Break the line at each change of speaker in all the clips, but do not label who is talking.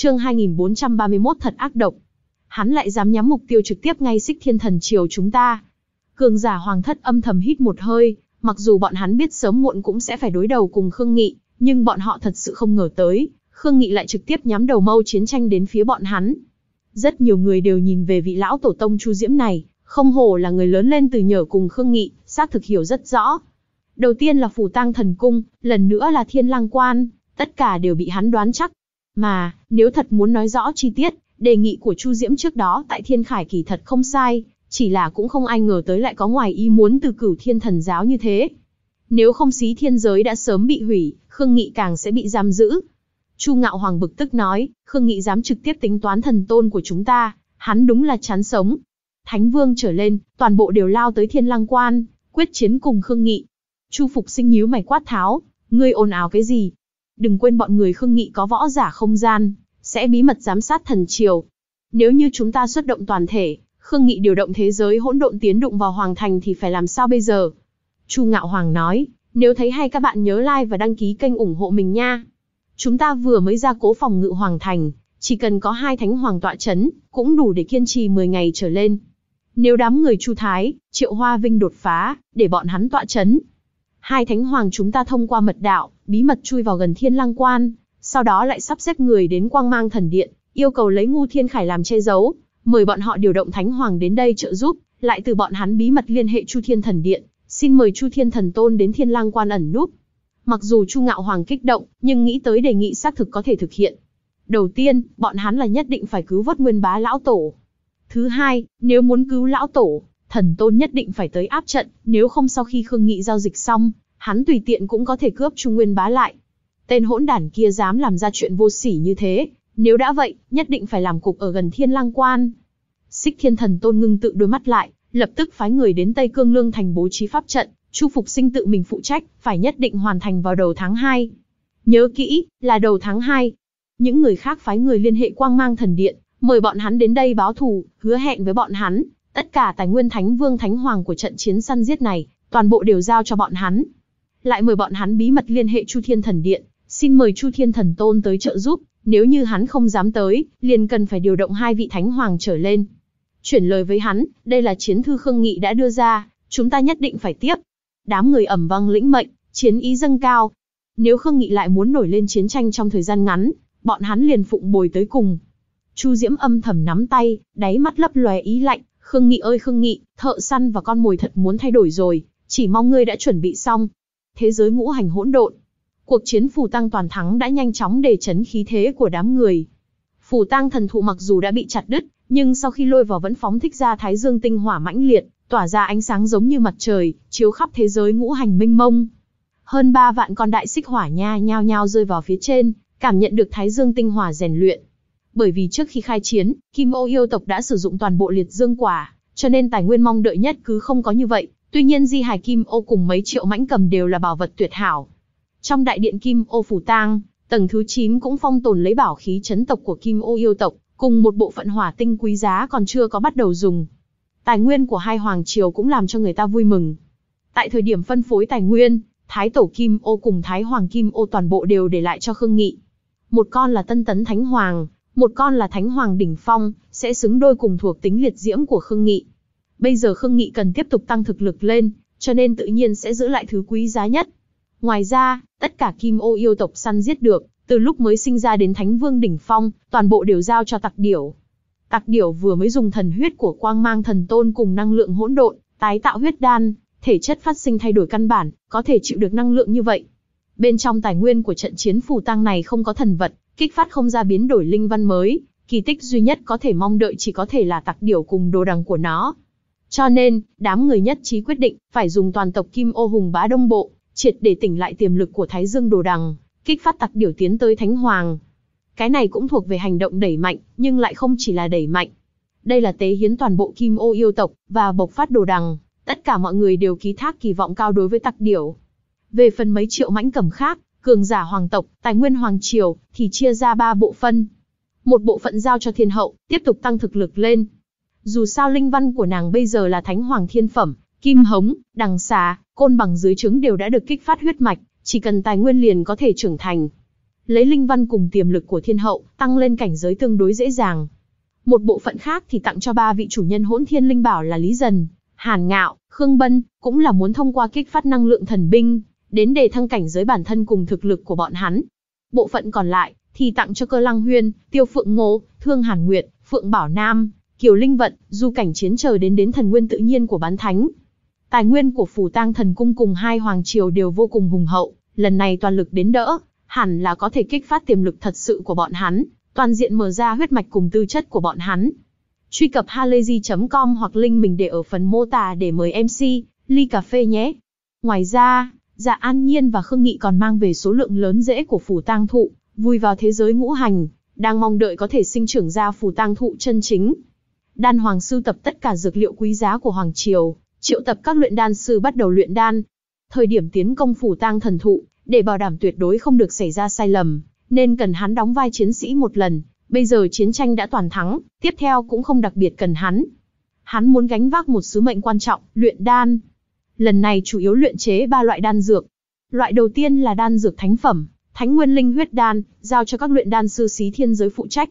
Chương 2431 thật ác độc. Hắn lại dám nhắm mục tiêu trực tiếp ngay xích thiên thần triều chúng ta. Cường giả hoàng thất âm thầm hít một hơi, mặc dù bọn hắn biết sớm muộn cũng sẽ phải đối đầu cùng Khương Nghị, nhưng bọn họ thật sự không ngờ tới, Khương Nghị lại trực tiếp nhắm đầu mâu chiến tranh đến phía bọn hắn. Rất nhiều người đều nhìn về vị lão tổ tông Chu Diễm này, không hổ là người lớn lên từ nhờ cùng Khương Nghị, xác thực hiểu rất rõ. Đầu tiên là phủ tang thần cung, lần nữa là thiên lang quan, tất cả đều bị hắn đoán chắc, mà, nếu thật muốn nói rõ chi tiết, đề nghị của Chu Diễm trước đó tại Thiên Khải kỳ thật không sai, chỉ là cũng không ai ngờ tới lại có ngoài ý muốn từ cửu thiên thần giáo như thế. Nếu không xí thiên giới đã sớm bị hủy, Khương Nghị càng sẽ bị giam giữ. Chu Ngạo Hoàng bực tức nói, Khương Nghị dám trực tiếp tính toán thần tôn của chúng ta, hắn đúng là chán sống. Thánh Vương trở lên, toàn bộ đều lao tới thiên Lăng quan, quyết chiến cùng Khương Nghị. Chu Phục sinh nhíu mày quát tháo, ngươi ồn ào cái gì, đừng quên bọn người khương nghị có võ giả không gian, sẽ bí mật giám sát thần triều. Nếu như chúng ta xuất động toàn thể, khương nghị điều động thế giới hỗn độn tiến đụng vào hoàng thành thì phải làm sao bây giờ? Chu Ngạo Hoàng nói, nếu thấy hay các bạn nhớ like và đăng ký kênh ủng hộ mình nha. Chúng ta vừa mới ra cố phòng ngự hoàng thành, chỉ cần có hai thánh hoàng tọa chấn, cũng đủ để kiên trì 10 ngày trở lên. Nếu đám người Chu Thái, Triệu Hoa Vinh đột phá, để bọn hắn tọa chấn, Hai thánh hoàng chúng ta thông qua mật đạo, bí mật chui vào gần thiên lang quan, sau đó lại sắp xếp người đến quang mang thần điện, yêu cầu lấy ngu thiên khải làm che giấu, mời bọn họ điều động thánh hoàng đến đây trợ giúp, lại từ bọn hắn bí mật liên hệ chu thiên thần điện, xin mời chu thiên thần tôn đến thiên lang quan ẩn núp. Mặc dù chu ngạo hoàng kích động, nhưng nghĩ tới đề nghị xác thực có thể thực hiện. Đầu tiên, bọn hắn là nhất định phải cứu vớt nguyên bá lão tổ. Thứ hai, nếu muốn cứu lão tổ, thần tôn nhất định phải tới áp trận, nếu không sau khi Khương Nghị giao dịch xong, hắn tùy tiện cũng có thể cướp Trung Nguyên bá lại. Tên hỗn đản kia dám làm ra chuyện vô sỉ như thế, nếu đã vậy, nhất định phải làm cục ở gần Thiên Lang Quan. Xích Thiên Thần Tôn ngưng tự đôi mắt lại, lập tức phái người đến Tây Cương Lương thành bố trí pháp trận, Chu Phục Sinh tự mình phụ trách, phải nhất định hoàn thành vào đầu tháng 2. Nhớ kỹ, là đầu tháng 2. Những người khác phái người liên hệ Quang Mang Thần Điện, mời bọn hắn đến đây báo thù, hứa hẹn với bọn hắn, Tất cả tài nguyên Thánh Vương Thánh Hoàng của trận chiến săn giết này, toàn bộ đều giao cho bọn hắn. Lại mời bọn hắn bí mật liên hệ Chu Thiên Thần Điện, xin mời Chu Thiên Thần Tôn tới trợ giúp, nếu như hắn không dám tới, liền cần phải điều động hai vị Thánh Hoàng trở lên. Chuyển lời với hắn, đây là chiến thư Khương Nghị đã đưa ra, chúng ta nhất định phải tiếp. Đám người ẩm vang lĩnh mệnh, chiến ý dâng cao. Nếu Khương Nghị lại muốn nổi lên chiến tranh trong thời gian ngắn, bọn hắn liền phụng bồi tới cùng. Chu Diễm âm thầm nắm tay, đáy mắt lấp lòe ý lạnh, Khương Nghị ơi Khương Nghị, thợ săn và con mồi thật muốn thay đổi rồi, chỉ mong ngươi đã chuẩn bị xong. Thế giới ngũ hành hỗn độn. Cuộc chiến phù tăng toàn thắng đã nhanh chóng để chấn khí thế của đám người. Phù tăng thần thụ mặc dù đã bị chặt đứt, nhưng sau khi lôi vào vẫn phóng thích ra thái dương tinh hỏa mãnh liệt, tỏa ra ánh sáng giống như mặt trời, chiếu khắp thế giới ngũ hành minh mông. Hơn ba vạn con đại xích hỏa nha nhao nhao rơi vào phía trên, cảm nhận được thái dương tinh hỏa rèn luyện, bởi vì trước khi khai chiến, Kim Ô yêu tộc đã sử dụng toàn bộ liệt dương quả, cho nên tài nguyên mong đợi nhất cứ không có như vậy. Tuy nhiên di hài Kim Ô cùng mấy triệu mãnh cầm đều là bảo vật tuyệt hảo. Trong đại điện Kim Ô phủ tang, tầng thứ 9 cũng phong tồn lấy bảo khí chấn tộc của Kim Ô yêu tộc, cùng một bộ phận hỏa tinh quý giá còn chưa có bắt đầu dùng. Tài nguyên của hai hoàng triều cũng làm cho người ta vui mừng. Tại thời điểm phân phối tài nguyên, Thái Tổ Kim Ô cùng Thái Hoàng Kim Ô toàn bộ đều để lại cho Khương Nghị. Một con là Tân Tấn Thánh Hoàng, một con là thánh hoàng đỉnh phong, sẽ xứng đôi cùng thuộc tính liệt diễm của Khương Nghị. Bây giờ Khương Nghị cần tiếp tục tăng thực lực lên, cho nên tự nhiên sẽ giữ lại thứ quý giá nhất. Ngoài ra, tất cả kim ô yêu tộc săn giết được, từ lúc mới sinh ra đến thánh vương đỉnh phong, toàn bộ đều giao cho tặc điểu. Tặc điểu vừa mới dùng thần huyết của quang mang thần tôn cùng năng lượng hỗn độn, tái tạo huyết đan, thể chất phát sinh thay đổi căn bản, có thể chịu được năng lượng như vậy. Bên trong tài nguyên của trận chiến phù tang này không có thần vật, kích phát không ra biến đổi linh văn mới, kỳ tích duy nhất có thể mong đợi chỉ có thể là tặc điểu cùng đồ đằng của nó. Cho nên, đám người nhất trí quyết định phải dùng toàn tộc Kim Ô Hùng Bá Đông Bộ, triệt để tỉnh lại tiềm lực của Thái Dương Đồ Đằng, kích phát tặc điểu tiến tới Thánh Hoàng. Cái này cũng thuộc về hành động đẩy mạnh, nhưng lại không chỉ là đẩy mạnh. Đây là tế hiến toàn bộ Kim Ô yêu tộc và bộc phát Đồ Đằng, tất cả mọi người đều ký thác kỳ vọng cao đối với tặc điểu. Về phần mấy triệu mãnh cẩm khác, cường giả hoàng tộc, tài nguyên hoàng triều, thì chia ra ba bộ phân. Một bộ phận giao cho thiên hậu, tiếp tục tăng thực lực lên. Dù sao linh văn của nàng bây giờ là thánh hoàng thiên phẩm, kim hống, đằng xà, côn bằng dưới trứng đều đã được kích phát huyết mạch, chỉ cần tài nguyên liền có thể trưởng thành. Lấy linh văn cùng tiềm lực của thiên hậu, tăng lên cảnh giới tương đối dễ dàng. Một bộ phận khác thì tặng cho ba vị chủ nhân hỗn thiên linh bảo là Lý Dần, Hàn Ngạo, Khương Bân, cũng là muốn thông qua kích phát năng lượng thần binh, đến đề thăng cảnh giới bản thân cùng thực lực của bọn hắn. Bộ phận còn lại thì tặng cho Cơ Lăng Huyên, Tiêu Phượng Ngô, Thương Hàn Nguyệt, Phượng Bảo Nam, Kiều Linh Vận, du cảnh chiến chờ đến đến thần nguyên tự nhiên của bán thánh. Tài nguyên của Phủ Tang Thần Cung cùng hai hoàng triều đều vô cùng hùng hậu, lần này toàn lực đến đỡ, hẳn là có thể kích phát tiềm lực thật sự của bọn hắn, toàn diện mở ra huyết mạch cùng tư chất của bọn hắn. Truy cập halayzi.com hoặc link mình để ở phần mô tả để mời MC, ly cà phê nhé. Ngoài ra, Dạ An Nhiên và Khương Nghị còn mang về số lượng lớn rễ của phù tang thụ, vui vào thế giới ngũ hành, đang mong đợi có thể sinh trưởng ra phù tang thụ chân chính. Đan Hoàng sưu tập tất cả dược liệu quý giá của Hoàng Triều, triệu tập các luyện đan sư bắt đầu luyện đan. Thời điểm tiến công phù tang thần thụ, để bảo đảm tuyệt đối không được xảy ra sai lầm, nên cần hắn đóng vai chiến sĩ một lần, bây giờ chiến tranh đã toàn thắng, tiếp theo cũng không đặc biệt cần hắn. Hắn muốn gánh vác một sứ mệnh quan trọng, luyện đan lần này chủ yếu luyện chế ba loại đan dược. Loại đầu tiên là đan dược thánh phẩm, Thánh Nguyên Linh Huyết Đan, giao cho các luyện đan sư xí thiên giới phụ trách.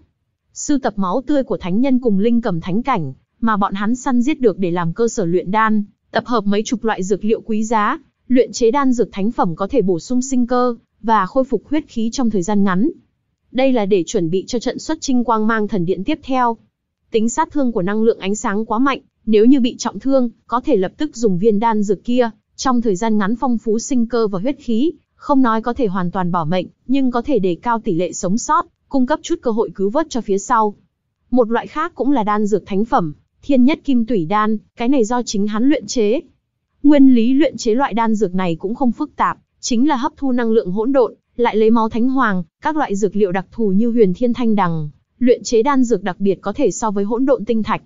Sưu tập máu tươi của thánh nhân cùng linh cầm thánh cảnh, mà bọn hắn săn giết được để làm cơ sở luyện đan, tập hợp mấy chục loại dược liệu quý giá, luyện chế đan dược thánh phẩm có thể bổ sung sinh cơ và khôi phục huyết khí trong thời gian ngắn. Đây là để chuẩn bị cho trận xuất chinh quang mang thần điện tiếp theo. Tính sát thương của năng lượng ánh sáng quá mạnh, nếu như bị trọng thương, có thể lập tức dùng viên đan dược kia, trong thời gian ngắn phong phú sinh cơ và huyết khí, không nói có thể hoàn toàn bỏ mệnh, nhưng có thể đề cao tỷ lệ sống sót, cung cấp chút cơ hội cứu vớt cho phía sau. Một loại khác cũng là đan dược thánh phẩm, thiên nhất kim tủy đan, cái này do chính hắn luyện chế. Nguyên lý luyện chế loại đan dược này cũng không phức tạp, chính là hấp thu năng lượng hỗn độn, lại lấy máu thánh hoàng, các loại dược liệu đặc thù như huyền thiên thanh đằng, luyện chế đan dược đặc biệt có thể so với hỗn độn tinh thạch.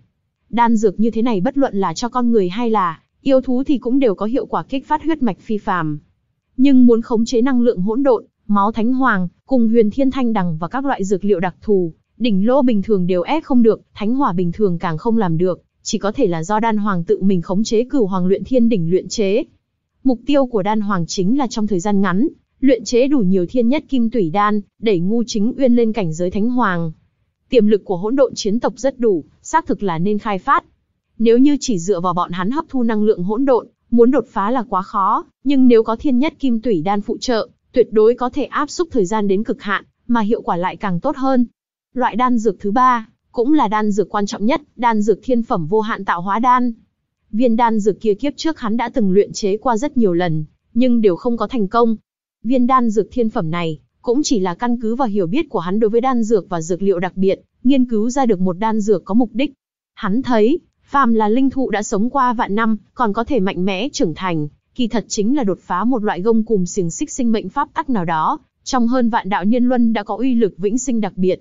Đan dược như thế này bất luận là cho con người hay là yêu thú thì cũng đều có hiệu quả kích phát huyết mạch phi phàm. Nhưng muốn khống chế năng lượng hỗn độn, máu thánh hoàng, cùng huyền thiên thanh đằng và các loại dược liệu đặc thù, đỉnh lô bình thường đều ép không được, thánh hỏa bình thường càng không làm được, chỉ có thể là do đan hoàng tự mình khống chế cửu hoàng luyện thiên đỉnh luyện chế. Mục tiêu của đan hoàng chính là trong thời gian ngắn, luyện chế đủ nhiều thiên nhất kim tủy đan, đẩy ngu chính uyên lên cảnh giới thánh hoàng. Tiềm lực của hỗn độn chiến tộc rất đủ, xác thực là nên khai phát. Nếu như chỉ dựa vào bọn hắn hấp thu năng lượng hỗn độn, muốn đột phá là quá khó, nhưng nếu có thiên nhất kim tủy đan phụ trợ, tuyệt đối có thể áp xúc thời gian đến cực hạn, mà hiệu quả lại càng tốt hơn. Loại đan dược thứ ba, cũng là đan dược quan trọng nhất, đan dược thiên phẩm vô hạn tạo hóa đan. Viên đan dược kia kiếp trước hắn đã từng luyện chế qua rất nhiều lần, nhưng đều không có thành công. Viên đan dược thiên phẩm này, cũng chỉ là căn cứ vào hiểu biết của hắn đối với đan dược và dược liệu đặc biệt, nghiên cứu ra được một đan dược có mục đích. Hắn thấy, phàm là linh thụ đã sống qua vạn năm, còn có thể mạnh mẽ trưởng thành, kỳ thật chính là đột phá một loại gông cùm xiềng xích sinh mệnh pháp tắc nào đó, trong hơn vạn đạo nhân luân đã có uy lực vĩnh sinh đặc biệt.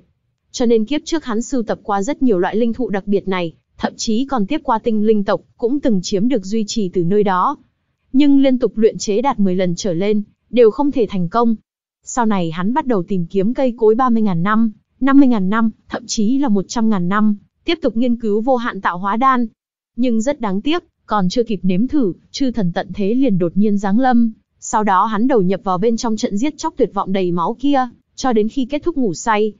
Cho nên kiếp trước hắn sưu tập qua rất nhiều loại linh thụ đặc biệt này, thậm chí còn tiếp qua tinh linh tộc, cũng từng chiếm được duy trì từ nơi đó. Nhưng liên tục luyện chế đạt 10 lần trở lên, đều không thể thành công. Sau này hắn bắt đầu tìm kiếm cây cối 30.000 năm, 50.000 năm, thậm chí là 100.000 năm, tiếp tục nghiên cứu vô hạn tạo hóa đan. Nhưng rất đáng tiếc, còn chưa kịp nếm thử, chư thần tận thế liền đột nhiên giáng lâm. Sau đó hắn đầu nhập vào bên trong trận giết chóc tuyệt vọng đầy máu kia, cho đến khi kết thúc ngủ say.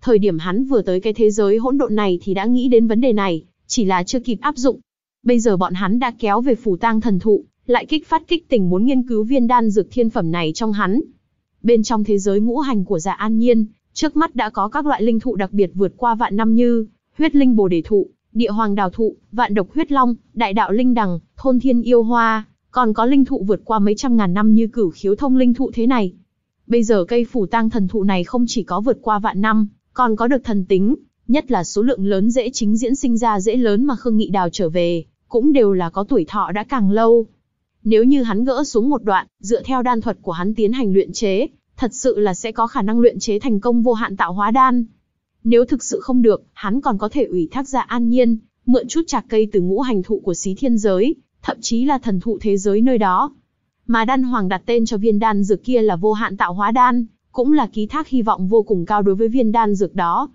Thời điểm hắn vừa tới cái thế giới hỗn độn này thì đã nghĩ đến vấn đề này, chỉ là chưa kịp áp dụng. Bây giờ bọn hắn đã kéo về phủ tang thần thụ, lại kích phát kích tình muốn nghiên cứu viên đan dược thiên phẩm này trong hắn. Bên trong thế giới ngũ hành của Dạ An Nhiên, Trước mắt đã có các loại linh thụ đặc biệt vượt qua vạn năm như huyết linh bồ đề thụ, địa hoàng đào thụ, vạn độc huyết long, đại đạo linh đằng, thôn thiên yêu hoa, còn có linh thụ vượt qua mấy trăm ngàn năm như cửu khiếu thông linh thụ thế này. Bây giờ cây phủ tang thần thụ này không chỉ có vượt qua vạn năm, còn có được thần tính, nhất là số lượng lớn dễ chính diễn sinh ra dễ lớn mà Khương Nghị đào trở về, cũng đều là có tuổi thọ đã càng lâu. Nếu như hắn gỡ xuống một đoạn, dựa theo đan thuật của hắn tiến hành luyện chế, thật sự là sẽ có khả năng luyện chế thành công vô hạn tạo hóa đan. Nếu thực sự không được, hắn còn có thể ủy thác ra an nhiên, mượn chút chạc cây từ ngũ hành thụ của xí thiên giới, thậm chí là thần thụ thế giới nơi đó. Mà đan hoàng đặt tên cho viên đan dược kia là vô hạn tạo hóa đan, cũng là ký thác hy vọng vô cùng cao đối với viên đan dược đó.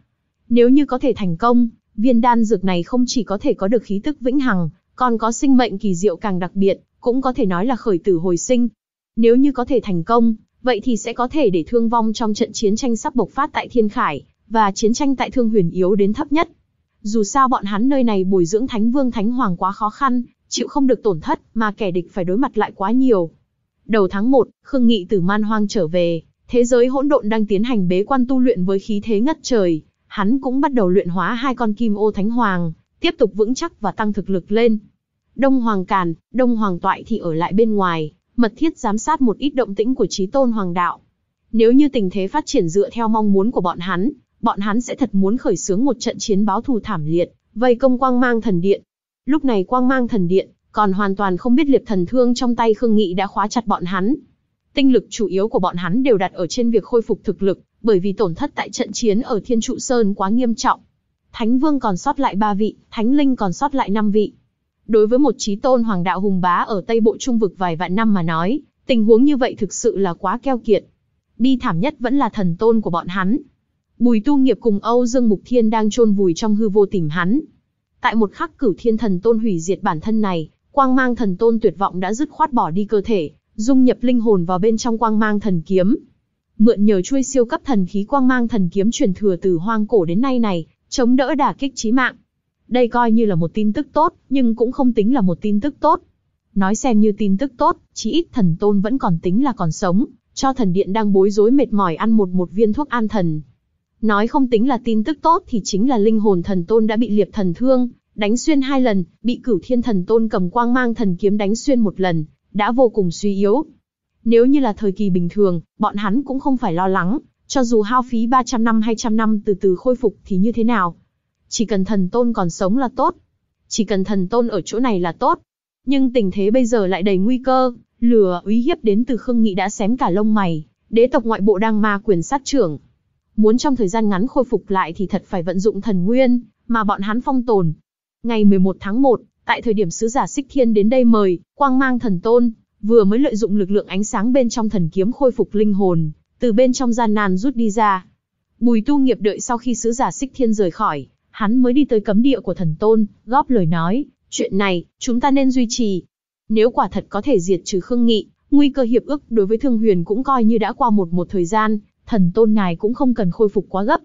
Nếu như có thể thành công, viên đan dược này không chỉ có thể có được khí tức vĩnh hằng, còn có sinh mệnh kỳ diệu càng đặc biệt, cũng có thể nói là khởi tử hồi sinh. Nếu như có thể thành công, vậy thì sẽ có thể để thương vong trong trận chiến tranh sắp bộc phát tại Thiên Khải, và chiến tranh tại Thương Huyền Yếu đến thấp nhất. Dù sao bọn hắn nơi này bồi dưỡng Thánh Vương Thánh Hoàng quá khó khăn, chịu không được tổn thất, mà kẻ địch phải đối mặt lại quá nhiều. Đầu tháng một, Khương Nghị từ Man Hoang trở về, thế giới hỗn độn đang tiến hành bế quan tu luyện với khí thế ngất trời, hắn cũng bắt đầu luyện hóa hai con kim ô thánh hoàng, tiếp tục vững chắc và tăng thực lực lên. Đông Hoàng Càn, Đông Hoàng Toại thì ở lại bên ngoài, mật thiết giám sát một ít động tĩnh của trí tôn hoàng đạo. Nếu như tình thế phát triển dựa theo mong muốn của bọn hắn, bọn hắn sẽ thật muốn khởi xướng một trận chiến báo thù thảm liệt, vây công quang mang thần điện. Lúc này quang mang thần điện, còn hoàn toàn không biết liệp thần thương trong tay Khương Nghị đã khóa chặt bọn hắn. Tinh lực chủ yếu của bọn hắn đều đặt ở trên việc khôi phục thực lực, bởi vì tổn thất tại trận chiến ở Thiên Trụ Sơn quá nghiêm trọng. Thánh Vương còn sót lại ba vị, Thánh Linh còn sót lại năm vị. Đối với một trí tôn hoàng đạo hùng bá ở Tây Bộ Trung vực vài vạn năm mà nói, tình huống như vậy thực sự là quá keo kiệt. Bi thảm nhất vẫn là thần tôn của bọn hắn. Bùi tu nghiệp cùng Âu Dương Mục Thiên đang chôn vùi trong hư vô tìm hắn. Tại một khắc cửu thiên thần tôn hủy diệt bản thân này, quang mang thần tôn tuyệt vọng đã dứt khoát bỏ đi cơ thể, dung nhập linh hồn vào bên trong quang mang thần kiếm. Mượn nhờ chuôi siêu cấp thần khí quang mang thần kiếm truyền thừa từ hoang cổ đến nay này, chống đỡ đả kích chí mạng, đây coi như là một tin tức tốt, nhưng cũng không tính là một tin tức tốt. Nói xem như tin tức tốt, chỉ ít thần tôn vẫn còn tính là còn sống, cho thần điện đang bối rối mệt mỏi ăn một một viên thuốc an thần. Nói không tính là tin tức tốt thì chính là linh hồn thần tôn đã bị liệp thần thương, đánh xuyên hai lần, bị cửu thiên thần tôn cầm quang mang thần kiếm đánh xuyên một lần, đã vô cùng suy yếu. Nếu như là thời kỳ bình thường, bọn hắn cũng không phải lo lắng, cho dù hao phí 300 năm 200 năm từ từ khôi phục thì như thế nào, chỉ cần thần tôn còn sống là tốt. Chỉ cần thần tôn ở chỗ này là tốt. Nhưng tình thế bây giờ lại đầy nguy cơ, lừa uy hiếp đến từ Khương Nghị đã xém cả lông mày, đế tộc ngoại bộ đang ma quyền sát trưởng. Muốn trong thời gian ngắn khôi phục lại thì thật phải vận dụng thần nguyên, mà bọn hắn phong tồn. Ngày 11 tháng 1, tại thời điểm sứ giả Xích Thiên đến đây mời, quang mang thần tôn, vừa mới lợi dụng lực lượng ánh sáng bên trong thần kiếm khôi phục linh hồn, từ bên trong gian nan rút đi ra. Bùi tu nghiệp đợi sau khi sứ giả Xích Thiên rời khỏi, hắn mới đi tới cấm địa của thần tôn, góp lời nói, chuyện này, chúng ta nên duy trì. Nếu quả thật có thể diệt trừ Khương Nghị, nguy cơ hiệp ước đối với Thương Huyền cũng coi như đã qua một một thời gian, thần tôn ngài cũng không cần khôi phục quá gấp.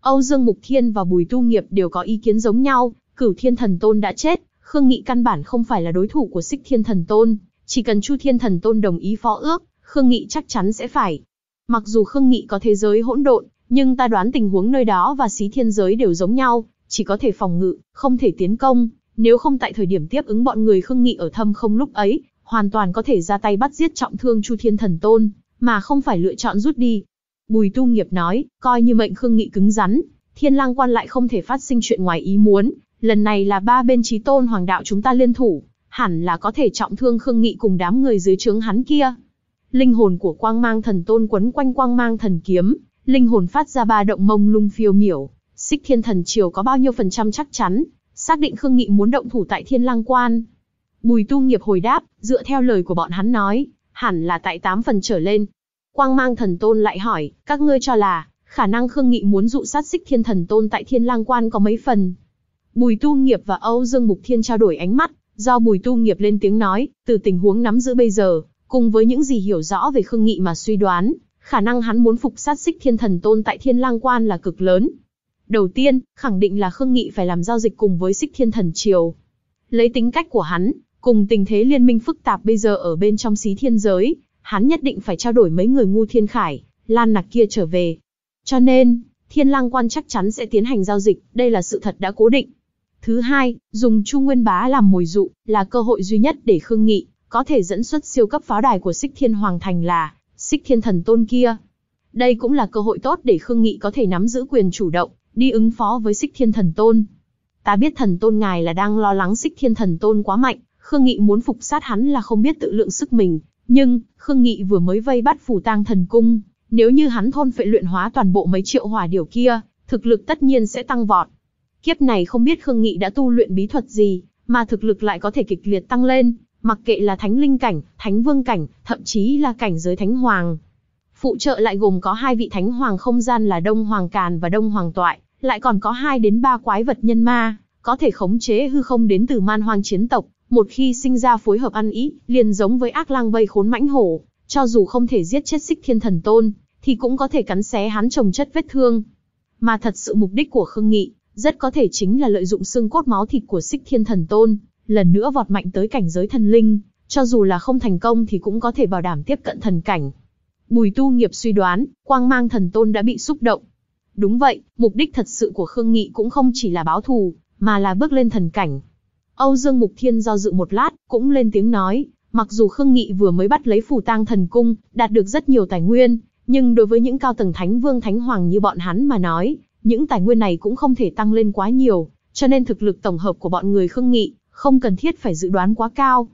Âu Dương Mục Thiên và Bùi Tu Nghiệp đều có ý kiến giống nhau, cửu thiên thần tôn đã chết, Khương Nghị căn bản không phải là đối thủ của Sích Thiên Thần Tôn, chỉ cần Chu Thiên Thần Tôn đồng ý phó ước, Khương Nghị chắc chắn sẽ phải. Mặc dù Khương Nghị có thế giới hỗn độn, nhưng ta đoán tình huống nơi đó và xí thiên giới đều giống nhau, chỉ có thể phòng ngự, không thể tiến công, nếu không tại thời điểm tiếp ứng bọn người Khương Nghị ở thâm không lúc ấy, hoàn toàn có thể ra tay bắt giết trọng thương Chu Thiên Thần Tôn, mà không phải lựa chọn rút đi. Bùi Tu Nghiệp nói, coi như mệnh Khương Nghị cứng rắn, Thiên Lang Quan lại không thể phát sinh chuyện ngoài ý muốn, lần này là ba bên trí tôn hoàng đạo chúng ta liên thủ, hẳn là có thể trọng thương Khương Nghị cùng đám người dưới trướng hắn kia. Linh hồn của quang mang thần tôn quấn quanh quang mang thần kiếm, linh hồn phát ra ba động mông lung phiêu miểu, Xích Thiên Thần Triều có bao nhiêu phần trăm chắc chắn, xác định Khương Nghị muốn động thủ tại Thiên Lang Quan. Bùi Tu Nghiệp hồi đáp, dựa theo lời của bọn hắn nói, hẳn là tại 8 phần trở lên. Quang Mang Thần Tôn lại hỏi, các ngươi cho là, khả năng Khương Nghị muốn dụ sát Xích Thiên Thần Tôn tại Thiên Lang Quan có mấy phần? Bùi Tu Nghiệp và Âu Dương Mục Thiên trao đổi ánh mắt, do Bùi Tu Nghiệp lên tiếng nói, từ tình huống nắm giữ bây giờ, cùng với những gì hiểu rõ về Khương Nghị mà suy đoán, khả năng hắn muốn phục sát Xích Thiên Thần Tôn tại Thiên Lang Quan là cực lớn, Đầu tiên, khẳng định là Khương Nghị phải làm giao dịch cùng với Sích Thiên Thần Triều. Lấy tính cách của hắn, cùng tình thế liên minh phức tạp bây giờ ở bên trong xí thiên giới, hắn nhất định phải trao đổi mấy người ngu thiên khải, lan nặc kia trở về. Cho nên, thiên lang quan chắc chắn sẽ tiến hành giao dịch, đây là sự thật đã cố định. Thứ hai, dùng Chu Nguyên Bá làm mồi dụ, là cơ hội duy nhất để Khương Nghị có thể dẫn xuất siêu cấp pháo đài của Sích Thiên Hoàng Thành là Sích Thiên Thần Tôn kia. Đây cũng là cơ hội tốt để Khương Nghị có thể nắm giữ quyền chủ động đi ứng phó với Sích Thiên Thần Tôn. Ta biết Thần Tôn ngài là đang lo lắng Sích Thiên Thần Tôn quá mạnh, Khương Nghị muốn phục sát hắn là không biết tự lượng sức mình, nhưng Khương Nghị vừa mới vây bắt phủ Tang Thần Cung, nếu như hắn thôn phệ luyện hóa toàn bộ mấy triệu hỏa điều kia, thực lực tất nhiên sẽ tăng vọt. Kiếp này không biết Khương Nghị đã tu luyện bí thuật gì, mà thực lực lại có thể kịch liệt tăng lên, mặc kệ là thánh linh cảnh, thánh vương cảnh, thậm chí là cảnh giới thánh hoàng. Phụ trợ lại gồm có hai vị thánh hoàng không gian là Đông Hoàng Càn và Đông Hoàng Toại, lại còn có 2 đến 3 quái vật nhân ma, có thể khống chế hư không đến từ man hoang chiến tộc, một khi sinh ra phối hợp ăn ý, liền giống với ác lang vây khốn mãnh hổ, cho dù không thể giết chết xích thiên thần tôn, thì cũng có thể cắn xé hắn trồng chất vết thương. Mà thật sự mục đích của Khương Nghị, rất có thể chính là lợi dụng xương cốt máu thịt của xích thiên thần tôn, lần nữa vọt mạnh tới cảnh giới thần linh, cho dù là không thành công thì cũng có thể bảo đảm tiếp cận thần cảnh. Bùi tu nghiệp suy đoán, quang mang thần tôn đã bị xúc động, Đúng vậy, mục đích thật sự của Khương Nghị cũng không chỉ là báo thù, mà là bước lên thần cảnh. Âu Dương Mục Thiên do dự một lát, cũng lên tiếng nói, mặc dù Khương Nghị vừa mới bắt lấy phù tang thần cung, đạt được rất nhiều tài nguyên, nhưng đối với những cao tầng thánh vương thánh hoàng như bọn hắn mà nói, những tài nguyên này cũng không thể tăng lên quá nhiều, cho nên thực lực tổng hợp của bọn người Khương Nghị không cần thiết phải dự đoán quá cao.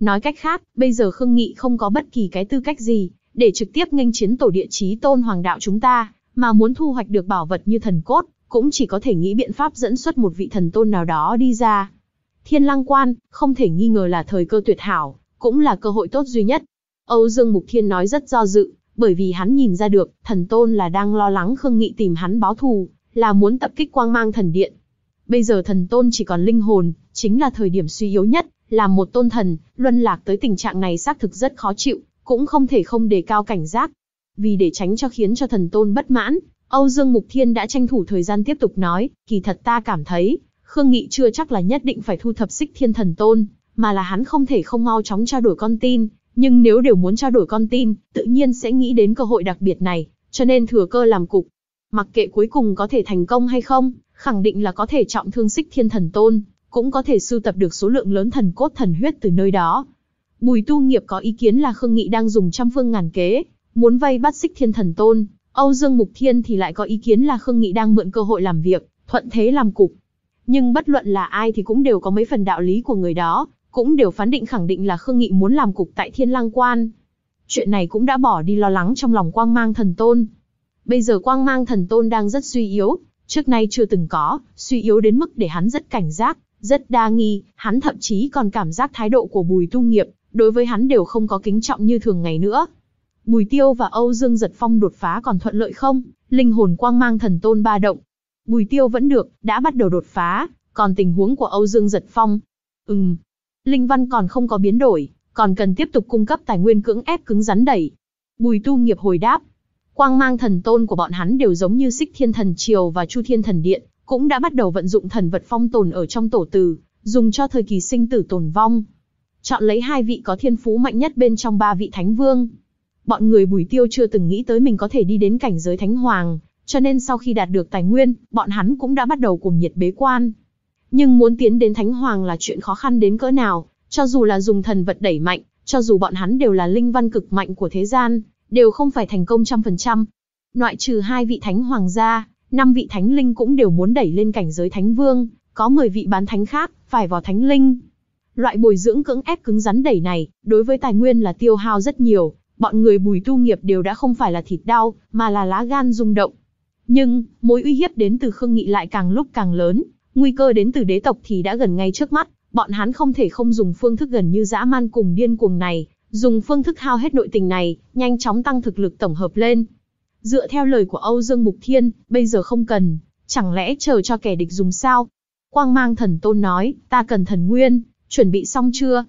Nói cách khác, bây giờ Khương Nghị không có bất kỳ cái tư cách gì để trực tiếp nghênh chiến tổ địa chí tôn hoàng đạo chúng ta, mà muốn thu hoạch được bảo vật như thần cốt, cũng chỉ có thể nghĩ biện pháp dẫn xuất một vị thần tôn nào đó đi ra. Thiên Lăng Quan, không thể nghi ngờ là thời cơ tuyệt hảo, cũng là cơ hội tốt duy nhất. Âu Dương Mục Thiên nói rất do dự, bởi vì hắn nhìn ra được, thần tôn là đang lo lắng Khương Nghị tìm hắn báo thù, là muốn tập kích quang mang thần điện. Bây giờ thần tôn chỉ còn linh hồn, chính là thời điểm suy yếu nhất, là một tôn thần, luân lạc tới tình trạng này xác thực rất khó chịu, cũng không thể không đề cao cảnh giác, vì để tránh cho khiến cho thần tôn bất mãn, Âu Dương Mục Thiên đã tranh thủ thời gian tiếp tục nói, kỳ thật ta cảm thấy, Khương Nghị chưa chắc là nhất định phải thu thập xích thiên thần tôn, mà là hắn không thể không mau chóng trao đổi con tin, nhưng nếu đều muốn trao đổi con tin, tự nhiên sẽ nghĩ đến cơ hội đặc biệt này, cho nên thừa cơ làm cục. Mặc kệ cuối cùng có thể thành công hay không, khẳng định là có thể trọng thương xích thiên thần tôn, cũng có thể sưu tập được số lượng lớn thần cốt thần huyết từ nơi đó. Bùi tu nghiệp có ý kiến là Khương Nghị đang dùng trăm phương ngàn kế, Muốn vay bắt xích thiên thần tôn, Âu Dương Mục Thiên thì lại có ý kiến là Khương Nghị đang mượn cơ hội làm việc, thuận thế làm cục. Nhưng bất luận là ai thì cũng đều có mấy phần đạo lý của người đó, cũng đều phán định khẳng định là Khương Nghị muốn làm cục tại Thiên Lang Quan. Chuyện này cũng đã bỏ đi lo lắng trong lòng Quang Mang Thần Tôn. Bây giờ Quang Mang Thần Tôn đang rất suy yếu, trước nay chưa từng có, suy yếu đến mức để hắn rất cảnh giác, rất đa nghi, hắn thậm chí còn cảm giác thái độ của Bùi Tu Nghiệp đối với hắn đều không có kính trọng như thường ngày nữa. Bùi Tiêu và Âu Dương Giật Phong đột phá còn thuận lợi không? Linh hồn quang mang thần tôn ba động. Bùi Tiêu vẫn được, đã bắt đầu đột phá, còn tình huống của Âu Dương Giật Phong. Ừm, Linh Văn còn không có biến đổi, còn cần tiếp tục cung cấp tài nguyên cưỡng ép cứng rắn đẩy. Bùi Tu nghiệp hồi đáp, quang mang thần tôn của bọn hắn đều giống như Xích Thiên Thần Triều và Chu Thiên Thần Điện, cũng đã bắt đầu vận dụng thần vật phong tồn ở trong tổ từ, dùng cho thời kỳ sinh tử tồn vong. Chọn lấy hai vị có thiên phú mạnh nhất bên trong ba vị thánh vương, bọn người Bùi Tiêu chưa từng nghĩ tới mình có thể đi đến cảnh giới Thánh Hoàng, cho nên sau khi đạt được tài nguyên, bọn hắn cũng đã bắt đầu cùng nhiệt bế quan. Nhưng muốn tiến đến Thánh Hoàng là chuyện khó khăn đến cỡ nào, cho dù là dùng thần vật đẩy mạnh, cho dù bọn hắn đều là linh văn cực mạnh của thế gian, đều không phải thành công trăm phần trăm. Ngoại trừ hai vị Thánh Hoàng gia, năm vị Thánh Linh cũng đều muốn đẩy lên cảnh giới Thánh Vương, có 10 vị bán Thánh khác, phải vào Thánh Linh. Loại bồi dưỡng cưỡng ép cứng rắn đẩy này, đối với tài nguyên là tiêu hao rất nhiều, bọn người bùi tu nghiệp đều đã không phải là thịt đau, mà là lá gan rung động. Nhưng, mối uy hiếp đến từ Khương Nghị lại càng lúc càng lớn, nguy cơ đến từ đế tộc thì đã gần ngay trước mắt, bọn hắn không thể không dùng phương thức gần như dã man cùng điên cuồng này, dùng phương thức hao hết nội tình này, nhanh chóng tăng thực lực tổng hợp lên. Dựa theo lời của Âu Dương Mục Thiên, bây giờ không cần, chẳng lẽ chờ cho kẻ địch dùng sao? Quang mang thần tôn nói, ta cần thần nguyên, chuẩn bị xong chưa?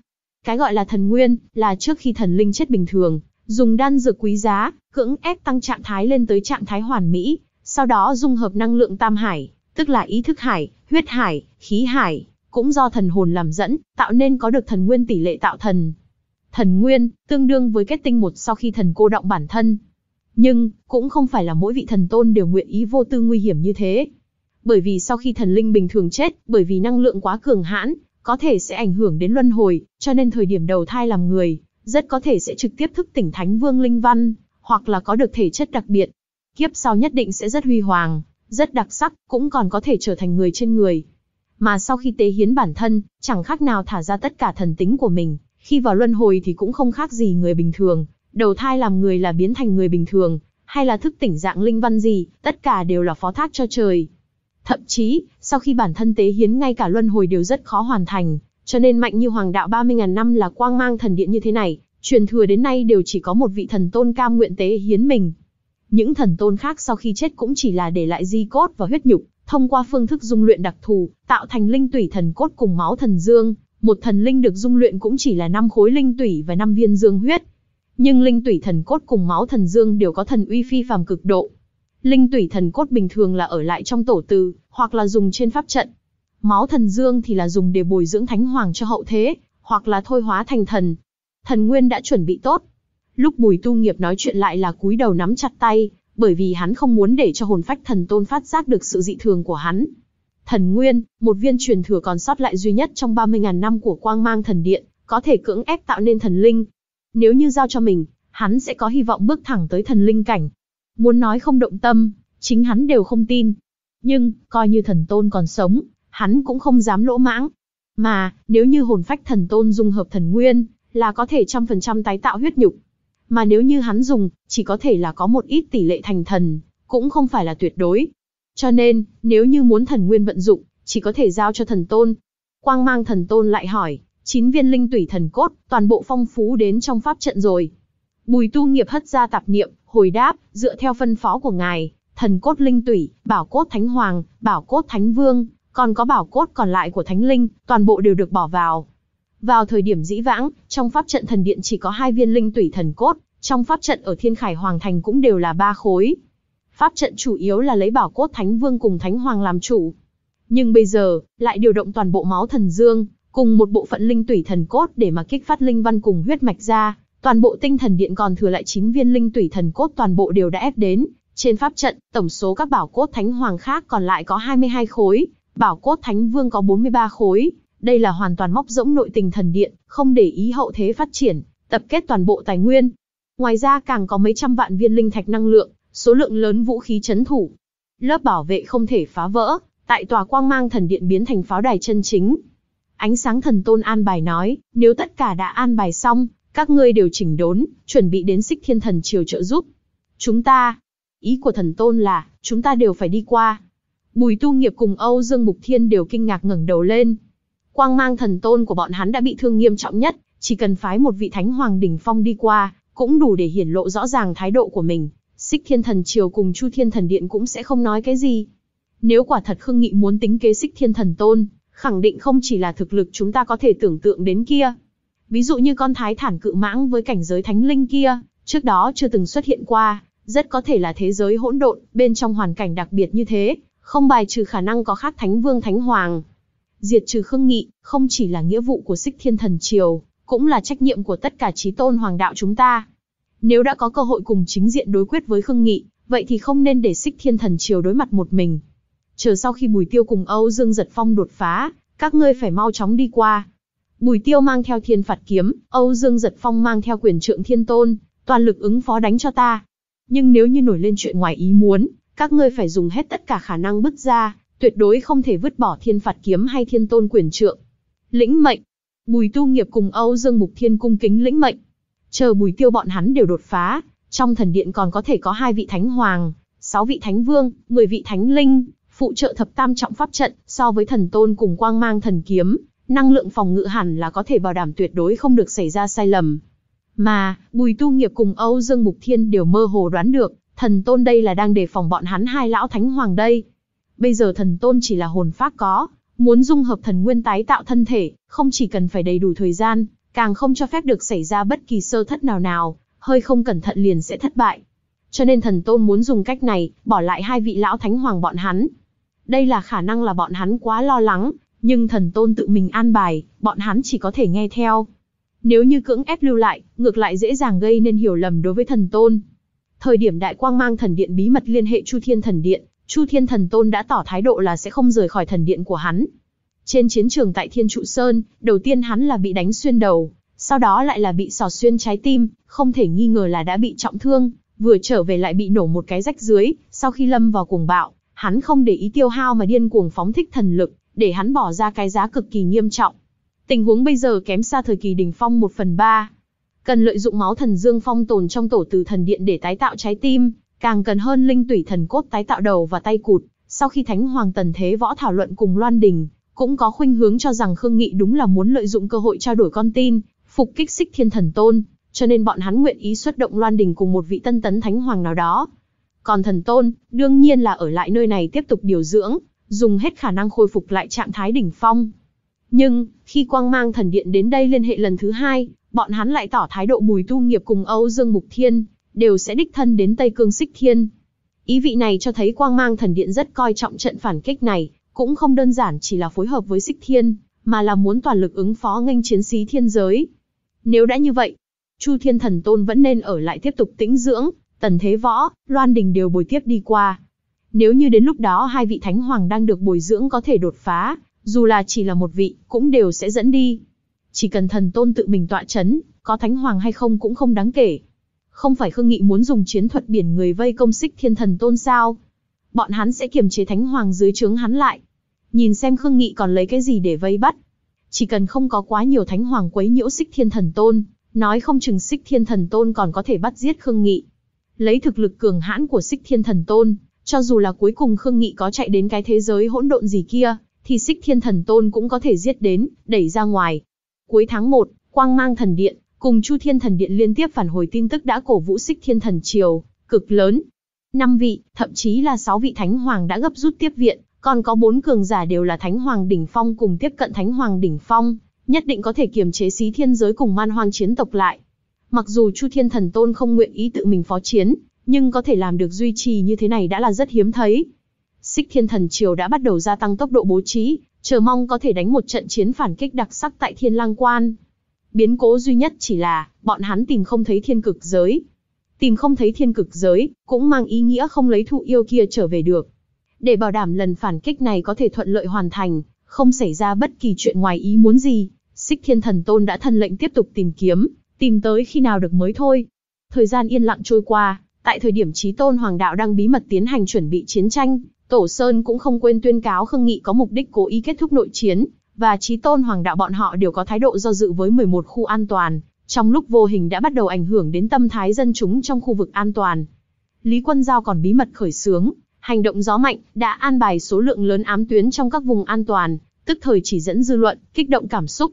Cái gọi là thần nguyên, là trước khi thần linh chết bình thường, dùng đan dược quý giá, cưỡng ép tăng trạng thái lên tới trạng thái hoàn mỹ, sau đó dung hợp năng lượng tam hải, tức là ý thức hải, huyết hải, khí hải, cũng do thần hồn làm dẫn, tạo nên có được thần nguyên tỷ lệ tạo thần. Thần nguyên, tương đương với kết tinh một sau khi thần cô động bản thân. Nhưng, cũng không phải là mỗi vị thần tôn đều nguyện ý vô tư nguy hiểm như thế. Bởi vì sau khi thần linh bình thường chết, bởi vì năng lượng quá cường hãn, có thể sẽ ảnh hưởng đến luân hồi, cho nên thời điểm đầu thai làm người, rất có thể sẽ trực tiếp thức tỉnh Thánh Vương Linh Văn, hoặc là có được thể chất đặc biệt. Kiếp sau nhất định sẽ rất huy hoàng, rất đặc sắc, cũng còn có thể trở thành người trên người. Mà sau khi tế hiến bản thân, chẳng khác nào thả ra tất cả thần tính của mình, khi vào luân hồi thì cũng không khác gì người bình thường, đầu thai làm người là biến thành người bình thường, hay là thức tỉnh dạng linh văn gì, tất cả đều là phó thác cho trời. Thậm chí, sau khi bản thân tế hiến ngay cả luân hồi đều rất khó hoàn thành, cho nên mạnh như hoàng đạo 30.000 năm là quang mang thần điện như thế này, truyền thừa đến nay đều chỉ có một vị thần tôn cam nguyện tế hiến mình. Những thần tôn khác sau khi chết cũng chỉ là để lại di cốt và huyết nhục, thông qua phương thức dung luyện đặc thù, tạo thành linh tủy thần cốt cùng máu thần dương, một thần linh được dung luyện cũng chỉ là năm khối linh tủy và năm viên dương huyết. Nhưng linh tủy thần cốt cùng máu thần dương đều có thần uy phi phàm cực độ. Linh tủy thần cốt bình thường là ở lại trong tổ từ, hoặc là dùng trên pháp trận, Máu thần dương thì là dùng để bồi dưỡng thánh hoàng cho hậu thế, hoặc là thôi hóa thành thần. Thần Nguyên đã chuẩn bị tốt. Lúc Bùi Tu Nghiệp nói chuyện lại là cúi đầu nắm chặt tay, bởi vì hắn không muốn để cho hồn phách thần tôn phát giác được sự dị thường của hắn. Thần Nguyên, một viên truyền thừa còn sót lại duy nhất trong 30.000 năm của quang mang thần điện, có thể cưỡng ép tạo nên thần linh. Nếu như giao cho mình, hắn sẽ có hy vọng bước thẳng tới thần linh cảnh. Muốn nói không động tâm, chính hắn đều không tin. Nhưng, coi như thần tôn còn sống, hắn cũng không dám lỗ mãng. Mà, nếu như hồn phách thần tôn dung hợp thần nguyên, là có thể trăm phần trăm tái tạo huyết nhục. Mà nếu như hắn dùng, chỉ có thể là có một ít tỷ lệ thành thần, cũng không phải là tuyệt đối. Cho nên, nếu như muốn thần nguyên vận dụng, chỉ có thể giao cho thần tôn. Quang mang thần tôn lại hỏi, chín viên linh tủy thần cốt, toàn bộ phong phú đến trong pháp trận rồi. Bùi tu nghiệp hất ra tạp niệm, hồi đáp, dựa theo phân phó của ngài, thần cốt linh tủy, bảo cốt thánh hoàng, bảo cốt thánh vương, còn có bảo cốt còn lại của thánh linh, toàn bộ đều được bỏ vào. Vào thời điểm dĩ vãng, trong pháp trận thần điện chỉ có hai viên linh tủy thần cốt, trong pháp trận ở Thiên Khải Hoàng Thành cũng đều là ba khối. Pháp trận chủ yếu là lấy bảo cốt Thánh Vương cùng Thánh Hoàng làm chủ. Nhưng bây giờ, lại điều động toàn bộ máu thần dương, cùng một bộ phận linh tủy thần cốt để mà kích phát linh văn cùng huyết mạch ra, toàn bộ tinh thần điện còn thừa lại 9 viên linh tủy thần cốt toàn bộ đều đã ép đến, trên pháp trận, tổng số các bảo cốt thánh hoàng khác còn lại có 22 khối, Bảo cốt Thánh Vương có 43 khối, đây là hoàn toàn móc rỗng nội tình thần điện, không để ý hậu thế phát triển, tập kết toàn bộ tài nguyên. Ngoài ra càng có mấy trăm vạn viên linh thạch năng lượng, số lượng lớn vũ khí chấn thủ. Lớp bảo vệ không thể phá vỡ, tại tòa quang mang thần điện biến thành pháo đài chân chính. Ánh sáng thần tôn an bài nói, nếu tất cả đã an bài xong, các ngươi đều chỉnh đốn, chuẩn bị đến xích thiên thần triều trợ giúp. Chúng ta, ý của thần tôn là, chúng ta đều phải đi qua, Bùi Tu Nghiệp cùng Âu Dương Mục Thiên đều kinh ngạc ngẩng đầu lên. Quang mang thần tôn của bọn hắn đã bị thương nghiêm trọng nhất, chỉ cần phái một vị thánh hoàng đỉnh phong đi qua, cũng đủ để hiển lộ rõ ràng thái độ của mình. Xích Thiên Thần Triều cùng Chu Thiên Thần Điện cũng sẽ không nói cái gì. Nếu quả thật Khương Nghị muốn tính kế Xích Thiên Thần Tôn, khẳng định không chỉ là thực lực chúng ta có thể tưởng tượng đến kia. Ví dụ như con thái thản cự mãng với cảnh giới thánh linh kia, trước đó chưa từng xuất hiện qua, rất có thể là thế giới hỗn độn, bên trong hoàn cảnh đặc biệt như thế, không bài trừ khả năng có khác Thánh Vương Thánh Hoàng. Diệt trừ Khương Nghị, không chỉ là nghĩa vụ của Sích Thiên Thần Triều, cũng là trách nhiệm của tất cả trí tôn hoàng đạo chúng ta. Nếu đã có cơ hội cùng chính diện đối quyết với Khương Nghị, vậy thì không nên để Sích Thiên Thần Triều đối mặt một mình. Chờ sau khi Bùi Tiêu cùng Âu Dương Giật Phong đột phá, các ngươi phải mau chóng đi qua. Bùi Tiêu mang theo Thiên Phạt Kiếm, Âu Dương Giật Phong mang theo quyền trượng Thiên Tôn, toàn lực ứng phó đánh cho ta. Nhưng nếu như nổi lên chuyện ngoài ý muốn, các ngươi phải dùng hết tất cả khả năng bứt ra, tuyệt đối không thể vứt bỏ thiên phạt kiếm hay thiên tôn quyền trượng. Lĩnh mệnh. Bùi tu nghiệp cùng Âu Dương Mục Thiên cung kính lĩnh mệnh. Chờ bùi tiêu bọn hắn đều đột phá, trong thần điện còn có thể có hai vị thánh hoàng, sáu vị thánh vương, mười vị thánh linh, phụ trợ thập tam trọng pháp trận, so với thần tôn cùng quang mang thần kiếm, năng lượng phòng ngự hẳn là có thể bảo đảm tuyệt đối không được xảy ra sai lầm. Mà, Bùi Tu Nghiệp cùng Âu Dương Mục Thiên đều mơ hồ đoán được, Thần tôn đây là đang đề phòng bọn hắn hai lão thánh hoàng đây. Bây giờ thần tôn chỉ là hồn phách có, muốn dung hợp thần nguyên tái tạo thân thể, không chỉ cần phải đầy đủ thời gian, càng không cho phép được xảy ra bất kỳ sơ thất nào nào, hơi không cẩn thận liền sẽ thất bại. Cho nên thần tôn muốn dùng cách này, bỏ lại hai vị lão thánh hoàng bọn hắn. Đây là khả năng là bọn hắn quá lo lắng, nhưng thần tôn tự mình an bài, bọn hắn chỉ có thể nghe theo. Nếu như cưỡng ép lưu lại, ngược lại dễ dàng gây nên hiểu lầm đối với thần tôn. Thời điểm Đại Quang mang thần điện bí mật liên hệ Chu Thiên thần điện, Chu Thiên thần tôn đã tỏ thái độ là sẽ không rời khỏi thần điện của hắn. Trên chiến trường tại Thiên Trụ Sơn, đầu tiên hắn là bị đánh xuyên đầu, sau đó lại là bị sò xuyên trái tim, không thể nghi ngờ là đã bị trọng thương, vừa trở về lại bị nổ một cái rách dưới, sau khi lâm vào cuồng bạo, hắn không để ý tiêu hao mà điên cuồng phóng thích thần lực, để hắn bỏ ra cái giá cực kỳ nghiêm trọng. Tình huống bây giờ kém xa thời kỳ đỉnh phong một phần ba. Cần lợi dụng máu thần dương phong tồn trong tổ từ thần điện để tái tạo trái tim, càng cần hơn linh tủy thần cốt tái tạo đầu và tay cụt. Sau khi Thánh Hoàng Tần Thế Võ thảo luận cùng Loan Đình, cũng có khuynh hướng cho rằng Khương Nghị đúng là muốn lợi dụng cơ hội trao đổi con tin, phục kích xích thiên thần tôn, cho nên bọn hắn nguyện ý xuất động Loan Đình cùng một vị tân tấn Thánh Hoàng nào đó. Còn thần tôn, đương nhiên là ở lại nơi này tiếp tục điều dưỡng, dùng hết khả năng khôi phục lại trạng thái đỉnh phong. Nhưng, khi quang mang thần điện đến đây liên hệ lần thứ hai, bọn hắn lại tỏ thái độ Bùi Tu Nghiệp cùng Âu Dương Mục Thiên, đều sẽ đích thân đến Tây Cương Xích Thiên. Ý vị này cho thấy quang mang thần điện rất coi trọng trận phản kích này, cũng không đơn giản chỉ là phối hợp với Xích Thiên, mà là muốn toàn lực ứng phó nghênh chiến sĩ thiên giới. Nếu đã như vậy, Chu Thiên Thần Tôn vẫn nên ở lại tiếp tục tĩnh dưỡng, Tần Thế Võ, Loan Đình đều bồi tiếp đi qua. Nếu như đến lúc đó hai vị thánh hoàng đang được bồi dưỡng có thể đột phá, dù là chỉ là một vị, cũng đều sẽ dẫn đi. Chỉ cần thần tôn tự mình tọa chấn, có thánh hoàng hay không cũng không đáng kể. Không phải Khương Nghị muốn dùng chiến thuật biển người vây công xích thiên thần tôn sao? Bọn hắn sẽ kiềm chế thánh hoàng dưới trướng hắn lại. Nhìn xem Khương Nghị còn lấy cái gì để vây bắt. Chỉ cần không có quá nhiều thánh hoàng quấy nhiễu xích thiên thần tôn, nói không chừng xích thiên thần tôn còn có thể bắt giết Khương Nghị. Lấy thực lực cường hãn của xích thiên thần tôn, cho dù là cuối cùng Khương Nghị có chạy đến cái thế giới hỗn độn gì kia, thì xích thiên thần tôn cũng có thể giết đến, đẩy ra ngoài. Cuối tháng 1, Quang Mang Thần Điện cùng Chu Thiên Thần Điện liên tiếp phản hồi tin tức đã cổ vũ Xích Thiên Thần Triều, cực lớn. Năm vị, thậm chí là sáu vị Thánh Hoàng đã gấp rút tiếp viện, còn có bốn cường giả đều là Thánh Hoàng đỉnh phong cùng tiếp cận Thánh Hoàng đỉnh phong, nhất định có thể kiềm chế xí thiên giới cùng man hoang chiến tộc lại. Mặc dù Chu Thiên Thần Tôn không nguyện ý tự mình phó chiến, nhưng có thể làm được duy trì như thế này đã là rất hiếm thấy. Xích Thiên Thần Triều đã bắt đầu gia tăng tốc độ bố trí, chờ mong có thể đánh một trận chiến phản kích đặc sắc tại Thiên Lang Quan. Biến cố duy nhất chỉ là, bọn hắn tìm không thấy thiên cực giới. Tìm không thấy thiên cực giới, cũng mang ý nghĩa không lấy thụ yêu kia trở về được. Để bảo đảm lần phản kích này có thể thuận lợi hoàn thành, không xảy ra bất kỳ chuyện ngoài ý muốn gì, Sích Thiên Thần Tôn đã thân lệnh tiếp tục tìm kiếm, tìm tới khi nào được mới thôi. Thời gian yên lặng trôi qua, tại thời điểm Chí Tôn Hoàng Đạo đang bí mật tiến hành chuẩn bị chiến tranh, Tổ Sơn cũng không quên tuyên cáo Khương Nghị có mục đích cố ý kết thúc nội chiến, và trí tôn hoàng đạo bọn họ đều có thái độ do dự với 11 khu an toàn, trong lúc vô hình đã bắt đầu ảnh hưởng đến tâm thái dân chúng trong khu vực an toàn. Lý Quân Giao còn bí mật khởi xướng, hành động gió mạnh, đã an bài số lượng lớn ám tuyến trong các vùng an toàn, tức thời chỉ dẫn dư luận, kích động cảm xúc.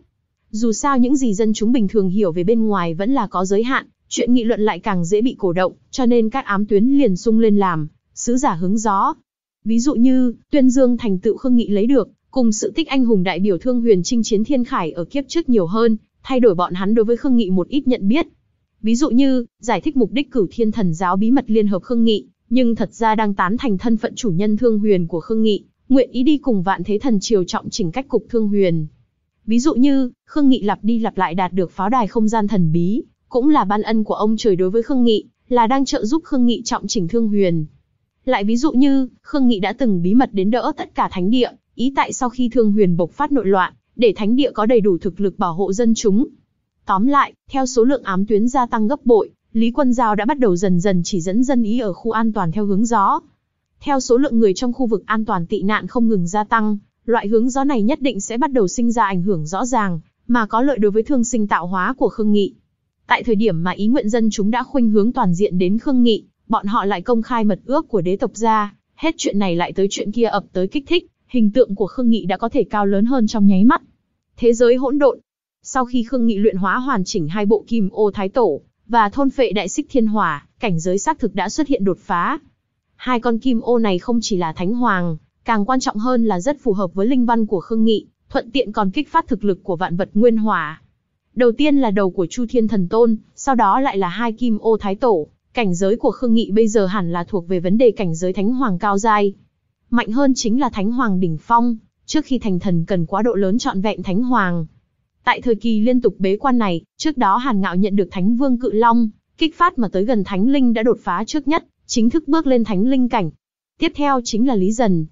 Dù sao những gì dân chúng bình thường hiểu về bên ngoài vẫn là có giới hạn, chuyện nghị luận lại càng dễ bị cổ động, cho nên các ám tuyến liền sung lên làm, sứ giả hướng gió, ví dụ như tuyên dương thành tựu khương nghị lấy được, cùng sự tích anh hùng đại biểu thương huyền chinh chiến thiên khải ở kiếp trước nhiều hơn, thay đổi bọn hắn đối với khương nghị một ít nhận biết. Ví dụ như, giải thích mục đích cử thiên thần giáo bí mật liên hợp khương nghị, nhưng thật ra đang tán thành thân phận chủ nhân thương huyền của khương nghị, nguyện ý đi cùng vạn thế thần triều trọng chỉnh cách cục thương huyền. Ví dụ như, Khương Nghị lặp đi lặp lại đạt được pháo đài không gian thần bí, cũng là ban ân của ông trời đối với Khương Nghị, là đang trợ giúp Khương Nghị trọng chỉnh thương huyền. Lại ví dụ như, Khương Nghị đã từng bí mật đến đỡ tất cả thánh địa, ý tại sau khi Thương Huyền bộc phát nội loạn, để thánh địa có đầy đủ thực lực bảo hộ dân chúng. Tóm lại, theo số lượng ám tuyến gia tăng gấp bội, Lý Quân Giao đã bắt đầu dần dần chỉ dẫn dân ý ở khu an toàn theo hướng gió. Theo số lượng người trong khu vực an toàn tị nạn không ngừng gia tăng, loại hướng gió này nhất định sẽ bắt đầu sinh ra ảnh hưởng rõ ràng, mà có lợi đối với thương sinh tạo hóa của Khương Nghị. Tại thời điểm mà ý nguyện dân chúng đã khuynh hướng toàn diện đến Khương Nghị, bọn họ lại công khai mật ước của đế tộc ra, hết chuyện này lại tới chuyện kia ập tới kích thích, hình tượng của Khương Nghị đã có thể cao lớn hơn trong nháy mắt. Thế giới hỗn độn. Sau khi Khương Nghị luyện hóa hoàn chỉnh hai bộ Kim Ô Thái Tổ và thôn phệ Đại sích Thiên Hỏa, cảnh giới xác thực đã xuất hiện đột phá. Hai con Kim Ô này không chỉ là thánh hoàng, càng quan trọng hơn là rất phù hợp với linh văn của Khương Nghị, thuận tiện còn kích phát thực lực của vạn vật nguyên hỏa. Đầu tiên là đầu của Chu Thiên Thần Tôn, sau đó lại là hai Kim Ô Thái Tổ, Cảnh giới của Khương Nghị bây giờ hẳn là thuộc về vấn đề cảnh giới thánh hoàng cao giai. Mạnh hơn chính là thánh hoàng đỉnh phong, trước khi thành thần cần quá độ lớn trọn vẹn thánh hoàng. Tại thời kỳ liên tục bế quan này, trước đó Hàn Ngạo nhận được Thánh Vương Cự Long, kích phát mà tới gần Thánh Linh đã đột phá trước nhất, chính thức bước lên Thánh Linh cảnh. Tiếp theo chính là Lý Dần.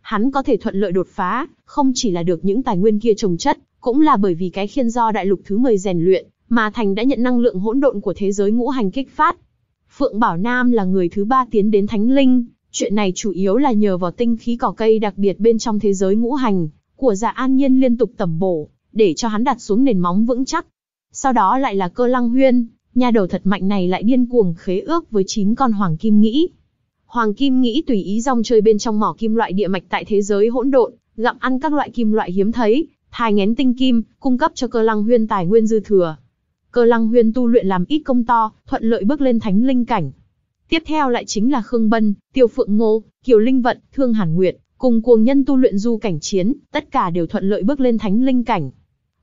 Hắn có thể thuận lợi đột phá, không chỉ là được những tài nguyên kia trồng chất, cũng là bởi vì cái khiên do đại lục thứ 10 rèn luyện, mà Thành đã nhận năng lượng hỗn độn của thế giới ngũ hành kích phát, Phượng Bảo Nam là người thứ ba tiến đến thánh linh, chuyện này chủ yếu là nhờ vào tinh khí cỏ cây đặc biệt bên trong thế giới ngũ hành, của dạ an nhiên liên tục tẩm bổ, để cho hắn đặt xuống nền móng vững chắc. Sau đó lại là cơ lăng huyên, nhà đầu thật mạnh này lại điên cuồng khế ước với chín con hoàng kim nghĩ. Hoàng kim nghĩ tùy ý rong chơi bên trong mỏ kim loại địa mạch tại thế giới hỗn độn, gặm ăn các loại kim loại hiếm thấy, thai ngén tinh kim, cung cấp cho cơ lăng huyên tài nguyên dư thừa. Cơ Lăng Huyên tu luyện làm ít công to, thuận lợi bước lên thánh linh cảnh. Tiếp theo lại chính là Khương Bân, Tiêu Phượng Ngô, Kiều Linh Vận, Thương Hàn Nguyệt, cùng cuồng nhân tu luyện du cảnh chiến, tất cả đều thuận lợi bước lên thánh linh cảnh.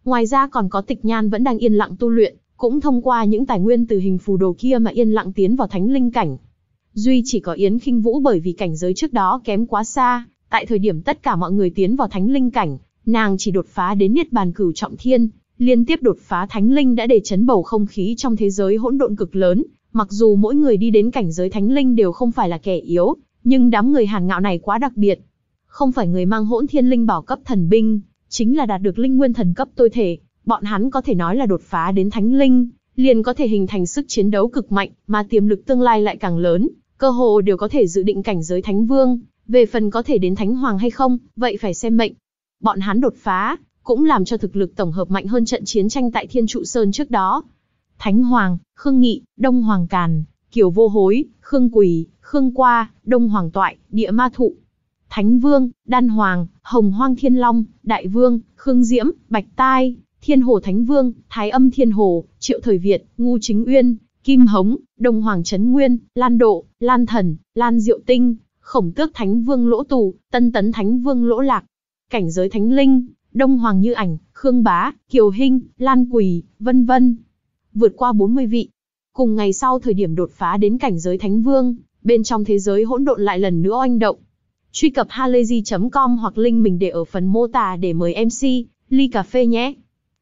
Ngoài ra còn có Tịch Nhan vẫn đang yên lặng tu luyện, cũng thông qua những tài nguyên từ hình phù đồ kia mà yên lặng tiến vào thánh linh cảnh. Duy chỉ có Yến Khinh Vũ bởi vì cảnh giới trước đó kém quá xa, tại thời điểm tất cả mọi người tiến vào thánh linh cảnh, nàng chỉ đột phá đến niết bàn cửu trọng thiên, Liên tiếp đột phá thánh linh đã để chấn bầu không khí trong thế giới hỗn độn cực lớn, mặc dù mỗi người đi đến cảnh giới thánh linh đều không phải là kẻ yếu, nhưng đám người hàn ngạo này quá đặc biệt. Không phải người mang hỗn thiên linh bảo cấp thần binh, chính là đạt được linh nguyên thần cấp tôi thể, bọn hắn có thể nói là đột phá đến thánh linh, liền có thể hình thành sức chiến đấu cực mạnh, mà tiềm lực tương lai lại càng lớn, cơ hồ đều có thể dự định cảnh giới thánh vương, về phần có thể đến thánh hoàng hay không, vậy phải xem mệnh. Bọn hắn đột phá, cũng làm cho thực lực tổng hợp mạnh hơn trận chiến tranh tại Thiên Trụ Sơn trước đó. Thánh Hoàng, Khương Nghị, Đông Hoàng Càn, Kiều Vô Hối, Khương Quỳ, Khương Qua, Đông Hoàng Toại, Địa Ma Thụ. Thánh Vương, Đan Hoàng, Hồng Hoang Thiên Long, Đại Vương, Khương Diễm, Bạch Tai, Thiên Hồ Thánh Vương, Thái Âm Thiên Hồ, Triệu Thời Việt, Ngu Chính Uyên, Kim Hống, Đông Hoàng Trấn Nguyên, Lan Độ, Lan Thần, Lan Diệu Tinh, Khổng Tước Thánh Vương Lỗ Tù, Tân Tấn Thánh Vương Lỗ Lạc. Cảnh giới Thánh Linh, Đông Hoàng Như Ảnh, Khương Bá, Kiều Hinh, Lan Quỳ, vân vân. Vượt qua 40 vị. Cùng ngày sau thời điểm đột phá đến cảnh giới Thánh Vương, bên trong thế giới hỗn độn lại lần nữa oanh động. Truy cập halayzi.com hoặc link mình để ở phần mô tả để mời MC, ly cà phê nhé.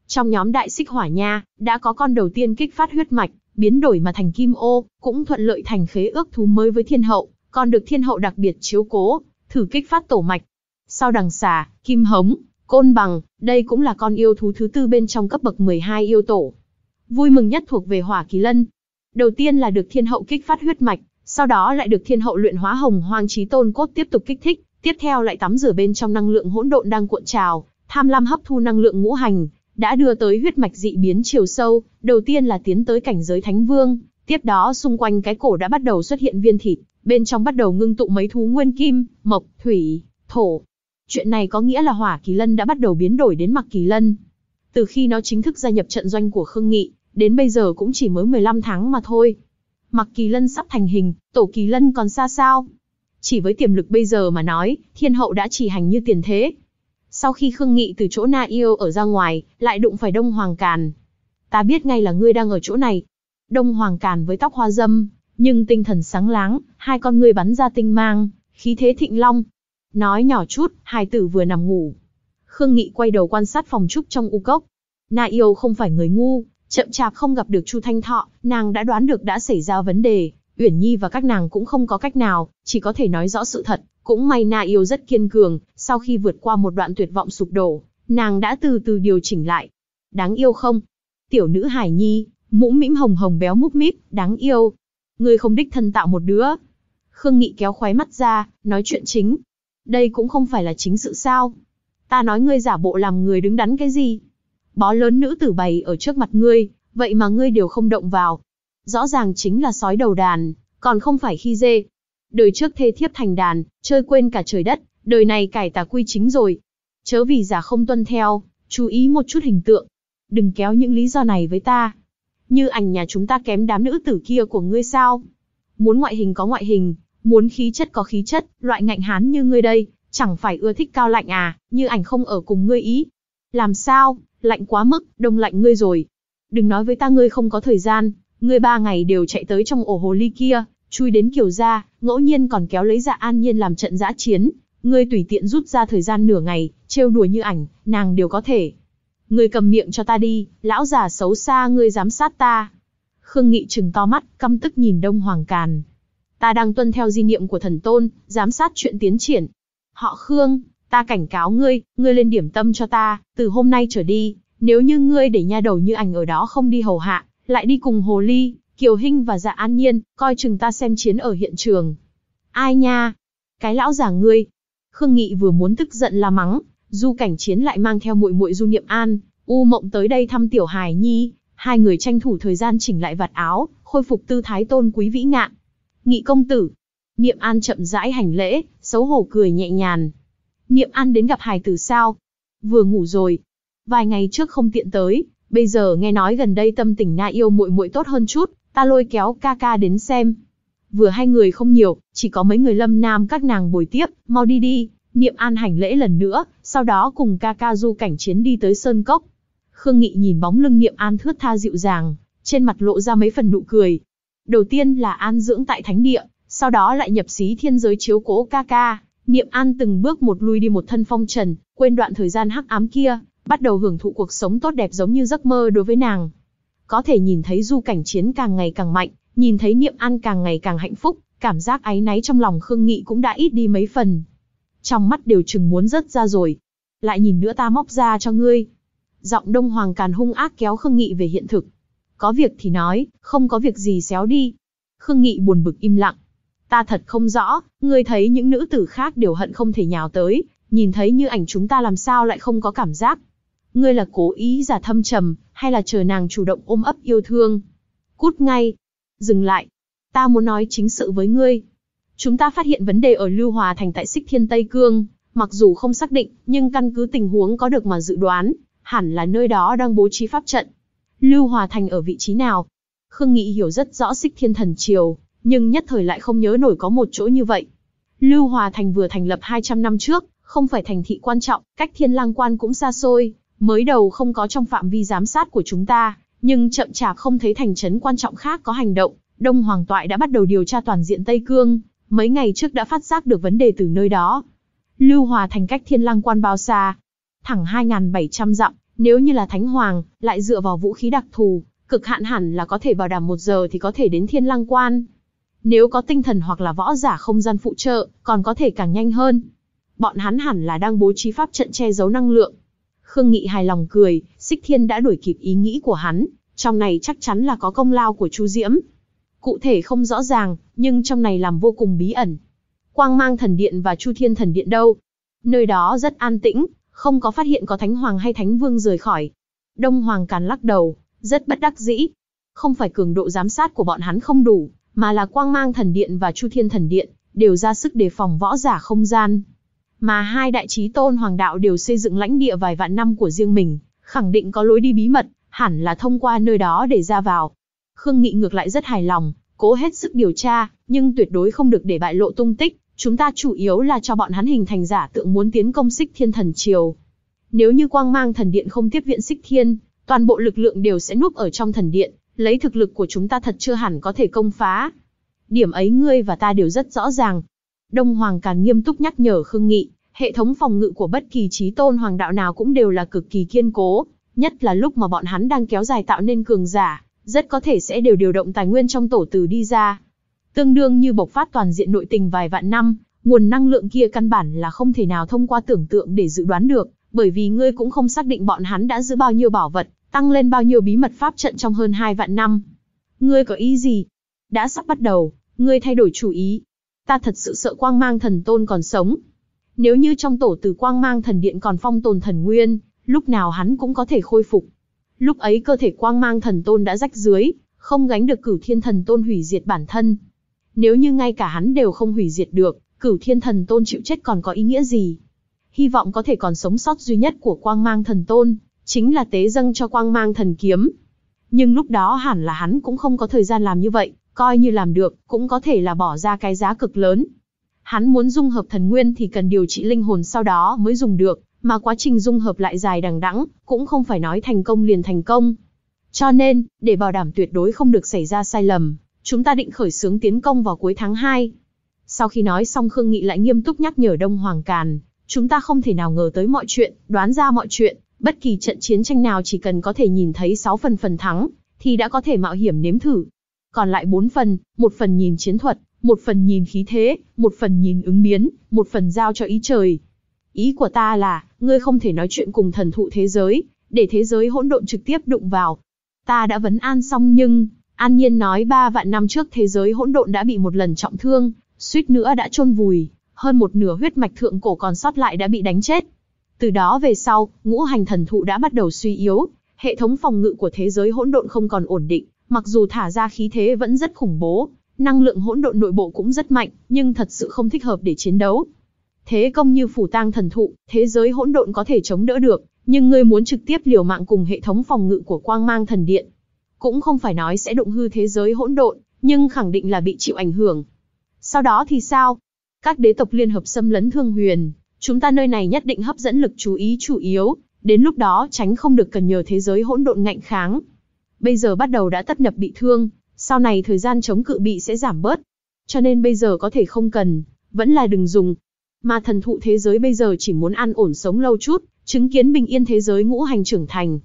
Trong nhóm đại xích hỏa nha, đã có con đầu tiên kích phát huyết mạch, biến đổi mà thành kim ô, cũng thuận lợi thành khế ước thú mới với thiên hậu, còn được thiên hậu đặc biệt chiếu cố, thử kích phát tổ mạch. Sau đằng xà, kim hống, Côn bằng, đây cũng là con yêu thú thứ tư bên trong cấp bậc 12 yêu tổ. Vui mừng nhất thuộc về hỏa kỳ lân. Đầu tiên là được thiên hậu kích phát huyết mạch, sau đó lại được thiên hậu luyện hóa hồng hoang trí tôn cốt tiếp tục kích thích, tiếp theo lại tắm rửa bên trong năng lượng hỗn độn đang cuộn trào, tham lam hấp thu năng lượng ngũ hành, đã đưa tới huyết mạch dị biến chiều sâu, đầu tiên là tiến tới cảnh giới thánh vương, tiếp đó xung quanh cái cổ đã bắt đầu xuất hiện viên thịt, bên trong bắt đầu ngưng tụ mấy thú nguyên kim, mộc, thủy, thổ, Chuyện này có nghĩa là hỏa kỳ lân đã bắt đầu biến đổi đến mặc kỳ lân. Từ khi nó chính thức gia nhập trận doanh của Khương Nghị, đến bây giờ cũng chỉ mới 15 tháng mà thôi. Mặc kỳ lân sắp thành hình, tổ kỳ lân còn xa sao. Chỉ với tiềm lực bây giờ mà nói, thiên hậu đã chỉ hành như tiền thế. Sau khi Khương Nghị từ chỗ Na Yêu ở ra ngoài, lại đụng phải Đông Hoàng Càn. Ta biết ngay là ngươi đang ở chỗ này. Đông Hoàng Càn với tóc hoa dâm, nhưng tinh thần sáng láng, hai con ngươi bắn ra tinh mang, khí thế thịnh long, Nói nhỏ chút, hai tử vừa nằm ngủ. Khương Nghị quay đầu quan sát phòng trúc trong u cốc. Na yêu không phải người ngu, chậm chạp không gặp được Chu Thanh Thọ, nàng đã đoán được đã xảy ra vấn đề. Uyển Nhi và các nàng cũng không có cách nào, chỉ có thể nói rõ sự thật. Cũng may Na yêu rất kiên cường, sau khi vượt qua một đoạn tuyệt vọng sụp đổ, nàng đã từ từ điều chỉnh lại. Đáng yêu không? Tiểu nữ Hải Nhi, mũm mĩm hồng hồng béo múp míp, đáng yêu. Người không đích thân tạo một đứa. Khương Nghị kéo khóe mắt ra, nói chuyện chính đây cũng không phải là chính sự sao. Ta nói ngươi giả bộ làm người đứng đắn cái gì? Bó lớn nữ tử bày ở trước mặt ngươi, vậy mà ngươi đều không động vào. Rõ ràng chính là sói đầu đàn, còn không phải khi dê. Đời trước thê thiếp thành đàn, chơi quên cả trời đất, đời này cải tà quy chính rồi. Chớ vì giả không tuân theo, chú ý một chút hình tượng. Đừng kéo những lý do này với ta. Như ảnh nhà chúng ta kém đám nữ tử kia của ngươi sao? Muốn ngoại hình có ngoại hình, Muốn khí chất có khí chất, loại ngạnh hán như ngươi đây, chẳng phải ưa thích cao lạnh à, như ảnh không ở cùng ngươi ý. Làm sao, lạnh quá mức, đông lạnh ngươi rồi. Đừng nói với ta ngươi không có thời gian, ngươi ba ngày đều chạy tới trong ổ hồ ly kia, chui đến kiểu ra, ngẫu nhiên còn kéo lấy dạ an nhiên làm trận giã chiến. Ngươi tùy tiện rút ra thời gian nửa ngày, trêu đùa như ảnh, nàng đều có thể. Ngươi cầm miệng cho ta đi, lão già xấu xa ngươi dám sát ta. Khương Nghị trừng to mắt, căm tức nhìn Đông Hoàng Càn ta đang tuân theo di niệm của thần tôn, giám sát chuyện tiến triển. Họ Khương, ta cảnh cáo ngươi, ngươi lên điểm tâm cho ta, từ hôm nay trở đi, nếu như ngươi để nha đầu như ảnh ở đó không đi hầu hạ, lại đi cùng Hồ Ly, Kiều Hinh và Dạ An Nhiên, coi chừng ta xem chiến ở hiện trường. Ai nha? Cái lão giả ngươi. Khương Nghị vừa muốn tức giận la mắng, Du Cảnh Chiến lại mang theo muội muội Du Niệm An, U Mộng tới đây thăm Tiểu Hải Nhi, hai người tranh thủ thời gian chỉnh lại vạt áo, khôi phục tư thái tôn quý vĩ ngạn, Nghị công tử. Niệm An chậm rãi hành lễ, xấu hổ cười nhẹ nhàn. Niệm An đến gặp hài tử sao? Vừa ngủ rồi. Vài ngày trước không tiện tới, bây giờ nghe nói gần đây tâm tình na yêu muội muội tốt hơn chút, ta lôi kéo ca ca đến xem. Vừa hai người không nhiều, chỉ có mấy người lâm nam các nàng bồi tiếp, mau đi đi, niệm an hành lễ lần nữa, sau đó cùng ca ca du cảnh chiến đi tới Sơn Cốc. Khương Nghị nhìn bóng lưng niệm an thướt tha dịu dàng, trên mặt lộ ra mấy phần nụ cười, Đầu tiên là an dưỡng tại thánh địa, sau đó lại nhập xí thiên giới chiếu cố ca ca, niệm an từng bước một lui đi một thân phong trần, quên đoạn thời gian hắc ám kia, bắt đầu hưởng thụ cuộc sống tốt đẹp giống như giấc mơ đối với nàng. Có thể nhìn thấy du cảnh chiến càng ngày càng mạnh, nhìn thấy niệm an càng ngày càng hạnh phúc, cảm giác áy náy trong lòng Khương Nghị cũng đã ít đi mấy phần. Trong mắt đều chừng muốn rớt ra rồi. Lại nhìn nữa ta móc ra cho ngươi. Giọng Đông Hoàng Càn hung ác kéo Khương Nghị về hiện thực. Có việc thì nói, không có việc gì xéo đi. Khương Nghị buồn bực im lặng. Ta thật không rõ, ngươi thấy những nữ tử khác đều hận không thể nhào tới, nhìn thấy như ảnh chúng ta làm sao lại không có cảm giác. Ngươi là cố ý giả thâm trầm, hay là chờ nàng chủ động ôm ấp yêu thương. Cút ngay. Dừng lại. Ta muốn nói chính sự với ngươi. Chúng ta phát hiện vấn đề ở Lưu Hòa Thành tại Sích Thiên Tây Cương, mặc dù không xác định, nhưng căn cứ tình huống có được mà dự đoán, hẳn là nơi đó đang bố trí pháp trận, Lưu Hòa Thành ở vị trí nào? Khương Nghị hiểu rất rõ xích thiên thần triều, nhưng nhất thời lại không nhớ nổi có một chỗ như vậy. Lưu Hòa Thành vừa thành lập 200 năm trước, không phải thành thị quan trọng, cách thiên lang quan cũng xa xôi, mới đầu không có trong phạm vi giám sát của chúng ta, nhưng chậm chạp không thấy thành trấn quan trọng khác có hành động. Đông Hoàng Toại đã bắt đầu điều tra toàn diện Tây Cương, mấy ngày trước đã phát giác được vấn đề từ nơi đó. Lưu Hòa Thành cách thiên lang quan bao xa? Thẳng 2.700 dặm, nếu như là thánh hoàng, lại dựa vào vũ khí đặc thù, cực hạn hẳn là có thể bảo đảm một giờ thì có thể đến thiên lang quan. Nếu có tinh thần hoặc là võ giả không gian phụ trợ, còn có thể càng nhanh hơn. Bọn hắn hẳn là đang bố trí pháp trận che giấu năng lượng. Khương Nghị hài lòng cười, xích Thiên đã đuổi kịp ý nghĩ của hắn, trong này chắc chắn là có công lao của Chu Diễm. Cụ thể không rõ ràng, nhưng trong này làm vô cùng bí ẩn. Quang mang thần điện và Chu Thiên thần điện đâu? Nơi đó rất an tĩnh, không có phát hiện có thánh hoàng hay thánh vương rời khỏi. Đông Hoàng Càn lắc đầu, rất bất đắc dĩ. Không phải cường độ giám sát của bọn hắn không đủ, mà là quang mang thần điện và chu thiên thần điện, đều ra sức đề phòng võ giả không gian. Mà hai đại trí tôn hoàng đạo đều xây dựng lãnh địa vài vạn năm của riêng mình, khẳng định có lối đi bí mật, hẳn là thông qua nơi đó để ra vào. Khương Nghị ngược lại rất hài lòng, cố hết sức điều tra, nhưng tuyệt đối không được để bại lộ tung tích Chúng ta chủ yếu là cho bọn hắn hình thành giả tượng muốn tiến công xích thiên thần triều. Nếu như quang mang thần điện không tiếp viện xích thiên, toàn bộ lực lượng đều sẽ núp ở trong thần điện, lấy thực lực của chúng ta thật chưa hẳn có thể công phá. Điểm ấy ngươi và ta đều rất rõ ràng. Đông Hoàng càng nghiêm túc nhắc nhở Khương Nghị, hệ thống phòng ngự của bất kỳ trí tôn hoàng đạo nào cũng đều là cực kỳ kiên cố, nhất là lúc mà bọn hắn đang kéo dài tạo nên cường giả, rất có thể sẽ đều điều động tài nguyên trong tổ từ đi ra, Tương đương như bộc phát toàn diện nội tình vài vạn năm, nguồn năng lượng kia căn bản là không thể nào thông qua tưởng tượng để dự đoán được, bởi vì ngươi cũng không xác định bọn hắn đã giữ bao nhiêu bảo vật, tăng lên bao nhiêu bí mật pháp trận trong hơn hai vạn năm. Ngươi có ý gì? Đã sắp bắt đầu, ngươi thay đổi chủ ý. Ta thật sự sợ quang mang thần tôn còn sống. Nếu như trong tổ từ quang mang thần điện còn phong tồn thần nguyên, lúc nào hắn cũng có thể khôi phục. Lúc ấy cơ thể quang mang thần tôn đã rách dưới, không gánh được cửu thiên thần tôn hủy diệt bản thân. Nếu như ngay cả hắn đều không hủy diệt được, cửu thiên thần tôn chịu chết còn có ý nghĩa gì? Hy vọng có thể còn sống sót duy nhất của quang mang thần tôn, chính là tế dâng cho quang mang thần kiếm. Nhưng lúc đó hẳn là hắn cũng không có thời gian làm như vậy, coi như làm được, cũng có thể là bỏ ra cái giá cực lớn. Hắn muốn dung hợp thần nguyên thì cần điều trị linh hồn sau đó mới dùng được, mà quá trình dung hợp lại dài đằng đẵng, cũng không phải nói thành công liền thành công. Cho nên, để bảo đảm tuyệt đối không được xảy ra sai lầm, Chúng ta định khởi xướng tiến công vào cuối tháng 2. Sau khi nói xong Khương Nghị lại nghiêm túc nhắc nhở Đông Hoàng Càn, chúng ta không thể nào ngờ tới mọi chuyện, đoán ra mọi chuyện, bất kỳ trận chiến tranh nào chỉ cần có thể nhìn thấy 6 phần phần thắng, thì đã có thể mạo hiểm nếm thử. Còn lại 4 phần, một phần nhìn chiến thuật, một phần nhìn khí thế, một phần nhìn ứng biến, một phần giao cho ý trời. Ý của ta là, ngươi không thể nói chuyện cùng thần thụ thế giới, để thế giới hỗn độn trực tiếp đụng vào. Ta đã vấn an xong nhưng, An Nhiên nói ba vạn năm trước thế giới hỗn độn đã bị một lần trọng thương, suýt nữa đã chôn vùi, hơn một nửa huyết mạch thượng cổ còn sót lại đã bị đánh chết. Từ đó về sau, ngũ hành thần thụ đã bắt đầu suy yếu, hệ thống phòng ngự của thế giới hỗn độn không còn ổn định, mặc dù thả ra khí thế vẫn rất khủng bố, năng lượng hỗn độn nội bộ cũng rất mạnh, nhưng thật sự không thích hợp để chiến đấu. Thế công như phủ tang thần thụ, thế giới hỗn độn có thể chống đỡ được, nhưng ngươi muốn trực tiếp liều mạng cùng hệ thống phòng ngự của quang mang thần điện, cũng không phải nói sẽ động hư thế giới hỗn độn, nhưng khẳng định là bị chịu ảnh hưởng. Sau đó thì sao? Các đế tộc liên hợp xâm lấn Thương Huyền, chúng ta nơi này nhất định hấp dẫn lực chú ý chủ yếu, đến lúc đó tránh không được cần nhờ thế giới hỗn độn ngạnh kháng. Bây giờ bắt đầu đã tất nhập bị thương, sau này thời gian chống cự bị sẽ giảm bớt. Cho nên bây giờ có thể không cần, vẫn là đừng dùng. Mà thần thụ thế giới bây giờ chỉ muốn ăn ổn sống lâu chút, chứng kiến bình yên thế giới ngũ hành trưởng thành,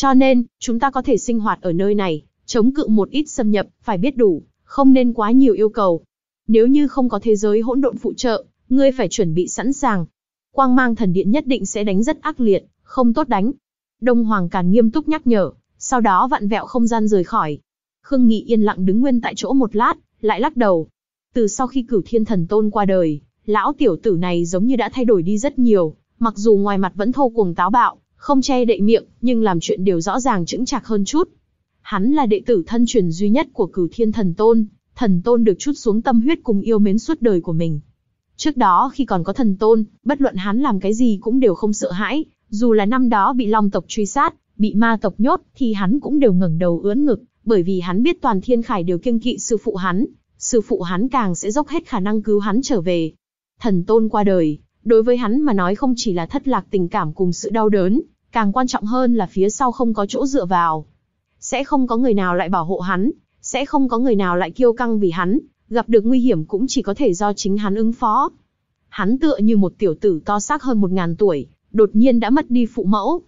cho nên, chúng ta có thể sinh hoạt ở nơi này, chống cự một ít xâm nhập, phải biết đủ, không nên quá nhiều yêu cầu. Nếu như không có thế giới hỗn độn phụ trợ, ngươi phải chuẩn bị sẵn sàng. Quang mang thần điện nhất định sẽ đánh rất ác liệt, không tốt đánh. Đông Hoàng Càn nghiêm túc nhắc nhở, sau đó vặn vẹo không gian rời khỏi. Khương Nghị yên lặng đứng nguyên tại chỗ một lát, lại lắc đầu. Từ sau khi cửu thiên thần tôn qua đời, lão tiểu tử này giống như đã thay đổi đi rất nhiều, mặc dù ngoài mặt vẫn thô cuồng táo bạo, không che đậy miệng, nhưng làm chuyện đều rõ ràng chững chạc hơn chút. Hắn là đệ tử thân truyền duy nhất của cửu thiên thần tôn, thần tôn được chút xuống tâm huyết cùng yêu mến suốt đời của mình. Trước đó khi còn có thần tôn, bất luận hắn làm cái gì cũng đều không sợ hãi, dù là năm đó bị long tộc truy sát, bị ma tộc nhốt, thì hắn cũng đều ngẩng đầu ướn ngực, bởi vì hắn biết toàn thiên khải đều kiêng kỵ sư phụ hắn, sư phụ hắn càng sẽ dốc hết khả năng cứu hắn trở về. Thần tôn qua đời, Đối với hắn mà nói không chỉ là thất lạc tình cảm cùng sự đau đớn, càng quan trọng hơn là phía sau không có chỗ dựa vào. Sẽ không có người nào lại bảo hộ hắn, sẽ không có người nào lại kiêu căng vì hắn, gặp được nguy hiểm cũng chỉ có thể do chính hắn ứng phó. Hắn tựa như một tiểu tử to xác hơn một ngàn tuổi, đột nhiên đã mất đi phụ mẫu.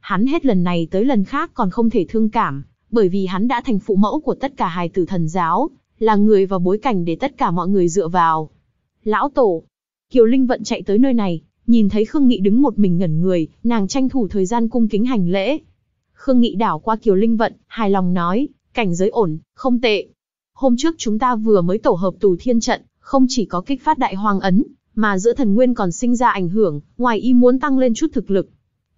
Hắn hết lần này tới lần khác còn không thể thương cảm, bởi vì hắn đã thành phụ mẫu của tất cả hài tử thần giáo, là người và bối cảnh để tất cả mọi người dựa vào. Lão Tổ, Kiều Linh Vận chạy tới nơi này, nhìn thấy Khương Nghị đứng một mình ngẩn người, nàng tranh thủ thời gian cung kính hành lễ. Khương Nghị đảo qua Kiều Linh Vận, hài lòng nói, cảnh giới ổn, không tệ. Hôm trước chúng ta vừa mới tổ hợp tù thiên trận, không chỉ có kích phát đại hoàng ấn, mà giữa thần nguyên còn sinh ra ảnh hưởng, ngoài y muốn tăng lên chút thực lực.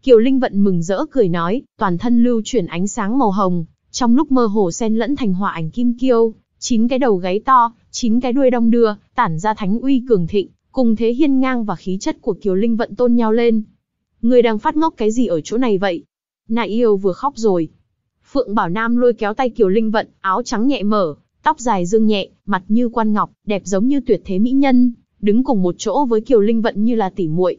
Kiều Linh Vận mừng rỡ cười nói, toàn thân lưu chuyển ánh sáng màu hồng, trong lúc mơ hồ xen lẫn thành hỏa ảnh kim kiêu, chín cái đầu gáy to, chín cái đuôi đông đưa, tản ra thánh uy cường thịnh, Cùng thế hiên ngang và khí chất của Kiều Linh vận tôn nhau lên. Người đang phát ngốc cái gì ở chỗ này vậy? Nại yêu vừa khóc rồi. Phượng Bảo Nam lôi kéo tay Kiều Linh vận, áo trắng nhẹ mở, tóc dài dương nhẹ, mặt như quan ngọc, đẹp giống như tuyệt thế mỹ nhân, đứng cùng một chỗ với Kiều Linh vận như là tỉ muội.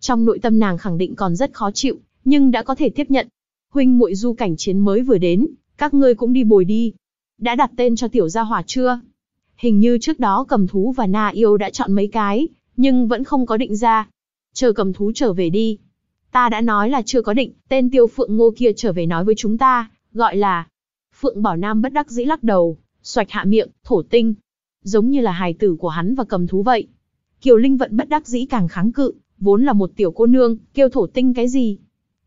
Trong nội tâm nàng khẳng định còn rất khó chịu, nhưng đã có thể tiếp nhận. Huynh muội du cảnh chiến mới vừa đến, các ngươi cũng đi bồi đi. Đã đặt tên cho tiểu gia hỏa chưa? Hình như trước đó cầm thú và na yêu đã chọn mấy cái, nhưng vẫn không có định ra. Chờ cầm thú trở về đi. Ta đã nói là chưa có định, tên tiêu phượng ngô kia trở về nói với chúng ta, gọi là... Phượng Bảo Nam bất đắc dĩ lắc đầu, xoạch hạ miệng, thổ tinh. Giống như là hài tử của hắn và cầm thú vậy. Kiều Linh vẫn bất đắc dĩ càng kháng cự, vốn là một tiểu cô nương, kêu thổ tinh cái gì.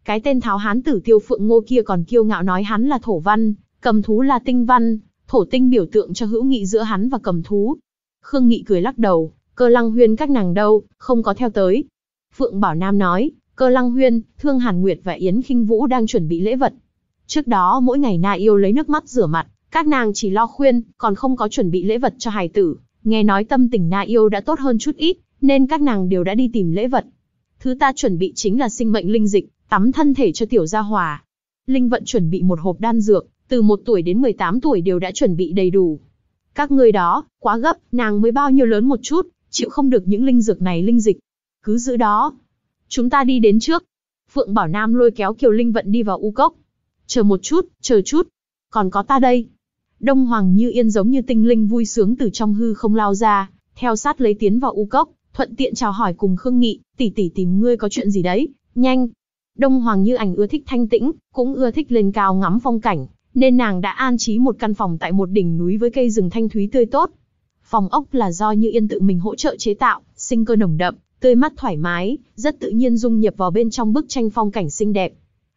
Cái tên tháo hán tử tiêu phượng ngô kia còn kiêu ngạo nói hắn là thổ văn, cầm thú là tinh văn, thổ tinh biểu tượng cho hữu nghị giữa hắn và cầm thú. Khương Nghị cười lắc đầu, cơ lăng huyên cách nàng đâu, không có theo tới. Phượng Bảo Nam nói, cơ lăng huyên, Thương Hàn Nguyệt và Yến khinh Vũ đang chuẩn bị lễ vật. Trước đó mỗi ngày Na Yêu lấy nước mắt rửa mặt, các nàng chỉ lo khuyên, còn không có chuẩn bị lễ vật cho hài tử. Nghe nói tâm tình Na Yêu đã tốt hơn chút ít, nên các nàng đều đã đi tìm lễ vật. Thứ ta chuẩn bị chính là sinh mệnh linh dịch, tắm thân thể cho tiểu gia hòa. Linh vận chuẩn bị một hộp đan dược, từ 1 tuổi đến 18 tuổi đều đã chuẩn bị đầy đủ. Các ngươi đó, quá gấp, nàng mới bao nhiêu lớn một chút, chịu không được những linh dược này linh dịch. Cứ giữ đó. Chúng ta đi đến trước. Phượng Bảo Nam lôi kéo Kiều Linh Vận đi vào u cốc. Chờ một chút, chờ chút. Còn có ta đây. Đông Hoàng Như Yên giống như tinh linh vui sướng từ trong hư không lao ra, theo sát lấy tiến vào u cốc, thuận tiện chào hỏi cùng Khương Nghị, tỷ tỷ tìm ngươi có chuyện gì đấy, nhanh. Đông Hoàng Như Ảnh ưa thích thanh tĩnh, cũng ưa thích lên cao ngắm phong cảnh nên nàng đã an trí một căn phòng tại một đỉnh núi với cây rừng thanh thúy tươi tốt. Phòng ốc là do Như Yên tự mình hỗ trợ chế tạo, sinh cơ nồng đậm, tươi mát thoải mái, rất tự nhiên dung nhập vào bên trong bức tranh phong cảnh xinh đẹp.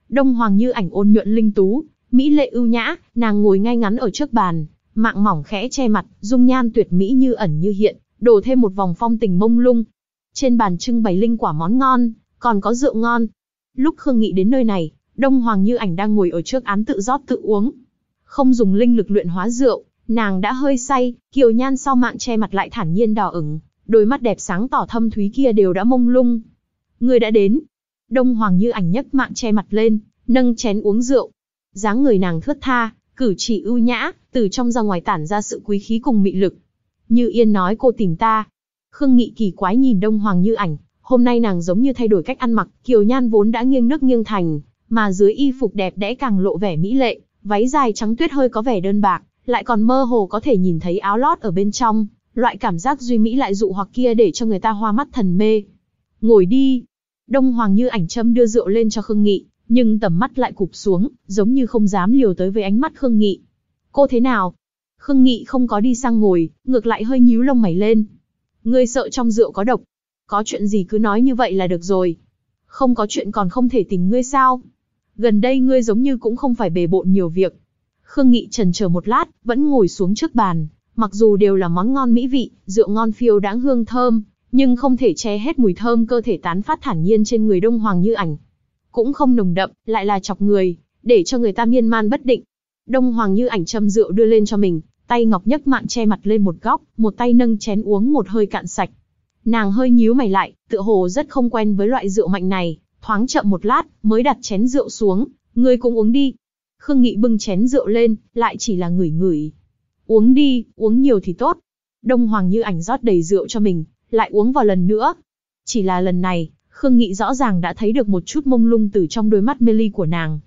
Đông Hoàng Như ảnh ôn nhuận linh tú, mỹ lệ ưu nhã, nàng ngồi ngay ngắn ở trước bàn, mạng mỏng khẽ che mặt, dung nhan tuyệt mỹ như ẩn như hiện, đổ thêm một vòng phong tình mông lung. Trên bàn trưng bày linh quả món ngon, còn có rượu ngon. Lúc Khương Nghị đến nơi này, Đông Hoàng Như Ảnh đang ngồi ở trước án tự rót tự uống. Không dùng linh lực luyện hóa rượu, nàng đã hơi say, kiều nhan sau mạng che mặt lại thản nhiên đỏ ửng, đôi mắt đẹp sáng tỏ thâm thúy kia đều đã mông lung. Người đã đến. Đông Hoàng Như Ảnh nhấc mạng che mặt lên, nâng chén uống rượu. dáng người nàng thướt tha, cử chỉ ưu nhã, từ trong ra ngoài tản ra sự quý khí cùng mị lực. Như Yên nói cô tìm ta. Khương Nghị kỳ quái nhìn Đông Hoàng Như Ảnh, hôm nay nàng giống như thay đổi cách ăn mặc, kiều nhan vốn đã nghiêng nước nghiêng thành, mà dưới y phục đẹp đẽ càng lộ vẻ mỹ lệ, váy dài trắng tuyết hơi có vẻ đơn bạc, lại còn mơ hồ có thể nhìn thấy áo lót ở bên trong, loại cảm giác duy mỹ lại dụ hoặc kia để cho người ta hoa mắt thần mê. Ngồi đi. Đông Hoàng như ảnh châm đưa rượu lên cho Khương Nghị, nhưng tầm mắt lại cụp xuống, giống như không dám liều tới với ánh mắt Khương Nghị. Cô thế nào? Khương Nghị không có đi sang ngồi, ngược lại hơi nhíu lông mày lên. Ngươi sợ trong rượu có độc. Có chuyện gì cứ nói như vậy là được rồi. Không có chuyện còn không thể tình ngươi sao? gần đây ngươi giống như cũng không phải bề bộn nhiều việc. Khương Nghị trần chờ một lát, vẫn ngồi xuống trước bàn, mặc dù đều là món ngon mỹ vị, rượu ngon phiêu đáng hương thơm, nhưng không thể che hết mùi thơm cơ thể tán phát thản nhiên trên người Đông Hoàng Như Ảnh. Cũng không nồng đậm, lại là chọc người, để cho người ta miên man bất định. Đông Hoàng Như Ảnh châm rượu đưa lên cho mình, tay ngọc nhấc mạng che mặt lên một góc, một tay nâng chén uống một hơi cạn sạch. Nàng hơi nhíu mày lại, tựa hồ rất không quen với loại rượu mạnh này, thoáng chậm một lát, mới đặt chén rượu xuống, ngươi cũng uống đi. Khương Nghị bưng chén rượu lên, lại chỉ là ngửi ngửi. Uống đi, uống nhiều thì tốt. Đông Hoàng như ảnh rót đầy rượu cho mình, lại uống vào lần nữa. Chỉ là lần này, Khương Nghị rõ ràng đã thấy được một chút mông lung từ trong đôi mắt mê ly của nàng.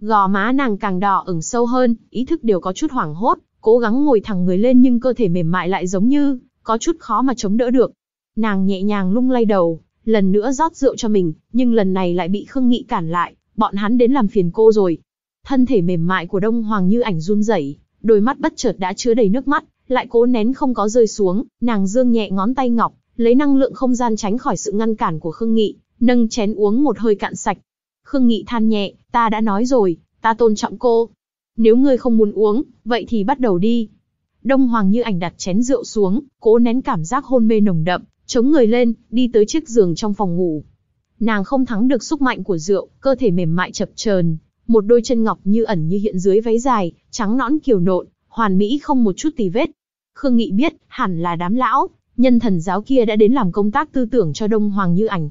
Gò má nàng càng đỏ ửng sâu hơn, ý thức đều có chút hoảng hốt, cố gắng ngồi thẳng người lên nhưng cơ thể mềm mại lại giống như có chút khó mà chống đỡ được. Nàng nhẹ nhàng lung lay đầu, lần nữa rót rượu cho mình, nhưng lần này lại bị Khương Nghị cản lại, bọn hắn đến làm phiền cô rồi. Thân thể mềm mại của Đông Hoàng như ảnh run rẩy, đôi mắt bất chợt đã chứa đầy nước mắt, lại cố nén không có rơi xuống, nàng dương nhẹ ngón tay ngọc, lấy năng lượng không gian tránh khỏi sự ngăn cản của Khương Nghị, nâng chén uống một hơi cạn sạch. Khương Nghị than nhẹ, ta đã nói rồi, ta tôn trọng cô. Nếu ngươi không muốn uống, vậy thì bắt đầu đi. Đông Hoàng như ảnh đặt chén rượu xuống, cố nén cảm giác hôn mê nồng đậm, chống người lên, đi tới chiếc giường trong phòng ngủ. Nàng không thắng được sức mạnh của rượu, cơ thể mềm mại chập chờn, một đôi chân ngọc như ẩn như hiện dưới váy dài, trắng nõn kiều nộn, hoàn mỹ không một chút tì vết. Khương Nghị biết, hẳn là đám lão, nhân thần giáo kia đã đến làm công tác tư tưởng cho Đông Hoàng Như Ảnh.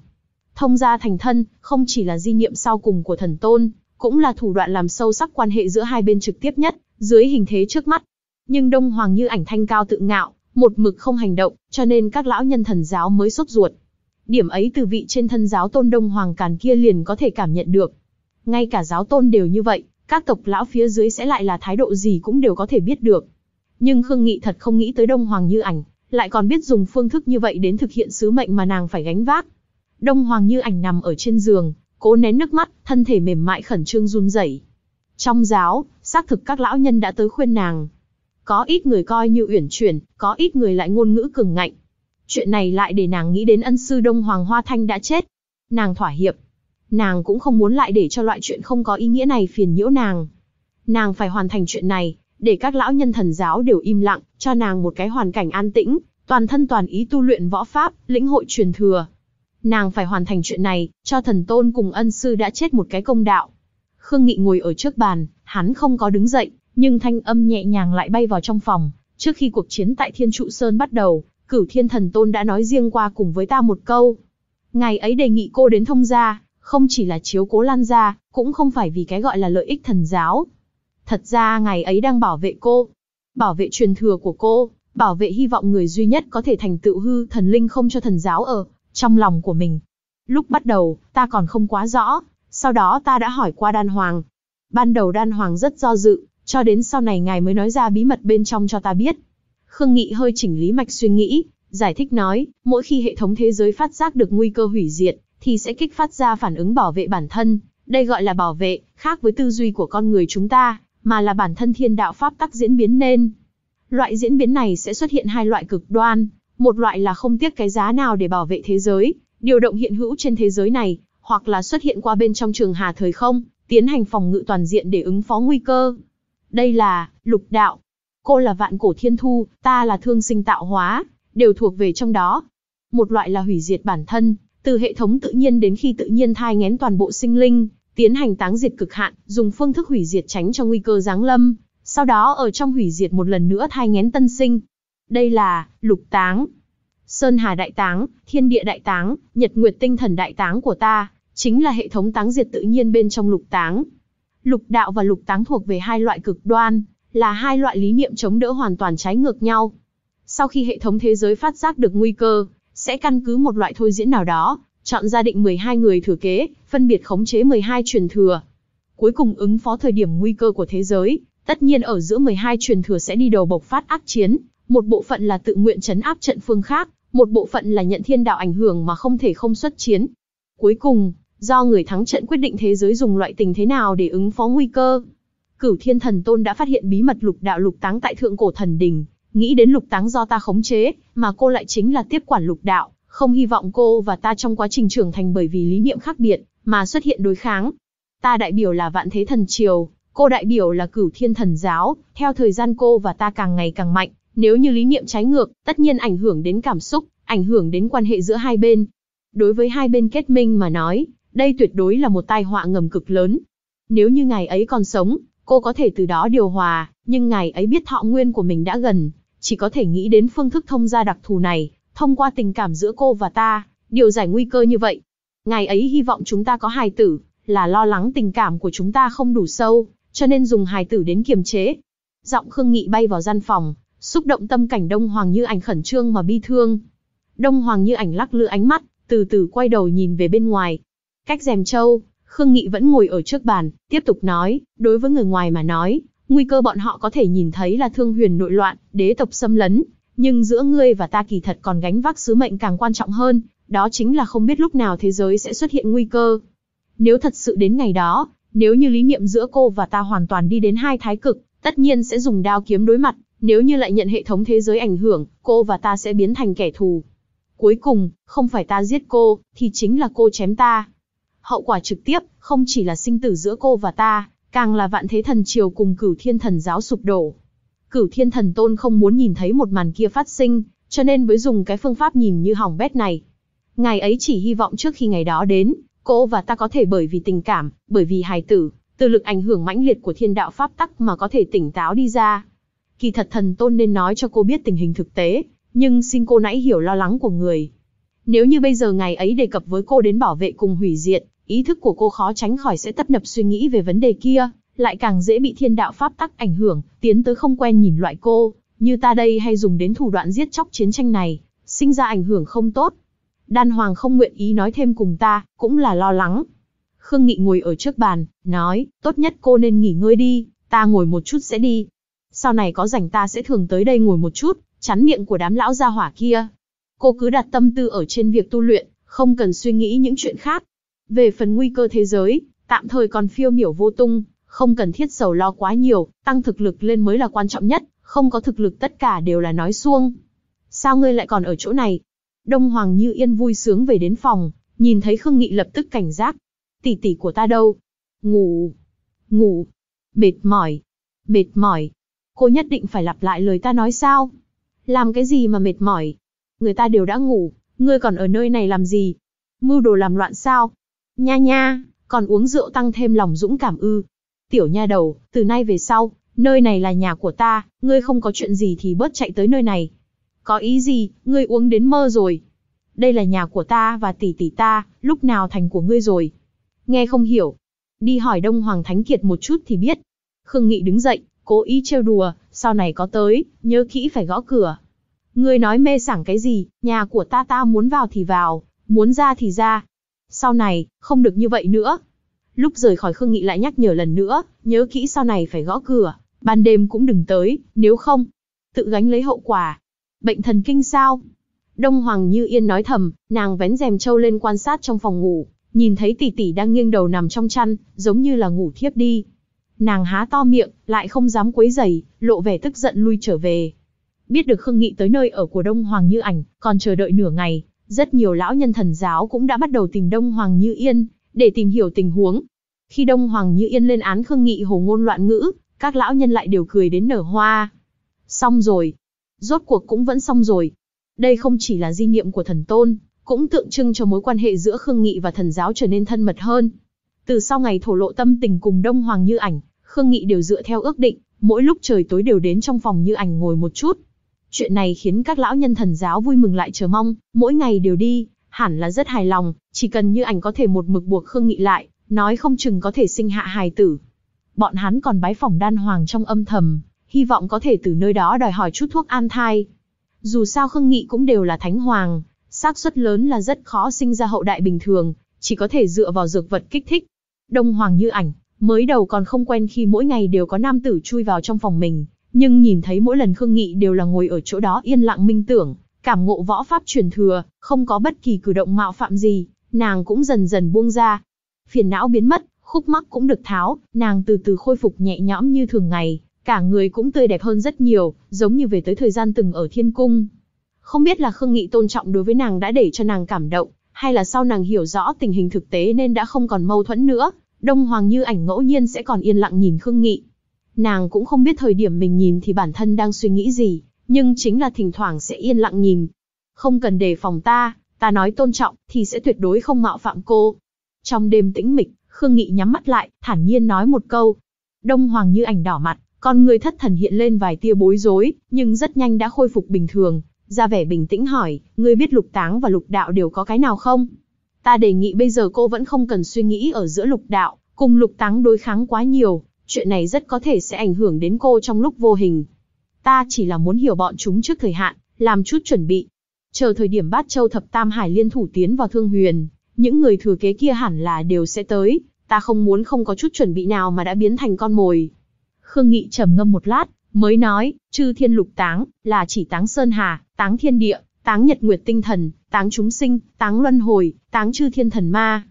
Thông gia thành thân, không chỉ là di niệm sau cùng của thần tôn, cũng là thủ đoạn làm sâu sắc quan hệ giữa hai bên trực tiếp nhất, dưới hình thế trước mắt. Nhưng Đông Hoàng Như Ảnh thanh cao tự ngạo, một mực không hành động, cho nên các lão nhân thần giáo mới sốt ruột. Điểm ấy từ vị trên thân giáo tôn Đông Hoàng Càn kia liền có thể cảm nhận được. Ngay cả giáo tôn đều như vậy, các tộc lão phía dưới sẽ lại là thái độ gì cũng đều có thể biết được. Nhưng Khương Nghị thật không nghĩ tới Đông Hoàng Như Ảnh, lại còn biết dùng phương thức như vậy đến thực hiện sứ mệnh mà nàng phải gánh vác. Đông Hoàng Như Ảnh nằm ở trên giường, cố nén nước mắt, thân thể mềm mại khẩn trương run rẩy. Trong giáo, xác thực các lão nhân đã tới khuyên nàng, có ít người coi như uyển chuyển, có ít người lại ngôn ngữ cường ngạnh. Chuyện này lại để nàng nghĩ đến ân sư Đông Hoàng Hoa Thanh đã chết. Nàng thỏa hiệp. Nàng cũng không muốn lại để cho loại chuyện không có ý nghĩa này phiền nhiễu nàng. Nàng phải hoàn thành chuyện này, để các lão nhân thần giáo đều im lặng, cho nàng một cái hoàn cảnh an tĩnh, toàn thân toàn ý tu luyện võ pháp, lĩnh hội truyền thừa. Nàng phải hoàn thành chuyện này, cho thần tôn cùng ân sư đã chết một cái công đạo. Khương Nghị ngồi ở trước bàn, hắn không có đứng dậy, nhưng thanh âm nhẹ nhàng lại bay vào trong phòng. Trước khi cuộc chiến tại Thiên Trụ Sơn bắt đầu, Cửu Thiên Thần Tôn đã nói riêng qua cùng với ta một câu. Ngày ấy đề nghị cô đến thông gia, không chỉ là chiếu cố Lan gia, cũng không phải vì cái gọi là lợi ích thần giáo. Thật ra ngày ấy đang bảo vệ cô, bảo vệ truyền thừa của cô, bảo vệ hy vọng người duy nhất có thể thành tựu hư thần linh không cho thần giáo ở trong lòng của mình. Lúc bắt đầu, ta còn không quá rõ, sau đó ta đã hỏi qua Đan Hoàng. Ban đầu Đan Hoàng rất do dự, cho đến sau này ngài mới nói ra bí mật bên trong cho ta biết. Khương Nghị hơi chỉnh lý mạch suy nghĩ, giải thích nói, mỗi khi hệ thống thế giới phát giác được nguy cơ hủy diệt, thì sẽ kích phát ra phản ứng bảo vệ bản thân, đây gọi là bảo vệ, khác với tư duy của con người chúng ta, mà là bản thân thiên đạo pháp tắc diễn biến nên. Loại diễn biến này sẽ xuất hiện hai loại cực đoan, một loại là không tiếc cái giá nào để bảo vệ thế giới, điều động hiện hữu trên thế giới này, hoặc là xuất hiện qua bên trong trường hà thời không, tiến hành phòng ngự toàn diện để ứng phó nguy cơ. Đây là lục đạo. Cô là vạn cổ thiên thu, ta là thương sinh tạo hóa, đều thuộc về trong đó. Một loại là hủy diệt bản thân, từ hệ thống tự nhiên đến khi tự nhiên thai ngén toàn bộ sinh linh, tiến hành táng diệt cực hạn, dùng phương thức hủy diệt tránh cho nguy cơ giáng lâm, sau đó ở trong hủy diệt một lần nữa thai ngén tân sinh. Đây là lục táng. Sơn Hà đại táng, Thiên địa đại táng, Nhật Nguyệt tinh thần đại táng của ta, chính là hệ thống táng diệt tự nhiên bên trong lục táng. Lục đạo và lục táng thuộc về hai loại cực đoan, là hai loại lý niệm chống đỡ hoàn toàn trái ngược nhau. Sau khi hệ thống thế giới phát giác được nguy cơ, sẽ căn cứ một loại thôi diễn nào đó, chọn ra định 12 người thừa kế, phân biệt khống chế 12 truyền thừa. Cuối cùng ứng phó thời điểm nguy cơ của thế giới, tất nhiên ở giữa 12 truyền thừa sẽ đi đầu bộc phát ác chiến, một bộ phận là tự nguyện chấn áp trận phương khác, một bộ phận là nhận thiên đạo ảnh hưởng mà không thể không xuất chiến. Cuối cùng, Do người thắng trận quyết định thế giới dùng loại tình thế nào để ứng phó nguy cơ. Cửu Thiên Thần Tôn đã phát hiện bí mật lục đạo lục táng tại thượng cổ thần đình, nghĩ đến lục táng do ta khống chế, mà cô lại chính là tiếp quản lục đạo, không hy vọng cô và ta trong quá trình trưởng thành bởi vì lý niệm khác biệt mà xuất hiện đối kháng. Ta đại biểu là Vạn Thế Thần Triều, cô đại biểu là Cửu Thiên Thần Giáo, theo thời gian cô và ta càng ngày càng mạnh, nếu như lý niệm trái ngược, tất nhiên ảnh hưởng đến cảm xúc, ảnh hưởng đến quan hệ giữa hai bên. Đối với hai bên kết minh mà nói, đây tuyệt đối là một tai họa ngầm cực lớn. Nếu như ngài ấy còn sống, cô có thể từ đó điều hòa, nhưng ngài ấy biết thọ nguyên của mình đã gần, chỉ có thể nghĩ đến phương thức thông gia đặc thù này, thông qua tình cảm giữa cô và ta, điều giải nguy cơ như vậy. Ngài ấy hy vọng chúng ta có hài tử, là lo lắng tình cảm của chúng ta không đủ sâu, cho nên dùng hài tử đến kiềm chế. Giọng Khương Nghị bay vào gian phòng, xúc động tâm cảnh Đông Hoàng Như Ảnh khẩn trương mà bi thương. Đông Hoàng Như Ảnh lắc lư ánh mắt, từ từ quay đầu nhìn về bên ngoài, Cách rèm châu, Khương Nghị vẫn ngồi ở trước bàn, tiếp tục nói, đối với người ngoài mà nói, nguy cơ bọn họ có thể nhìn thấy là thương huyền nội loạn, đế tộc xâm lấn, nhưng giữa ngươi và ta kỳ thật còn gánh vác sứ mệnh càng quan trọng hơn, đó chính là không biết lúc nào thế giới sẽ xuất hiện nguy cơ. Nếu thật sự đến ngày đó, nếu như lý niệm giữa cô và ta hoàn toàn đi đến hai thái cực, tất nhiên sẽ dùng đao kiếm đối mặt, nếu như lại nhận hệ thống thế giới ảnh hưởng, cô và ta sẽ biến thành kẻ thù. Cuối cùng, không phải ta giết cô, thì chính là cô chém ta, hậu quả trực tiếp, không chỉ là sinh tử giữa cô và ta, càng là vạn thế thần triều cùng cửu thiên thần giáo sụp đổ. Cửu thiên thần tôn không muốn nhìn thấy một màn kia phát sinh, cho nên mới dùng cái phương pháp nhìn như hỏng bét này. ngài ấy chỉ hy vọng trước khi ngày đó đến, cô và ta có thể bởi vì tình cảm, bởi vì hài tử, từ lực ảnh hưởng mãnh liệt của thiên đạo pháp tắc mà có thể tỉnh táo đi ra. Kỳ thật thần tôn nên nói cho cô biết tình hình thực tế, nhưng xin cô nãy hiểu lo lắng của người. Nếu như bây giờ ngài ấy đề cập với cô đến bảo vệ cùng hủy diệt, ý thức của cô khó tránh khỏi sẽ tấp nập suy nghĩ về vấn đề kia, lại càng dễ bị thiên đạo pháp tắc ảnh hưởng, tiến tới không quen nhìn loại cô, như ta đây hay dùng đến thủ đoạn giết chóc chiến tranh này, sinh ra ảnh hưởng không tốt. Đan Hoàng không nguyện ý nói thêm cùng ta, cũng là lo lắng. Khương Nghị ngồi ở trước bàn, nói, tốt nhất cô nên nghỉ ngơi đi, ta ngồi một chút sẽ đi. Sau này có rảnh ta sẽ thường tới đây ngồi một chút, chắn miệng của đám lão gia hỏa kia. Cô cứ đặt tâm tư ở trên việc tu luyện, không cần suy nghĩ những chuyện khác. Về phần nguy cơ thế giới, tạm thời còn phiêu miểu vô tung, không cần thiết sầu lo quá nhiều, tăng thực lực lên mới là quan trọng nhất, không có thực lực tất cả đều là nói suông. Sao ngươi lại còn ở chỗ này? Đông Hoàng Như Yên vui sướng về đến phòng, nhìn thấy Khương Nghị lập tức cảnh giác. Tỷ tỷ của ta đâu? Ngủ. Ngủ. Mệt mỏi. Mệt mỏi. Cô nhất định phải lặp lại lời ta nói sao? Làm cái gì mà mệt mỏi? Người ta đều đã ngủ, ngươi còn ở nơi này làm gì? Mưu đồ làm loạn sao? Nha nha, còn uống rượu tăng thêm lòng dũng cảm ư. Tiểu nha đầu, từ nay về sau, nơi này là nhà của ta, ngươi không có chuyện gì thì bớt chạy tới nơi này. Có ý gì, ngươi uống đến mơ rồi. Đây là nhà của ta và tỷ tỷ ta, lúc nào thành của ngươi rồi. Nghe không hiểu. Đi hỏi Đông Hoàng Thánh Kiệt một chút thì biết. Khương Nghị đứng dậy, cố ý trêu đùa, sau này có tới, nhớ kỹ phải gõ cửa. Ngươi nói mê sảng cái gì, nhà của ta ta muốn vào thì vào, muốn ra thì ra, sau này, không được như vậy nữa. Lúc rời khỏi Khương Nghị lại nhắc nhở lần nữa, nhớ kỹ sau này phải gõ cửa, ban đêm cũng đừng tới, nếu không, tự gánh lấy hậu quả. Bệnh thần kinh sao? Đông Hoàng Như Yên nói thầm, nàng vén rèm trâu lên quan sát trong phòng ngủ, nhìn thấy tỷ tỷ đang nghiêng đầu nằm trong chăn, giống như là ngủ thiếp đi. Nàng há to miệng, lại không dám quấy giày, lộ vẻ tức giận lui trở về. Biết được Khương Nghị tới nơi ở của Đông Hoàng Như Ảnh, còn chờ đợi nửa ngày, rất nhiều lão nhân thần giáo cũng đã bắt đầu tìm Đông Hoàng Như Yên, để tìm hiểu tình huống. Khi Đông Hoàng Như Yên lên án khương nghị hồ ngôn loạn ngữ, các lão nhân lại đều cười đến nở hoa. Xong rồi. Rốt cuộc cũng vẫn xong rồi. Đây không chỉ là di niệm của thần tôn, cũng tượng trưng cho mối quan hệ giữa Khương Nghị và thần giáo trở nên thân mật hơn. Từ sau ngày thổ lộ tâm tình cùng Đông Hoàng Như Ảnh, Khương Nghị đều dựa theo ước định, mỗi lúc trời tối đều đến trong phòng Như Ảnh ngồi một chút, Chuyện này khiến các lão nhân thần giáo vui mừng lại chờ mong, mỗi ngày đều đi, hẳn là rất hài lòng, chỉ cần như ảnh có thể một mực buộc Khương Nghị lại, nói không chừng có thể sinh hạ hài tử. Bọn hắn còn bái phòng đan hoàng trong âm thầm, hy vọng có thể từ nơi đó đòi hỏi chút thuốc an thai. Dù sao Khương Nghị cũng đều là thánh hoàng, xác suất lớn là rất khó sinh ra hậu đại bình thường, chỉ có thể dựa vào dược vật kích thích. Đông hoàng như ảnh, mới đầu còn không quen khi mỗi ngày đều có nam tử chui vào trong phòng mình, nhưng nhìn thấy mỗi lần Khương Nghị đều là ngồi ở chỗ đó yên lặng minh tưởng, cảm ngộ võ pháp truyền thừa, không có bất kỳ cử động mạo phạm gì, nàng cũng dần dần buông ra. Phiền não biến mất, khúc mắc cũng được tháo, nàng từ từ khôi phục nhẹ nhõm như thường ngày, cả người cũng tươi đẹp hơn rất nhiều, giống như về tới thời gian từng ở thiên cung. Không biết là Khương Nghị tôn trọng đối với nàng đã để cho nàng cảm động, hay là sau nàng hiểu rõ tình hình thực tế nên đã không còn mâu thuẫn nữa, Đông Hoàng Như Ảnh ngẫu nhiên sẽ còn yên lặng nhìn Khương Nghị, Nàng cũng không biết thời điểm mình nhìn thì bản thân đang suy nghĩ gì, nhưng chính là thỉnh thoảng sẽ yên lặng nhìn. Không cần đề phòng ta, ta nói tôn trọng thì sẽ tuyệt đối không mạo phạm cô. Trong đêm tĩnh mịch, Khương Nghị nhắm mắt lại, thản nhiên nói một câu. Đông Hoàng như ảnh đỏ mặt, con người thất thần hiện lên vài tia bối rối, nhưng rất nhanh đã khôi phục bình thường. Ra vẻ bình tĩnh hỏi, ngươi biết lục táng và lục đạo đều có cái nào không? Ta đề nghị bây giờ cô vẫn không cần suy nghĩ ở giữa lục đạo, cùng lục táng đối kháng quá nhiều, chuyện này rất có thể sẽ ảnh hưởng đến cô trong lúc vô hình. Ta chỉ là muốn hiểu bọn chúng trước thời hạn, làm chút chuẩn bị. Chờ thời điểm bát châu thập tam hải liên thủ tiến vào thương huyền, những người thừa kế kia hẳn là đều sẽ tới, ta không muốn không có chút chuẩn bị nào mà đã biến thành con mồi. Khương Nghị trầm ngâm một lát, mới nói, chư thiên lục táng, là chỉ táng sơn hà, táng thiên địa, táng nhật nguyệt tinh thần, táng chúng sinh, táng luân hồi, táng chư thiên thần ma.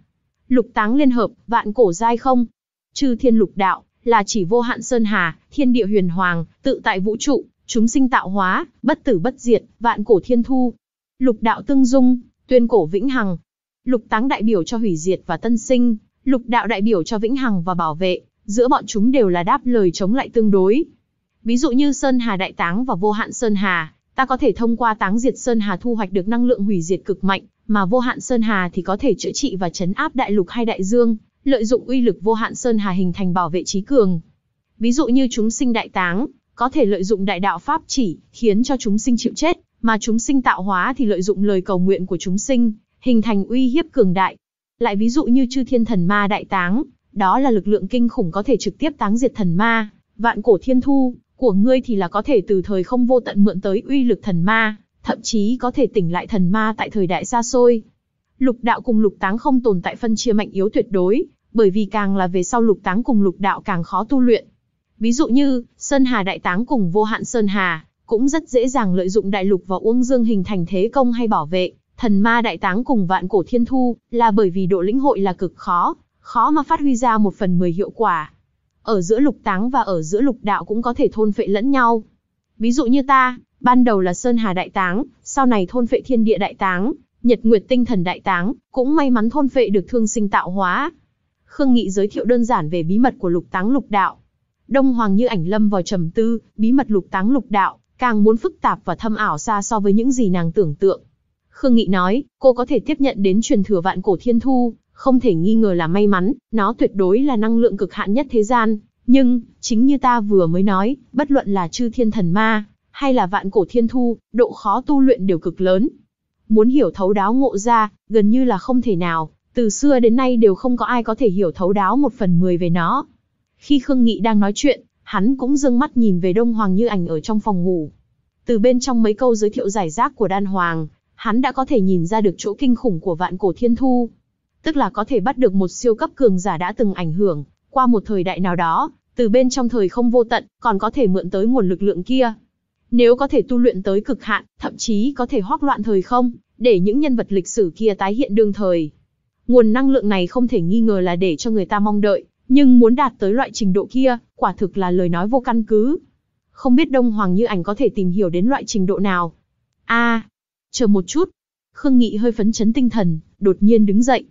Lục táng liên hợp, vạn cổ giai không. Chư thiên lục đạo, là chỉ vô hạn sơn hà, thiên địa huyền hoàng, tự tại vũ trụ, chúng sinh tạo hóa, bất tử bất diệt, vạn cổ thiên thu. Lục đạo tương dung, tuyên cổ vĩnh hằng. Lục táng đại biểu cho hủy diệt và tân sinh, lục đạo đại biểu cho vĩnh hằng và bảo vệ, giữa bọn chúng đều là đáp lời chống lại tương đối. Ví dụ như Sơn Hà Đại Táng và Vô Hạn Sơn Hà, ta có thể thông qua táng diệt Sơn Hà thu hoạch được năng lượng hủy diệt cực mạnh, mà Vô Hạn Sơn Hà thì có thể chữa trị và chấn áp đại lục hay đại dương, lợi dụng uy lực vô hạn sơn hà hình thành bảo vệ trí cường. Ví dụ như chúng sinh đại táng, có thể lợi dụng đại đạo pháp chỉ, khiến cho chúng sinh chịu chết, mà chúng sinh tạo hóa thì lợi dụng lời cầu nguyện của chúng sinh, hình thành uy hiếp cường đại. Lại ví dụ như chư thiên thần ma đại táng, đó là lực lượng kinh khủng có thể trực tiếp táng diệt thần ma, vạn cổ thiên thu, của ngươi thì là có thể từ thời không vô tận mượn tới uy lực thần ma, thậm chí có thể tỉnh lại thần ma tại thời đại xa xôi lục đạo cùng lục táng không tồn tại phân chia mạnh yếu tuyệt đối, bởi vì càng là về sau lục táng cùng lục đạo càng khó tu luyện. Ví dụ như, Sơn Hà Đại Táng cùng Vô Hạn Sơn Hà, cũng rất dễ dàng lợi dụng đại lục và uông dương hình thành thế công hay bảo vệ, thần ma Đại Táng cùng Vạn Cổ Thiên Thu, là bởi vì độ lĩnh hội là cực khó, khó mà phát huy ra một phần mười hiệu quả. Ở giữa lục táng và ở giữa lục đạo cũng có thể thôn phệ lẫn nhau. Ví dụ như ta, ban đầu là Sơn Hà Đại Táng, sau này thôn phệ thiên địa đại táng, Nhật Nguyệt tinh thần đại táng, cũng may mắn thôn phệ được thương sinh tạo hóa. Khương Nghị giới thiệu đơn giản về bí mật của lục táng lục đạo. Đông Hoàng như ảnh lâm vào trầm tư, bí mật lục táng lục đạo, càng muốn phức tạp và thâm ảo xa so với những gì nàng tưởng tượng. Khương Nghị nói, cô có thể tiếp nhận đến truyền thừa vạn cổ thiên thu, không thể nghi ngờ là may mắn, nó tuyệt đối là năng lượng cực hạn nhất thế gian. Nhưng, chính như ta vừa mới nói, bất luận là chư thiên thần ma, hay là vạn cổ thiên thu, độ khó tu luyện đều cực lớn. Muốn hiểu thấu đáo ngộ ra, gần như là không thể nào, từ xưa đến nay đều không có ai có thể hiểu thấu đáo một phần mười về nó. Khi Khương Nghị đang nói chuyện, hắn cũng dâng mắt nhìn về Đông Hoàng Như Ảnh ở trong phòng ngủ. Từ bên trong mấy câu giới thiệu giải rác của Đan Hoàng, hắn đã có thể nhìn ra được chỗ kinh khủng của vạn cổ thiên thu. Tức là có thể bắt được một siêu cấp cường giả đã từng ảnh hưởng, qua một thời đại nào đó, từ bên trong thời không vô tận, còn có thể mượn tới nguồn lực lượng kia, nếu có thể tu luyện tới cực hạn, thậm chí có thể hoác loạn thời không, để những nhân vật lịch sử kia tái hiện đương thời. Nguồn năng lượng này không thể nghi ngờ là để cho người ta mong đợi, nhưng muốn đạt tới loại trình độ kia, quả thực là lời nói vô căn cứ. Không biết Đông Hoàng Như Ảnh có thể tìm hiểu đến loại trình độ nào. A, chờ một chút. Khương Nghị hơi phấn chấn tinh thần, đột nhiên đứng dậy.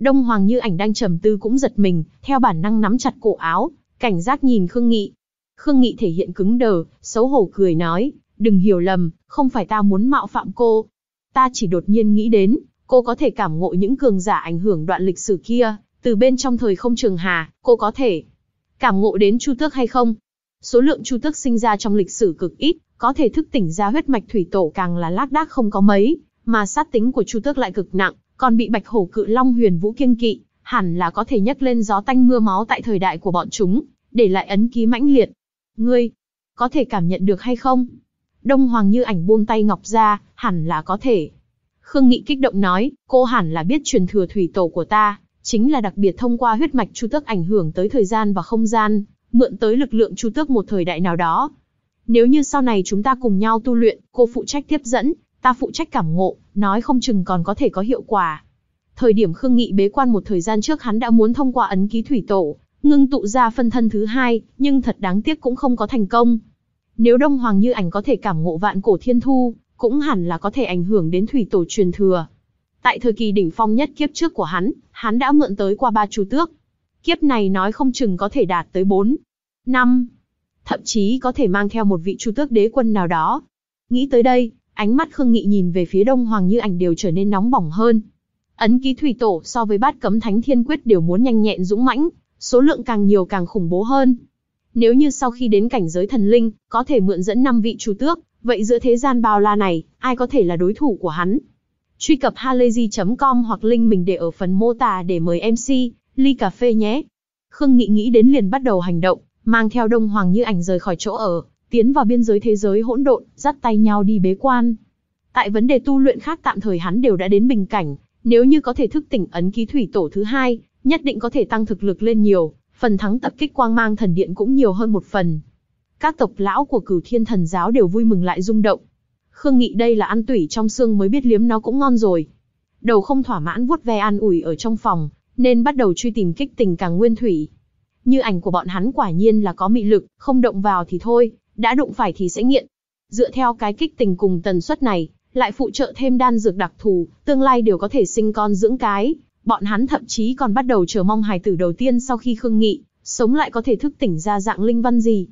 Đông Hoàng Như Ảnh đang trầm tư cũng giật mình, theo bản năng nắm chặt cổ áo, cảnh giác nhìn Khương Nghị. Khương Nghị thể hiện cứng đờ, xấu hổ cười nói, đừng hiểu lầm, không phải ta muốn mạo phạm cô. Ta chỉ đột nhiên nghĩ đến, cô có thể cảm ngộ những cường giả ảnh hưởng đoạn lịch sử kia, từ bên trong thời không trường hà, cô có thể cảm ngộ đến chu tước hay không? Số lượng chu tước sinh ra trong lịch sử cực ít, có thể thức tỉnh ra huyết mạch thủy tổ càng là lác đác không có mấy, mà sát tính của chu tước lại cực nặng, còn bị bạch hổ cự long huyền vũ kiêng kỵ, hẳn là có thể nhấc lên gió tanh mưa máu tại thời đại của bọn chúng, để lại ấn ký mãnh liệt. Ngươi, có thể cảm nhận được hay không? Đông Hoàng như ảnh buông tay Ngọc ra, hẳn là có thể. Khương Nghị kích động nói, cô hẳn là biết truyền thừa thủy tổ của ta, chính là đặc biệt thông qua huyết mạch chu tước ảnh hưởng tới thời gian và không gian, mượn tới lực lượng chu tước một thời đại nào đó. Nếu như sau này chúng ta cùng nhau tu luyện, cô phụ trách tiếp dẫn, ta phụ trách cảm ngộ, nói không chừng còn có thể có hiệu quả. Thời điểm Khương Nghị bế quan một thời gian trước hắn đã muốn thông qua ấn ký thủy tổ, ngưng tụ ra phân thân thứ hai, nhưng thật đáng tiếc cũng không có thành công. Nếu Đông Hoàng Như Ảnh có thể cảm ngộ vạn cổ thiên thu, cũng hẳn là có thể ảnh hưởng đến thủy tổ truyền thừa. Tại thời kỳ đỉnh phong nhất kiếp trước của hắn, hắn đã mượn tới qua ba chú tước. Kiếp này nói không chừng có thể đạt tới 4, 5, thậm chí có thể mang theo một vị chu tước đế quân nào đó. Nghĩ tới đây, ánh mắt Khương Nghị nhìn về phía Đông Hoàng Như Ảnh đều trở nên nóng bỏng hơn. Ấn ký thủy tổ so với bát cấm thánh thiên quyết đều muốn nhanh nhẹn dũng mãnh, số lượng càng nhiều càng khủng bố hơn. Nếu như sau khi đến cảnh giới thần linh, có thể mượn dẫn năm vị chủ tước, vậy giữa thế gian bao la này, ai có thể là đối thủ của hắn? Truy cập halayzi.com hoặc link mình để ở phần mô tả để mời MC, ly cà phê nhé. Khương Nghị nghĩ đến liền bắt đầu hành động, mang theo Đông Hoàng Như Ảnh rời khỏi chỗ ở, tiến vào biên giới thế giới hỗn độn, dắt tay nhau đi bế quan. Tại vấn đề tu luyện khác tạm thời hắn đều đã đến bình cảnh, nếu như có thể thức tỉnh ấn ký thủy tổ thứ hai, nhất định có thể tăng thực lực lên nhiều, phần thắng tập kích quang mang thần điện cũng nhiều hơn một phần. Các tộc lão của cửu thiên thần giáo đều vui mừng lại rung động. Khương Nghị đây là ăn tủy trong xương mới biết liếm nó cũng ngon rồi. Đầu không thỏa mãn vuốt ve an ủi ở trong phòng, nên bắt đầu truy tìm kích tình càng nguyên thủy. Như ảnh của bọn hắn quả nhiên là có mị lực, không động vào thì thôi, đã đụng phải thì sẽ nghiện. Dựa theo cái kích tình cùng tần suất này, lại phụ trợ thêm đan dược đặc thù, tương lai đều có thể sinh con dưỡng cái, Bọn hắn thậm chí còn bắt đầu chờ mong hài tử đầu tiên sau khi khương nghị, sống lại có thể thức tỉnh ra dạng linh văn gì.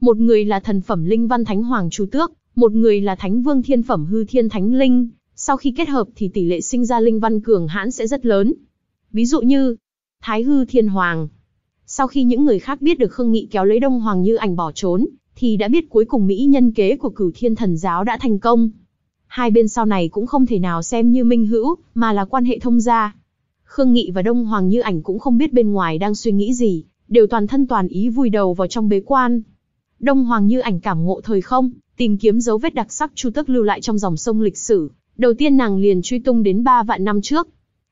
Một người là thần phẩm linh văn thánh hoàng chú tước, một người là thánh vương thiên phẩm hư thiên thánh linh, sau khi kết hợp thì tỷ lệ sinh ra linh văn cường hãn sẽ rất lớn. Ví dụ như, Thái hư thiên hoàng. Sau khi những người khác biết được Khương Nghị kéo lấy Đông Hoàng như ảnh bỏ trốn, thì đã biết cuối cùng Mỹ nhân kế của cửu thiên thần giáo đã thành công. Hai bên sau này cũng không thể nào xem như minh hữu, mà là quan hệ thông gia. Khương Nghị và Đông Hoàng Như Ảnh cũng không biết bên ngoài đang suy nghĩ gì, đều toàn thân toàn ý vùi đầu vào trong bế quan. Đông Hoàng Như Ảnh cảm ngộ thời không, tìm kiếm dấu vết đặc sắc Chu Tước lưu lại trong dòng sông lịch sử, đầu tiên nàng liền truy tung đến 3 vạn năm trước.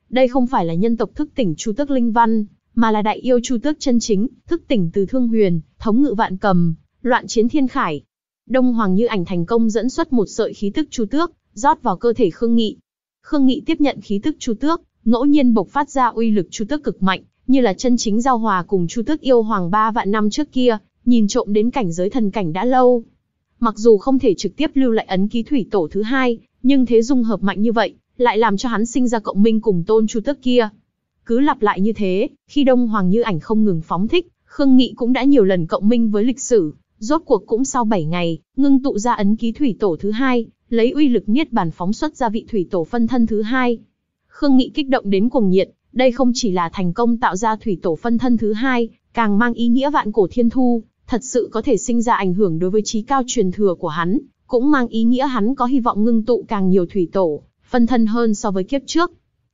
Đây không phải là nhân tộc thức tỉnh Chu Tước linh văn, mà là đại yêu Chu Tước chân chính, thức tỉnh từ Thương Huyền, thống ngự vạn cầm, loạn chiến thiên khải. Đông Hoàng Như Ảnh thành công dẫn xuất một sợi khí tức Chu Tước, rót vào cơ thể Khương Nghị. Khương Nghị tiếp nhận khí tức Chu Tước, ngẫu nhiên bộc phát ra uy lực chu tước cực mạnh, như là chân chính giao hòa cùng chu tước yêu hoàng ba vạn năm trước kia, nhìn trộm đến cảnh giới thần cảnh đã lâu. Mặc dù không thể trực tiếp lưu lại ấn ký thủy tổ thứ hai, nhưng thế dung hợp mạnh như vậy, lại làm cho hắn sinh ra cộng minh cùng tôn chu tước kia. Cứ lặp lại như thế, khi Đông Hoàng Như Ảnh không ngừng phóng thích, Khương Nghị cũng đã nhiều lần cộng minh với lịch sử, rốt cuộc cũng sau 7 ngày, ngưng tụ ra ấn ký thủy tổ thứ hai, lấy uy lực niết bàn phóng xuất ra vị thủy tổ phân thân thứ hai. Khương Nghị kích động đến cuồng nhiệt, đây không chỉ là thành công tạo ra thủy tổ phân thân thứ hai, càng mang ý nghĩa vạn cổ thiên thu, thật sự có thể sinh ra ảnh hưởng đối với trí cao truyền thừa của hắn, cũng mang ý nghĩa hắn có hy vọng ngưng tụ càng nhiều thủy tổ, phân thân hơn so với kiếp trước.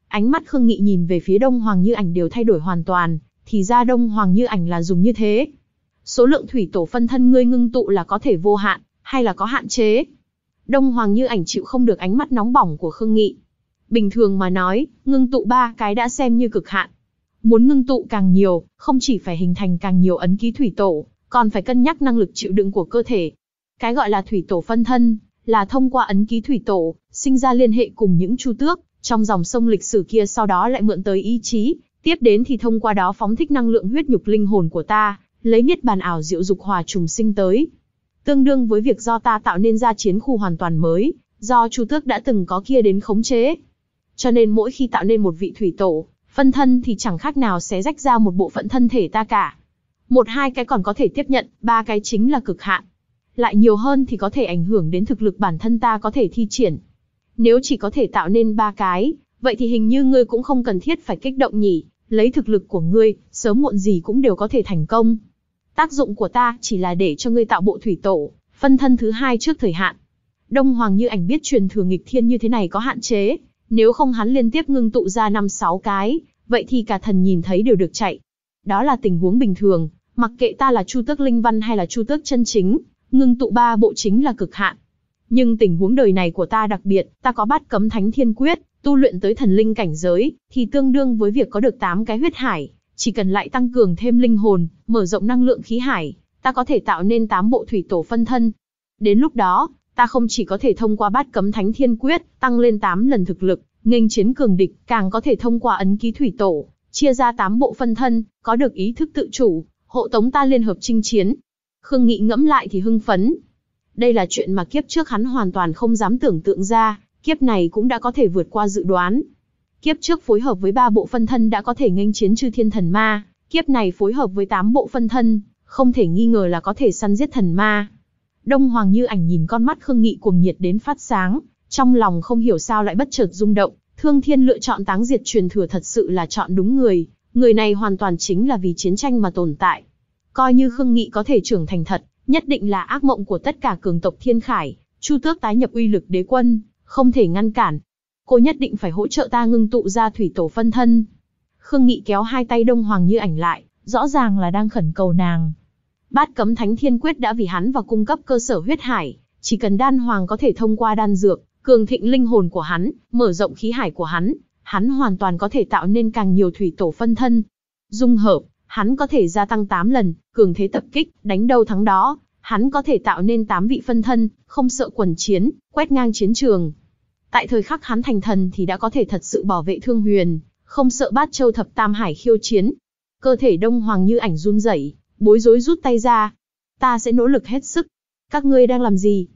Ánh mắt Khương Nghị nhìn về phía Đông Hoàng Như Ảnh đều thay đổi hoàn toàn, thì ra Đông Hoàng Như Ảnh là dùng như thế. Số lượng thủy tổ phân thân ngươi ngưng tụ là có thể vô hạn, hay là có hạn chế? Đông Hoàng Như Ảnh chịu không được ánh mắt nóng bỏng của Khương Nghị, Bình thường mà nói, ngưng tụ ba cái đã xem như cực hạn. Muốn ngưng tụ càng nhiều, không chỉ phải hình thành càng nhiều ấn ký thủy tổ, còn phải cân nhắc năng lực chịu đựng của cơ thể. Cái gọi là thủy tổ phân thân, là thông qua ấn ký thủy tổ, sinh ra liên hệ cùng những chu tước, trong dòng sông lịch sử kia sau đó lại mượn tới ý chí, tiếp đến thì thông qua đó phóng thích năng lượng huyết nhục linh hồn của ta, lấy niết bàn ảo diệu dục hòa trùng sinh tới. Tương đương với việc do ta tạo nên ra chiến khu hoàn toàn mới, do chu tước đã từng có kia đến khống chế. Cho nên mỗi khi tạo nên một vị thủy tổ, phân thân thì chẳng khác nào sẽ rách ra một bộ phận thân thể ta cả. Một hai cái còn có thể tiếp nhận, ba cái chính là cực hạn. Lại nhiều hơn thì có thể ảnh hưởng đến thực lực bản thân ta có thể thi triển. Nếu chỉ có thể tạo nên ba cái, vậy thì hình như ngươi cũng không cần thiết phải kích động nhỉ, lấy thực lực của ngươi, sớm muộn gì cũng đều có thể thành công. Tác dụng của ta chỉ là để cho ngươi tạo bộ thủy tổ, phân thân thứ hai trước thời hạn. Đông Hoàng Như Ảnh biết truyền thừa nghịch thiên như thế này có hạn chế, nếu không hắn liên tiếp ngưng tụ ra năm sáu cái, vậy thì cả thần nhìn thấy đều được chạy. Đó là tình huống bình thường, mặc kệ ta là chu tước linh văn hay là chu tước chân chính, ngưng tụ ba bộ chính là cực hạn. Nhưng tình huống đời này của ta đặc biệt, ta có bát cấm thánh thiên quyết, tu luyện tới thần linh cảnh giới, thì tương đương với việc có được 8 cái huyết hải, chỉ cần lại tăng cường thêm linh hồn, mở rộng năng lượng khí hải, ta có thể tạo nên 8 bộ thủy tổ phân thân. Đến lúc đó, ta không chỉ có thể thông qua bát cấm thánh thiên quyết, tăng lên 8 lần thực lực, nghênh chiến cường địch, càng có thể thông qua ấn ký thủy tổ, chia ra 8 bộ phân thân, có được ý thức tự chủ, hộ tống ta liên hợp chinh chiến. Khương Nghị ngẫm lại thì hưng phấn. Đây là chuyện mà kiếp trước hắn hoàn toàn không dám tưởng tượng ra, kiếp này cũng đã có thể vượt qua dự đoán. Kiếp trước phối hợp với ba bộ phân thân đã có thể nghênh chiến chư thiên thần ma, kiếp này phối hợp với 8 bộ phân thân, không thể nghi ngờ là có thể săn giết thần ma. Đông Hoàng Như Ảnh nhìn con mắt Khương Nghị cuồng nhiệt đến phát sáng, trong lòng không hiểu sao lại bất chợt rung động, Thương Thiên lựa chọn táng diệt truyền thừa thật sự là chọn đúng người, người này hoàn toàn chính là vì chiến tranh mà tồn tại. Coi như Khương Nghị có thể trưởng thành thật, nhất định là ác mộng của tất cả cường tộc Thiên Khải, Chu Tước tái nhập uy lực đế quân, không thể ngăn cản. Cô nhất định phải hỗ trợ ta ngưng tụ ra thủy tổ phân thân. Khương Nghị kéo hai tay Đông Hoàng Như Ảnh lại, rõ ràng là đang khẩn cầu nàng. Bát cấm thánh thiên quyết đã vì hắn và cung cấp cơ sở huyết hải, chỉ cần đan hoàng có thể thông qua đan dược, cường thịnh linh hồn của hắn, mở rộng khí hải của hắn, hắn hoàn toàn có thể tạo nên càng nhiều thủy tổ phân thân. Dung hợp, hắn có thể gia tăng tám lần, cường thế tập kích, đánh đâu thắng đó, hắn có thể tạo nên tám vị phân thân, không sợ quần chiến, quét ngang chiến trường. Tại thời khắc hắn thành thần thì đã có thể thật sự bảo vệ thương huyền, không sợ bát châu thập tam hải khiêu chiến. Cơ thể đông hoàng như ảnh run rẩy, bối rối rút tay ra. Ta sẽ nỗ lực hết sức. Các ngươi đang làm gì?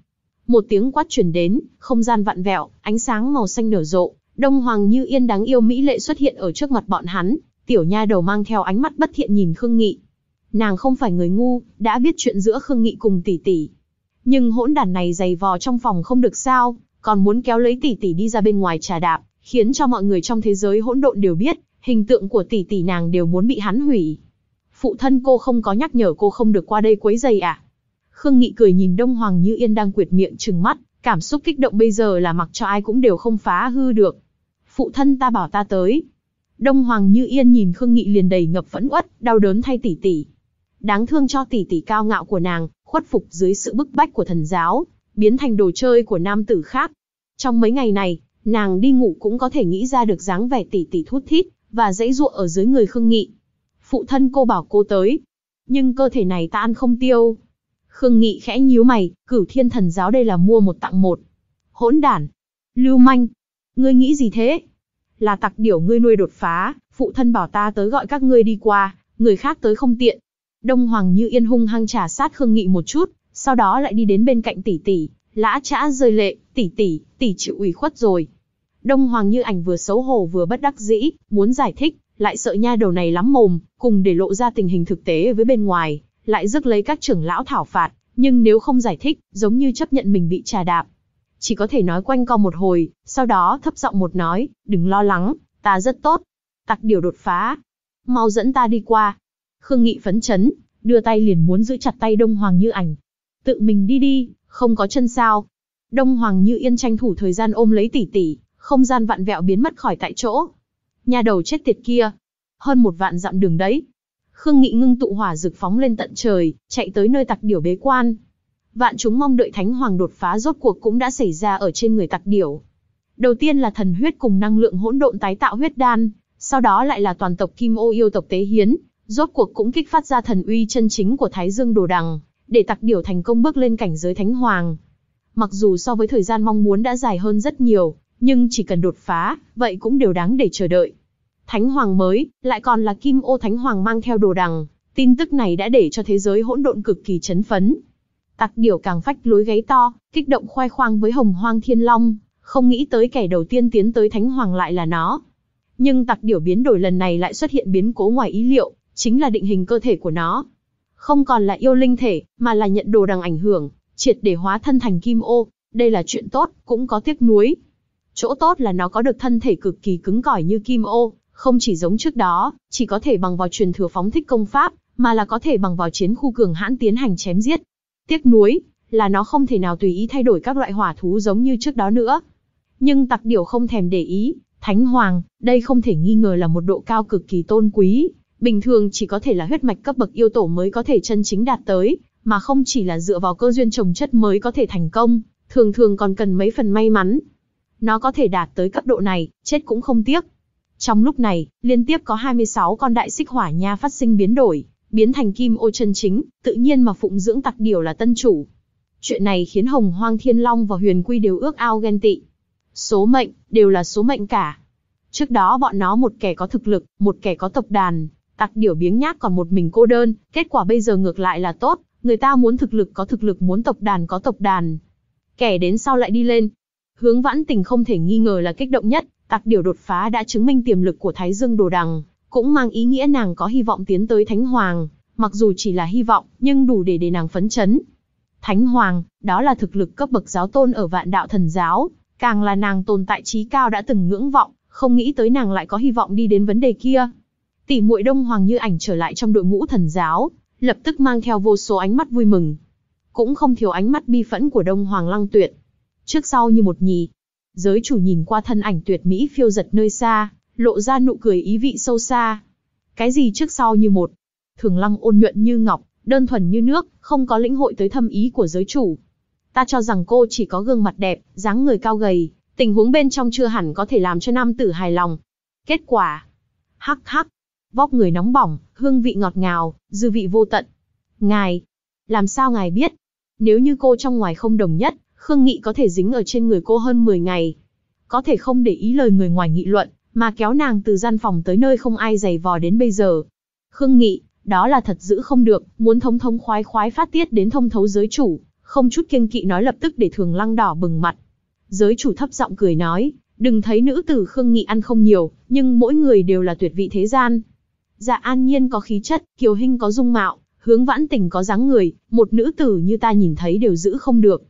Một tiếng quát chuyển đến, không gian vạn vẹo, ánh sáng màu xanh nở rộ, đông hoàng như yên đáng yêu mỹ lệ xuất hiện ở trước mặt bọn hắn, tiểu nha đầu mang theo ánh mắt bất thiện nhìn Khương Nghị. Nàng không phải người ngu, đã biết chuyện giữa Khương Nghị cùng tỷ tỷ. Nhưng hỗn đàn này dày vò trong phòng không được sao, còn muốn kéo lấy tỷ tỷ đi ra bên ngoài trà đạp, khiến cho mọi người trong thế giới hỗn độn đều biết, hình tượng của tỷ tỷ nàng đều muốn bị hắn hủy phụ thân cô không có nhắc nhở cô không được qua đây quấy giày à? Khương Nghị cười nhìn Đông Hoàng Như Yên đang quyệt miệng trừng mắt, cảm xúc kích động bây giờ là mặc cho ai cũng đều không phá hư được. Phụ thân ta bảo ta tới. Đông Hoàng Như Yên nhìn Khương Nghị liền đầy ngập phẫn uất, đau đớn thay tỷ tỷ. Đáng thương cho tỷ tỷ cao ngạo của nàng, khuất phục dưới sự bức bách của thần giáo, biến thành đồ chơi của nam tử khác. Trong mấy ngày này, nàng đi ngủ cũng có thể nghĩ ra được dáng vẻ tỷ tỷ thút thít và dãy ruộng ở dưới người Khương Nghị phụ thân cô bảo cô tới. Nhưng cơ thể này ta ăn không tiêu. Khương Nghị khẽ nhíu mày, cửu thiên thần giáo đây là mua một tặng một. Hỗn đản. Lưu manh. Ngươi nghĩ gì thế? Là tặc điểu ngươi nuôi đột phá, phụ thân bảo ta tới gọi các ngươi đi qua, người khác tới không tiện. Đông Hoàng như yên hung hăng trả sát Khương Nghị một chút, sau đó lại đi đến bên cạnh tỷ tỷ, lã chã rơi lệ, tỷ tỷ, tỷ chịu ủy khuất rồi. Đông Hoàng như ảnh vừa xấu hổ vừa bất đắc dĩ, muốn giải thích, lại sợ nha đầu này lắm mồm, cùng để lộ ra tình hình thực tế với bên ngoài, lại rước lấy các trưởng lão thảo phạt, nhưng nếu không giải thích, giống như chấp nhận mình bị trà đạp. Chỉ có thể nói quanh co một hồi, sau đó thấp giọng một nói, đừng lo lắng, ta rất tốt. Tặc điều đột phá. Mau dẫn ta đi qua. Khương Nghị phấn chấn, đưa tay liền muốn giữ chặt tay Đông Hoàng Như Ảnh. Tự mình đi đi, không có chân sao. Đông Hoàng Như Yên tranh thủ thời gian ôm lấy tỷ tỷ, không gian vặn vẹo biến mất khỏi tại chỗ, Nhà đầu chết tiệt kia. Hơn một vạn dặm đường đấy. Khương Nghị ngưng tụ hỏa dực phóng lên tận trời, chạy tới nơi tặc điểu bế quan. Vạn chúng mong đợi Thánh Hoàng đột phá rốt cuộc cũng đã xảy ra ở trên người tặc điểu. Đầu tiên là thần huyết cùng năng lượng hỗn độn tái tạo huyết đan, sau đó lại là toàn tộc Kim Ô yêu tộc tế hiến, rốt cuộc cũng kích phát ra thần uy chân chính của Thái Dương Đồ Đằng, để tặc điểu thành công bước lên cảnh giới Thánh Hoàng. Mặc dù so với thời gian mong muốn đã dài hơn rất nhiều, nhưng chỉ cần đột phá, vậy cũng đều đáng để chờ đợi. Thánh Hoàng mới, lại còn là Kim Ô Thánh Hoàng mang theo đồ đằng, tin tức này đã để cho thế giới hỗn độn cực kỳ chấn phấn. Tặc điểu càng phách lối gáy to, kích động khoai khoang với Hồng Hoang Thiên Long, không nghĩ tới kẻ đầu tiên tiến tới Thánh Hoàng lại là nó. Nhưng tặc điểu biến đổi lần này lại xuất hiện biến cố ngoài ý liệu, chính là định hình cơ thể của nó. Không còn là yêu linh thể, mà là nhận đồ đằng ảnh hưởng, triệt để hóa thân thành kim ô, đây là chuyện tốt, cũng có tiếc nuối, Chỗ tốt là nó có được thân thể cực kỳ cứng cỏi như kim ô, không chỉ giống trước đó, chỉ có thể bằng vào truyền thừa phóng thích công pháp, mà là có thể bằng vào chiến khu cường hãn tiến hành chém giết. Tiếc nuối là nó không thể nào tùy ý thay đổi các loại hỏa thú giống như trước đó nữa. Nhưng tặc điểu không thèm để ý, Thánh Hoàng, đây không thể nghi ngờ là một độ cao cực kỳ tôn quý, bình thường chỉ có thể là huyết mạch cấp bậc yêu tổ mới có thể chân chính đạt tới, mà không chỉ là dựa vào cơ duyên trồng chất mới có thể thành công, thường thường còn cần mấy phần may mắn, nó có thể đạt tới cấp độ này, chết cũng không tiếc. Trong lúc này, liên tiếp có 26 con đại xích hỏa nha phát sinh biến đổi, biến thành kim ô chân chính, tự nhiên mà phụng dưỡng tặc điều là tân chủ. Chuyện này khiến Hồng Hoang Thiên Long và Huyền Quy đều ước ao ghen tị. Số mệnh, đều là số mệnh cả. Trước đó bọn nó một kẻ có thực lực, một kẻ có tộc đàn, tặc điểu biếng nhác còn một mình cô đơn, kết quả bây giờ ngược lại là tốt, người ta muốn thực lực có thực lực muốn tộc đàn có tộc đàn. Kẻ đến sau lại đi lên, Hướng Vãn Tình không thể nghi ngờ là kích động nhất, tặc điều đột phá đã chứng minh tiềm lực của Thái Dương Đồ Đằng, cũng mang ý nghĩa nàng có hy vọng tiến tới Thánh Hoàng, mặc dù chỉ là hy vọng, nhưng đủ để để nàng phấn chấn. Thánh Hoàng, đó là thực lực cấp bậc giáo tôn ở vạn đạo thần giáo, càng là nàng tồn tại trí cao đã từng ngưỡng vọng, không nghĩ tới nàng lại có hy vọng đi đến vấn đề kia. Tỷ muội Đông Hoàng như ảnh trở lại trong đội ngũ thần giáo, lập tức mang theo vô số ánh mắt vui mừng. Cũng không thiếu ánh mắt bi phẫn của Đông Hoàng Lăng Tuyệt, trước sau như một nhì. Giới chủ nhìn qua thân ảnh tuyệt mỹ phiêu giật nơi xa, lộ ra nụ cười ý vị sâu xa. Cái gì trước sau như một? Thường lăng ôn nhuận như ngọc, đơn thuần như nước, không có lĩnh hội tới thâm ý của giới chủ. Ta cho rằng cô chỉ có gương mặt đẹp, dáng người cao gầy, tình huống bên trong chưa hẳn có thể làm cho nam tử hài lòng. Kết quả? Hắc hắc, vóc người nóng bỏng, hương vị ngọt ngào, dư vị vô tận. Ngài, làm sao ngài biết? Nếu như cô trong ngoài không đồng nhất, Khương Nghị có thể dính ở trên người cô hơn 10 ngày. Có thể không để ý lời người ngoài nghị luận, mà kéo nàng từ gian phòng tới nơi không ai giày vò đến bây giờ. Khương Nghị, đó là thật giữ không được, muốn thông thông khoái khoái phát tiết đến thông thấu giới chủ, không chút kiêng kỵ nói lập tức để thường lăng đỏ bừng mặt. Giới chủ thấp giọng cười nói, đừng thấy nữ tử Khương Nghị ăn không nhiều, nhưng mỗi người đều là tuyệt vị thế gian. Dạ an nhiên có khí chất, kiều hinh có dung mạo, hướng vãn tình có dáng người, một nữ tử như ta nhìn thấy đều giữ không được.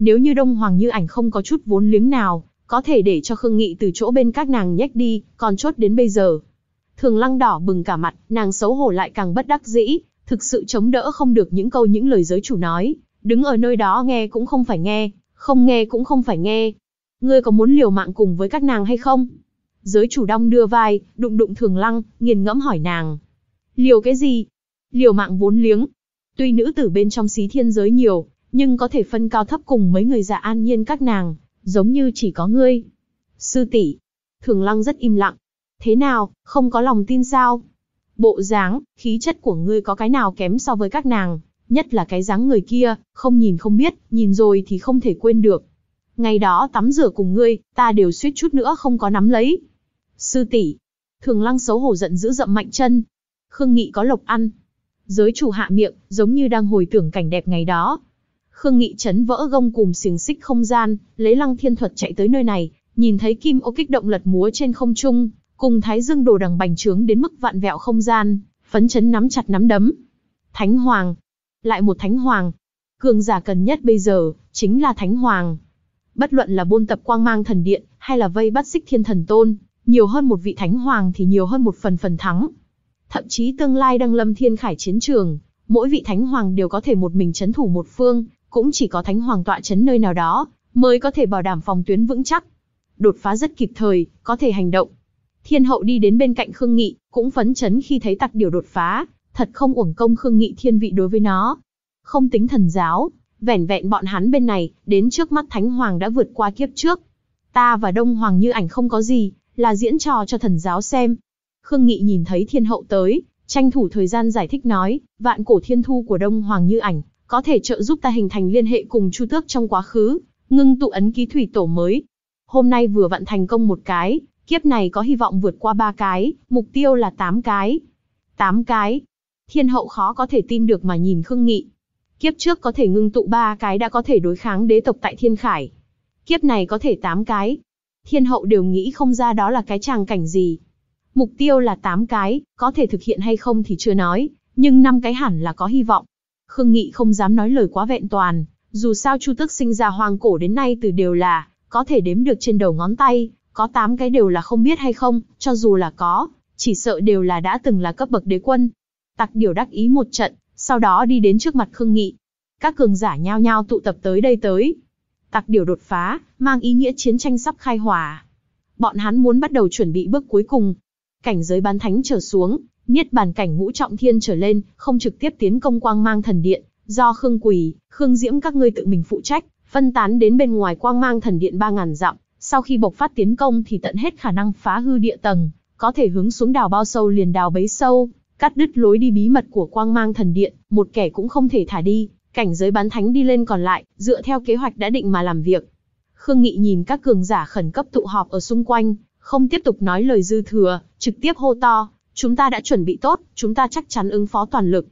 Nếu như Đông Hoàng Như Ảnh không có chút vốn liếng nào, có thể để cho Khương Nghị từ chỗ bên các nàng nhếch đi, còn chốt đến bây giờ. Thường Lăng đỏ bừng cả mặt, nàng xấu hổ lại càng bất đắc dĩ, thực sự chống đỡ không được những câu những lời giới chủ nói, đứng ở nơi đó nghe cũng không phải nghe, không nghe cũng không phải nghe. Ngươi có muốn liều mạng cùng với các nàng hay không? Giới chủ đong đưa vai, đụng đụng Thường Lăng, nghiền ngẫm hỏi nàng. Liều cái gì? Liều mạng vốn liếng. Tuy nữ tử bên trong xí thiên giới nhiều, nhưng có thể phân cao thấp cùng mấy người dạ an nhiên các nàng, giống như chỉ có ngươi. Sư tỷ, Thường Lăng rất im lặng. Thế nào, không có lòng tin sao? Bộ dáng, khí chất của ngươi có cái nào kém so với các nàng, nhất là cái dáng người kia, không nhìn không biết, nhìn rồi thì không thể quên được. Ngày đó tắm rửa cùng ngươi, ta đều suýt chút nữa không có nắm lấy. Sư tỷ, Thường Lăng xấu hổ giận dữ dậm mạnh chân. Khương Nghị có lộc ăn. Giới chủ hạ miệng, giống như đang hồi tưởng cảnh đẹp ngày đó, Khương Nghị chấn vỡ gông cùm xiềng xích không gian, lấy lăng thiên thuật chạy tới nơi này, nhìn thấy kim ô kích động lật múa trên không trung, cùng thái dương đồ đằng bành trướng đến mức vạn vẹo không gian, phấn chấn nắm chặt nắm đấm. Thánh Hoàng. Lại một Thánh Hoàng. Cường giả cần nhất bây giờ, chính là Thánh Hoàng. Bất luận là buôn tập quang mang thần điện, hay là vây bắt xích thiên thần tôn, nhiều hơn một vị Thánh Hoàng thì nhiều hơn một phần phần thắng. Thậm chí tương lai đăng lâm thiên khải chiến trường, mỗi vị Thánh Hoàng đều có thể một mình chấn thủ một phương, cũng chỉ có thánh hoàng tọa chấn nơi nào đó, mới có thể bảo đảm phòng tuyến vững chắc. Đột phá rất kịp thời, có thể hành động. Thiên hậu đi đến bên cạnh Khương Nghị, cũng phấn chấn khi thấy tặc điều đột phá, thật không uổng công Khương Nghị thiên vị đối với nó. Không tính thần giáo, vẻn vẹn bọn hắn bên này, đến trước mắt Thánh Hoàng đã vượt qua kiếp trước. Ta và Đông Hoàng như ảnh không có gì, là diễn trò cho thần giáo xem. Khương Nghị nhìn thấy thiên hậu tới, tranh thủ thời gian giải thích nói, vạn cổ thiên thu của Đông Hoàng như ảnh, có thể trợ giúp ta hình thành liên hệ cùng Chu Tước trong quá khứ, ngưng tụ ấn ký thủy tổ mới. Hôm nay vừa vặn thành công một cái, kiếp này có hy vọng vượt qua ba cái, mục tiêu là tám cái. tám cái. Thiên hậu khó có thể tin được mà nhìn Khương Nghị. Kiếp trước có thể ngưng tụ ba cái đã có thể đối kháng đế tộc tại Thiên Khải. Kiếp này có thể tám cái. Thiên hậu đều nghĩ không ra đó là cái tràng cảnh gì. Mục tiêu là tám cái, có thể thực hiện hay không thì chưa nói, nhưng năm cái hẳn là có hy vọng. Khương Nghị không dám nói lời quá vẹn toàn, dù sao Chu Tước sinh ra hoàng cổ đến nay từ đều là, có thể đếm được trên đầu ngón tay, có 8 cái đều là không biết hay không, cho dù là có, chỉ sợ đều là đã từng là cấp bậc đế quân. Tặc điều đắc ý một trận, sau đó đi đến trước mặt Khương Nghị. Các cường giả nhao nhao tụ tập tới đây tới. Tặc điều đột phá, mang ý nghĩa chiến tranh sắp khai hỏa. Bọn hắn muốn bắt đầu chuẩn bị bước cuối cùng. Cảnh giới bán thánh trở xuống, Niết bàn cảnh ngũ trọng thiên trở lên, không trực tiếp tiến công quang mang thần điện, do Khương Quỳ, Khương Diễm các ngươi tự mình phụ trách, phân tán đến bên ngoài quang mang thần điện 3000 dặm, sau khi bộc phát tiến công thì tận hết khả năng phá hư địa tầng, có thể hướng xuống đào bao sâu liền đào bấy sâu, cắt đứt lối đi bí mật của quang mang thần điện, một kẻ cũng không thể thả đi, cảnh giới bán thánh đi lên còn lại, dựa theo kế hoạch đã định mà làm việc. Khương Nghị nhìn các cường giả khẩn cấp tụ họp ở xung quanh, không tiếp tục nói lời dư thừa, trực tiếp hô to, Chúng ta đã chuẩn bị tốt, chúng ta chắc chắn ứng phó toàn lực.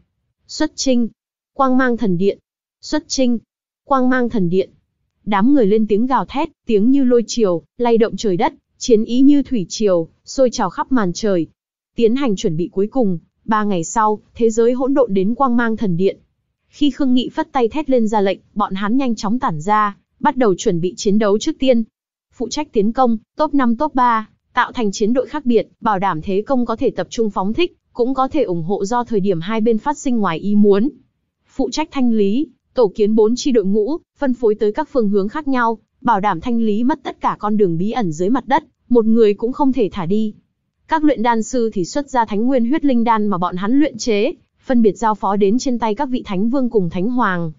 Xuất trinh. Quang mang thần điện. Xuất trinh. Quang mang thần điện. Đám người lên tiếng gào thét, tiếng như lôi chiều, lay động trời đất, chiến ý như thủy triều, sôi trào khắp màn trời. Tiến hành chuẩn bị cuối cùng, ba ngày sau, thế giới hỗn độn đến quang mang thần điện. Khi Khương Nghị phất tay thét lên ra lệnh, bọn hắn nhanh chóng tản ra, bắt đầu chuẩn bị chiến đấu trước tiên. Phụ trách tiến công, top 5 top 3, tạo thành chiến đội khác biệt, bảo đảm thế công có thể tập trung phóng thích, cũng có thể ủng hộ do thời điểm hai bên phát sinh ngoài ý muốn. Phụ trách thanh lý, tổ kiến 4 chi đội ngũ, phân phối tới các phương hướng khác nhau, bảo đảm thanh lý mất tất cả con đường bí ẩn dưới mặt đất, một người cũng không thể thả đi. Các luyện đan sư thì xuất ra thánh nguyên huyết linh đan mà bọn hắn luyện chế, phân biệt giao phó đến trên tay các vị thánh vương cùng thánh hoàng.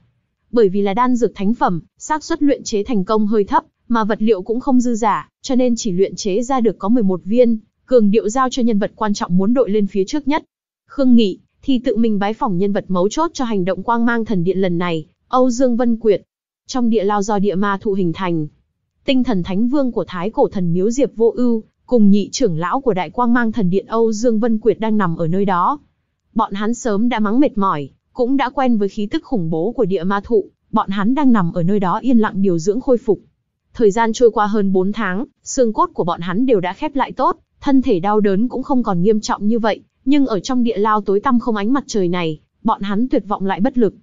Bởi vì là đan dược thánh phẩm, xác suất luyện chế thành công hơi thấp, mà vật liệu cũng không dư giả, cho nên chỉ luyện chế ra được có 11 viên, cường điệu giao cho nhân vật quan trọng muốn đội lên phía trước nhất. Khương Nghị thì tự mình bái phỏng nhân vật mấu chốt cho hành động quang mang thần điện lần này, Âu Dương Vân Quyệt. Trong địa lao do địa ma thụ hình thành, tinh thần thánh vương của thái cổ thần miếu Diệp Vô Ưu, cùng nhị trưởng lão của đại quang mang thần điện Âu Dương Vân Quyệt đang nằm ở nơi đó. Bọn hắn sớm đã mắng mệt mỏi, cũng đã quen với khí tức khủng bố của địa ma thụ, bọn hắn đang nằm ở nơi đó yên lặng điều dưỡng khôi phục. Thời gian trôi qua hơn 4 tháng, xương cốt của bọn hắn đều đã khép lại tốt, thân thể đau đớn cũng không còn nghiêm trọng như vậy, nhưng ở trong địa lao tối tăm không ánh mặt trời này, bọn hắn tuyệt vọng lại bất lực.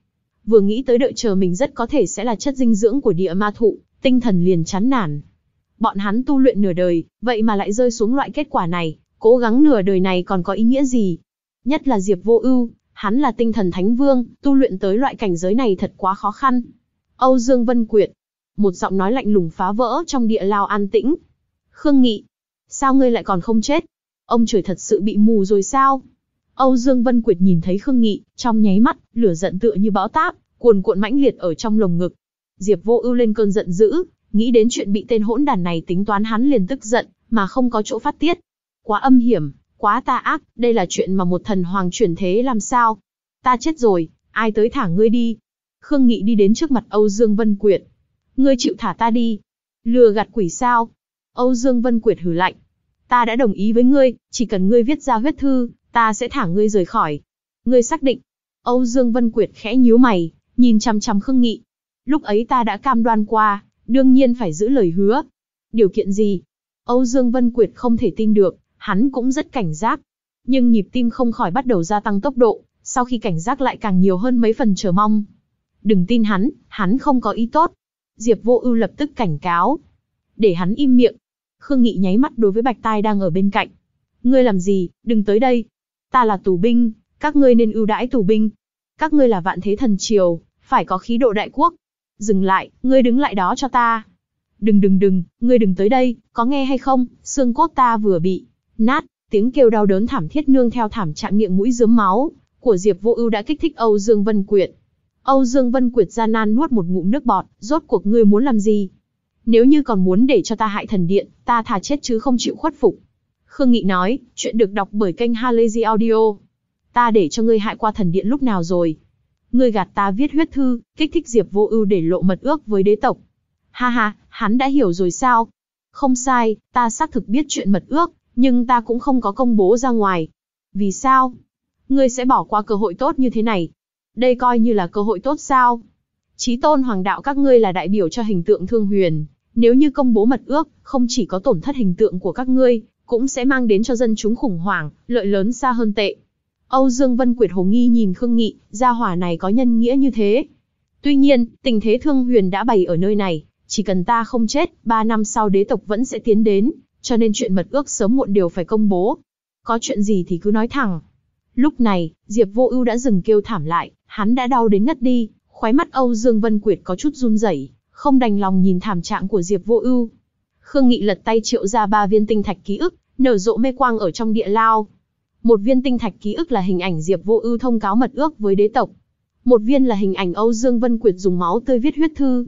Vừa nghĩ tới đợi chờ mình rất có thể sẽ là chất dinh dưỡng của địa ma thụ, tinh thần liền chán nản. Bọn hắn tu luyện nửa đời, vậy mà lại rơi xuống loại kết quả này, cố gắng nửa đời này còn có ý nghĩa gì? Nhất là Diệp Vô Ưu, hắn là tinh thần thánh vương, tu luyện tới loại cảnh giới này thật quá khó khăn. Âu Dương Vân Quyệt, một giọng nói lạnh lùng phá vỡ trong địa lao an tĩnh. Khương Nghị, sao ngươi lại còn không chết? Ông trời thật sự bị mù rồi sao? Âu Dương Vân Quyệt nhìn thấy Khương Nghị, trong nháy mắt, lửa giận tựa như bão táp, cuồn cuộn mãnh liệt ở trong lồng ngực. Diệp Vô Ưu lên cơn giận dữ, nghĩ đến chuyện bị tên hỗn đàn này tính toán hắn liền tức giận, mà không có chỗ phát tiết. Quá âm hiểm, quá ta ác, đây là chuyện mà một thần hoàng chuyển thế làm sao? Ta chết rồi, ai tới thả ngươi đi? Khương Nghị đi đến trước mặt Âu Dương Vân Quyệt, Ngươi chịu thả ta đi. Lừa gạt quỷ sao? Âu Dương Vân Quyệt hử lạnh. Ta đã đồng ý với ngươi, chỉ cần ngươi viết ra huyết thư, ta sẽ thả ngươi rời khỏi. Ngươi xác định. Âu Dương Vân Quyệt khẽ nhíu mày, nhìn chằm chằm Khương Nghị. Lúc ấy ta đã cam đoan qua, đương nhiên phải giữ lời hứa. Điều kiện gì? Âu Dương Vân Quyệt không thể tin được, hắn cũng rất cảnh giác. Nhưng nhịp tim không khỏi bắt đầu gia tăng tốc độ, sau khi cảnh giác lại càng nhiều hơn mấy phần chờ mong. Đừng tin hắn, hắn không có ý tốt, Diệp Vô Ưu lập tức cảnh cáo, để hắn im miệng. Khương Nghị nháy mắt đối với Bạch Tai đang ở bên cạnh. Ngươi làm gì, đừng tới đây. Ta là tù binh, các ngươi nên ưu đãi tù binh. Các ngươi là vạn thế thần triều, phải có khí độ đại quốc. Dừng lại, ngươi đứng lại đó cho ta. Đừng đừng đừng, ngươi đừng tới đây, có nghe hay không? Xương cốt ta vừa bị nát, tiếng kêu đau đớn thảm thiết nương theo thảm trạng miệng mũi rớm máu của Diệp Vô Ưu đã kích thích Âu Dương Vân Quyện, Âu Dương Vân Quyệt ra nan nuốt một ngụm nước bọt, rốt cuộc ngươi muốn làm gì? Nếu như còn muốn để cho ta hại thần điện, ta thà chết chứ không chịu khuất phục. Khương Nghị nói, chuyện được đọc bởi kênh Halazy Audio. Ta để cho ngươi hại qua thần điện lúc nào rồi? Ngươi gạt ta viết huyết thư, kích thích Diệp Vô Ưu để lộ mật ước với đế tộc. Ha ha, hắn đã hiểu rồi sao? Không sai, ta xác thực biết chuyện mật ước, nhưng ta cũng không có công bố ra ngoài. Vì sao? Ngươi sẽ bỏ qua cơ hội tốt như thế này, đây coi như là cơ hội tốt sao? Chí tôn hoàng đạo các ngươi là đại biểu cho hình tượng thương huyền, nếu như công bố mật ước, không chỉ có tổn thất hình tượng của các ngươi, cũng sẽ mang đến cho dân chúng khủng hoảng, lợi lớn xa hơn tệ. Âu Dương Vân Quyệt Hồ Nghi nhìn Khương Nghị, gia hỏa này có nhân nghĩa như thế. Tuy nhiên, tình thế thương huyền đã bày ở nơi này, chỉ cần ta không chết, ba năm sau đế tộc vẫn sẽ tiến đến, cho nên chuyện mật ước sớm muộn đều phải công bố. Có chuyện gì thì cứ nói thẳng. Lúc này, Diệp Vô Ưu đã dừng kêu thảm lại, Hắn đã đau đến ngất đi, khóe mắt Âu Dương Vân Quyệt có chút run rẩy, không đành lòng nhìn thảm trạng của Diệp Vô Ưu. Khương Nghị lật tay triệu ra ba viên tinh thạch ký ức, nở rộ mê quang ở trong địa lao. Một viên tinh thạch ký ức là hình ảnh Diệp Vô Ưu thông cáo mật ước với đế tộc. Một viên là hình ảnh Âu Dương Vân Quyệt dùng máu tươi viết huyết thư.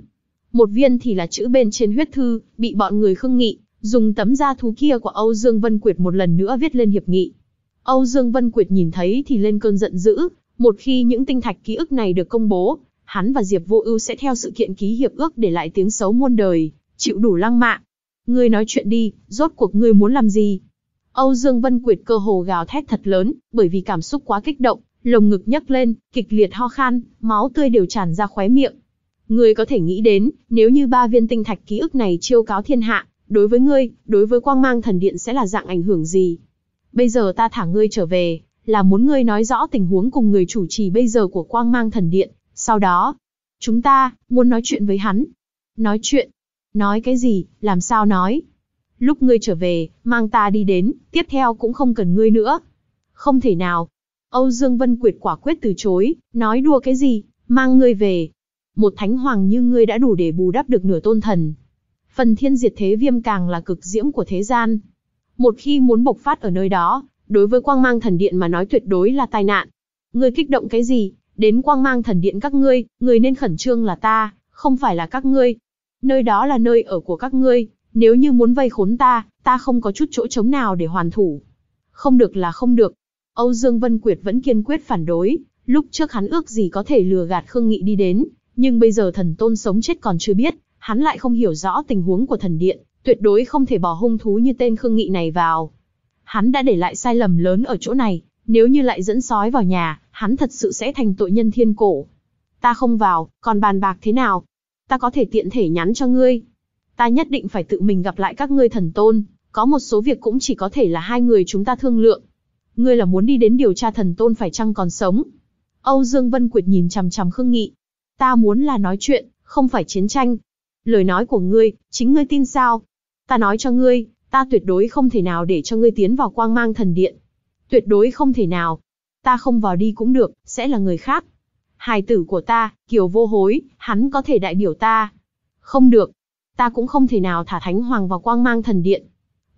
Một viên thì là chữ bên trên huyết thư, bị bọn người Khương Nghị dùng tấm da thú kia của Âu Dương Vân Quyệt một lần nữa viết lên hiệp nghị. Âu Dương Vân Quyệt nhìn thấy thì lên cơn giận dữ, một khi những tinh thạch ký ức này được công bố, hắn và Diệp Vô Ưu sẽ theo sự kiện ký hiệp ước để lại tiếng xấu muôn đời, chịu đủ lăng mạ. Ngươi nói chuyện đi, rốt cuộc ngươi muốn làm gì? Âu Dương Vân Quyệt cơ hồ gào thét thật lớn, bởi vì cảm xúc quá kích động, lồng ngực nhấc lên, kịch liệt ho khan, máu tươi đều tràn ra khóe miệng. Ngươi có thể nghĩ đến, nếu như ba viên tinh thạch ký ức này chiêu cáo thiên hạ, đối với ngươi, đối với Quang Mang Thần Điện sẽ là dạng ảnh hưởng gì? Bây giờ ta thả ngươi trở về, là muốn ngươi nói rõ tình huống cùng người chủ trì bây giờ của quang mang thần điện, sau đó, chúng ta, muốn nói chuyện với hắn. Nói chuyện? Nói cái gì, làm sao nói? Lúc ngươi trở về, mang ta đi đến, tiếp theo cũng không cần ngươi nữa. Không thể nào. Âu Dương Vân Quyệt quả quyết từ chối, nói đùa cái gì, mang ngươi về. Một thánh hoàng như ngươi đã đủ để bù đắp được nửa tôn thần. Phần thiên diệt thế viêm càng là cực diễm của thế gian. Một khi muốn bộc phát ở nơi đó, đối với quang mang thần điện mà nói tuyệt đối là tai nạn. Ngươi kích động cái gì, đến quang mang thần điện các ngươi, người nên khẩn trương là ta, không phải là các ngươi. Nơi đó là nơi ở của các ngươi, nếu như muốn vây khốn ta, ta không có chút chỗ trống nào để hoàn thủ. Không được là không được. Âu Dương Vân Quyệt vẫn kiên quyết phản đối, lúc trước hắn ước gì có thể lừa gạt Khương Nghị đi đến, nhưng bây giờ thần tôn sống chết còn chưa biết, hắn lại không hiểu rõ tình huống của thần điện, tuyệt đối không thể bỏ hung thú như tên Khương Nghị này vào hắn đã để lại sai lầm lớn ở chỗ này, nếu như lại dẫn sói vào nhà, hắn thật sự sẽ thành tội nhân thiên cổ. Ta không vào, còn bàn bạc thế nào? Ta có thể tiện thể nhắn cho ngươi. Ta nhất định phải tự mình gặp lại các ngươi thần tôn, có một số việc cũng chỉ có thể là hai người chúng ta thương lượng. Ngươi là muốn đi đến điều tra thần tôn phải chăng còn sống? Âu Dương Vân Quyệt nhìn chằm chằm Khương Nghị. Ta muốn là nói chuyện, không phải chiến tranh. Lời nói của ngươi, chính ngươi tin sao? Ta nói cho ngươi, Ta tuyệt đối không thể nào để cho ngươi tiến vào quang mang thần điện. Tuyệt đối không thể nào. Ta không vào đi cũng được, sẽ là người khác. Hài tử của ta, kiều vô hối, hắn có thể đại biểu ta. Không được. Ta cũng không thể nào thả Thánh Hoàng vào quang mang thần điện.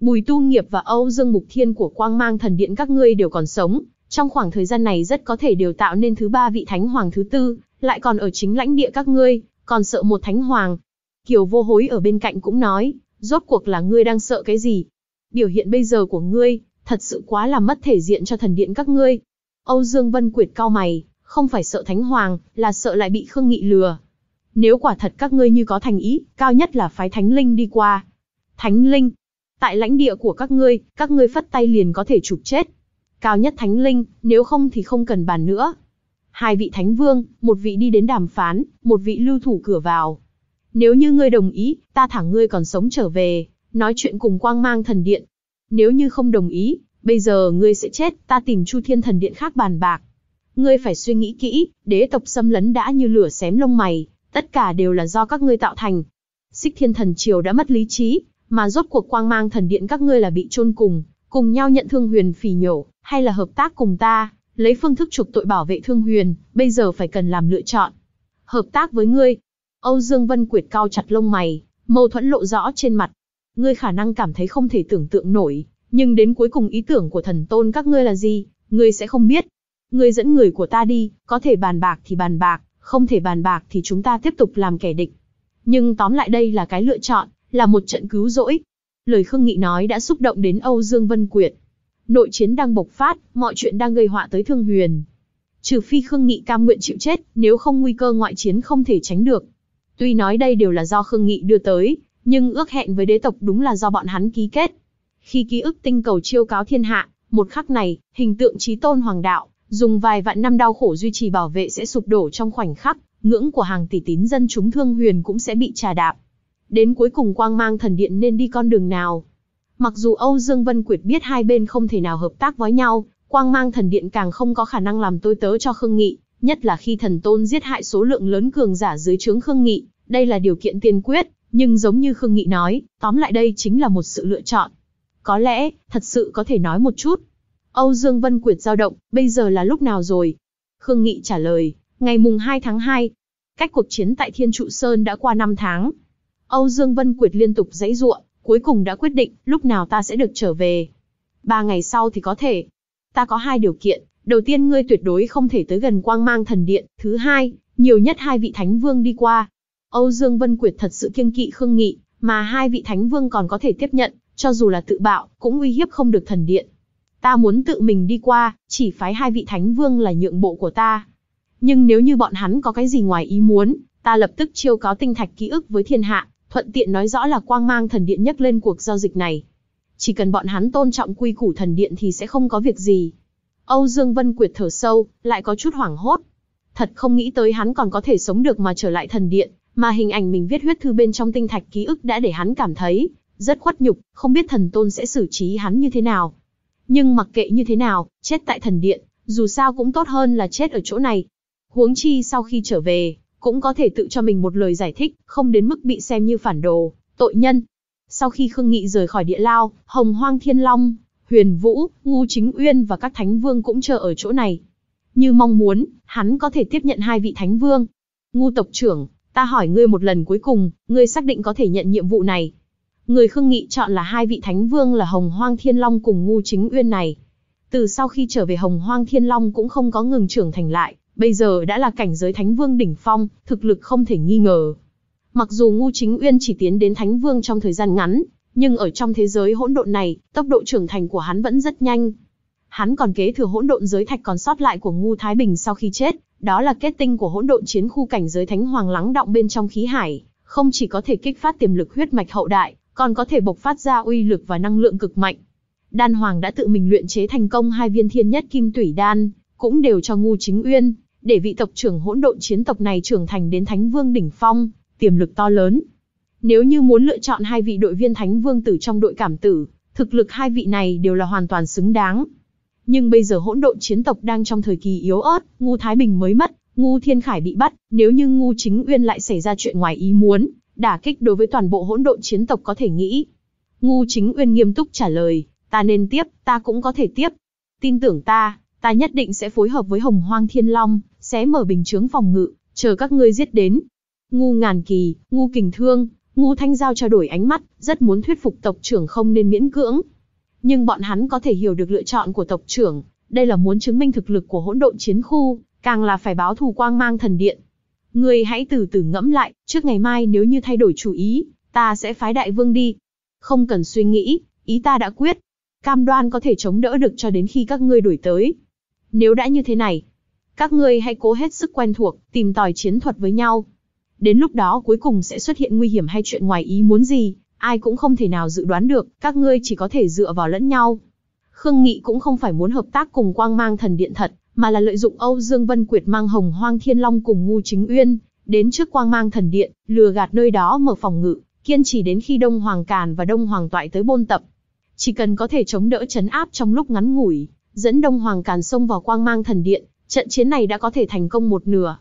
Bùi Tu Nghiệp và Âu Dương Mục Thiên của Quang Mang Thần Điện các ngươi đều còn sống, trong khoảng thời gian này rất có thể đều tạo nên thứ ba vị Thánh Hoàng thứ tư, lại còn ở chính lãnh địa các ngươi, còn sợ một Thánh Hoàng. Kiều Vô Hối ở bên cạnh cũng nói, rốt cuộc là ngươi đang sợ cái gì? Biểu hiện bây giờ của ngươi, thật sự quá là mất thể diện cho thần điện các ngươi. Âu Dương Vân Quyệt cao mày, không phải sợ Thánh Hoàng, là sợ lại bị Khương Nghị lừa. Nếu quả thật các ngươi như có thành ý, cao nhất là phái Thánh Linh đi qua. Thánh Linh, tại lãnh địa của các ngươi, các ngươi phất tay liền có thể chụp chết. Cao nhất Thánh Linh, nếu không thì không cần bàn nữa. Hai vị Thánh Vương, một vị đi đến đàm phán, một vị lưu thủ cửa vào, nếu như ngươi đồng ý, ta thả ngươi còn sống trở về, nói chuyện cùng quang mang thần điện. Nếu như không đồng ý, bây giờ ngươi sẽ chết, ta tìm Chu Thiên thần điện khác bàn bạc. Ngươi phải suy nghĩ kỹ, đế tộc xâm lấn đã như lửa xém lông mày, tất cả đều là do các ngươi tạo thành. Xích Thiên thần triều đã mất lý trí, mà rốt cuộc quang mang thần điện các ngươi là bị chôn cùng, cùng nhau nhận thương huyền phỉ nhổ, hay là hợp tác cùng ta, lấy phương thức trục tội bảo vệ thương huyền, bây giờ phải cần làm lựa chọn. Hợp tác với ngươi, Âu Dương Vân Quyệt cao chặt lông mày, mâu thuẫn lộ rõ trên mặt. Ngươi khả năng cảm thấy không thể tưởng tượng nổi, nhưng đến cuối cùng ý tưởng của thần tôn các ngươi là gì, ngươi sẽ không biết. Ngươi dẫn người của ta đi, có thể bàn bạc thì bàn bạc, không thể bàn bạc thì chúng ta tiếp tục làm kẻ địch. Nhưng tóm lại đây là cái lựa chọn, là một trận cứu rỗi. Lời Khương Nghị nói đã xúc động đến Âu Dương Vân Quyệt. Nội chiến đang bộc phát, mọi chuyện đang gây họa tới Thương Huyền. Trừ phi Khương Nghị cam nguyện chịu chết, nếu không nguy cơ ngoại chiến không thể tránh được, Tuy nói đây đều là do Khương Nghị đưa tới, nhưng ước hẹn với đế tộc đúng là do bọn hắn ký kết. Khi ký ức tinh cầu chiêu cáo thiên hạ, một khắc này, hình tượng trí tôn hoàng đạo, dùng vài vạn năm đau khổ duy trì bảo vệ sẽ sụp đổ trong khoảnh khắc, ngưỡng của hàng tỷ tín dân chúng thương huyền cũng sẽ bị trà đạp. Đến cuối cùng quang mang thần điện nên đi con đường nào? Mặc dù Âu Dương Vân Quyệt biết hai bên không thể nào hợp tác với nhau, quang mang thần điện càng không có khả năng làm tôi tớ cho Khương Nghị, nhất là khi thần tôn giết hại số lượng lớn cường giả dưới trướng Khương Nghị, đây là điều kiện tiên quyết, nhưng giống như Khương Nghị nói, tóm lại đây chính là một sự lựa chọn. Có lẽ, thật sự có thể nói một chút. Âu Dương Vân Quyệt giao động, bây giờ là lúc nào rồi? Khương Nghị trả lời, ngày mùng hai tháng hai. Cách cuộc chiến tại Thiên Trụ Sơn đã qua năm tháng. Âu Dương Vân Quyệt liên tục dãy ruộng, cuối cùng đã quyết định lúc nào ta sẽ được trở về. Ba ngày sau thì có thể. Ta có hai điều kiện. Đầu tiên ngươi tuyệt đối không thể tới gần quang mang thần điện, thứ hai, nhiều nhất hai vị thánh vương đi qua. Âu Dương Vân Quyệt thật sự kiêng kỵ Khương Nghị, mà hai vị thánh vương còn có thể tiếp nhận, cho dù là tự bạo, cũng uy hiếp không được thần điện. Ta muốn tự mình đi qua, chỉ phái hai vị thánh vương là nhượng bộ của ta. Nhưng nếu như bọn hắn có cái gì ngoài ý muốn, ta lập tức chiêu cáo tinh thạch ký ức với thiên hạ, thuận tiện nói rõ là quang mang thần điện nhắc lên cuộc giao dịch này. Chỉ cần bọn hắn tôn trọng quy củ thần điện thì sẽ không có việc gì. Âu Dương Vân Quyệt thở sâu, lại có chút hoảng hốt. Thật không nghĩ tới hắn còn có thể sống được mà trở lại thần điện, mà hình ảnh mình viết huyết thư bên trong tinh thạch ký ức đã để hắn cảm thấy rất khuất nhục, không biết thần tôn sẽ xử trí hắn như thế nào. Nhưng mặc kệ như thế nào, chết tại thần điện, dù sao cũng tốt hơn là chết ở chỗ này. Huống chi sau khi trở về, cũng có thể tự cho mình một lời giải thích, không đến mức bị xem như phản đồ, tội nhân. Sau khi Khương Nghị rời khỏi địa lao, Hồng Hoang Thiên Long Huyền Vũ, Ngu Chính Uyên và các Thánh Vương cũng chờ ở chỗ này. Như mong muốn, hắn có thể tiếp nhận hai vị Thánh Vương. Ngu tộc trưởng, ta hỏi ngươi một lần cuối cùng, ngươi xác định có thể nhận nhiệm vụ này. Người Khương Nghị chọn là hai vị Thánh Vương là Hồng Hoang Thiên Long cùng Ngu Chính Uyên này. Từ sau khi trở về Hồng Hoang Thiên Long cũng không có ngừng trưởng thành lại, bây giờ đã là cảnh giới Thánh Vương đỉnh phong, thực lực không thể nghi ngờ. Mặc dù Ngu Chính Uyên chỉ tiến đến Thánh Vương trong thời gian ngắn, nhưng ở trong thế giới hỗn độn này, tốc độ trưởng thành của hắn vẫn rất nhanh. Hắn còn kế thừa hỗn độn giới thạch còn sót lại của Ngô Thái Bình sau khi chết, đó là kết tinh của hỗn độn chiến khu cảnh giới thánh hoàng lắng động bên trong khí hải, không chỉ có thể kích phát tiềm lực huyết mạch hậu đại, còn có thể bộc phát ra uy lực và năng lượng cực mạnh. Đan Hoàng đã tự mình luyện chế thành công hai viên thiên nhất kim tủy đan, cũng đều cho Ngô Chính Uyên, để vị tộc trưởng hỗn độn chiến tộc này trưởng thành đến thánh vương đỉnh phong, tiềm lực to lớn, nếu như muốn lựa chọn hai vị đội viên Thánh Vương Tử trong đội cảm tử, thực lực hai vị này đều là hoàn toàn xứng đáng. Nhưng bây giờ hỗn độn chiến tộc đang trong thời kỳ yếu ớt, Ngu Thái Bình mới mất, Ngu Thiên Khải bị bắt, nếu như Ngu Chính Uyên lại xảy ra chuyện ngoài ý muốn, đả kích đối với toàn bộ hỗn độn chiến tộc có thể nghĩ. Ngu Chính Uyên nghiêm túc trả lời, ta nên tiếp, ta cũng có thể tiếp. Tin tưởng ta, ta nhất định sẽ phối hợp với Hồng Hoang Thiên Long, sẽ mở bình chướng phòng ngự, chờ các ngươi giết đến. Ngu Ngàn Kỳ, Ngu Kình Thương, Ngô Thanh Giao trao đổi ánh mắt, rất muốn thuyết phục tộc trưởng không nên miễn cưỡng. Nhưng bọn hắn có thể hiểu được lựa chọn của tộc trưởng, đây là muốn chứng minh thực lực của hỗn độn chiến khu, càng là phải báo thù quang mang thần điện. Người hãy từ từ ngẫm lại, trước ngày mai nếu như thay đổi chủ ý, ta sẽ phái đại vương đi. Không cần suy nghĩ, ý ta đã quyết. Cam đoan có thể chống đỡ được cho đến khi các ngươi đuổi tới. Nếu đã như thế này, các ngươi hãy cố hết sức quen thuộc, tìm tòi chiến thuật với nhau. Đến lúc đó cuối cùng sẽ xuất hiện nguy hiểm hay chuyện ngoài ý muốn gì, ai cũng không thể nào dự đoán được, các ngươi chỉ có thể dựa vào lẫn nhau. Khương Nghị cũng không phải muốn hợp tác cùng Quang Mang Thần Điện thật, mà là lợi dụng Âu Dương Vân Quyệt mang Hồng Hoang Thiên Long cùng Ngu Chính Uyên, đến trước Quang Mang Thần Điện, lừa gạt nơi đó mở phòng ngự, kiên trì đến khi Đông Hoàng Càn và Đông Hoàng Toại tới bôn tập. Chỉ cần có thể chống đỡ chấn áp trong lúc ngắn ngủi, dẫn Đông Hoàng Càn xông vào Quang Mang Thần Điện, trận chiến này đã có thể thành công một nửa.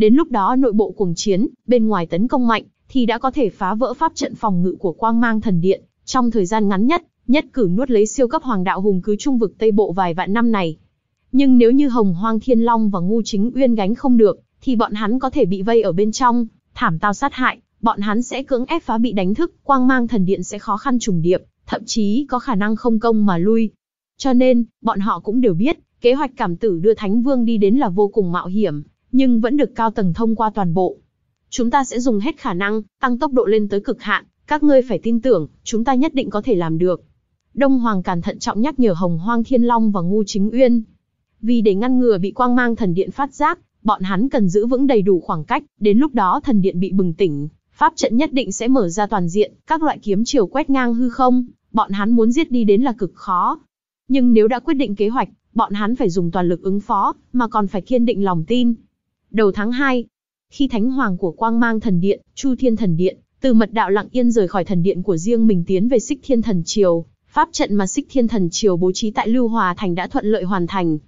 Đến lúc đó nội bộ cuồng chiến, bên ngoài tấn công mạnh, thì đã có thể phá vỡ pháp trận phòng ngự của quang mang thần điện, trong thời gian ngắn nhất, nhất cử nuốt lấy siêu cấp hoàng đạo hùng cứ trung vực Tây Bộ vài vạn năm này. Nhưng nếu như Hồng Hoang Thiên Long và Ngu Chính Uyên gánh không được, thì bọn hắn có thể bị vây ở bên trong, thảm tao sát hại, bọn hắn sẽ cưỡng ép phá bị đánh thức, quang mang thần điện sẽ khó khăn trùng điệp, thậm chí có khả năng không công mà lui. Cho nên, bọn họ cũng đều biết, kế hoạch cảm tử đưa Thánh Vương đi đến là vô cùng mạo hiểm, nhưng vẫn được cao tầng thông qua toàn bộ. Chúng ta sẽ dùng hết khả năng, tăng tốc độ lên tới cực hạn, các ngươi phải tin tưởng, chúng ta nhất định có thể làm được. Đông Hoàng Càn thận trọng nhắc nhở Hồng Hoang Thiên Long và Ngu Chính Uyên. Vì để ngăn ngừa bị quang mang thần điện phát giác, bọn hắn cần giữ vững đầy đủ khoảng cách, đến lúc đó thần điện bị bừng tỉnh, pháp trận nhất định sẽ mở ra toàn diện, các loại kiếm chiều quét ngang hư không, bọn hắn muốn giết đi đến là cực khó. Nhưng nếu đã quyết định kế hoạch, bọn hắn phải dùng toàn lực ứng phó, mà còn phải kiên định lòng tin, Đầu tháng 2, khi Thánh Hoàng của Quang Mang Thần Điện, Chu Thiên Thần Điện, từ mật đạo lặng yên rời khỏi thần điện của riêng mình tiến về Xích Thiên Thần Triều, pháp trận mà Xích Thiên Thần Triều bố trí tại Lưu Hòa Thành đã thuận lợi hoàn thành.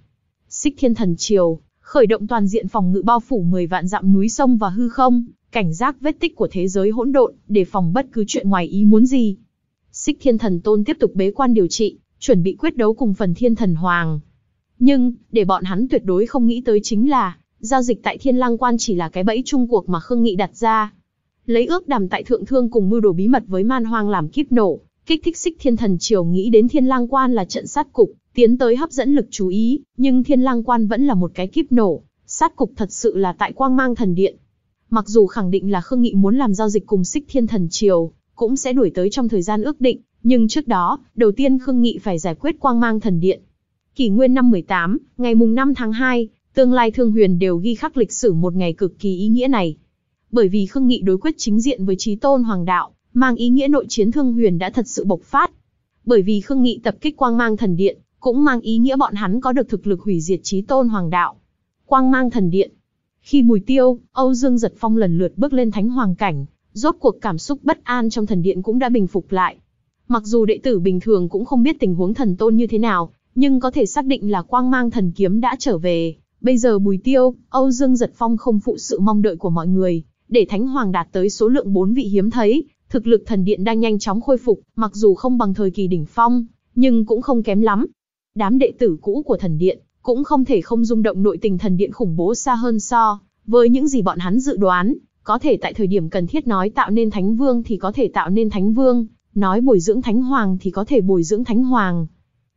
Xích Thiên Thần Triều, khởi động toàn diện phòng ngự bao phủ 10 vạn dặm núi sông và hư không, cảnh giác vết tích của thế giới hỗn độn, để phòng bất cứ chuyện ngoài ý muốn gì. Xích Thiên Thần Tôn tiếp tục bế quan điều trị, chuẩn bị quyết đấu cùng phần Thiên Thần Hoàng. Nhưng, để bọn hắn tuyệt đối không nghĩ tới chính là, Giao dịch tại Thiên Lang Quan chỉ là cái bẫy chung cuộc mà Khương Nghị đặt ra. Lấy ước đàm tại Thượng Thương cùng mưu đồ bí mật với Man Hoang làm kíp nổ, kích thích xích thiên thần triều nghĩ đến Thiên Lang Quan là trận sát cục, tiến tới hấp dẫn lực chú ý, nhưng Thiên Lang Quan vẫn là một cái kíp nổ, sát cục thật sự là tại Quang Mang Thần Điện. Mặc dù khẳng định là Khương Nghị muốn làm giao dịch cùng Sích Thiên Thần Triều, cũng sẽ đuổi tới trong thời gian ước định, nhưng trước đó, đầu tiên Khương Nghị phải giải quyết Quang Mang Thần Điện. Kỷ nguyên năm 18, ngày mùng 5 tháng 2, Tương lai Thương Huyền đều ghi khắc lịch sử một ngày cực kỳ ý nghĩa này. Bởi vì Khương Nghị đối quyết chính diện với Chí Tôn Hoàng Đạo, mang ý nghĩa nội chiến Thương Huyền đã thật sự bộc phát. Bởi vì Khương Nghị tập kích Quang Mang Thần Điện, cũng mang ý nghĩa bọn hắn có được thực lực hủy diệt Chí Tôn Hoàng Đạo. Quang Mang Thần Điện. Khi Bùi Tiêu, Âu Dương Giật Phong lần lượt bước lên Thánh Hoàng cảnh, rốt cuộc cảm xúc bất an trong thần điện cũng đã bình phục lại. Mặc dù đệ tử bình thường cũng không biết tình huống thần tôn như thế nào, nhưng có thể xác định là quang mang thần kiếm đã trở về. Bây giờ Bùi Tiêu, Âu Dương Giật Phong không phụ sự mong đợi của mọi người, để Thánh Hoàng đạt tới số lượng bốn vị hiếm thấy, thực lực thần điện đang nhanh chóng khôi phục, mặc dù không bằng thời kỳ đỉnh phong, nhưng cũng không kém lắm. Đám đệ tử cũ của thần điện cũng không thể không rung động nội tình thần điện khủng bố xa hơn so với những gì bọn hắn dự đoán, có thể tại thời điểm cần thiết nói tạo nên thánh vương thì có thể tạo nên thánh vương, nói bồi dưỡng thánh hoàng thì có thể bồi dưỡng thánh hoàng.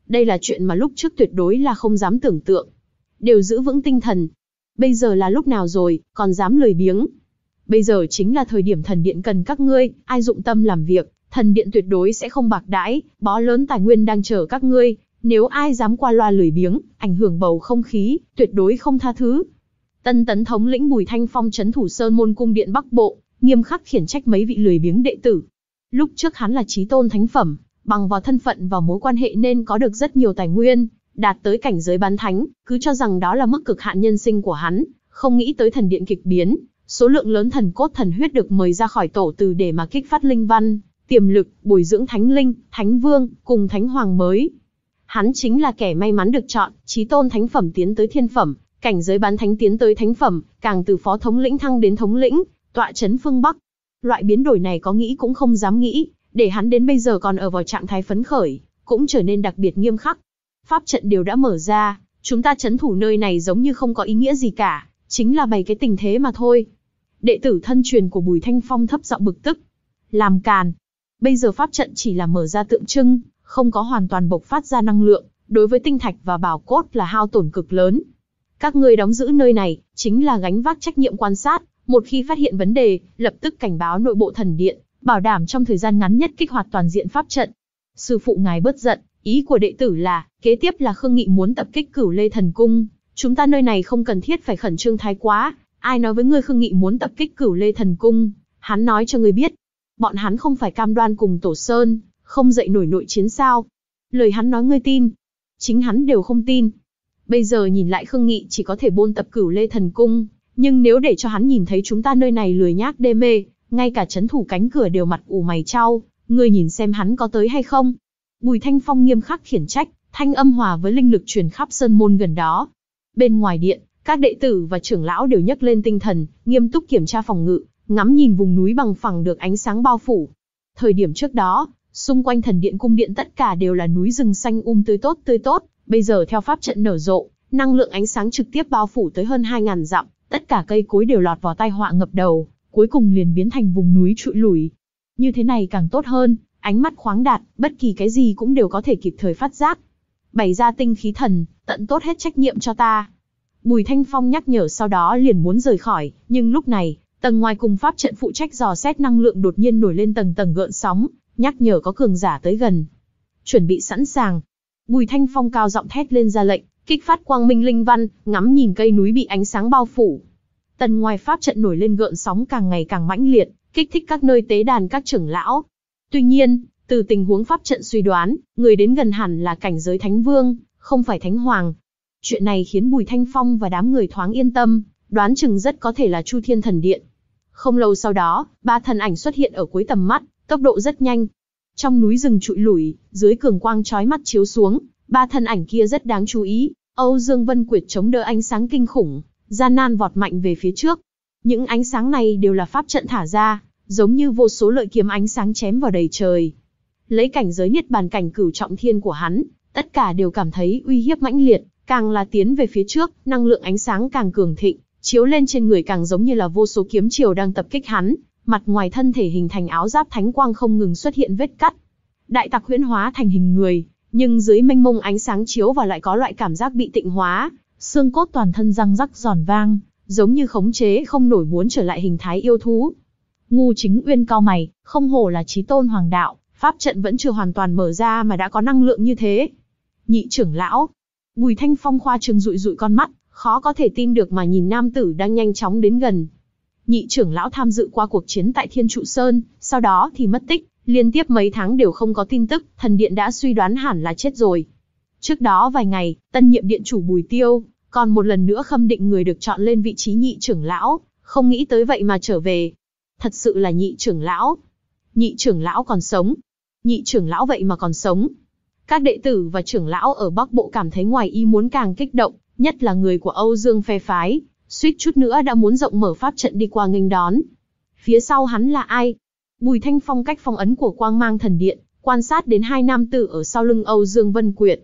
Đây là chuyện mà lúc trước tuyệt đối là không dám tưởng tượng, đều giữ vững tinh thần. Bây giờ là lúc nào rồi, còn dám lười biếng. Bây giờ chính là thời điểm thần điện cần các ngươi, ai dụng tâm làm việc, thần điện tuyệt đối sẽ không bạc đãi, bó lớn tài nguyên đang chờ các ngươi, nếu ai dám qua loa lười biếng, ảnh hưởng bầu không khí, tuyệt đối không tha thứ. Tân tấn thống lĩnh Bùi Thanh Phong chấn thủ sơn môn cung điện Bắc Bộ, nghiêm khắc khiển trách mấy vị lười biếng đệ tử. Lúc trước hắn là trí tôn thánh phẩm, bằng vào thân phận và mối quan hệ nên có được rất nhiều tài nguyên, đạt tới cảnh giới bán thánh, cứ cho rằng đó là mức cực hạn nhân sinh của hắn, không nghĩ tới thần điện kịch biến, số lượng lớn thần cốt thần huyết được mời ra khỏi tổ từ để mà kích phát linh văn, tiềm lực, bồi dưỡng thánh linh, thánh vương, cùng thánh hoàng mới. Hắn chính là kẻ may mắn được chọn, trí tôn thánh phẩm tiến tới thiên phẩm, cảnh giới bán thánh tiến tới thánh phẩm, càng từ phó thống lĩnh thăng đến thống lĩnh, tọa chấn phương Bắc. Loại biến đổi này có nghĩ cũng không dám nghĩ, để hắn đến bây giờ còn ở vào trạng thái phấn khởi, cũng trở nên đặc biệt nghiêm khắc, pháp trận đều đã mở ra, chúng ta chấn thủ nơi này giống như không có ý nghĩa gì cả, chính là bày cái tình thế mà thôi. Đệ tử thân truyền của Bùi Thanh Phong thấp giọng bực tức. Làm càn. Bây giờ pháp trận chỉ là mở ra tượng trưng, không có hoàn toàn bộc phát ra năng lượng, đối với tinh thạch và bảo cốt là hao tổn cực lớn. Các ngươi đóng giữ nơi này, chính là gánh vác trách nhiệm quan sát, một khi phát hiện vấn đề, lập tức cảnh báo nội bộ thần điện, bảo đảm trong thời gian ngắn nhất kích hoạt toàn diện pháp trận. Sư phụ ngài bớt giận, Ý của đệ tử là, kế tiếp là Khương Nghị muốn tập kích Cửu Lê Thần Cung, chúng ta nơi này không cần thiết phải khẩn trương thái quá, ai nói với ngươi Khương Nghị muốn tập kích Cửu Lê Thần Cung, hắn nói cho ngươi biết, bọn hắn không phải cam đoan cùng Tổ Sơn, không dậy nổi nội chiến sao? Lời hắn nói ngươi tin, chính hắn đều không tin. Bây giờ nhìn lại Khương Nghị chỉ có thể bôn tập Cửu Lê Thần Cung, nhưng nếu để cho hắn nhìn thấy chúng ta nơi này lười nhác đê mê, ngay cả chấn thủ cánh cửa đều mặt ủ mày trao, ngươi nhìn xem hắn có tới hay không? Bùi Thanh Phong nghiêm khắc khiển trách, thanh âm hòa với linh lực truyền khắp sơn môn gần đó. Bên ngoài điện, các đệ tử và trưởng lão đều nhấc lên tinh thần, nghiêm túc kiểm tra phòng ngự, ngắm nhìn vùng núi bằng phẳng được ánh sáng bao phủ. Thời điểm trước đó, xung quanh thần điện cung điện tất cả đều là núi rừng xanh um tươi tốt tươi tốt, bây giờ theo pháp trận nở rộ, năng lượng ánh sáng trực tiếp bao phủ tới hơn 2000 dặm, tất cả cây cối đều lọt vào tai họa ngập đầu, cuối cùng liền biến thành vùng núi trụi lủi. Như thế này càng tốt hơn, ánh mắt khoáng đạt, bất kỳ cái gì cũng đều có thể kịp thời phát giác. Bày ra tinh khí thần, tận tốt hết trách nhiệm cho ta. Bùi Thanh Phong nhắc nhở sau đó liền muốn rời khỏi, nhưng lúc này, tầng ngoài cùng pháp trận phụ trách dò xét năng lượng đột nhiên nổi lên tầng tầng gợn sóng, nhắc nhở có cường giả tới gần. Chuẩn bị sẵn sàng. Bùi Thanh Phong cao giọng thét lên ra lệnh, kích phát quang minh linh văn, ngắm nhìn cây núi bị ánh sáng bao phủ. Tầng ngoài pháp trận nổi lên gợn sóng càng ngày càng mãnh liệt, kích thích các nơi tế đàn các trưởng lão, Tuy nhiên, từ tình huống pháp trận suy đoán, người đến gần hẳn là cảnh giới Thánh Vương, không phải Thánh Hoàng. Chuyện này khiến Bùi Thanh Phong và đám người thoáng yên tâm, đoán chừng rất có thể là Chu Thiên Thần Điện. Không lâu sau đó, ba thần ảnh xuất hiện ở cuối tầm mắt, tốc độ rất nhanh. Trong núi rừng trụi lủi, dưới cường quang chói mắt chiếu xuống, ba thần ảnh kia rất đáng chú ý. Âu Dương Vân Quyệt chống đỡ ánh sáng kinh khủng, gian nan vọt mạnh về phía trước. Những ánh sáng này đều là pháp trận thả ra, giống như vô số lợi kiếm ánh sáng chém vào đầy trời. Lấy cảnh giới nhất bàn cảnh cửu trọng thiên của hắn, tất cả đều cảm thấy uy hiếp mãnh liệt, càng là tiến về phía trước, năng lượng ánh sáng càng cường thịnh, chiếu lên trên người càng giống như là vô số kiếm chiều đang tập kích hắn, mặt ngoài thân thể hình thành áo giáp thánh quang không ngừng xuất hiện vết cắt. Đại tặc huyễn hóa thành hình người, nhưng dưới mênh mông ánh sáng chiếu vào lại có loại cảm giác bị tịnh hóa, xương cốt toàn thân răng rắc giòn vang, giống như khống chế không nổi muốn trở lại hình thái yêu thú, Ngu chính uyên cao mày, không hổ là trí tôn hoàng đạo, pháp trận vẫn chưa hoàn toàn mở ra mà đã có năng lượng như thế. Nhị trưởng lão, Bùi Thanh Phong khoa trừng rụi rụi con mắt, khó có thể tin được mà nhìn nam tử đang nhanh chóng đến gần. Nhị trưởng lão tham dự qua cuộc chiến tại Thiên Trụ Sơn, sau đó thì mất tích, liên tiếp mấy tháng đều không có tin tức, thần điện đã suy đoán hẳn là chết rồi. Trước đó vài ngày, tân nhiệm điện chủ Bùi Tiêu, còn một lần nữa khâm định người được chọn lên vị trí nhị trưởng lão, không nghĩ tới vậy mà trở về, thật sự là nhị trưởng lão. Nhị trưởng lão còn sống. Nhị trưởng lão vậy mà còn sống. Các đệ tử và trưởng lão ở Bắc Bộ cảm thấy ngoài ý muốn càng kích động, nhất là người của Âu Dương phe phái, suýt chút nữa đã muốn rộng mở pháp trận đi qua nghênh đón. Phía sau hắn là ai? Bùi Thanh Phong cách phong ấn của Quang Mang Thần Điện, quan sát đến hai nam tử ở sau lưng Âu Dương Vân Quyệt.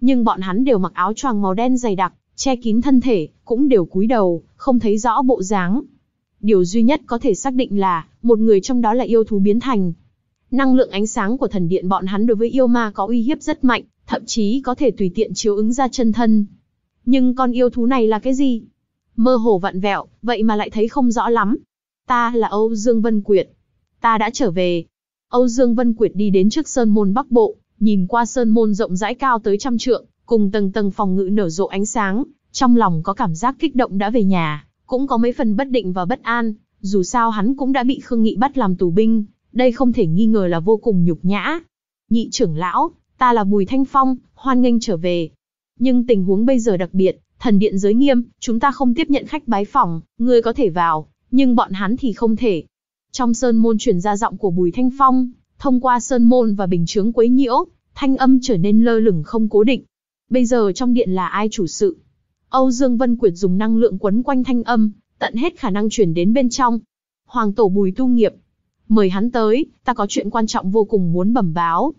Nhưng bọn hắn đều mặc áo choàng màu đen dày đặc, che kín thân thể, cũng đều cúi đầu, không thấy rõ bộ dáng. Điều duy nhất có thể xác định là, một người trong đó là yêu thú biến thành. Năng lượng ánh sáng của thần điện bọn hắn đối với yêu ma có uy hiếp rất mạnh, thậm chí có thể tùy tiện chiếu ứng ra chân thân. Nhưng con yêu thú này là cái gì? Mơ hồ vặn vẹo, vậy mà lại thấy không rõ lắm. Ta là Âu Dương Vân Quyệt. Ta đã trở về. Âu Dương Vân Quyệt đi đến trước sơn môn Bắc Bộ, nhìn qua sơn môn rộng rãi cao tới trăm trượng, cùng tầng tầng phòng ngự nở rộ ánh sáng, trong lòng có cảm giác kích động đã về nhà cũng có mấy phần bất định và bất an, dù sao hắn cũng đã bị Khương Nghị bắt làm tù binh, đây không thể nghi ngờ là vô cùng nhục nhã. Nhị trưởng lão, ta là Bùi Thanh Phong, hoan nghênh trở về. Nhưng tình huống bây giờ đặc biệt, thần điện giới nghiêm, chúng ta không tiếp nhận khách bái phòng, ngươi có thể vào, nhưng bọn hắn thì không thể. Trong sơn môn truyền ra giọng của Bùi Thanh Phong, thông qua sơn môn và bình chướng quấy nhiễu, thanh âm trở nên lơ lửng không cố định. Bây giờ trong điện là ai chủ sự, Âu Dương Vân Quyệt dùng năng lượng quấn quanh thanh âm, tận hết khả năng chuyển đến bên trong. Hoàng tổ Bùi Tu Nghiệp, mời hắn tới, ta có chuyện quan trọng vô cùng muốn bẩm báo.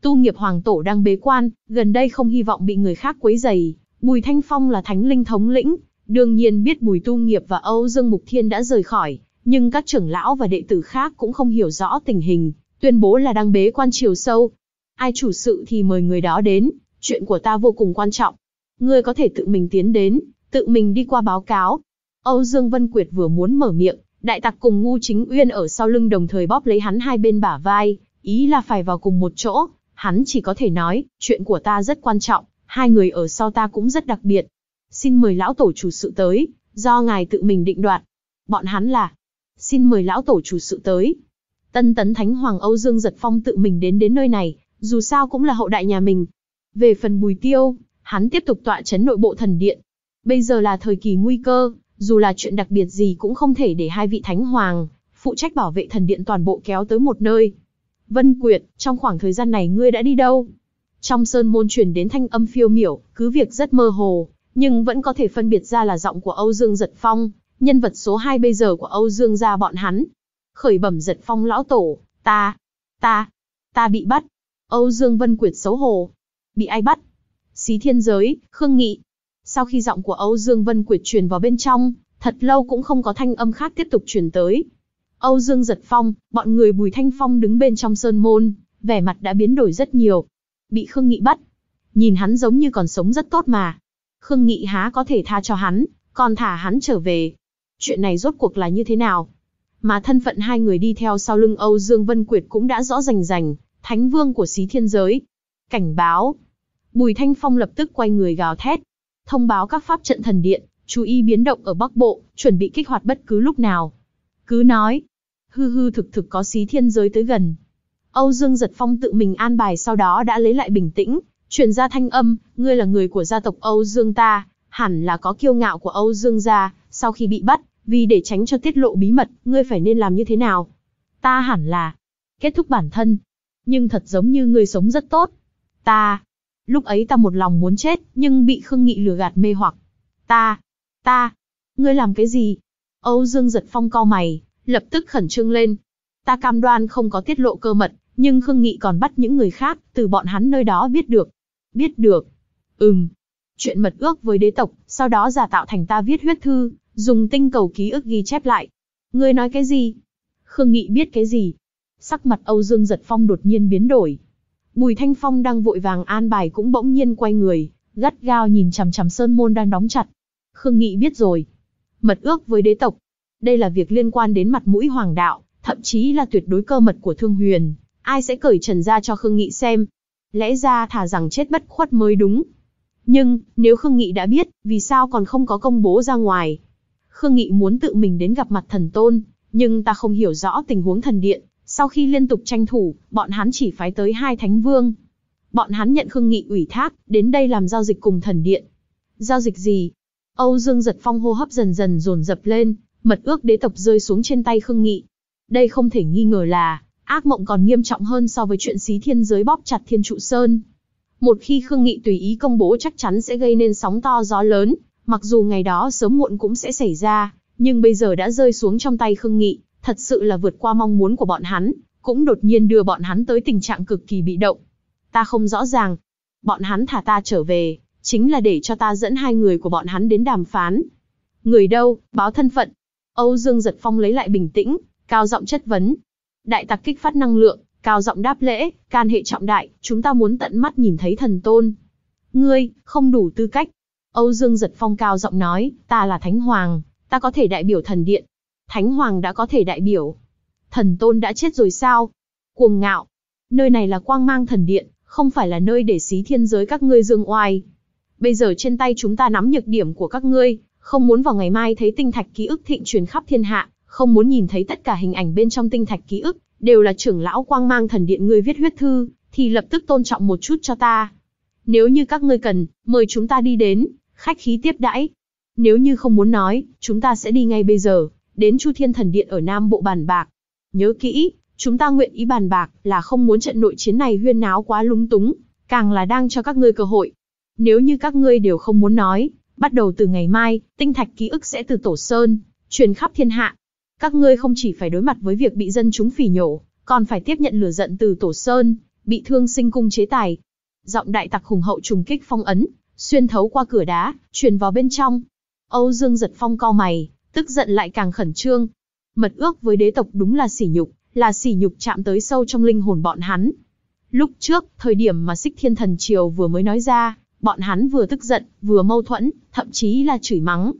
Tu Nghiệp Hoàng tổ đang bế quan, gần đây không hy vọng bị người khác quấy rầy. Bùi Thanh Phong là thánh linh thống lĩnh, đương nhiên biết Bùi Tu Nghiệp và Âu Dương Mục Thiên đã rời khỏi, nhưng các trưởng lão và đệ tử khác cũng không hiểu rõ tình hình, tuyên bố là đang bế quan chiều sâu. Ai chủ sự thì mời người đó đến, chuyện của ta vô cùng quan trọng. Ngươi có thể tự mình tiến đến, tự mình đi qua báo cáo. Âu Dương Vân Quyệt vừa muốn mở miệng, đại tặc cùng ngu chính uyên ở sau lưng đồng thời bóp lấy hắn hai bên bả vai, ý là phải vào cùng một chỗ, hắn chỉ có thể nói, chuyện của ta rất quan trọng, hai người ở sau ta cũng rất đặc biệt. Xin mời lão tổ chủ sự tới, do ngài tự mình định đoạt. Bọn hắn là, xin mời lão tổ chủ sự tới. Tân tấn thánh hoàng Âu Dương Giật Phong tự mình đến đến nơi này, dù sao cũng là hậu đại nhà mình. Về phần bùi tiêu, Hắn tiếp tục tọa chấn nội bộ thần điện. Bây giờ là thời kỳ nguy cơ, dù là chuyện đặc biệt gì cũng không thể để hai vị thánh hoàng, phụ trách bảo vệ thần điện toàn bộ kéo tới một nơi. Vân Quyệt, trong khoảng thời gian này ngươi đã đi đâu? Trong sơn môn truyền đến thanh âm phiêu miểu, cứ việc rất mơ hồ, nhưng vẫn có thể phân biệt ra là giọng của Âu Dương Giật Phong, nhân vật số 2 bây giờ của Âu Dương gia bọn hắn. Khởi bẩm Giật Phong lão tổ, ta, ta, ta bị bắt. Âu Dương Vân Quyệt xấu hổ. Bị ai bắt? xí thiên giới, Khương Nghị. Sau khi giọng của Âu Dương Vân Quyệt truyền vào bên trong, thật lâu cũng không có thanh âm khác tiếp tục truyền tới. Âu Dương Giật Phong, bọn người Bùi Thanh Phong đứng bên trong sơn môn, vẻ mặt đã biến đổi rất nhiều. Bị Khương Nghị bắt. Nhìn hắn giống như còn sống rất tốt mà. Khương Nghị há có thể tha cho hắn, còn thả hắn trở về. Chuyện này rốt cuộc là như thế nào? Mà thân phận hai người đi theo sau lưng Âu Dương Vân Quyệt cũng đã rõ rành rành, thánh vương của xí thiên giới. Cảnh báo, Bùi Thanh Phong lập tức quay người gào thét, thông báo các pháp trận thần điện, chú ý biến động ở Bắc Bộ, chuẩn bị kích hoạt bất cứ lúc nào. Cứ nói, hư hư thực thực có xí thiên giới tới gần. Âu Dương Giật Phong tự mình an bài sau đó đã lấy lại bình tĩnh, chuyển ra thanh âm, ngươi là người của gia tộc Âu Dương ta, hẳn là có kiêu ngạo của Âu Dương gia, sau khi bị bắt, vì để tránh cho tiết lộ bí mật, ngươi phải nên làm như thế nào? Ta hẳn là kết thúc bản thân, nhưng thật giống như ngươi sống rất tốt. Ta, Lúc ấy ta một lòng muốn chết, nhưng bị Khương Nghị lừa gạt mê hoặc. Ta, ta, ngươi làm cái gì? Âu Dương giật phong cau mày, lập tức khẩn trương lên. Ta cam đoan không có tiết lộ cơ mật, nhưng Khương Nghị còn bắt những người khác từ bọn hắn nơi đó biết được. Biết được. Ừm. Chuyện mật ước với đế tộc, sau đó giả tạo thành ta viết huyết thư, dùng tinh cầu ký ức ghi chép lại. Ngươi nói cái gì? Khương Nghị biết cái gì? Sắc mặt Âu Dương Giật Phong đột nhiên biến đổi, Bùi Thanh Phong đang vội vàng an bài cũng bỗng nhiên quay người, gắt gao nhìn chằm chằm sơn môn đang đóng chặt. Khương Nghị biết rồi. Mật ước với đế tộc. Đây là việc liên quan đến mặt mũi hoàng đạo, thậm chí là tuyệt đối cơ mật của Thương Huyền. Ai sẽ cởi trần ra cho Khương Nghị xem? Lẽ ra thả rằng chết bất khuất mới đúng. Nhưng, nếu Khương Nghị đã biết, vì sao còn không có công bố ra ngoài? Khương Nghị muốn tự mình đến gặp mặt thần tôn, nhưng ta không hiểu rõ tình huống thần điện, sau khi liên tục tranh thủ, bọn hắn chỉ phái tới hai thánh vương. Bọn hắn nhận khương nghị ủy thác, đến đây làm giao dịch cùng thần điện. Giao dịch gì? Âu Dương giật phong hô hấp dần dần dồn dập lên, mật ước đế tộc rơi xuống trên tay khương nghị. Đây không thể nghi ngờ là, ác mộng còn nghiêm trọng hơn so với chuyện xí thiên giới bóp chặt thiên trụ sơn. Một khi Khương Nghị tùy ý công bố chắc chắn sẽ gây nên sóng to gió lớn, mặc dù ngày đó sớm muộn cũng sẽ xảy ra, nhưng bây giờ đã rơi xuống trong tay Khương Nghị, thật sự là vượt qua mong muốn của bọn hắn, cũng đột nhiên đưa bọn hắn tới tình trạng cực kỳ bị động. Ta không rõ ràng, bọn hắn thả ta trở về, chính là để cho ta dẫn hai người của bọn hắn đến đàm phán. Người đâu, báo thân phận. Âu Dương Giật Phong lấy lại bình tĩnh, cao giọng chất vấn. Đại tặc kích phát năng lượng, cao giọng đáp lễ, can hệ trọng đại, chúng ta muốn tận mắt nhìn thấy thần tôn. Ngươi, không đủ tư cách. Âu Dương Giật Phong cao giọng nói, ta là Thánh Hoàng, ta có thể đại biểu thần điện, Thánh Hoàng đã có thể đại biểu. Thần Tôn đã chết rồi sao? Cuồng ngạo. Nơi này là quang mang thần điện, không phải là nơi để xí thiên giới các ngươi dương oai. Bây giờ trên tay chúng ta nắm nhược điểm của các ngươi, không muốn vào ngày mai thấy tinh thạch ký ức thịnh truyền khắp thiên hạ, không muốn nhìn thấy tất cả hình ảnh bên trong tinh thạch ký ức, đều là trưởng lão quang mang thần điện ngươi viết huyết thư, thì lập tức tôn trọng một chút cho ta. Nếu như các ngươi cần, mời chúng ta đi đến, khách khí tiếp đãi. Nếu như không muốn nói, chúng ta sẽ đi ngay bây giờ, đến Chu Thiên Thần Điện ở Nam Bộ bàn bạc. Nhớ kỹ, chúng ta nguyện ý bàn bạc là không muốn trận nội chiến này huyên náo quá lúng túng, càng là đang cho các ngươi cơ hội. Nếu như các ngươi đều không muốn nói, bắt đầu từ ngày mai, tinh thạch ký ức sẽ từ tổ sơn, truyền khắp thiên hạ. Các ngươi không chỉ phải đối mặt với việc bị dân chúng phỉ nhổ, còn phải tiếp nhận lửa giận từ tổ sơn, bị thương sinh cung chế tài. Giọng đại tặc hùng hậu trùng kích phong ấn, xuyên thấu qua cửa đá, truyền vào bên trong. Âu Dương giật phong co mày, tức giận lại càng khẩn trương. Mật ước với đế tộc đúng là sỉ nhục, là sỉ nhục chạm tới sâu trong linh hồn bọn hắn. Lúc trước, thời điểm mà Sích Thiên Thần Triều vừa mới nói ra, bọn hắn vừa tức giận, vừa mâu thuẫn, thậm chí là chửi mắng.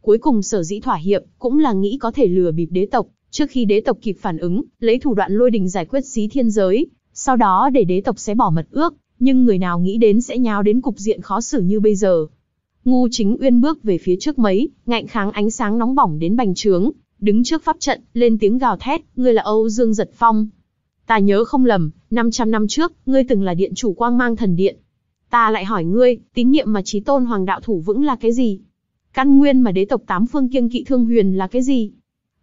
Cuối cùng sở dĩ thỏa hiệp, cũng là nghĩ có thể lừa bịp đế tộc, trước khi đế tộc kịp phản ứng, lấy thủ đoạn lôi đình giải quyết xí thiên giới, sau đó để đế tộc sẽ bỏ mật ước, nhưng người nào nghĩ đến sẽ nhào đến cục diện khó xử như bây giờ. Ngu Chính Uyên bước về phía trước mấy, ngạnh kháng ánh sáng nóng bỏng đến bành trướng, đứng trước pháp trận, lên tiếng gào thét, ngươi là Âu Dương Giật Phong. Ta nhớ không lầm, 500 năm trước, ngươi từng là điện chủ quang mang thần điện. Ta lại hỏi ngươi, tín nhiệm mà trí tôn hoàng đạo thủ vững là cái gì? Căn nguyên mà đế tộc tám phương kiêng kỵ thương huyền là cái gì?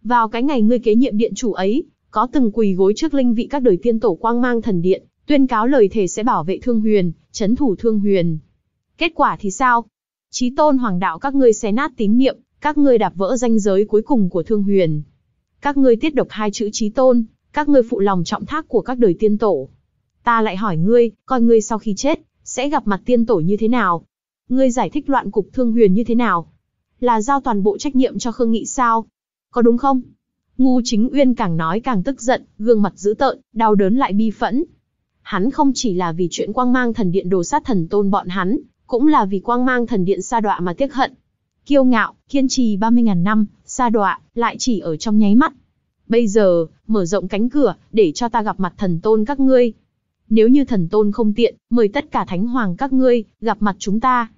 Vào cái ngày ngươi kế nhiệm điện chủ ấy, có từng quỳ gối trước linh vị các đời tiên tổ quang mang thần điện, tuyên cáo lời thề sẽ bảo vệ thương huyền, chấn thủ thương huyền. Kết quả thì sao? Chí tôn hoàng đạo các ngươi xé nát tín niệm, các ngươi đạp vỡ danh giới cuối cùng của thương huyền. Các ngươi tiết độc hai chữ chí tôn, các ngươi phụ lòng trọng thác của các đời tiên tổ. Ta lại hỏi ngươi, coi ngươi sau khi chết, sẽ gặp mặt tiên tổ như thế nào? Ngươi giải thích loạn cục thương huyền như thế nào? Là giao toàn bộ trách nhiệm cho Khương Nghị sao? Có đúng không? Ngu chính uyên càng nói càng tức giận, gương mặt dữ tợn, đau đớn lại bi phẫn. Hắn không chỉ là vì chuyện quang mang thần điện đồ sát thần tôn bọn hắn, cũng là vì quang mang thần điện sa đọa mà tiếc hận. Kiêu ngạo, kiên trì 30.000 năm, sa đọa, lại chỉ ở trong nháy mắt. Bây giờ, mở rộng cánh cửa, để cho ta gặp mặt thần tôn các ngươi. Nếu như thần tôn không tiện, mời tất cả thánh hoàng các ngươi, gặp mặt chúng ta.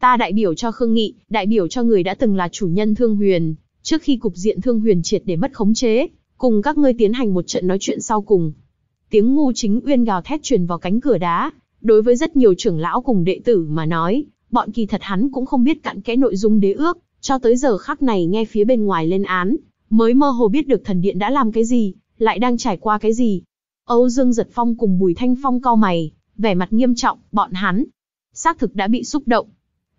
Ta đại biểu cho Khương Nghị, đại biểu cho người đã từng là chủ nhân Thương Huyền, trước khi cục diện Thương Huyền triệt để mất khống chế, cùng các ngươi tiến hành một trận nói chuyện sau cùng. Tiếng ngu chính uyên gào thét truyền vào cánh cửa đá, Đối với rất nhiều trưởng lão cùng đệ tử mà nói, bọn kỳ thật hắn cũng không biết cặn kẽ nội dung đế ước, cho tới giờ khắc này nghe phía bên ngoài lên án, mới mơ hồ biết được thần điện đã làm cái gì, lại đang trải qua cái gì. Âu Dương Giật Phong cùng Bùi Thanh Phong cau mày, vẻ mặt nghiêm trọng, bọn hắn xác thực đã bị xúc động.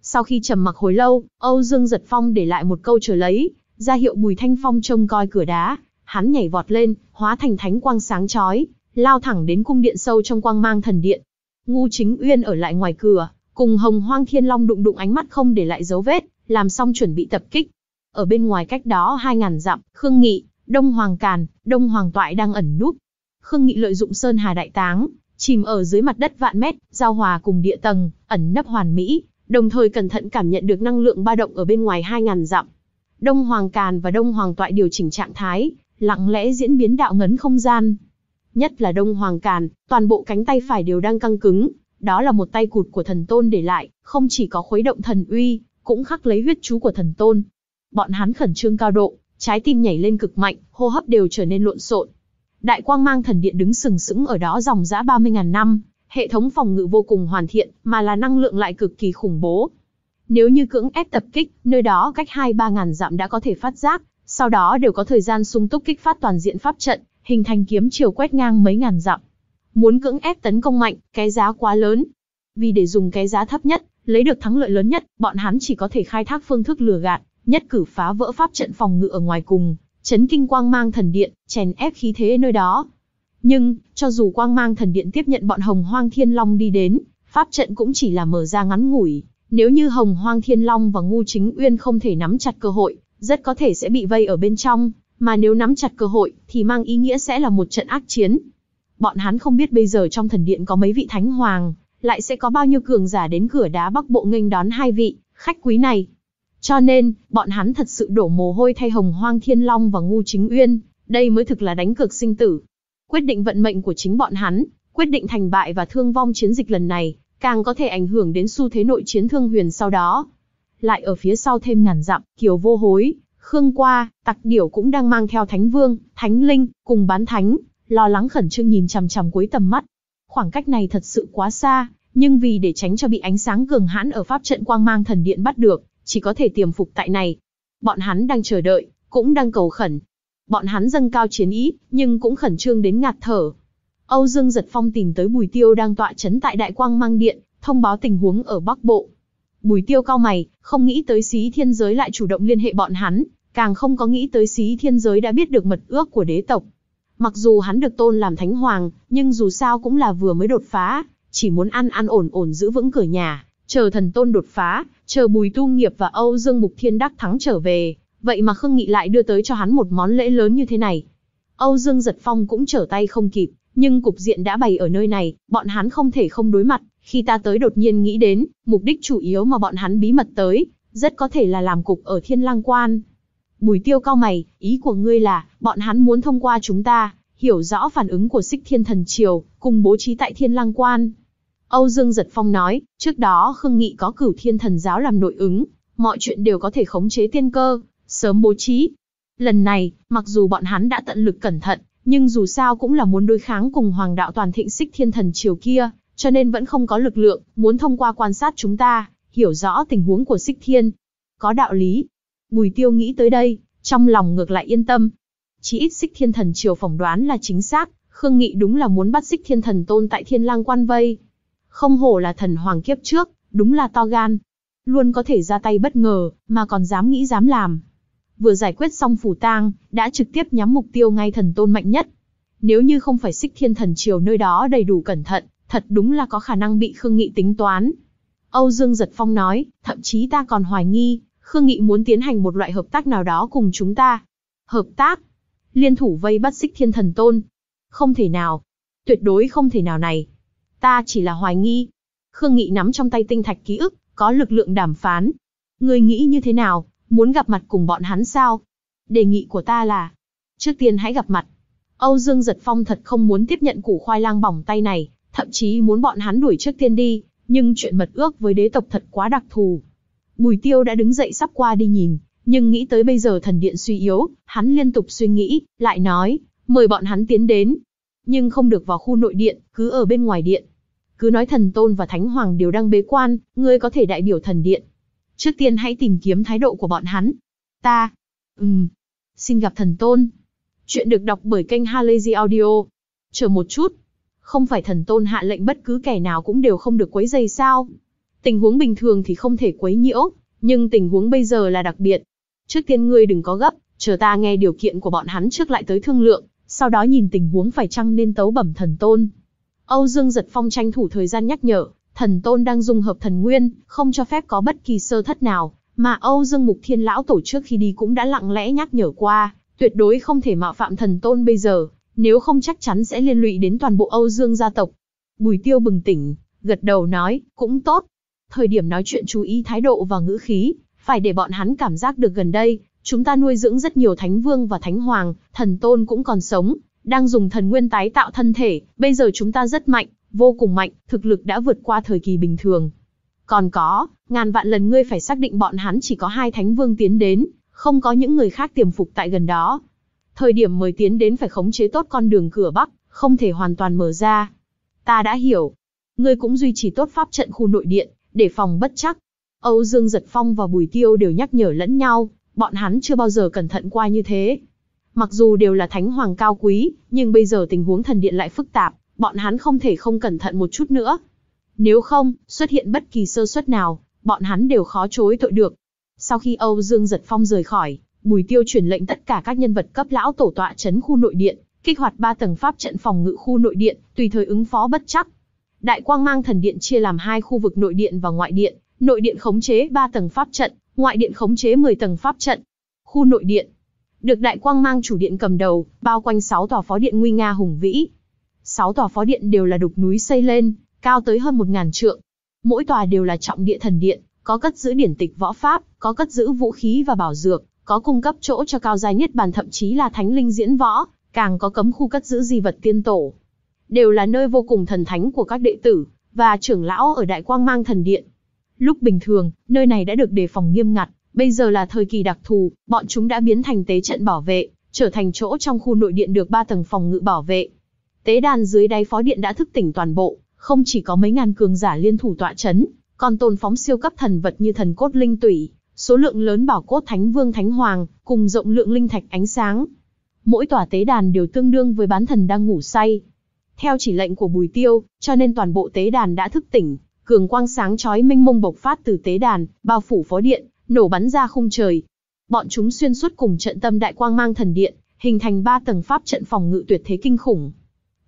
Sau khi trầm mặc hồi lâu, Âu Dương Giật Phong để lại một câu chờ lấy, ra hiệu Bùi Thanh Phong trông coi cửa đá, hắn nhảy vọt lên, hóa thành thánh quang sáng chói, lao thẳng đến cung điện sâu trong quang mang thần điện, Ngu Chính Uyên ở lại ngoài cửa, cùng Hồng Hoang Thiên Long đụng đụng ánh mắt không để lại dấu vết, làm xong chuẩn bị tập kích. Ở bên ngoài cách đó 2000 dặm, Khương Nghị, Đông Hoàng Càn, Đông Hoàng Toại đang ẩn núp. Khương Nghị lợi dụng Sơn Hà đại táng, chìm ở dưới mặt đất vạn mét, giao hòa cùng địa tầng, ẩn nấp hoàn mỹ, đồng thời cẩn thận cảm nhận được năng lượng ba động ở bên ngoài 2000 dặm. Đông Hoàng Càn và Đông Hoàng Toại điều chỉnh trạng thái, lặng lẽ diễn biến đạo ngấn không gian, Nhất là Đông Hoàng Càn, toàn bộ cánh tay phải đều đang căng cứng, đó là một tay cụt của thần tôn để lại, không chỉ có khuấy động thần uy, cũng khắc lấy huyết chú của thần tôn. Bọn hắn khẩn trương cao độ, trái tim nhảy lên cực mạnh, hô hấp đều trở nên lộn xộn. Đại quang mang thần điện đứng sừng sững ở đó dòng dã 30.000 năm, hệ thống phòng ngự vô cùng hoàn thiện, mà là năng lượng lại cực kỳ khủng bố. Nếu như cưỡng ép tập kích, nơi đó cách 2-3 ngàn dặm đã có thể phát giác, sau đó đều có thời gian sung túc kích phát toàn diện pháp trận, hình thành kiếm chiều quét ngang mấy ngàn dặm. Muốn cưỡng ép tấn công mạnh, cái giá quá lớn. Vì để dùng cái giá thấp nhất, lấy được thắng lợi lớn nhất, bọn hắn chỉ có thể khai thác phương thức lừa gạt, nhất cử phá vỡ pháp trận phòng ngự ở ngoài cùng, chấn kinh quang mang thần điện, chèn ép khí thế nơi đó. Nhưng, cho dù quang mang thần điện tiếp nhận bọn Hồng Hoang Thiên Long đi đến, pháp trận cũng chỉ là mở ra ngắn ngủi, nếu như Hồng Hoang Thiên Long và Ngu Chính Uyên không thể nắm chặt cơ hội, rất có thể sẽ bị vây ở bên trong, mà nếu nắm chặt cơ hội, thì mang ý nghĩa sẽ là một trận ác chiến. Bọn hắn không biết bây giờ trong thần điện có mấy vị thánh hoàng, lại sẽ có bao nhiêu cường giả đến cửa đá bắc bộ nghênh đón hai vị, khách quý này. Cho nên, bọn hắn thật sự đổ mồ hôi thay hồng hoang thiên long và ngu chính uyên, đây mới thực là đánh cược sinh tử. Quyết định vận mệnh của chính bọn hắn, quyết định thành bại và thương vong chiến dịch lần này, càng có thể ảnh hưởng đến xu thế nội chiến thương huyền sau đó. Lại ở phía sau thêm ngàn dặm, Kiều Vô Hối Khương Qua, Tặc Điểu cũng đang mang theo Thánh Vương, Thánh Linh, cùng bán thánh, lo lắng khẩn trương nhìn chằm chằm cuối tầm mắt. Khoảng cách này thật sự quá xa, nhưng vì để tránh cho bị ánh sáng cường hãn ở pháp trận quang mang thần điện bắt được, chỉ có thể tiềm phục tại này. Bọn hắn đang chờ đợi, cũng đang cầu khẩn. Bọn hắn dâng cao chiến ý, nhưng cũng khẩn trương đến ngạt thở. Âu Dương Giật Phong tìm tới Bùi Tiêu đang tọa chấn tại Đại Quang Mang Điện, thông báo tình huống ở Bắc Bộ. Bùi Tiêu cao mày, không nghĩ tới xí thiên giới lại chủ động liên hệ bọn hắn, càng không có nghĩ tới xí thiên giới đã biết được mật ước của đế tộc. Mặc dù hắn được tôn làm thánh hoàng, nhưng dù sao cũng là vừa mới đột phá, chỉ muốn ăn ăn ổn ổn giữ vững cửa nhà, chờ thần tôn đột phá, chờ bùi tu nghiệp và Âu Dương Mục Thiên đắc thắng trở về, vậy mà Khương Nghị lại đưa tới cho hắn một món lễ lớn như thế này. Âu Dương Giật Phong cũng trở tay không kịp, nhưng cục diện đã bày ở nơi này, bọn hắn không thể không đối mặt, khi ta tới đột nhiên nghĩ đến, mục đích chủ yếu mà bọn hắn bí mật tới, rất có thể là làm cục ở Thiên Lang Quan. Bùi tiêu cao mày, ý của ngươi là, bọn hắn muốn thông qua chúng ta, hiểu rõ phản ứng của xích thiên thần triều, cùng bố trí tại thiên lang quan. Âu Dương Giật Phong nói, trước đó Khương Nghị có cửu thiên thần giáo làm nội ứng, mọi chuyện đều có thể khống chế tiên cơ, sớm bố trí. Lần này, mặc dù bọn hắn đã tận lực cẩn thận, nhưng dù sao cũng là muốn đối kháng cùng hoàng đạo toàn thịnh xích thiên thần triều kia, cho nên vẫn không có lực lượng, muốn thông qua quan sát chúng ta, hiểu rõ tình huống của xích thiên. Có đạo lý, Bùi Tiêu nghĩ tới đây, trong lòng ngược lại yên tâm. Chỉ ít xích thiên thần triều phỏng đoán là chính xác, Khương Nghị đúng là muốn bắt xích thiên thần tôn tại thiên lang quan vây. Không hổ là thần hoàng kiếp trước, đúng là to gan. Luôn có thể ra tay bất ngờ, mà còn dám nghĩ dám làm. Vừa giải quyết xong phủ tang, đã trực tiếp nhắm mục tiêu ngay thần tôn mạnh nhất. Nếu như không phải xích thiên thần triều nơi đó đầy đủ cẩn thận, thật đúng là có khả năng bị Khương Nghị tính toán. Âu Dương Giật Phong nói, thậm chí ta còn hoài nghi, Khương Nghị muốn tiến hành một loại hợp tác nào đó cùng chúng ta. Hợp tác? Liên thủ vây bắt xích thiên thần tôn. Không thể nào. Tuyệt đối không thể nào này. Ta chỉ là hoài nghi. Khương Nghị nắm trong tay tinh thạch ký ức, có lực lượng đàm phán. người nghĩ như thế nào, muốn gặp mặt cùng bọn hắn sao? Đề nghị của ta là, trước tiên hãy gặp mặt. Âu Dương Giật Phong thật không muốn tiếp nhận củ khoai lang bỏng tay này, thậm chí muốn bọn hắn đuổi trước tiên đi, nhưng chuyện mật ước với đế tộc thật quá đặc thù, Bùi Tiêu đã đứng dậy sắp qua đi nhìn, nhưng nghĩ tới bây giờ thần điện suy yếu, hắn liên tục suy nghĩ, lại nói, mời bọn hắn tiến đến. Nhưng không được vào khu nội điện, cứ ở bên ngoài điện. Cứ nói thần tôn và thánh hoàng đều đang bế quan, ngươi có thể đại biểu thần điện. Trước tiên hãy tìm kiếm thái độ của bọn hắn. Ta, ừm, xin gặp thần tôn. Chuyện được đọc bởi kênh Halazy Audio. Chờ một chút, không phải thần tôn hạ lệnh bất cứ kẻ nào cũng đều không được quấy dày sao? Tình huống bình thường thì không thể quấy nhiễu, nhưng tình huống bây giờ là đặc biệt. Trước tiên ngươi đừng có gấp, chờ ta nghe điều kiện của bọn hắn trước lại tới thương lượng, sau đó nhìn tình huống phải chăng nên tấu bẩm thần tôn. Âu Dương giật phong tranh thủ thời gian nhắc nhở, thần tôn đang dung hợp thần nguyên, không cho phép có bất kỳ sơ thất nào, mà Âu Dương Mục Thiên Lão Tổ trước khi đi cũng đã lặng lẽ nhắc nhở qua, tuyệt đối không thể mạo phạm thần tôn bây giờ, nếu không chắc chắn sẽ liên lụy đến toàn bộ Âu Dương gia tộc. Bùi Tiêu bừng tỉnh, gật đầu nói, cũng tốt, Thời điểm nói chuyện chú ý thái độ và ngữ khí, phải để bọn hắn cảm giác được gần đây, chúng ta nuôi dưỡng rất nhiều thánh vương và thánh hoàng, thần tôn cũng còn sống, đang dùng thần nguyên tái tạo thân thể, bây giờ chúng ta rất mạnh, vô cùng mạnh, thực lực đã vượt qua thời kỳ bình thường. Còn có, ngàn vạn lần ngươi phải xác định bọn hắn chỉ có hai thánh vương tiến đến, không có những người khác tiềm phục tại gần đó. Thời điểm mời tiến đến phải khống chế tốt con đường cửa bắc, không thể hoàn toàn mở ra. Ta đã hiểu. Ngươi cũng duy trì tốt pháp trận khu nội điện, để phòng bất chắc. Âu Dương Giật Phong và Bùi Tiêu đều nhắc nhở lẫn nhau, bọn hắn chưa bao giờ cẩn thận qua như thế. Mặc dù đều là thánh hoàng cao quý, nhưng bây giờ tình huống thần điện lại phức tạp, bọn hắn không thể không cẩn thận một chút nữa. Nếu không, xuất hiện bất kỳ sơ suất nào, bọn hắn đều khó chối tội được. Sau khi Âu Dương Giật Phong rời khỏi, Bùi Tiêu truyền lệnh tất cả các nhân vật cấp lão tổ tọa trấn khu nội điện, kích hoạt 3 tầng pháp trận phòng ngự khu nội điện, tùy thời ứng phó bất chắc. Đại quang mang thần điện chia làm hai khu vực nội điện và ngoại điện, nội điện khống chế 3 tầng pháp trận, ngoại điện khống chế 10 tầng pháp trận. Khu nội điện được đại quang mang chủ điện cầm đầu, bao quanh 6 tòa phó điện nguy nga hùng vĩ. 6 tòa phó điện đều là đục núi xây lên, cao tới hơn 1000 trượng. Mỗi tòa đều là trọng địa thần điện, có cất giữ điển tịch võ pháp, có cất giữ vũ khí và bảo dược, có cung cấp chỗ cho cao giai nhất bàn thậm chí là thánh linh diễn võ, càng có cấm khu cất giữ di vật tiên tổ, đều là nơi vô cùng thần thánh của các đệ tử và trưởng lão ở Đại Quang Mang Thần Điện. Lúc bình thường, nơi này đã được đề phòng nghiêm ngặt, bây giờ là thời kỳ đặc thù, bọn chúng đã biến thành tế trận bảo vệ, trở thành chỗ trong khu nội điện được 3 tầng phòng ngự bảo vệ. Tế đàn dưới đáy phó điện đã thức tỉnh toàn bộ, không chỉ có mấy ngàn cường giả liên thủ tọa chấn, còn tồn phóng siêu cấp thần vật như thần cốt linh tủy, số lượng lớn bảo cốt thánh vương thánh hoàng, cùng rộng lượng linh thạch ánh sáng. Mỗi tòa tế đàn đều tương đương với bán thần đang ngủ say, theo chỉ lệnh của Bùi Tiêu, cho nên toàn bộ tế đàn đã thức tỉnh, cường quang sáng chói mênh mông bộc phát từ tế đàn, bao phủ phó điện, nổ bắn ra khung trời. Bọn chúng xuyên suốt cùng trận tâm đại quang mang thần điện, hình thành ba tầng pháp trận phòng ngự tuyệt thế kinh khủng.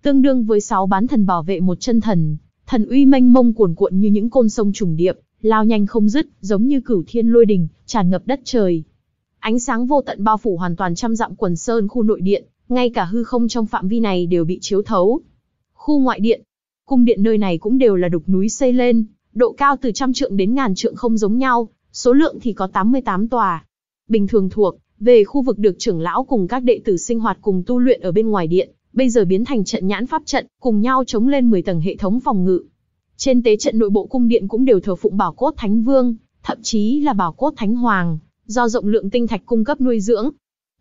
Tương đương với sáu bán thần bảo vệ một chân thần, thần uy mênh mông cuồn cuộn như những côn sông trùng điệp, lao nhanh không dứt, giống như cửu thiên lôi đình, tràn ngập đất trời. Ánh sáng vô tận bao phủ hoàn toàn trăm dặm quần sơn khu nội điện, ngay cả hư không trong phạm vi này đều bị chiếu thấu, khu ngoại điện. Cung điện nơi này cũng đều là đục núi xây lên, độ cao từ trăm trượng đến ngàn trượng không giống nhau, số lượng thì có 88 tòa. Bình thường thuộc, về khu vực được trưởng lão cùng các đệ tử sinh hoạt cùng tu luyện ở bên ngoài điện, bây giờ biến thành trận nhãn pháp trận, cùng nhau chống lên 10 tầng hệ thống phòng ngự. Trên tế trận nội bộ cung điện cũng đều thờ phụng bảo cốt thánh vương, thậm chí là bảo cốt thánh hoàng, do rộng lượng tinh thạch cung cấp nuôi dưỡng.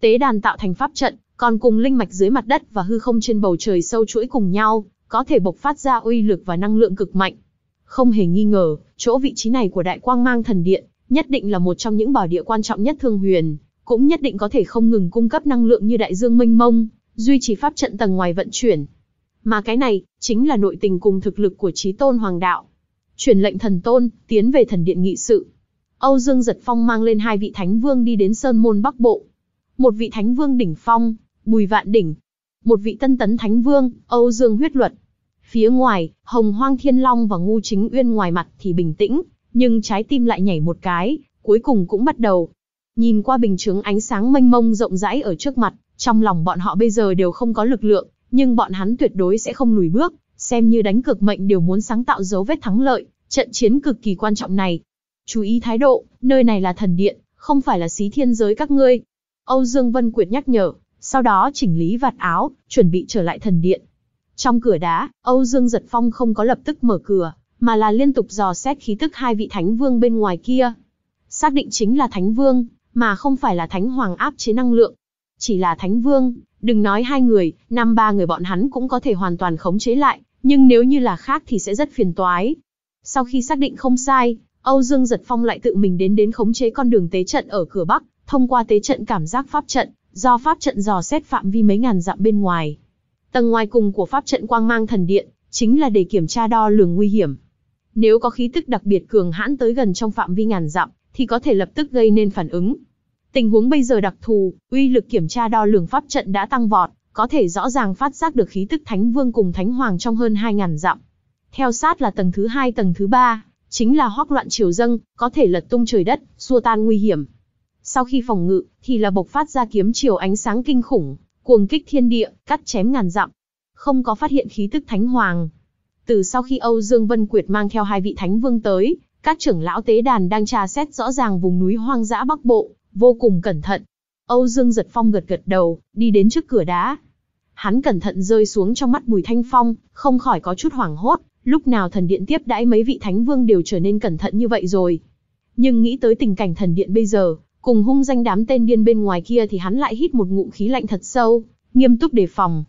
Tế đàn tạo thành pháp trận, còn cùng linh mạch dưới mặt đất và hư không trên bầu trời sâu chuỗi cùng nhau, có thể bộc phát ra uy lực và năng lượng cực mạnh. Không hề nghi ngờ, chỗ vị trí này của Đại Quang Mang Thần Điện, nhất định là một trong những bảo địa quan trọng nhất Thương Huyền, cũng nhất định có thể không ngừng cung cấp năng lượng như đại dương mênh mông, duy trì pháp trận tầng ngoài vận chuyển. Mà cái này, chính là nội tình cùng thực lực của Chí Tôn Hoàng Đạo. Truyền lệnh thần tôn, tiến về thần điện nghị sự. Âu Dương Giật Phong mang lên hai vị thánh vương đi đến Sơn Môn Bắc Bộ. Một vị thánh vương đỉnh phong, Bùi Vạn Đỉnh, một vị tân tấn thánh vương, Âu Dương huyết luật. Phía ngoài, Hồng Hoang Thiên Long và Ngu Chính Uyên ngoài mặt thì bình tĩnh, nhưng trái tim lại nhảy một cái, cuối cùng cũng bắt đầu. Nhìn qua bình chứng ánh sáng mênh mông rộng rãi ở trước mặt, trong lòng bọn họ bây giờ đều không có lực lượng, nhưng bọn hắn tuyệt đối sẽ không lùi bước, xem như đánh cực mệnh đều muốn sáng tạo dấu vết thắng lợi, trận chiến cực kỳ quan trọng này. Chú ý thái độ, nơi này là thần điện, không phải là xí thiên giới các ngươi. Âu Dương Vân Quyệt nhắc nhở, sau đó chỉnh lý vạt áo, chuẩn bị trở lại thần điện. Trong cửa đá, Âu Dương Giật Phong không có lập tức mở cửa, mà là liên tục dò xét khí tức hai vị thánh vương bên ngoài kia. Xác định chính là thánh vương, mà không phải là thánh hoàng áp chế năng lượng. Chỉ là thánh vương, đừng nói hai người, năm ba người bọn hắn cũng có thể hoàn toàn khống chế lại, nhưng nếu như là khác thì sẽ rất phiền toái. Sau khi xác định không sai, Âu Dương Giật Phong lại tự mình đến đến khống chế con đường tế trận ở cửa Bắc, thông qua tế trận cảm giác pháp trận, do pháp trận dò xét phạm vi mấy ngàn dặm bên ngoài. Tầng ngoài cùng của pháp trận quang mang thần điện, chính là để kiểm tra đo lường nguy hiểm. Nếu có khí tức đặc biệt cường hãn tới gần trong phạm vi ngàn dặm, thì có thể lập tức gây nên phản ứng. Tình huống bây giờ đặc thù, uy lực kiểm tra đo lường pháp trận đã tăng vọt, có thể rõ ràng phát giác được khí tức Thánh Vương cùng Thánh Hoàng trong hơn 2.000 dặm. Theo sát là tầng thứ hai, tầng thứ ba, chính là hoác loạn triều dâng, có thể lật tung trời đất, xua tan nguy hiểm sau khi phòng ngự, thì là bộc phát ra kiếm chiều ánh sáng kinh khủng, cuồng kích thiên địa, cắt chém ngàn dặm. Không có phát hiện khí tức thánh hoàng. Từ sau khi Âu Dương Vân Quyệt mang theo hai vị thánh vương tới, các trưởng lão tế đàn đang tra xét rõ ràng vùng núi hoang dã Bắc Bộ, vô cùng cẩn thận. Âu Dương giật phong gật gật đầu, đi đến trước cửa đá. Hắn cẩn thận rơi xuống trong mắt Bùi Thanh Phong, không khỏi có chút hoảng hốt, lúc nào thần điện tiếp đãi mấy vị thánh vương đều trở nên cẩn thận như vậy rồi. Nhưng nghĩ tới tình cảnh thần điện bây giờ, Cùng hung danh đám tên điên bên ngoài kia thì hắn lại hít một ngụm khí lạnh thật sâu, nghiêm túc đề phòng.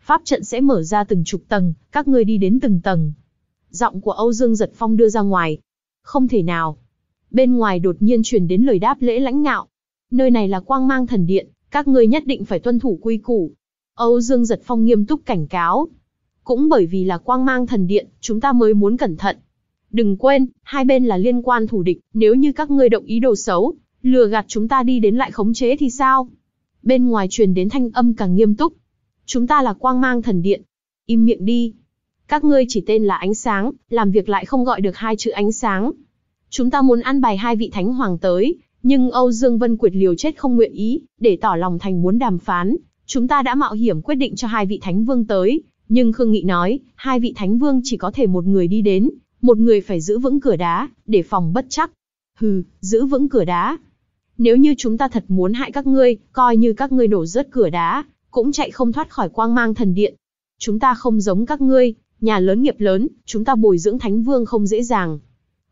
Pháp trận sẽ mở ra từng chục tầng, các ngươi đi đến từng tầng. Giọng của Âu Dương Giật Phong đưa ra ngoài. Không thể nào. Bên ngoài đột nhiên truyền đến lời đáp lễ lãnh ngạo. Nơi này là quang mang thần điện, các ngươi nhất định phải tuân thủ quy củ. Âu Dương Giật Phong nghiêm túc cảnh cáo. Cũng bởi vì là quang mang thần điện, chúng ta mới muốn cẩn thận. Đừng quên, hai bên là liên quan thủ địch, nếu như các ngươi động ý đồ xấu, lừa gạt chúng ta đi đến lại khống chế thì sao? Bên ngoài truyền đến thanh âm càng nghiêm túc. Chúng ta là quang mang thần điện. Im miệng đi. Các ngươi chỉ tên là ánh sáng, làm việc lại không gọi được hai chữ ánh sáng. Chúng ta muốn ăn bài hai vị thánh hoàng tới, nhưng Âu Dương Vân Quyệt liều chết không nguyện ý, để tỏ lòng thành muốn đàm phán. Chúng ta đã mạo hiểm quyết định cho hai vị thánh vương tới, nhưng Khương Nghị nói, hai vị thánh vương chỉ có thể một người đi đến, một người phải giữ vững cửa đá, để phòng bất chắc. Hừ, giữ vững cửa đá, nếu như chúng ta thật muốn hại các ngươi, coi như các ngươi đổ rớt cửa đá, cũng chạy không thoát khỏi quang mang thần điện. Chúng ta không giống các ngươi, nhà lớn nghiệp lớn, chúng ta bồi dưỡng thánh vương không dễ dàng.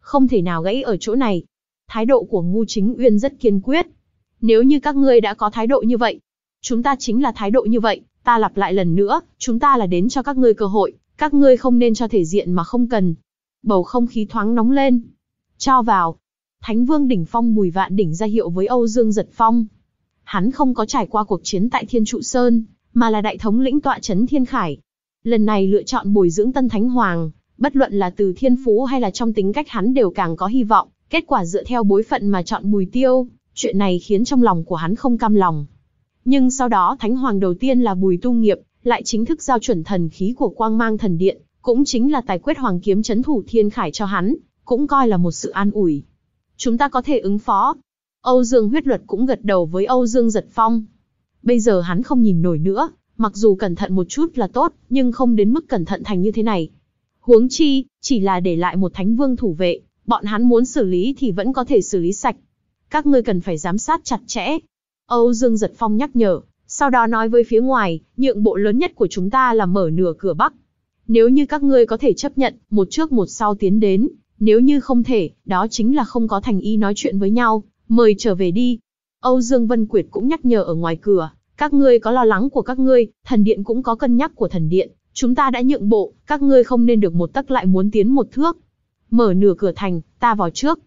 Không thể nào gãy ở chỗ này. Thái độ của ngu chính uyên rất kiên quyết. Nếu như các ngươi đã có thái độ như vậy, chúng ta chính là thái độ như vậy, ta lặp lại lần nữa, chúng ta là đến cho các ngươi cơ hội, các ngươi không nên cho thể diện mà không cần. Bầu không khí thoáng nóng lên. Cho vào, Thánh Vương đỉnh phong Bùi Vạn đỉnh ra hiệu với Âu Dương Giật Phong. Hắn không có trải qua cuộc chiến tại Thiên Trụ Sơn, mà là đại thống lĩnh tọa trấn Thiên Khải. Lần này lựa chọn bồi dưỡng Tân Thánh Hoàng, bất luận là từ thiên phú hay là trong tính cách hắn đều càng có hy vọng, kết quả dựa theo bối phận mà chọn Bùi Tiêu, chuyện này khiến trong lòng của hắn không cam lòng. Nhưng sau đó Thánh Hoàng đầu tiên là Bùi Tu Nghiệp, lại chính thức giao chuẩn thần khí của Quang Mang Thần Điện, cũng chính là tài quyết Hoàng kiếm trấn thủ Thiên Khải cho hắn, cũng coi là một sự an ủi. Chúng ta có thể ứng phó. Âu Dương huyết luật cũng gật đầu với Âu Dương giật phong. Bây giờ hắn không nhìn nổi nữa, mặc dù cẩn thận một chút là tốt, nhưng không đến mức cẩn thận thành như thế này. Huống chi, chỉ là để lại một thánh vương thủ vệ, bọn hắn muốn xử lý thì vẫn có thể xử lý sạch. Các ngươi cần phải giám sát chặt chẽ. Âu Dương Giật Phong nhắc nhở, sau đó nói với phía ngoài, nhượng bộ lớn nhất của chúng ta là mở nửa cửa Bắc. Nếu như các ngươi có thể chấp nhận, một trước một sau tiến đến, nếu như không thể, đó chính là không có thành ý nói chuyện với nhau, mời trở về đi. Âu Dương Vân Quyệt cũng nhắc nhở ở ngoài cửa, các ngươi có lo lắng của các ngươi, thần điện cũng có cân nhắc của thần điện, chúng ta đã nhượng bộ, các ngươi không nên được một tấc lại muốn tiến một thước. Mở nửa cửa thành, ta vào trước.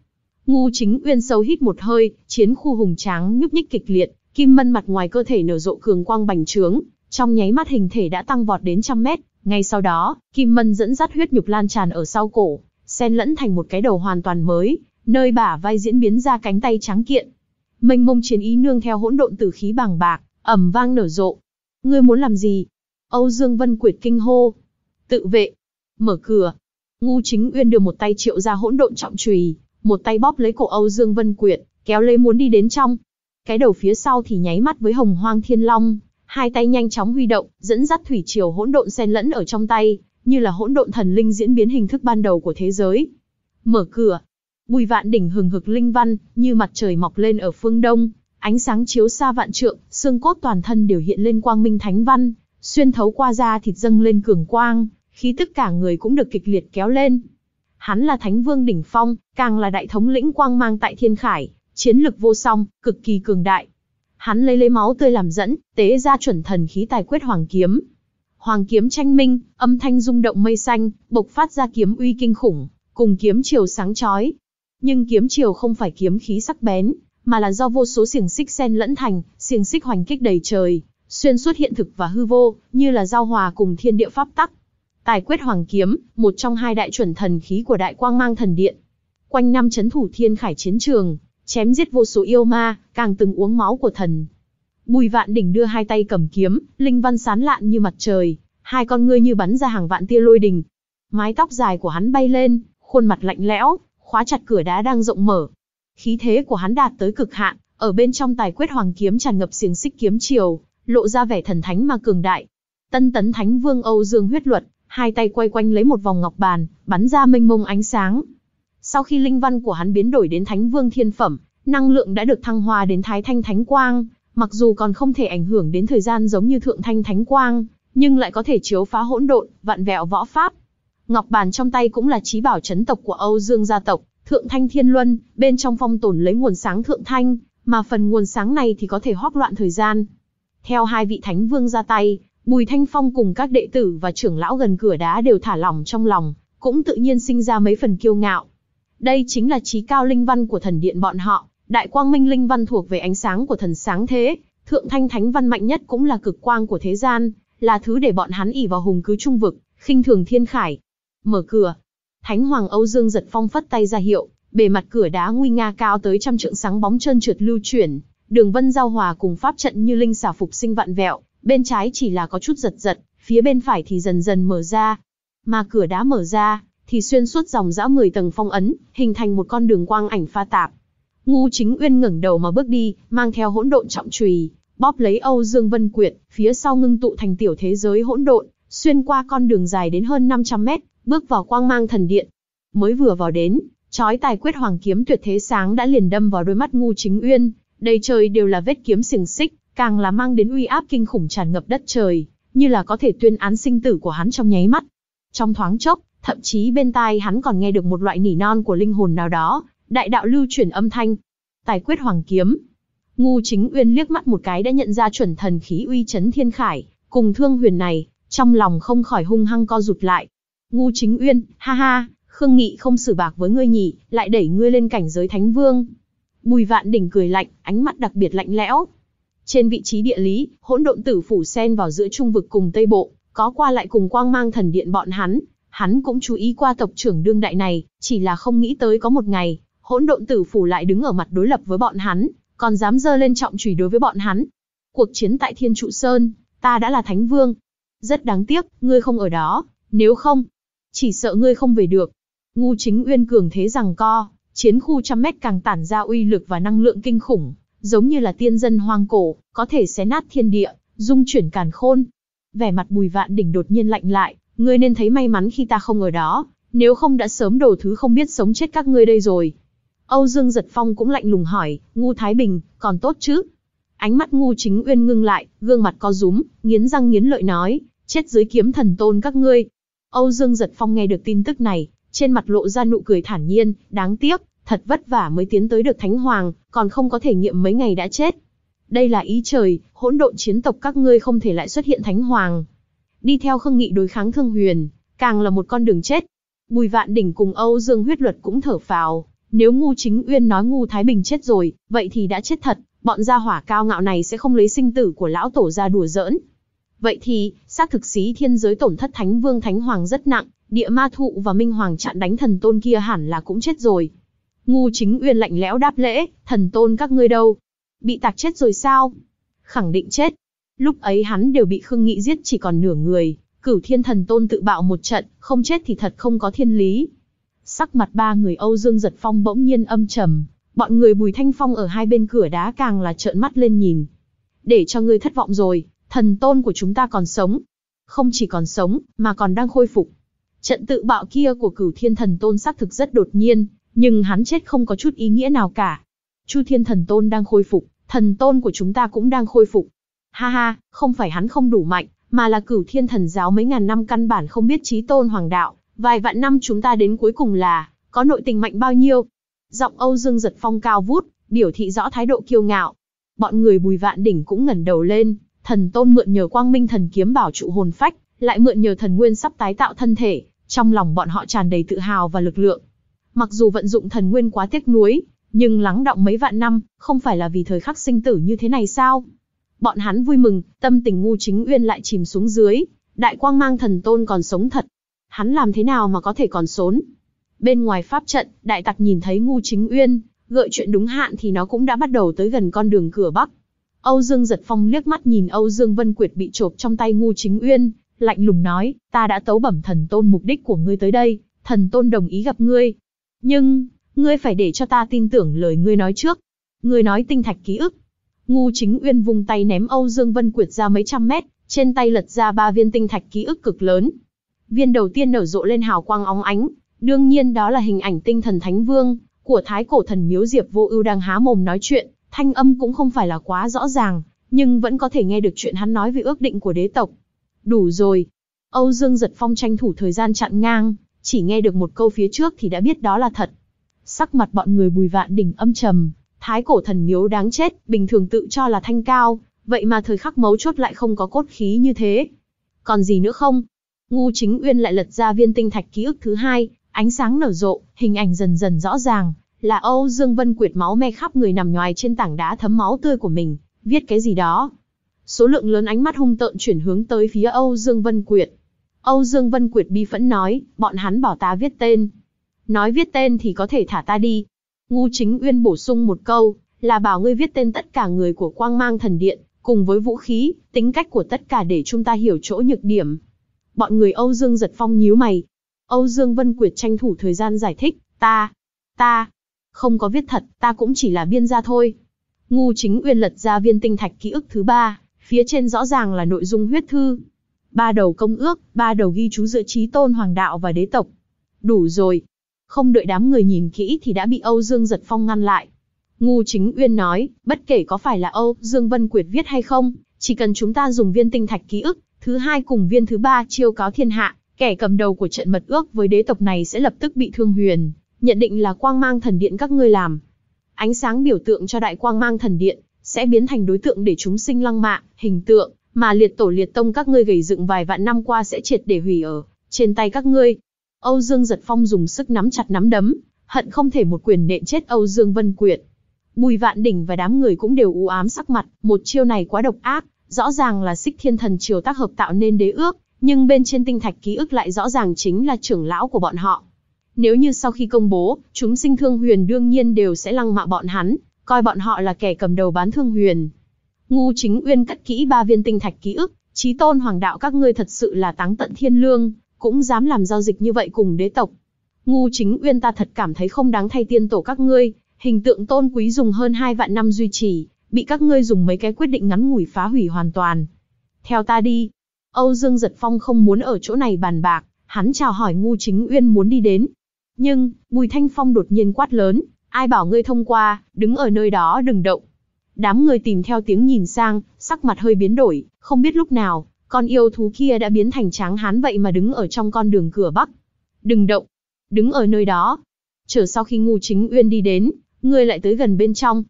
Ngu chính uyên sâu hít một hơi, chiến khu hùng tráng nhúc nhích kịch liệt, kim mân mặt ngoài cơ thể nở rộ cường quang bành trướng, trong nháy mắt hình thể đã tăng vọt đến trăm mét, ngay sau đó, kim mân dẫn dắt huyết nhục lan tràn ở sau cổ, xen lẫn thành một cái đầu hoàn toàn mới, nơi bả vai diễn biến ra cánh tay trắng kiện. Mênh mông chiến ý nương theo hỗn độn tử khí bàng bạc, ẩm vang nở rộ. Ngươi muốn làm gì? Âu Dương Vân Quyệt kinh hô. Tự vệ. Mở cửa. Ngu Chính Uyên đưa một tay triệu ra hỗn độn trọng chùy, một tay bóp lấy cổ Âu Dương Vân Quyệt, kéo lấy muốn đi đến trong. Cái đầu phía sau thì nháy mắt với Hồng Hoang Thiên Long, hai tay nhanh chóng huy động, dẫn dắt thủy triều hỗn độn xen lẫn ở trong tay, như là hỗn độn thần linh diễn biến hình thức ban đầu của thế giới. Mở cửa, Bùi Vạn Đỉnh hừng hực linh văn, như mặt trời mọc lên ở phương đông, ánh sáng chiếu xa vạn trượng, xương cốt toàn thân đều hiện lên quang minh thánh văn, xuyên thấu qua da thịt dâng lên cường quang, khí tức cả người cũng được kịch liệt kéo lên. Hắn là Thánh Vương đỉnh phong, càng là đại thống lĩnh quang mang tại Thiên Khải, chiến lực vô song, cực kỳ cường đại. Hắn lấy lấy máu tươi làm dẫn, tế ra chuẩn thần khí tài quyết hoàng kiếm, Hoàng kiếm tranh minh, âm thanh rung động mây xanh, bộc phát ra kiếm uy kinh khủng, cùng kiếm chiều sáng chói. Nhưng kiếm chiều không phải kiếm khí sắc bén, mà là do vô số xiềng xích xen lẫn thành, xiềng xích hoành kích đầy trời, xuyên suốt hiện thực và hư vô, như là giao hòa cùng thiên địa pháp tắc. Tài quyết hoàng kiếm, một trong hai đại chuẩn thần khí của đại quang mang thần điện. Quanh năm chấn thủ thiên khải chiến trường, chém giết vô số yêu ma, càng từng uống máu của thần, Bùi Vạn Đỉnh đưa hai tay cầm kiếm, linh văn sáng lạn như mặt trời, hai con ngươi như bắn ra hàng vạn tia lôi đình. Mái tóc dài của hắn bay lên, khuôn mặt lạnh lẽo, khóa chặt cửa đá đang rộng mở. Khí thế của hắn đạt tới cực hạn, ở bên trong tài quyết hoàng kiếm tràn ngập xiềng xích kiếm chiều, lộ ra vẻ thần thánh mà cường đại. Tân tấn thánh vương Âu Dương huyết luật, hai tay quay quanh lấy một vòng ngọc bàn, bắn ra mênh mông ánh sáng. Sau khi linh văn của hắn biến đổi đến thánh vương thiên phẩm, năng lượng đã được thăng hoa đến thái thanh thánh quang, mặc dù còn không thể ảnh hưởng đến thời gian giống như thượng thanh thánh quang, nhưng lại có thể chiếu phá hỗn độn, vạn vẹo võ pháp. Ngọc bàn trong tay cũng là trí bảo chấn tộc của Âu Dương gia tộc, Thượng Thanh Thiên Luân, bên trong phong tồn lấy nguồn sáng thượng thanh, mà phần nguồn sáng này thì có thể hoác loạn thời gian. Theo hai vị thánh vương ra tay, Bùi Thanh Phong cùng các đệ tử và trưởng lão gần cửa đá đều thả lỏng trong lòng, cũng tự nhiên sinh ra mấy phần kiêu ngạo. Đây chính là trí cao linh văn của thần điện bọn họ, Đại quang minh linh văn thuộc về ánh sáng của thần sáng thế, thượng thanh thánh văn mạnh nhất cũng là cực quang của thế gian, là thứ để bọn hắn ỉ vào hùng cứ trung vực, khinh thường thiên khải. Mở cửa. Thánh hoàng Âu Dương giật phong phất tay ra hiệu, bề mặt cửa đá nguy nga cao tới trăm trượng sáng bóng trơn trượt lưu chuyển, đường vân giao hòa cùng pháp trận như linh xà phục sinh vạn vẹo, bên trái chỉ là có chút giật giật, phía bên phải thì dần dần mở ra. Mà cửa đá mở ra, thì xuyên suốt dòng dã 10 tầng phong ấn, hình thành một con đường quang ảnh pha tạp, Ngu Chính Uyên ngẩng đầu mà bước đi, mang theo hỗn độn trọng chùy, bóp lấy Âu Dương Vân Quyện, phía sau ngưng tụ thành tiểu thế giới hỗn độn, xuyên qua con đường dài đến hơn 500 mét, bước vào quang mang thần điện. Mới vừa vào đến, chói tài quyết hoàng kiếm tuyệt thế sáng đã liền đâm vào đôi mắt Ngu Chính Uyên, đầy trời đều là vết kiếm xiềng xích, càng là mang đến uy áp kinh khủng tràn ngập đất trời, như là có thể tuyên án sinh tử của hắn trong nháy mắt. Trong thoáng chốc, thậm chí bên tai hắn còn nghe được một loại nỉ non của linh hồn nào đó, Đại đạo lưu chuyển âm thanh, tài quyết hoàng kiếm. Ngu Chính Uyên liếc mắt một cái đã nhận ra chuẩn thần khí uy chấn thiên khải, cùng thương huyền này, trong lòng không khỏi hung hăng co rụt lại. Ngu Chính Uyên, ha ha, Khương Nghị không xử bạc với ngươi nhỉ, lại đẩy ngươi lên cảnh giới thánh vương. Bùi Vạn Đỉnh cười lạnh, ánh mắt đặc biệt lạnh lẽo. Trên vị trí địa lý, hỗn độn tử phủ sen vào giữa trung vực cùng Tây Bộ, có qua lại cùng quang mang thần điện bọn hắn. Hắn cũng chú ý qua tộc trưởng đương đại này, chỉ là không nghĩ tới có một ngày, hỗn độn tử phủ lại đứng ở mặt đối lập với bọn hắn, còn dám dơ lên trọng chùy đối với bọn hắn. Cuộc chiến tại Thiên Trụ Sơn, ta đã là Thánh Vương. Rất đáng tiếc, ngươi không ở đó, nếu không, chỉ sợ ngươi không về được. Ngu chính uyên cường thế rằng co, chiến khu trăm mét càng tản ra uy lực và năng lượng kinh khủng, giống như là tiên dân hoang cổ, có thể xé nát thiên địa, dung chuyển càn khôn. Vẻ mặt bùi vạn đỉnh đột nhiên lạnh lại, ngươi nên thấy may mắn khi ta không ở đó, nếu không đã sớm đổ thứ không biết sống chết các ngươi đây rồi. Âu Dương Giật Phong cũng lạnh lùng hỏi, Ngu Thái Bình, còn tốt chứ? Ánh mắt Ngu Chính Uyên ngưng lại, gương mặt co rúm, nghiến răng nghiến lợi nói, chết dưới kiếm thần tôn các ngươi. Âu Dương Giật Phong nghe được tin tức này, trên mặt lộ ra nụ cười thản nhiên, đáng tiếc, thật vất vả mới tiến tới được Thánh Hoàng, còn không có thể nghiệm mấy ngày đã chết. Đây là ý trời, hỗn độn chiến tộc các ngươi không thể lại xuất hiện Thánh Hoàng. Đi theo khương nghị đối kháng thương huyền, càng là một con đường chết. Bùi Vạn Đỉnh cùng Âu Dương Huyết Luật cũng thở phào, nếu Ngu Chính Uyên nói Ngu Thái Bình chết rồi, vậy thì đã chết thật, bọn gia hỏa cao ngạo này sẽ không lấy sinh tử của lão tổ ra đùa giỡn. Vậy thì, xác thực xí thiên giới tổn thất Thánh Vương Thánh Hoàng rất nặng, địa ma thụ và Minh Hoàng chặn đánh thần tôn kia hẳn là cũng chết rồi. Ngu Chính Uyên lạnh lẽo đáp lễ, thần tôn các ngươi đâu? Bị tạc chết rồi sao? Khẳng định chết. Lúc ấy hắn đều bị Khương Nghị giết chỉ còn nửa người, cửu thiên thần tôn tự bạo một trận, không chết thì thật không có thiên lý. Sắc mặt ba người Âu Dương Giật Phong bỗng nhiên âm trầm, bọn người Bùi Thanh Phong ở hai bên cửa đá càng là trợn mắt lên nhìn. Để cho ngươi thất vọng rồi, thần tôn của chúng ta còn sống. Không chỉ còn sống, mà còn đang khôi phục. Trận tự bạo kia của cửu thiên thần tôn xác thực rất đột nhiên, nhưng hắn chết không có chút ý nghĩa nào cả. Chu thiên thần tôn đang khôi phục, thần tôn của chúng ta cũng đang khôi phục. Ha ha, không phải hắn không đủ mạnh, mà là cửu thiên thần giáo mấy ngàn năm căn bản không biết trí tôn hoàng đạo, Vài vạn năm chúng ta đến cuối cùng là, có nội tình mạnh bao nhiêu? Giọng Âu Dương giật phong cao vút, biểu thị rõ thái độ kiêu ngạo. Bọn người bùi vạn đỉnh cũng ngẩn đầu lên, thần tôn mượn nhờ quang minh thần kiếm bảo trụ hồn phách, lại mượn nhờ thần nguyên sắp tái tạo thân thể, trong lòng bọn họ tràn đầy tự hào và lực lượng. Mặc dù vận dụng thần nguyên quá tiếc nuối, nhưng lắng động mấy vạn năm, không phải là vì thời khắc sinh tử như thế này sao? Bọn hắn vui mừng, tâm tình ngu chính uyên lại chìm xuống dưới, đại quang mang thần tôn còn sống thật, hắn làm thế nào mà có thể còn trốn? Bên ngoài pháp trận, đại tặc nhìn thấy ngu chính uyên, gợi chuyện đúng hạn thì nó cũng đã bắt đầu tới gần con đường cửa bắc. Âu Dương giật phong liếc mắt nhìn Âu Dương Vân Quyệt bị chộp trong tay ngu chính uyên, lạnh lùng nói, ta đã tấu bẩm thần tôn mục đích của ngươi tới đây, thần tôn đồng ý gặp ngươi. Nhưng, ngươi phải để cho ta tin tưởng lời ngươi nói trước. Ngươi nói tinh thạch ký ức. Ngu chính uyên vung tay ném Âu Dương Vân Quyệt ra mấy trăm mét, trên tay lật ra ba viên tinh thạch ký ức cực lớn, viên đầu tiên nở rộ lên hào quang óng ánh, đương nhiên đó là hình ảnh tinh thần thánh vương của thái cổ thần miếu Diệp Vô Ưu đang há mồm nói chuyện, thanh âm cũng không phải là quá rõ ràng, nhưng vẫn có thể nghe được chuyện hắn nói về ước định của đế tộc. Đủ rồi. Âu Dương giật phong tranh thủ thời gian chặn ngang, chỉ nghe được một câu phía trước thì đã biết đó là thật. Sắc mặt bọn người Bùi Vạn đỉnh âm trầm, thái cổ thần miếu đáng chết, bình thường tự cho là thanh cao, vậy mà thời khắc mấu chốt lại không có cốt khí như thế. Còn gì nữa không? Ngu Chính Uyên lại lật ra viên tinh thạch ký ức thứ hai, ánh sáng nở rộ, hình ảnh dần dần rõ ràng, là Âu Dương Vân quyệt máu me khắp người nằm nhoài trên tảng đá thấm máu tươi của mình, viết cái gì đó. Số lượng lớn ánh mắt hung tợn chuyển hướng tới phía Âu Dương Vân quyệt. Âu Dương Vân quyệt bi phẫn nói, bọn hắn bảo ta viết tên. Nói viết tên thì có thể thả ta đi. Ngu Chính Uyên bổ sung một câu, là bảo ngươi viết tên tất cả người của quang mang thần điện, cùng với vũ khí, tính cách của tất cả để chúng ta hiểu chỗ nhược điểm bọn người Âu Dương giật phong nhíu mày. Âu Dương Vân Quyệt tranh thủ thời gian giải thích, ta, ta, không có viết thật, ta cũng chỉ là biên gia thôi. Ngu chính uyên lật ra viên tinh thạch ký ức thứ ba, phía trên rõ ràng là nội dung huyết thư. Ba đầu công ước, ba đầu ghi chú giữa trí tôn hoàng đạo và đế tộc. Đủ rồi. Không đợi đám người nhìn kỹ thì đã bị Âu Dương giật phong ngăn lại. Ngu chính uyên nói, bất kể có phải là Âu Dương Vân Quyệt viết hay không, chỉ cần chúng ta dùng viên tinh thạch ký ức, thứ hai cùng viên thứ ba chiêu cáo thiên hạ, kẻ cầm đầu của trận mật ước với đế tộc này sẽ lập tức bị thương huyền, nhận định là quang mang thần điện các ngươi làm. Ánh sáng biểu tượng cho đại quang mang thần điện sẽ biến thành đối tượng để chúng sinh lăng mạ, hình tượng mà liệt tổ liệt tông các ngươi gầy dựng vài vạn năm qua sẽ triệt để hủy ở trên tay các ngươi. Âu Dương Giật Phong dùng sức nắm chặt nắm đấm, hận không thể một quyền nện chết Âu Dương Vân Quyệt. Bùi Vạn Đỉnh và đám người cũng đều u ám sắc mặt, một chiêu này quá độc ác, Rõ ràng là xích thiên thần triều tác hợp tạo nên đế ước, nhưng bên trên tinh thạch ký ức lại rõ ràng chính là trưởng lão của bọn họ. Nếu như sau khi công bố, chúng sinh thương huyền đương nhiên đều sẽ lăng mạ bọn hắn, coi bọn họ là kẻ cầm đầu bán thương huyền. Ngu chính uyên cất kỹ ba viên tinh thạch ký ức, trí tôn hoàng đạo các ngươi thật sự là táng tận thiên lương, cũng dám làm giao dịch như vậy cùng đế tộc. Ngu chính uyên ta thật cảm thấy không đáng thay tiên tổ các ngươi, hình tượng tôn quý dùng hơn hai vạn năm duy trì, bị các ngươi dùng mấy cái quyết định ngắn ngủi phá hủy hoàn toàn. Theo ta đi. Âu Dương Giật Phong không muốn ở chỗ này bàn bạc, hắn chào hỏi Ngu Chính Uyên muốn đi đến. Nhưng, Bùi Thanh Phong đột nhiên quát lớn, ai bảo ngươi thông qua, đứng ở nơi đó đừng động. Đám người tìm theo tiếng nhìn sang, sắc mặt hơi biến đổi, không biết lúc nào, con yêu thú kia đã biến thành tráng hán vậy mà đứng ở trong con đường cửa bắc. Đừng động, đứng ở nơi đó. Chờ sau khi ngu chính uyên đi đến, ngươi lại tới gần bên trong,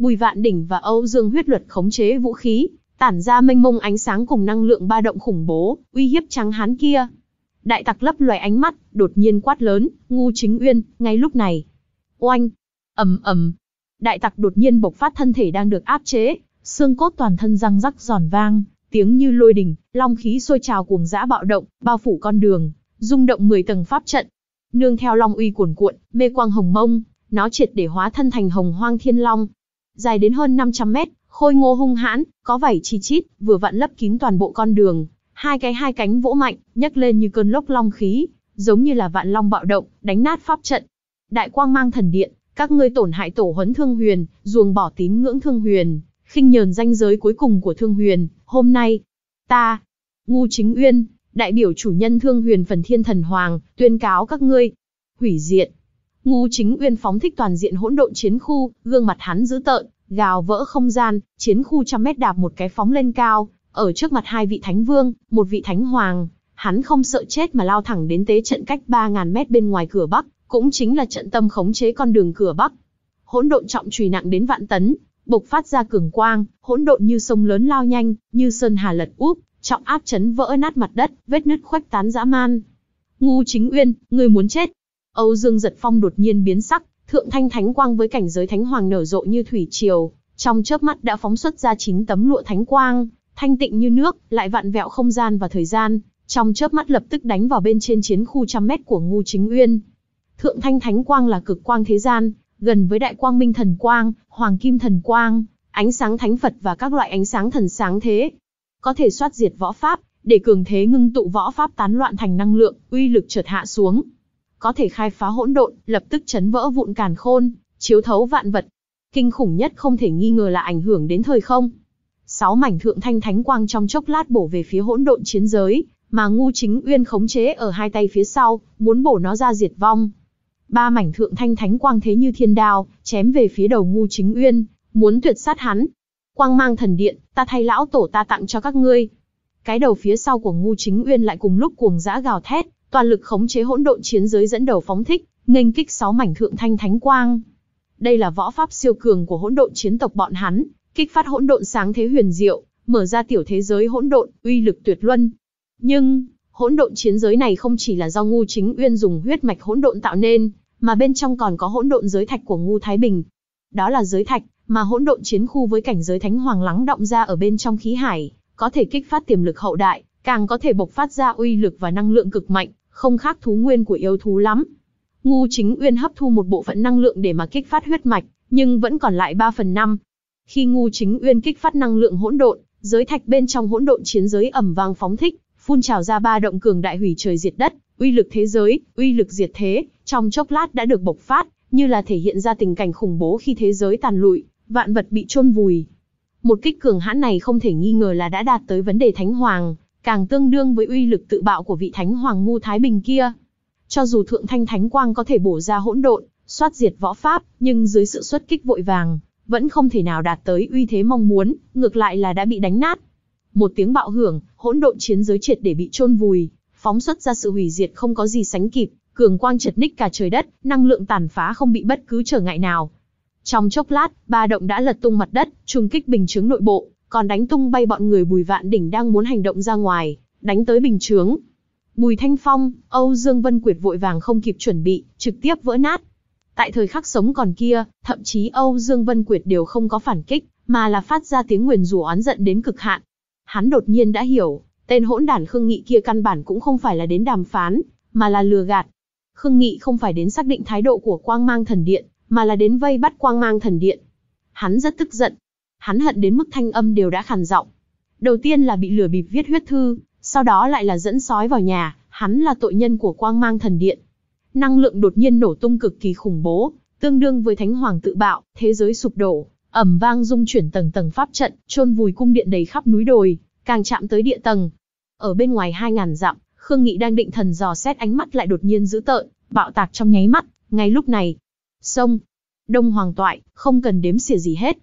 Bùi Vạn Đỉnh và Âu Dương Huyết Luật khống chế vũ khí, tản ra mênh mông ánh sáng cùng năng lượng ba động khủng bố, uy hiếp trắng hán kia. Đại tặc lấp loài ánh mắt, đột nhiên quát lớn, ngu chính uyên, ngay lúc này. Oanh! ầm ầm Đại tặc đột nhiên bộc phát thân thể đang được áp chế, xương cốt toàn thân răng rắc giòn vang, tiếng như lôi đình, long khí sôi trào cuồng dã bạo động, bao phủ con đường, rung động 10 tầng pháp trận. Nương theo long uy cuồn cuộn, mê quang hồng mông, nó triệt để hóa thân thành hồng hoang thiên long, dài đến hơn 500 mét, khôi ngô hung hãn, có vảy chi chít, vừa vặn lấp kín toàn bộ con đường, hai cái hai cánh vỗ mạnh, nhấc lên như cơn lốc long khí, giống như là vạn long bạo động, đánh nát pháp trận. Đại quang mang thần điện, các ngươi tổn hại tổ huấn thương huyền, ruồng bỏ tín ngưỡng thương huyền, khinh nhờn danh giới cuối cùng của thương huyền, hôm nay, ta, ngu chính uyên, đại biểu chủ nhân thương huyền phần thiên thần hoàng, tuyên cáo các ngươi, hủy diệt, Ngu Chính Uyên phóng thích toàn diện hỗn độn chiến khu, gương mặt hắn dữ tợn, gào vỡ không gian, chiến khu trăm mét đạp một cái phóng lên cao, ở trước mặt hai vị thánh vương, một vị thánh hoàng, hắn không sợ chết mà lao thẳng đến tế trận cách 3.000 mét bên ngoài cửa bắc, cũng chính là trận tâm khống chế con đường cửa bắc. Hỗn độn trọng trùy nặng đến vạn tấn, bộc phát ra cường quang, hỗn độn như sông lớn lao nhanh, như sơn hà lật úp, trọng áp chấn vỡ nát mặt đất, vết nứt khoách tán dã man. Ngu Chính Uyên, người muốn chết, Âu Dương Giật Phong đột nhiên biến sắc, thượng thanh thánh quang với cảnh giới thánh hoàng nở rộ như thủy triều, trong chớp mắt đã phóng xuất ra 9 tấm lụa thánh quang, thanh tịnh như nước, lại vặn vẹo không gian và thời gian, trong chớp mắt lập tức đánh vào bên trên chiến khu trăm mét của Ngô Chính Uyên. Thượng thanh thánh quang là cực quang thế gian, gần với đại quang minh thần quang, hoàng kim thần quang, ánh sáng thánh Phật và các loại ánh sáng thần sáng thế. Có thể xoát diệt võ pháp, để cường thế ngưng tụ võ pháp tán loạn thành năng lượng, uy lực chợt hạ xuống có thể khai phá hỗn độn, lập tức chấn vỡ vụn càn khôn, chiếu thấu vạn vật. Kinh khủng nhất không thể nghi ngờ là ảnh hưởng đến thời không. Sáu mảnh thượng thanh thánh quang trong chốc lát bổ về phía hỗn độn chiến giới, mà ngu chính uyên khống chế ở hai tay phía sau, muốn bổ nó ra diệt vong. Ba mảnh thượng thanh thánh quang thế như thiên đao, chém về phía đầu ngu chính uyên, muốn tuyệt sát hắn. Quang mang thần điện, ta thay lão tổ ta tặng cho các ngươi. Cái đầu phía sau của ngu chính uyên lại cùng lúc cuồng dã gào thét, toàn lực khống chế hỗn độn chiến giới dẫn đầu phóng thích, nghênh kích sáu mảnh thượng thanh thánh quang. Đây là võ pháp siêu cường của hỗn độn chiến tộc bọn hắn, kích phát hỗn độn sáng thế huyền diệu, mở ra tiểu thế giới hỗn độn, uy lực tuyệt luân. Nhưng, hỗn độn chiến giới này không chỉ là do ngu chính uyên dùng huyết mạch hỗn độn tạo nên, mà bên trong còn có hỗn độn giới thạch của ngu Thái Bình. Đó là giới thạch mà hỗn độn chiến khu với cảnh giới thánh hoàng lắng động ra ở bên trong khí hải, có thể kích phát tiềm lực hậu đại, càng có thể bộc phát ra uy lực và năng lượng cực mạnh, không khác thú nguyên của yêu thú lắm. Ngu Chính Uyên hấp thu một bộ phận năng lượng để mà kích phát huyết mạch, nhưng vẫn còn lại 3 phần 5. Khi Ngu Chính Uyên kích phát năng lượng hỗn độn, giới thạch bên trong hỗn độn chiến giới ẩm vang phóng thích, phun trào ra ba động cường đại hủy trời diệt đất, uy lực thế giới, uy lực diệt thế, trong chốc lát đã được bộc phát, như là thể hiện ra tình cảnh khủng bố khi thế giới tàn lụi, vạn vật bị chôn vùi. Một kích cường hãn này không thể nghi ngờ là đã đạt tới vấn đề thánh hoàng càng tương đương với uy lực tự bạo của vị thánh hoàng ngu Thái Bình kia. Cho dù thượng thanh thánh quang có thể bổ ra hỗn độn, xoát diệt võ pháp, nhưng dưới sự xuất kích vội vàng, vẫn không thể nào đạt tới uy thế mong muốn, ngược lại là đã bị đánh nát. Một tiếng bạo hưởng, hỗn độn chiến giới triệt để bị chôn vùi, phóng xuất ra sự hủy diệt không có gì sánh kịp, cường quang chật ních cả trời đất, năng lượng tàn phá không bị bất cứ trở ngại nào. Trong chốc lát, ba động đã lật tung mặt đất, trùng kích bình chứng nội bộ, còn đánh tung bay bọn người Bùi Vạn Đỉnh đang muốn hành động ra ngoài, đánh tới bình chướng. Bùi Thanh Phong, Âu Dương Vân Quyệt vội vàng không kịp chuẩn bị, trực tiếp vỡ nát. Tại thời khắc sống còn kia, thậm chí Âu Dương Vân Quyệt đều không có phản kích, mà là phát ra tiếng nguyền rủa oán giận đến cực hạn. Hắn đột nhiên đã hiểu, tên hỗn đản Khương Nghị kia căn bản cũng không phải là đến đàm phán, mà là lừa gạt. Khương Nghị không phải đến xác định thái độ của Quang Mang Thần Điện, mà là đến vây bắt Quang Mang Thần Điện. Hắn rất tức giận, hắn hận đến mức thanh âm đều đã khàn giọng. Đầu tiên là bị lừa bịp viết huyết thư, sau đó lại là dẫn sói vào nhà, hắn là tội nhân của quang mang thần điện. Năng lượng đột nhiên nổ tung cực kỳ khủng bố, tương đương với thánh hoàng tự bạo, thế giới sụp đổ, ẩm vang dung chuyển tầng tầng pháp trận, chôn vùi cung điện đầy khắp núi đồi, càng chạm tới địa tầng. Ở bên ngoài 2000 dặm, Khương Nghị đang định thần dò xét ánh mắt lại đột nhiên dữ tợn, bạo tạc trong nháy mắt, ngay lúc này. Sông, Đông Hoàng Toại, không cần đếm xỉa gì hết,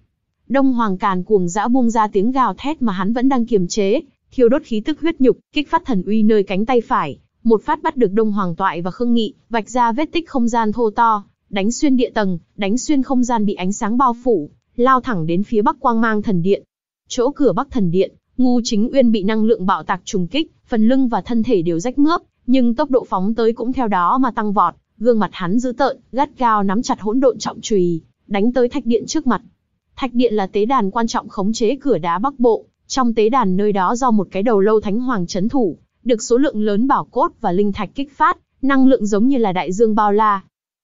Đông Hoàng Càn cuồng dã buông ra tiếng gào thét mà hắn vẫn đang kiềm chế, thiêu đốt khí tức huyết nhục, kích phát thần uy nơi cánh tay phải, một phát bắt được Đông Hoàng Toại và Khương Nghị, vạch ra vết tích không gian thô to, đánh xuyên địa tầng, đánh xuyên không gian bị ánh sáng bao phủ, lao thẳng đến phía Bắc Quang Mang Thần Điện. Chỗ cửa Bắc Thần Điện, Ngô Chính Uyên bị năng lượng bạo tạc trùng kích, phần lưng và thân thể đều rách mướp, nhưng tốc độ phóng tới cũng theo đó mà tăng vọt, gương mặt hắn dữ tợn, gắt gao nắm chặt hỗn độn trọng chùy, đánh tới thạch điện trước mặt, Thạch điện là tế đàn quan trọng khống chế cửa đá Bắc Bộ, trong tế đàn nơi đó do một cái đầu lâu thánh hoàng trấn thủ, được số lượng lớn bảo cốt và linh thạch kích phát, năng lượng giống như là đại dương bao la.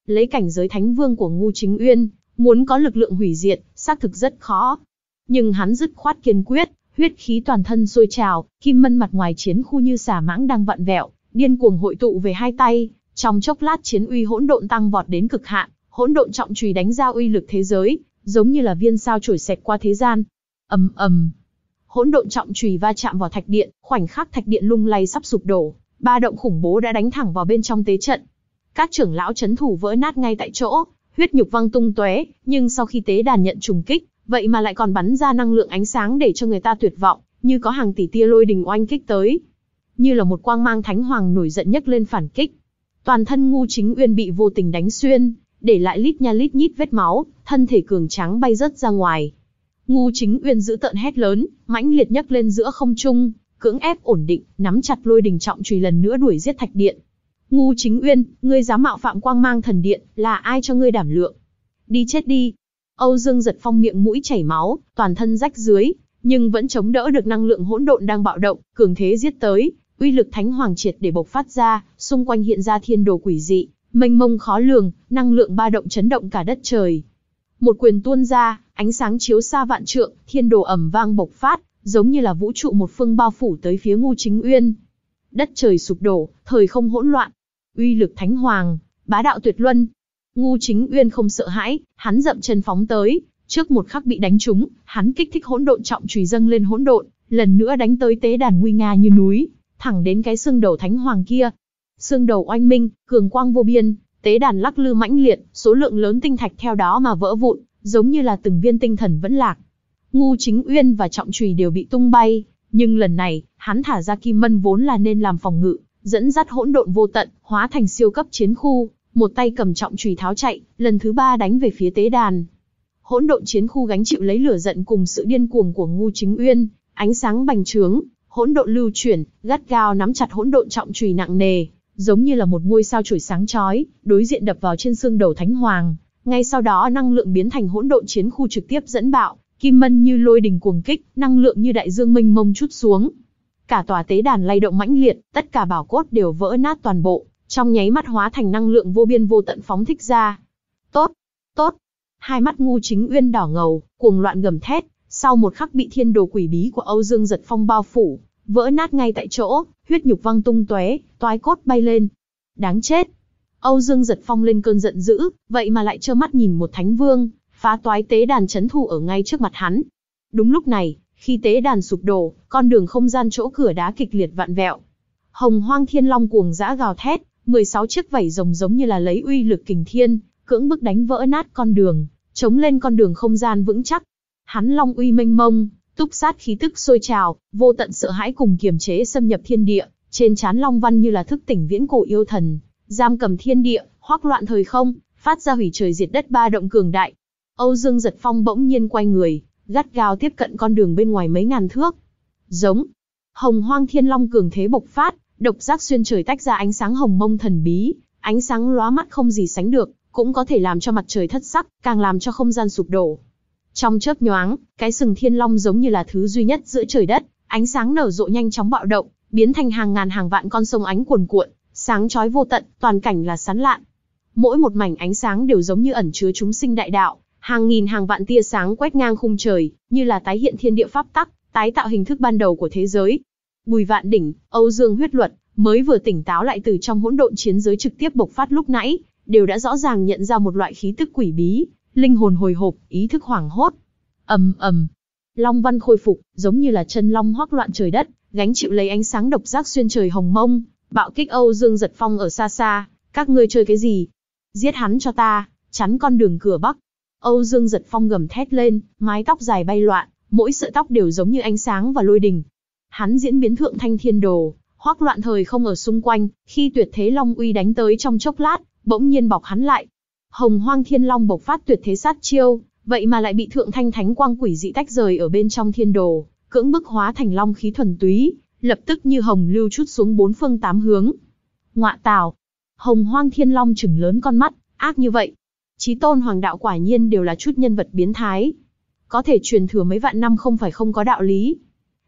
Lấy cảnh giới thánh vương của Ngô Chính Uyên, muốn có lực lượng hủy diệt, xác thực rất khó. Nhưng hắn dứt khoát kiên quyết, huyết khí toàn thân sôi trào, kim mân mặt ngoài chiến khu như xà mãng đang vặn vẹo, điên cuồng hội tụ về hai tay, trong chốc lát chiến uy hỗn độn tăng vọt đến cực hạn, hỗn độn trọng chùy đánh ra uy lực thế giới, giống như là viên sao chổi xẹt qua thế gian. ầm ầm, hỗn độn trọng chùy va chạm vào thạch điện, khoảnh khắc thạch điện lung lay sắp sụp đổ, ba động khủng bố đã đánh thẳng vào bên trong tế trận. Các trưởng lão chấn thủ vỡ nát ngay tại chỗ, huyết nhục văng tung tóe, nhưng sau khi tế đàn nhận trùng kích, vậy mà lại còn bắn ra năng lượng ánh sáng để cho người ta tuyệt vọng, như có hàng tỷ tia lôi đình oanh kích tới. Như là một quang mang thánh hoàng nổi giận nhất lên phản kích. Toàn thân ngu chính uyên bị vô tình đánh xuyên, để lại lít nha lít nhít vết máu, thân thể cường trắng bay rớt ra ngoài. Ngu chính uyên giữ tợn hét lớn, mãnh liệt nhấc lên giữa không trung, cưỡng ép ổn định, nắm chặt lôi đình trọng chùy lần nữa đuổi giết thạch điện. Ngu chính uyên, ngươi dám mạo phạm quang mang thần điện, là ai cho ngươi đảm lượng? Đi chết đi! Âu Dương giật phong miệng mũi chảy máu, toàn thân rách dưới, nhưng vẫn chống đỡ được năng lượng hỗn độn đang bạo động, cường thế giết tới, uy lực thánh hoàng triệt để bộc phát ra, xung quanh hiện ra thiên đồ quỷ dị, mênh mông khó lường, năng lượng ba động chấn động cả đất trời. Một quyền tuôn ra, ánh sáng chiếu xa vạn trượng, thiên đồ ẩm vang bộc phát, giống như là vũ trụ một phương bao phủ tới phía ngu chính uyên. Đất trời sụp đổ, thời không hỗn loạn. Uy lực thánh hoàng, bá đạo tuyệt luân. Ngu chính uyên không sợ hãi, hắn dậm chân phóng tới, trước một khắc bị đánh trúng, hắn kích thích hỗn độn trọng chùy dâng lên hỗn độn, lần nữa đánh tới tế đàn nguy nga như núi, thẳng đến cái xương đầu thánh hoàng kia, xương đầu oanh minh, cường quang vô biên, tế đàn lắc lư mãnh liệt, số lượng lớn tinh thạch theo đó mà vỡ vụn, giống như là từng viên tinh thần vẫn lạc. Ngu Chính Uyên và Trọng Trùy đều bị tung bay, nhưng lần này, hắn thả ra Kim Mân vốn là nên làm phòng ngự, dẫn dắt hỗn độn vô tận, hóa thành siêu cấp chiến khu, một tay cầm trọng chùy tháo chạy, lần thứ ba đánh về phía tế đàn. Hỗn độn chiến khu gánh chịu lấy lửa giận cùng sự điên cuồng của Ngu Chính Uyên, ánh sáng bành trướng, hỗn độn lưu chuyển, gắt gao nắm chặt hỗn độn trọng chùy nặng nề, giống như là một ngôi sao chổi sáng chói, đối diện đập vào trên xương đầu Thánh Hoàng, ngay sau đó năng lượng biến thành hỗn độn chiến khu trực tiếp dẫn bạo, kim mân như lôi đình cuồng kích, năng lượng như đại dương mênh mông chút xuống. Cả tòa tế đàn lay động mãnh liệt, tất cả bảo cốt đều vỡ nát toàn bộ, trong nháy mắt hóa thành năng lượng vô biên vô tận phóng thích ra. Tốt, tốt. Hai mắt ngu chính uyên đỏ ngầu, cuồng loạn gầm thét, sau một khắc bị thiên đồ quỷ bí của Âu Dương Giật Phong bao phủ, vỡ nát ngay tại chỗ, huyết nhục văng tung tóe, toái cốt bay lên. Đáng chết. Âu Dương giật phong lên cơn giận dữ, vậy mà lại trơ mắt nhìn một thánh vương, phá toái tế đàn chấn thu ở ngay trước mặt hắn. Đúng lúc này, khi tế đàn sụp đổ, con đường không gian chỗ cửa đá kịch liệt vạn vẹo. Hồng hoang thiên long cuồng dã gào thét, 16 chiếc vảy rồng giống như là lấy uy lực kình thiên, cưỡng bức đánh vỡ nát con đường, chống lên con đường không gian vững chắc. Hắn long uy mênh mông, Túc sát khí tức sôi trào, vô tận sợ hãi cùng kiềm chế xâm nhập thiên địa, trên trán Long Văn như là thức tỉnh viễn cổ yêu thần, giam cầm thiên địa, hoắc loạn thời không, phát ra hủy trời diệt đất ba động cường đại. Âu Dương Giật Phong bỗng nhiên quay người, gắt gao tiếp cận con đường bên ngoài mấy ngàn thước. Giống, hồng hoang thiên long cường thế bộc phát, độc giác xuyên trời tách ra ánh sáng hồng mông thần bí, ánh sáng lóa mắt không gì sánh được, cũng có thể làm cho mặt trời thất sắc, càng làm cho không gian sụp đổ. Trong chớp nhoáng, cái sừng thiên long giống như là thứ duy nhất giữa trời đất, ánh sáng nở rộ nhanh chóng bạo động, biến thành hàng ngàn hàng vạn con sông ánh cuồn cuộn, sáng chói vô tận, toàn cảnh là sán lạn. Mỗi một mảnh ánh sáng đều giống như ẩn chứa chúng sinh đại đạo, hàng nghìn hàng vạn tia sáng quét ngang khung trời, như là tái hiện thiên địa pháp tắc, tái tạo hình thức ban đầu của thế giới. Bùi Vạn Đỉnh, Âu Dương Huyết Luật, mới vừa tỉnh táo lại từ trong hỗn độn chiến giới trực tiếp bộc phát lúc nãy, đều đã rõ ràng nhận ra một loại khí tức quỷ bí, linh hồn hồi hộp, ý thức hoảng hốt. ầm ầm, Long Văn khôi phục, giống như là chân long hoắc loạn trời đất, gánh chịu lấy ánh sáng độc giác xuyên trời hồng mông, bạo kích Âu Dương Giật Phong ở xa xa, các ngươi chơi cái gì? Giết hắn cho ta, chắn con đường cửa bắc. Âu Dương Giật Phong gầm thét lên, mái tóc dài bay loạn, mỗi sợi tóc đều giống như ánh sáng và lôi đình. Hắn diễn biến thượng thanh thiên đồ, hoắc loạn thời không ở xung quanh, khi tuyệt thế long uy đánh tới trong chốc lát, bỗng nhiên bọc hắn lại, Hồng Hoang Thiên Long bộc phát tuyệt thế sát chiêu, vậy mà lại bị Thượng Thanh Thánh Quang quỷ dị tách rời ở bên trong thiên đồ, cưỡng bức hóa thành long khí thuần túy, lập tức như hồng lưu chút xuống bốn phương tám hướng. Ngọa tào, Hồng Hoang Thiên Long chừng lớn con mắt, ác như vậy. Chí tôn hoàng đạo quả nhiên đều là chút nhân vật biến thái. Có thể truyền thừa mấy vạn năm không phải không có đạo lý.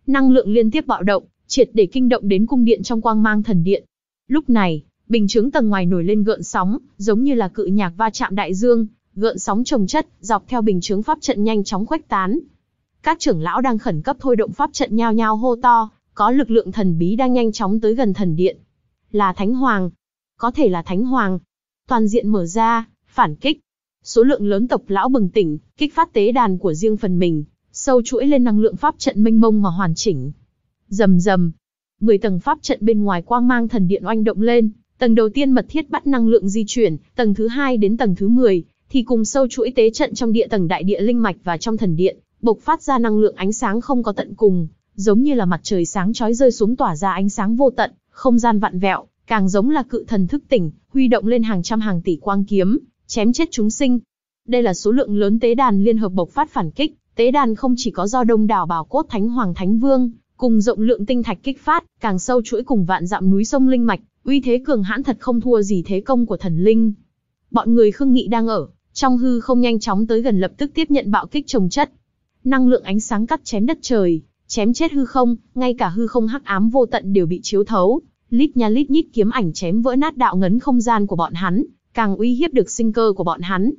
Năng lượng liên tiếp bạo động, triệt để kinh động đến cung điện trong quang mang thần điện. Lúc này, bình chứng tầng ngoài nổi lên gợn sóng, giống như là cự nhạc va chạm đại dương, gợn sóng trồng chất, dọc theo bình chứng pháp trận nhanh chóng khuếch tán. Các trưởng lão đang khẩn cấp thôi động pháp trận nhao nhao hô to, có lực lượng thần bí đang nhanh chóng tới gần thần điện. Là Thánh Hoàng, có thể là Thánh Hoàng. Toàn diện mở ra, phản kích. Số lượng lớn tộc lão bừng tỉnh, kích phát tế đàn của riêng phần mình, sâu chuỗi lên năng lượng pháp trận mênh mông mà hoàn chỉnh. Rầm rầm, 10 tầng pháp trận bên ngoài quang mang thần điện oanh động lên, Tầng đầu tiên mật thiết bắt năng lượng di chuyển, tầng thứ hai đến tầng thứ 10, thì cùng sâu chuỗi tế trận trong địa tầng đại địa linh mạch và trong thần điện, bộc phát ra năng lượng ánh sáng không có tận cùng, giống như là mặt trời sáng chói rơi xuống tỏa ra ánh sáng vô tận, không gian vặn vẹo, càng giống là cự thần thức tỉnh, huy động lên hàng trăm hàng tỷ quang kiếm, chém chết chúng sinh. Đây là số lượng lớn tế đàn liên hợp bộc phát phản kích, tế đàn không chỉ có do đông đảo bảo cốt thánh hoàng thánh vương, cùng rộng lượng tinh thạch kích phát, càng sâu chuỗi cùng vạn dặm núi sông linh mạch, uy thế cường hãn thật không thua gì thế công của thần linh. Bọn người Khương Nghị đang ở, trong hư không nhanh chóng tới gần lập tức tiếp nhận bạo kích trồng chất. Năng lượng ánh sáng cắt chém đất trời, chém chết hư không, ngay cả hư không hắc ám vô tận đều bị chiếu thấu, lít nha lít nhít kiếm ảnh chém vỡ nát đạo ngấn không gian của bọn hắn, càng uy hiếp được sinh cơ của bọn hắn.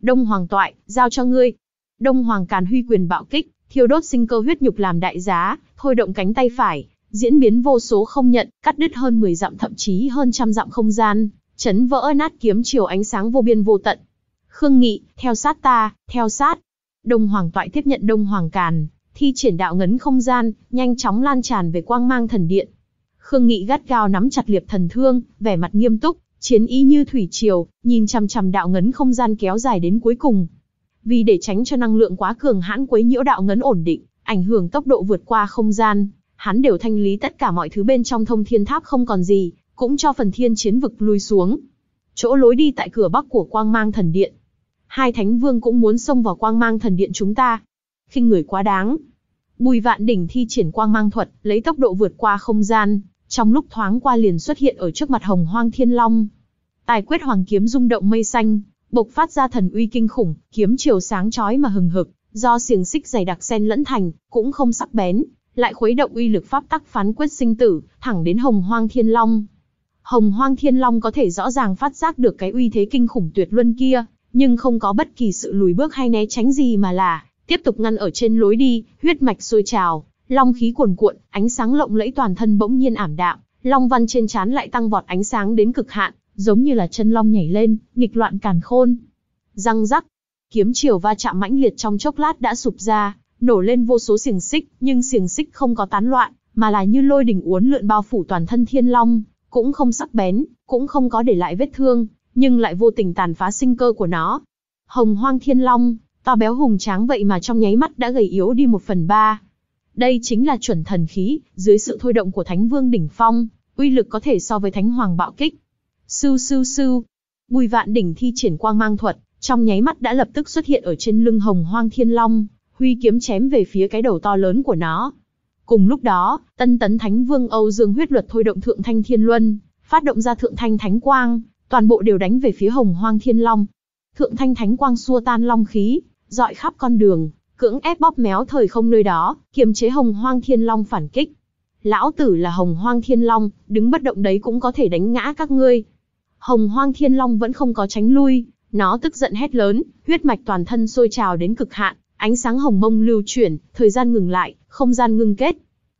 Đông Hoàng toại, giao cho ngươi. Đông Hoàng Càn Huy quyền bạo kích, thiêu đốt sinh cơ huyết nhục làm đại giá, thôi động cánh tay phải, diễn biến vô số không nhận, cắt đứt hơn 10 dặm thậm chí hơn trăm dặm không gian, chấn vỡ nát kiếm chiều ánh sáng vô biên vô tận. Khương Nghị, theo sát ta, theo sát. Đông Hoàng Toại tiếp nhận Đông Hoàng Càn, thi triển đạo ngấn không gian, nhanh chóng lan tràn về quang mang thần điện. Khương Nghị gắt gao nắm chặt liệp thần thương, vẻ mặt nghiêm túc, chiến ý như thủy triều, nhìn chằm chằm đạo ngấn không gian kéo dài đến cuối cùng. Vì để tránh cho năng lượng quá cường hãn quấy nhiễu đạo ngấn ổn định, ảnh hưởng tốc độ vượt qua không gian, Hắn đều thanh lý tất cả mọi thứ bên trong thông thiên tháp không còn gì, cũng cho phần thiên chiến vực lui xuống. Chỗ lối đi tại cửa bắc của quang mang thần điện. Hai thánh vương cũng muốn xông vào quang mang thần điện chúng ta. khinh người quá đáng. Bùi vạn đỉnh thi triển quang mang thuật, lấy tốc độ vượt qua không gian, trong lúc thoáng qua liền xuất hiện ở trước mặt hồng hoang thiên long. Tài quyết hoàng kiếm rung động mây xanh, bộc phát ra thần uy kinh khủng, kiếm chiều sáng chói mà hừng hực, do xiềng xích dày đặc xen lẫn thành, cũng không sắc bén, lại khuấy động uy lực pháp tắc phán quyết sinh tử, thẳng đến Hồng Hoang Thiên Long. Hồng Hoang Thiên Long có thể rõ ràng phát giác được cái uy thế kinh khủng tuyệt luân kia, nhưng không có bất kỳ sự lùi bước hay né tránh gì mà là tiếp tục ngăn ở trên lối đi, huyết mạch sôi trào, long khí cuồn cuộn, ánh sáng lộng lẫy toàn thân bỗng nhiên ảm đạm, long văn trên trán lại tăng vọt ánh sáng đến cực hạn, giống như là chân long nhảy lên, nghịch loạn càn khôn. Răng rắc, kiếm chiều va chạm mãnh liệt trong chốc lát đã sụp ra, nổ lên vô số xiềng xích, nhưng xiềng xích không có tán loạn, mà là như lôi đỉnh uốn lượn bao phủ toàn thân thiên long, cũng không sắc bén, cũng không có để lại vết thương, nhưng lại vô tình tàn phá sinh cơ của nó. Hồng hoang thiên long, to béo hùng tráng vậy mà trong nháy mắt đã gầy yếu đi một phần ba. Đây chính là chuẩn thần khí, dưới sự thôi động của thánh vương đỉnh phong, uy lực có thể so với thánh hoàng bạo kích. Sư sư sư, bùi vạn đỉnh thi triển quang mang thuật, trong nháy mắt đã lập tức xuất hiện ở trên lưng hồng hoang thiên long, huy kiếm chém về phía cái đầu to lớn của nó. Cùng lúc đó, tân tấn thánh vương Âu Dương huyết luật thôi động thượng thanh thiên luân, phát động ra thượng thanh thánh quang, toàn bộ đều đánh về phía hồng hoang thiên long. Thượng thanh thánh quang xua tan long khí, dọi khắp con đường, cưỡng ép bóp méo thời không nơi đó, kiềm chế hồng hoang thiên long phản kích. Lão tử là hồng hoang thiên long, đứng bất động đấy cũng có thể đánh ngã các ngươi. Hồng hoang thiên long vẫn không có tránh lui, nó tức giận hét lớn, huyết mạch toàn thân sôi trào đến cực hạn, Ánh sáng hồng mông lưu chuyển, thời gian ngừng lại, không gian ngưng kết.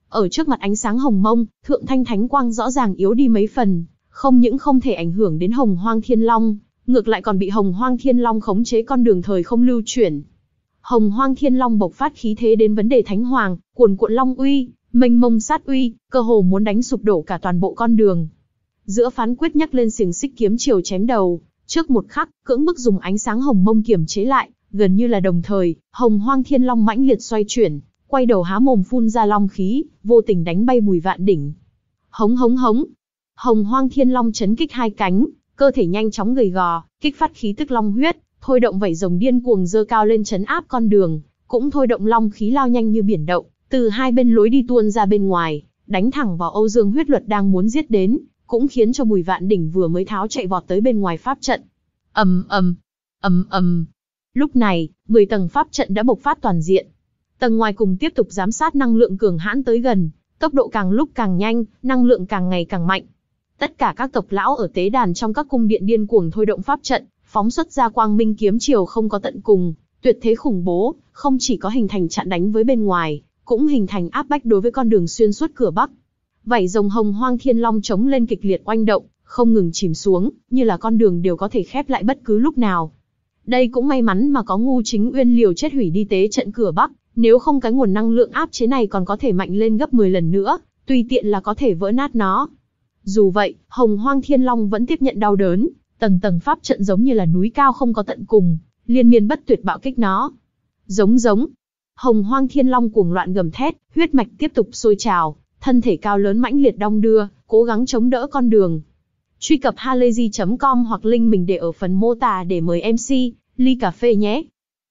Ở trước mặt ánh sáng hồng mông, thượng thanh thánh quang rõ ràng yếu đi mấy phần, không những không thể ảnh hưởng đến hồng hoang thiên long, ngược lại còn bị hồng hoang thiên long khống chế con đường thời không lưu chuyển. Hồng hoang thiên long bộc phát khí thế đến vấn đề thánh hoàng, cuồn cuộn long uy, mênh mông sát uy, cơ hồ muốn đánh sụp đổ cả toàn bộ con đường. Giữa phán quyết nhắc lên xiềng xích kiếm chiều chém đầu, trước một khắc, cưỡng bức dùng ánh sáng hồng mông kiểm chế lại, Gần như là đồng thời, hồng hoang thiên long mãnh liệt xoay chuyển, quay đầu há mồm phun ra long khí, vô tình đánh bay bùi vạn đỉnh. Hống hống hống. Hồng hoang thiên long chấn kích hai cánh, cơ thể nhanh chóng gầy gò, kích phát khí tức long huyết, thôi động vảy rồng điên cuồng dơ cao lên chấn áp con đường, cũng thôi động long khí lao nhanh như biển động, từ hai bên lối đi tuôn ra bên ngoài, đánh thẳng vào Âu Dương huyết luật đang muốn giết đến, cũng khiến cho Bùi Vạn Đỉnh vừa mới tháo chạy vọt tới bên ngoài pháp trận. Ầm ầm, ầm ầm, Lúc này, 10 tầng pháp trận đã bộc phát toàn diện. Tầng ngoài cùng tiếp tục giám sát năng lượng cường hãn tới gần, tốc độ càng lúc càng nhanh, năng lượng càng ngày càng mạnh. Tất cả các tộc lão ở tế đàn trong các cung điện điên cuồng thôi động pháp trận, phóng xuất ra quang minh kiếm chiều không có tận cùng, tuyệt thế khủng bố, không chỉ có hình thành chặn đánh với bên ngoài, cũng hình thành áp bách đối với con đường xuyên suốt cửa bắc. Vảy rồng hồng hoang thiên long chống lên kịch liệt oanh động, không ngừng chìm xuống, như là con đường đều có thể khép lại bất cứ lúc nào. Đây cũng may mắn mà có ngu chính uyên liều chết hủy đi tế trận cửa Bắc, nếu không cái nguồn năng lượng áp chế này còn có thể mạnh lên gấp 10 lần nữa, tùy tiện là có thể vỡ nát nó. Dù vậy, hồng hoang thiên long vẫn tiếp nhận đau đớn, tầng tầng pháp trận giống như là núi cao không có tận cùng, liên miên bất tuyệt bạo kích nó. Giống giống, hồng hoang thiên long cuồng loạn gầm thét, huyết mạch tiếp tục sôi trào, thân thể cao lớn mãnh liệt đong đưa, cố gắng chống đỡ con đường, truy cập halayzi.com hoặc link mình để ở phần mô tả để mời MC, ly cà phê nhé.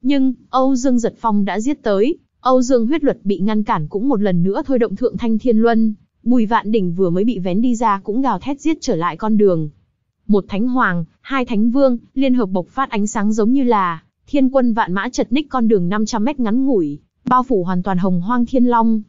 Nhưng, Âu Dương Giật Phong đã giết tới, Âu Dương huyết luật bị ngăn cản cũng một lần nữa thôi động thượng thanh thiên luân, bùi vạn đỉnh vừa mới bị vén đi ra cũng gào thét giết trở lại con đường. Một thánh hoàng, hai thánh vương, liên hợp bộc phát ánh sáng giống như là, thiên quân vạn mã chật ních con đường 500 mét ngắn ngủi, bao phủ hoàn toàn hồng hoang thiên long.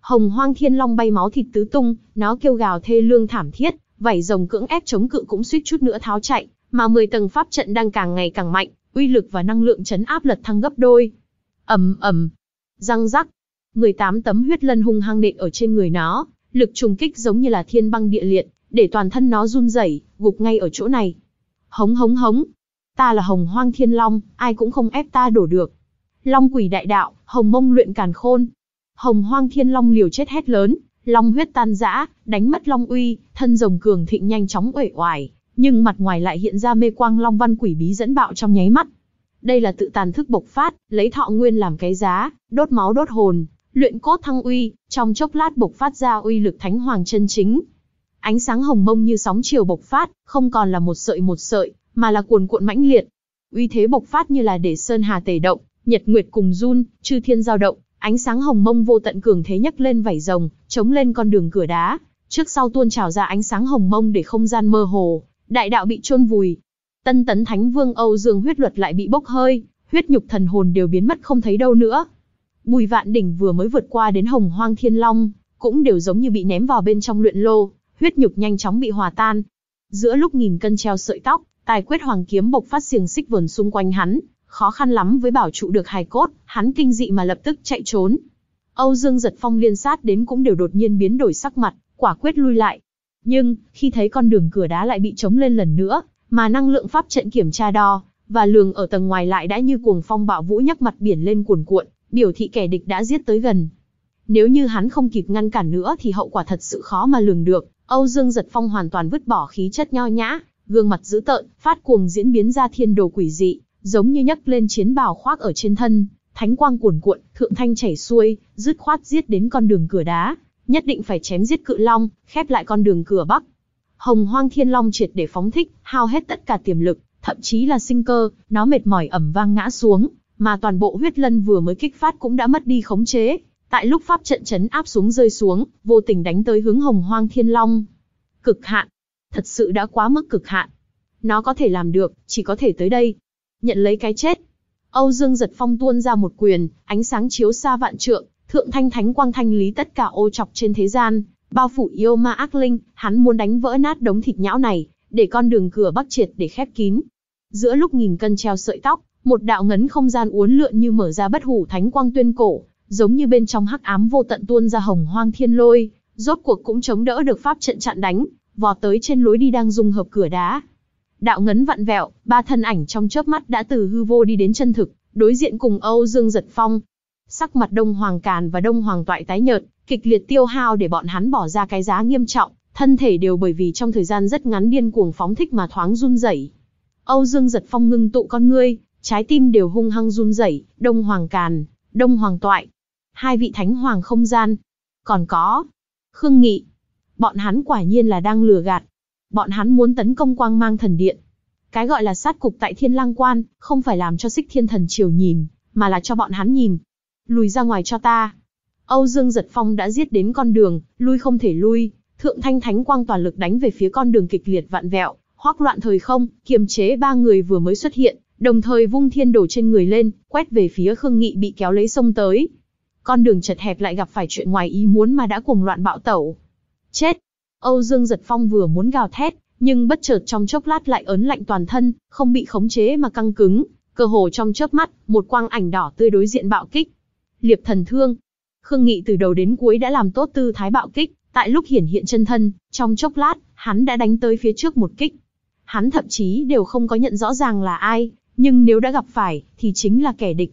Hồng hoang thiên long bay máu thịt tứ tung, nó kêu gào thê lương thảm thiết, vảy rồng cưỡng ép chống cự cũng suýt chút nữa tháo chạy, mà 10 tầng pháp trận đang càng ngày càng mạnh, uy lực và năng lượng chấn áp lật thăng gấp đôi. Ầm ầm, răng rắc, 18 tấm huyết lân hung hăng nện ở trên người nó, lực trùng kích giống như là thiên băng địa liệt, để toàn thân nó run rẩy, gục ngay ở chỗ này. Hống hống hống, ta là Hồng Hoang Thiên Long, ai cũng không ép ta đổ được. Long Quỷ Đại Đạo, Hồng Mông luyện càn khôn. Hồng Hoang Thiên Long liều chết hét lớn, Long huyết tan rã, đánh mất long uy, thân rồng cường thịnh nhanh chóng uể oải, nhưng mặt ngoài lại hiện ra mê quang long văn quỷ bí dẫn bạo trong nháy mắt. Đây là tự tàn thức bộc phát, lấy thọ nguyên làm cái giá, đốt máu đốt hồn, luyện cốt thăng uy, trong chốc lát bộc phát ra uy lực thánh hoàng chân chính. Ánh sáng hồng mông như sóng chiều bộc phát, không còn là một sợi một sợi, mà là cuồn cuộn mãnh liệt. Uy thế bộc phát như là để sơn hà tề động, nhật nguyệt cùng run, chư thiên giao động, Ánh sáng hồng mông vô tận cường thế nhấc lên vảy rồng, chống lên con đường cửa đá, trước sau tuôn trào ra ánh sáng hồng mông để không gian mơ hồ, đại đạo bị chôn vùi. Tân tấn thánh vương Âu Dương huyết luật lại bị bốc hơi, huyết nhục thần hồn đều biến mất không thấy đâu nữa. Bùi Vạn Đỉnh vừa mới vượt qua đến Hồng Hoang Thiên Long, cũng đều giống như bị ném vào bên trong luyện lô, huyết nhục nhanh chóng bị hòa tan. Giữa lúc nghìn cân treo sợi tóc, tài quyết hoàng kiếm bộc phát xiềng xích vờn xung quanh hắn, khó khăn lắm với bảo trụ được hài cốt, hắn kinh dị mà lập tức chạy trốn. Âu Dương giật phong liên sát đến cũng đều đột nhiên biến đổi sắc mặt, quả quyết lui lại. Nhưng, khi thấy con đường cửa đá lại bị trống lên lần nữa, mà năng lượng pháp trận kiểm tra đo, và lường ở tầng ngoài lại đã như cuồng phong bạo vũ nhắc mặt biển lên cuồn cuộn, biểu thị kẻ địch đã giết tới gần. Nếu như hắn không kịp ngăn cản nữa thì hậu quả thật sự khó mà lường được, Âu Dương giật phong hoàn toàn vứt bỏ khí chất nho nhã, gương mặt dữ tợn, phát cuồng diễn biến ra thiên đồ quỷ dị, giống như nhấc lên chiến bào khoác ở trên thân, thánh quang cuồn cuộn, thượng thanh chảy xuôi, dứt khoát giết đến con đường cửa đá, nhất định phải chém giết cự long, khép lại con đường cửa bắc. Hồng Hoang Thiên Long triệt để phóng thích, hao hết tất cả tiềm lực, thậm chí là sinh cơ, nó mệt mỏi ẩm vang ngã xuống, mà toàn bộ huyết lân vừa mới kích phát cũng đã mất đi khống chế, tại lúc pháp trận chấn áp xuống rơi xuống, vô tình đánh tới hướng Hồng Hoang Thiên Long. Cực hạn, thật sự đã quá mức cực hạn. Nó có thể làm được, chỉ có thể tới đây, nhận lấy cái chết. Âu Dương giật phong tuôn ra một quyền, ánh sáng chiếu xa vạn trượng, thượng thanh thánh quang thanh lý tất cả ô chọc trên thế gian, bao phủ yêu ma ác linh, hắn muốn đánh vỡ nát đống thịt nhão này, để con đường cửa bắc triệt để khép kín. Giữa lúc nghìn cân treo sợi tóc, một đạo ngấn không gian uốn lượn như mở ra bất hủ thánh quang tuyên cổ, giống như bên trong hắc ám vô tận tuôn ra hồng hoang thiên lôi, rốt cuộc cũng chống đỡ được pháp trận chặn đánh, vò tới trên lối đi đang dùng hợp cửa đá, Đạo ngấn vặn vẹo, ba thân ảnh trong chớp mắt đã từ hư vô đi đến chân thực, đối diện cùng Âu Dương Giật Phong. Sắc mặt Đông Hoàng Càn và Đông Hoàng Toại tái nhợt, kịch liệt tiêu hao để bọn hắn bỏ ra cái giá nghiêm trọng, thân thể đều bởi vì trong thời gian rất ngắn điên cuồng phóng thích mà thoáng run rẩy. Âu Dương Giật Phong ngưng tụ con ngươi, trái tim đều hung hăng run rẩy, Đông Hoàng Càn, Đông Hoàng Toại, hai vị thánh hoàng không gian, còn có Khương Nghị. Bọn hắn quả nhiên là đang lừa gạt, bọn hắn muốn tấn công quang mang thần điện. Cái gọi là sát cục tại thiên lang quan, không phải làm cho xích thiên thần chiều nhìn, mà là cho bọn hắn nhìn. Lùi ra ngoài cho ta. Âu Dương Giật Phong đã giết đến con đường, lui không thể lui, thượng thanh thánh quang toàn lực đánh về phía con đường kịch liệt vạn vẹo, hoắc loạn thời không, kiềm chế ba người vừa mới xuất hiện, đồng thời vung thiên đổ trên người lên, quét về phía Khương Nghị bị kéo lấy sông tới. Con đường chật hẹp lại gặp phải chuyện ngoài ý muốn mà đã cuồng loạn bạo tẩu. Chết! Âu Dương Giật Phong vừa muốn gào thét, nhưng bất chợt trong chốc lát lại ớn lạnh toàn thân, không bị khống chế mà căng cứng, cơ hồ trong chớp mắt, một quang ảnh đỏ tươi đối diện bạo kích. Liệp thần thương. Khương Nghị từ đầu đến cuối đã làm tốt tư thái bạo kích, tại lúc hiển hiện chân thân, trong chốc lát, hắn đã đánh tới phía trước một kích. Hắn thậm chí đều không có nhận rõ ràng là ai, nhưng nếu đã gặp phải, thì chính là kẻ địch.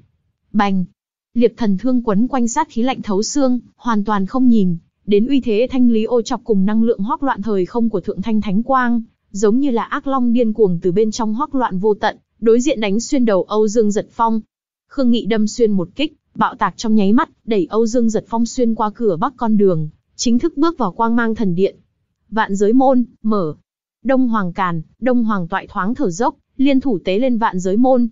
Bành! Liệp thần thương quấn quanh sát khí lạnh thấu xương, hoàn toàn không nhìn, đến uy thế thanh lý ô chọc cùng năng lượng hoác loạn thời không của thượng thanh thánh quang, giống như là ác long điên cuồng từ bên trong hoác loạn vô tận, đối diện đánh xuyên đầu Âu Dương Giật Phong. Khương Nghị đâm xuyên một kích, bạo tạc trong nháy mắt, đẩy Âu Dương Giật Phong xuyên qua cửa bắc con đường, chính thức bước vào quang mang thần điện. Vạn giới môn, mở. Đông Hoàng Càn, Đông Hoàng toại thoáng thở dốc, liên thủ tế lên vạn giới môn.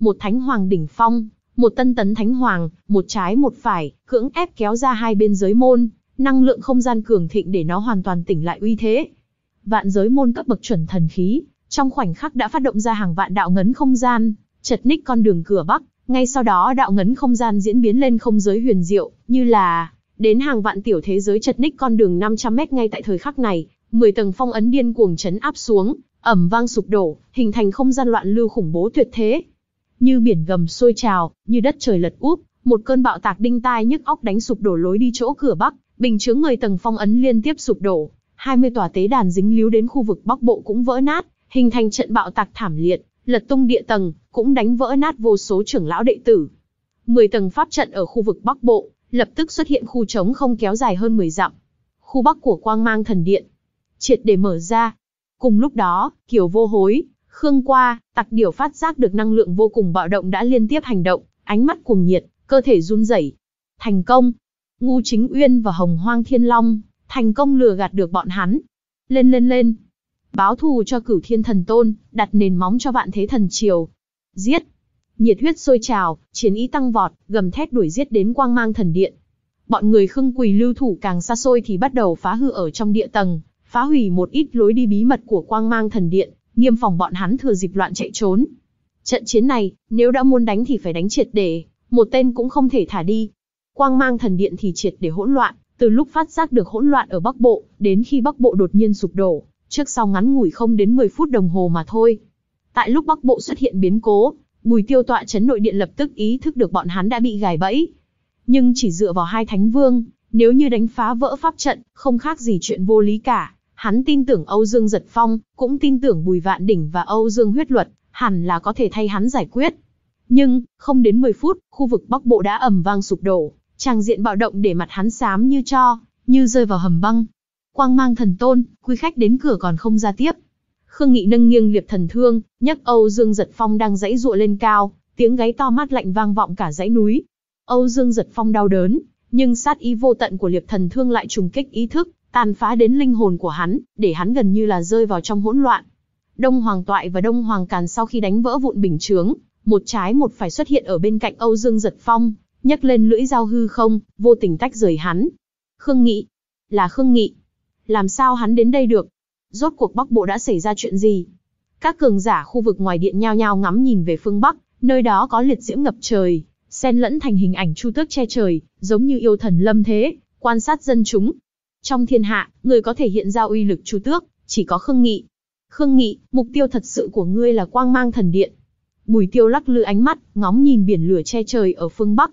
Một thánh hoàng đỉnh phong, một tân tấn thánh hoàng, một trái một phải, cưỡng ép kéo ra hai bên giới môn, năng lượng không gian cường thịnh để nó hoàn toàn tỉnh lại uy thế. Vạn giới môn cấp bậc chuẩn thần khí, trong khoảnh khắc đã phát động ra hàng vạn đạo ngấn không gian, chật ních con đường cửa bắc, ngay sau đó đạo ngấn không gian diễn biến lên không giới huyền diệu, như là đến hàng vạn tiểu thế giới chật ních con đường 500 mét ngay tại thời khắc này, 10 tầng phong ấn điên cuồng chấn áp xuống, ẩm vang sụp đổ, hình thành không gian loạn lưu khủng bố tuyệt thế. Như biển gầm sôi trào, như đất trời lật úp, một cơn bạo tạc đinh tai nhức óc đánh sụp đổ lối đi chỗ cửa bắc, Bình chứa người tầng phong ấn liên tiếp sụp đổ, 20 tòa tế đàn dính líu đến khu vực Bắc Bộ cũng vỡ nát, hình thành trận bạo tạc thảm liệt, lật tung địa tầng, cũng đánh vỡ nát vô số trưởng lão đệ tử. 10 tầng pháp trận ở khu vực Bắc Bộ, lập tức xuất hiện khu trống không kéo dài hơn 10 dặm. Khu Bắc của Quang Mang Thần Điện triệt để mở ra. Cùng lúc đó, Kiều Vô Hối, Khương Qua, Tặc Điểu phát giác được năng lượng vô cùng bạo động đã liên tiếp hành động, ánh mắt cuồng nhiệt, cơ thể run rẩy. Thành công, Ngu Chính Uyên và Hồng Hoang Thiên Long, thành công lừa gạt được bọn hắn. Lên lên lên. Báo thù cho cửu thiên thần tôn, đặt nền móng cho vạn thế thần triều. Giết. Nhiệt huyết sôi trào, chiến ý tăng vọt, gầm thét đuổi giết đến quang mang thần điện. Bọn người khưng quỳ lưu thủ càng xa xôi thì bắt đầu phá hư ở trong địa tầng, phá hủy một ít lối đi bí mật của quang mang thần điện, nghiêm phòng bọn hắn thừa dịp loạn chạy trốn. Trận chiến này, nếu đã muốn đánh thì phải đánh triệt để, một tên cũng không thể thả đi, Quang mang thần điện thì triệt để hỗn loạn, từ lúc phát giác được hỗn loạn ở Bắc Bộ, đến khi Bắc Bộ đột nhiên sụp đổ, trước sau ngắn ngủi không đến 10 phút đồng hồ mà thôi. Tại lúc Bắc Bộ xuất hiện biến cố, Bùi Tiêu tọa chấn nội điện lập tức ý thức được bọn hắn đã bị gài bẫy. Nhưng chỉ dựa vào hai thánh vương, nếu như đánh phá vỡ pháp trận, không khác gì chuyện vô lý cả. Hắn tin tưởng Âu Dương Giật Phong, cũng tin tưởng Bùi Vạn Đỉnh và Âu Dương Huyết Luật, hẳn là có thể thay hắn giải quyết. Nhưng, không đến 10 phút, khu vực Bắc Bộ đã ầm vang sụp đổ, Tràng diện bạo động để mặt hắn xám như cho, như rơi vào hầm băng. Quang mang thần tôn, quý khách đến cửa còn không ra tiếp. Khương Nghị nâng nghiêng liệp thần thương, nhấc Âu Dương Giật Phong đang dãy dụa lên cao, tiếng gáy to mắt lạnh vang vọng cả dãy núi. Âu Dương Giật Phong đau đớn, nhưng sát ý vô tận của liệp thần thương lại trùng kích ý thức, tàn phá đến linh hồn của hắn, để hắn gần như là rơi vào trong hỗn loạn. Đông Hoàng Toại và Đông Hoàng Càn sau khi đánh vỡ vụn bình chướng, một trái một phải xuất hiện ở bên cạnh Âu Dương Giật Phong, nhấc lên lưỡi dao hư không, vô tình tách rời hắn. Khương Nghị, là Khương Nghị. Làm sao hắn đến đây được? Rốt cuộc Bắc Bộ đã xảy ra chuyện gì? Các cường giả khu vực ngoài điện nhao nhao ngắm nhìn về phương Bắc, nơi đó có liệt diễm ngập trời, xen lẫn thành hình ảnh chu tước che trời, giống như yêu thần lâm thế, quan sát dân chúng. Trong thiên hạ, người có thể hiện ra uy lực chu tước, chỉ có Khương Nghị. Khương Nghị, mục tiêu thật sự của ngươi là quang mang thần điện. Bùi tiêu lắc lư ánh mắt, ngóng nhìn biển lửa che trời ở phương Bắc,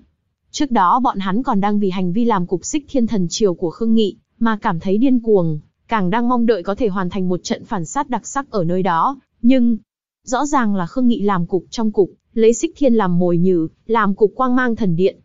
Trước đó bọn hắn còn đang vì hành vi làm cục xích thiên thần triều của Khương Nghị mà cảm thấy điên cuồng, càng đang mong đợi có thể hoàn thành một trận phản sát đặc sắc ở nơi đó, nhưng rõ ràng là Khương Nghị làm cục trong cục, lấy xích thiên làm mồi nhử, làm cục quang mang thần điện.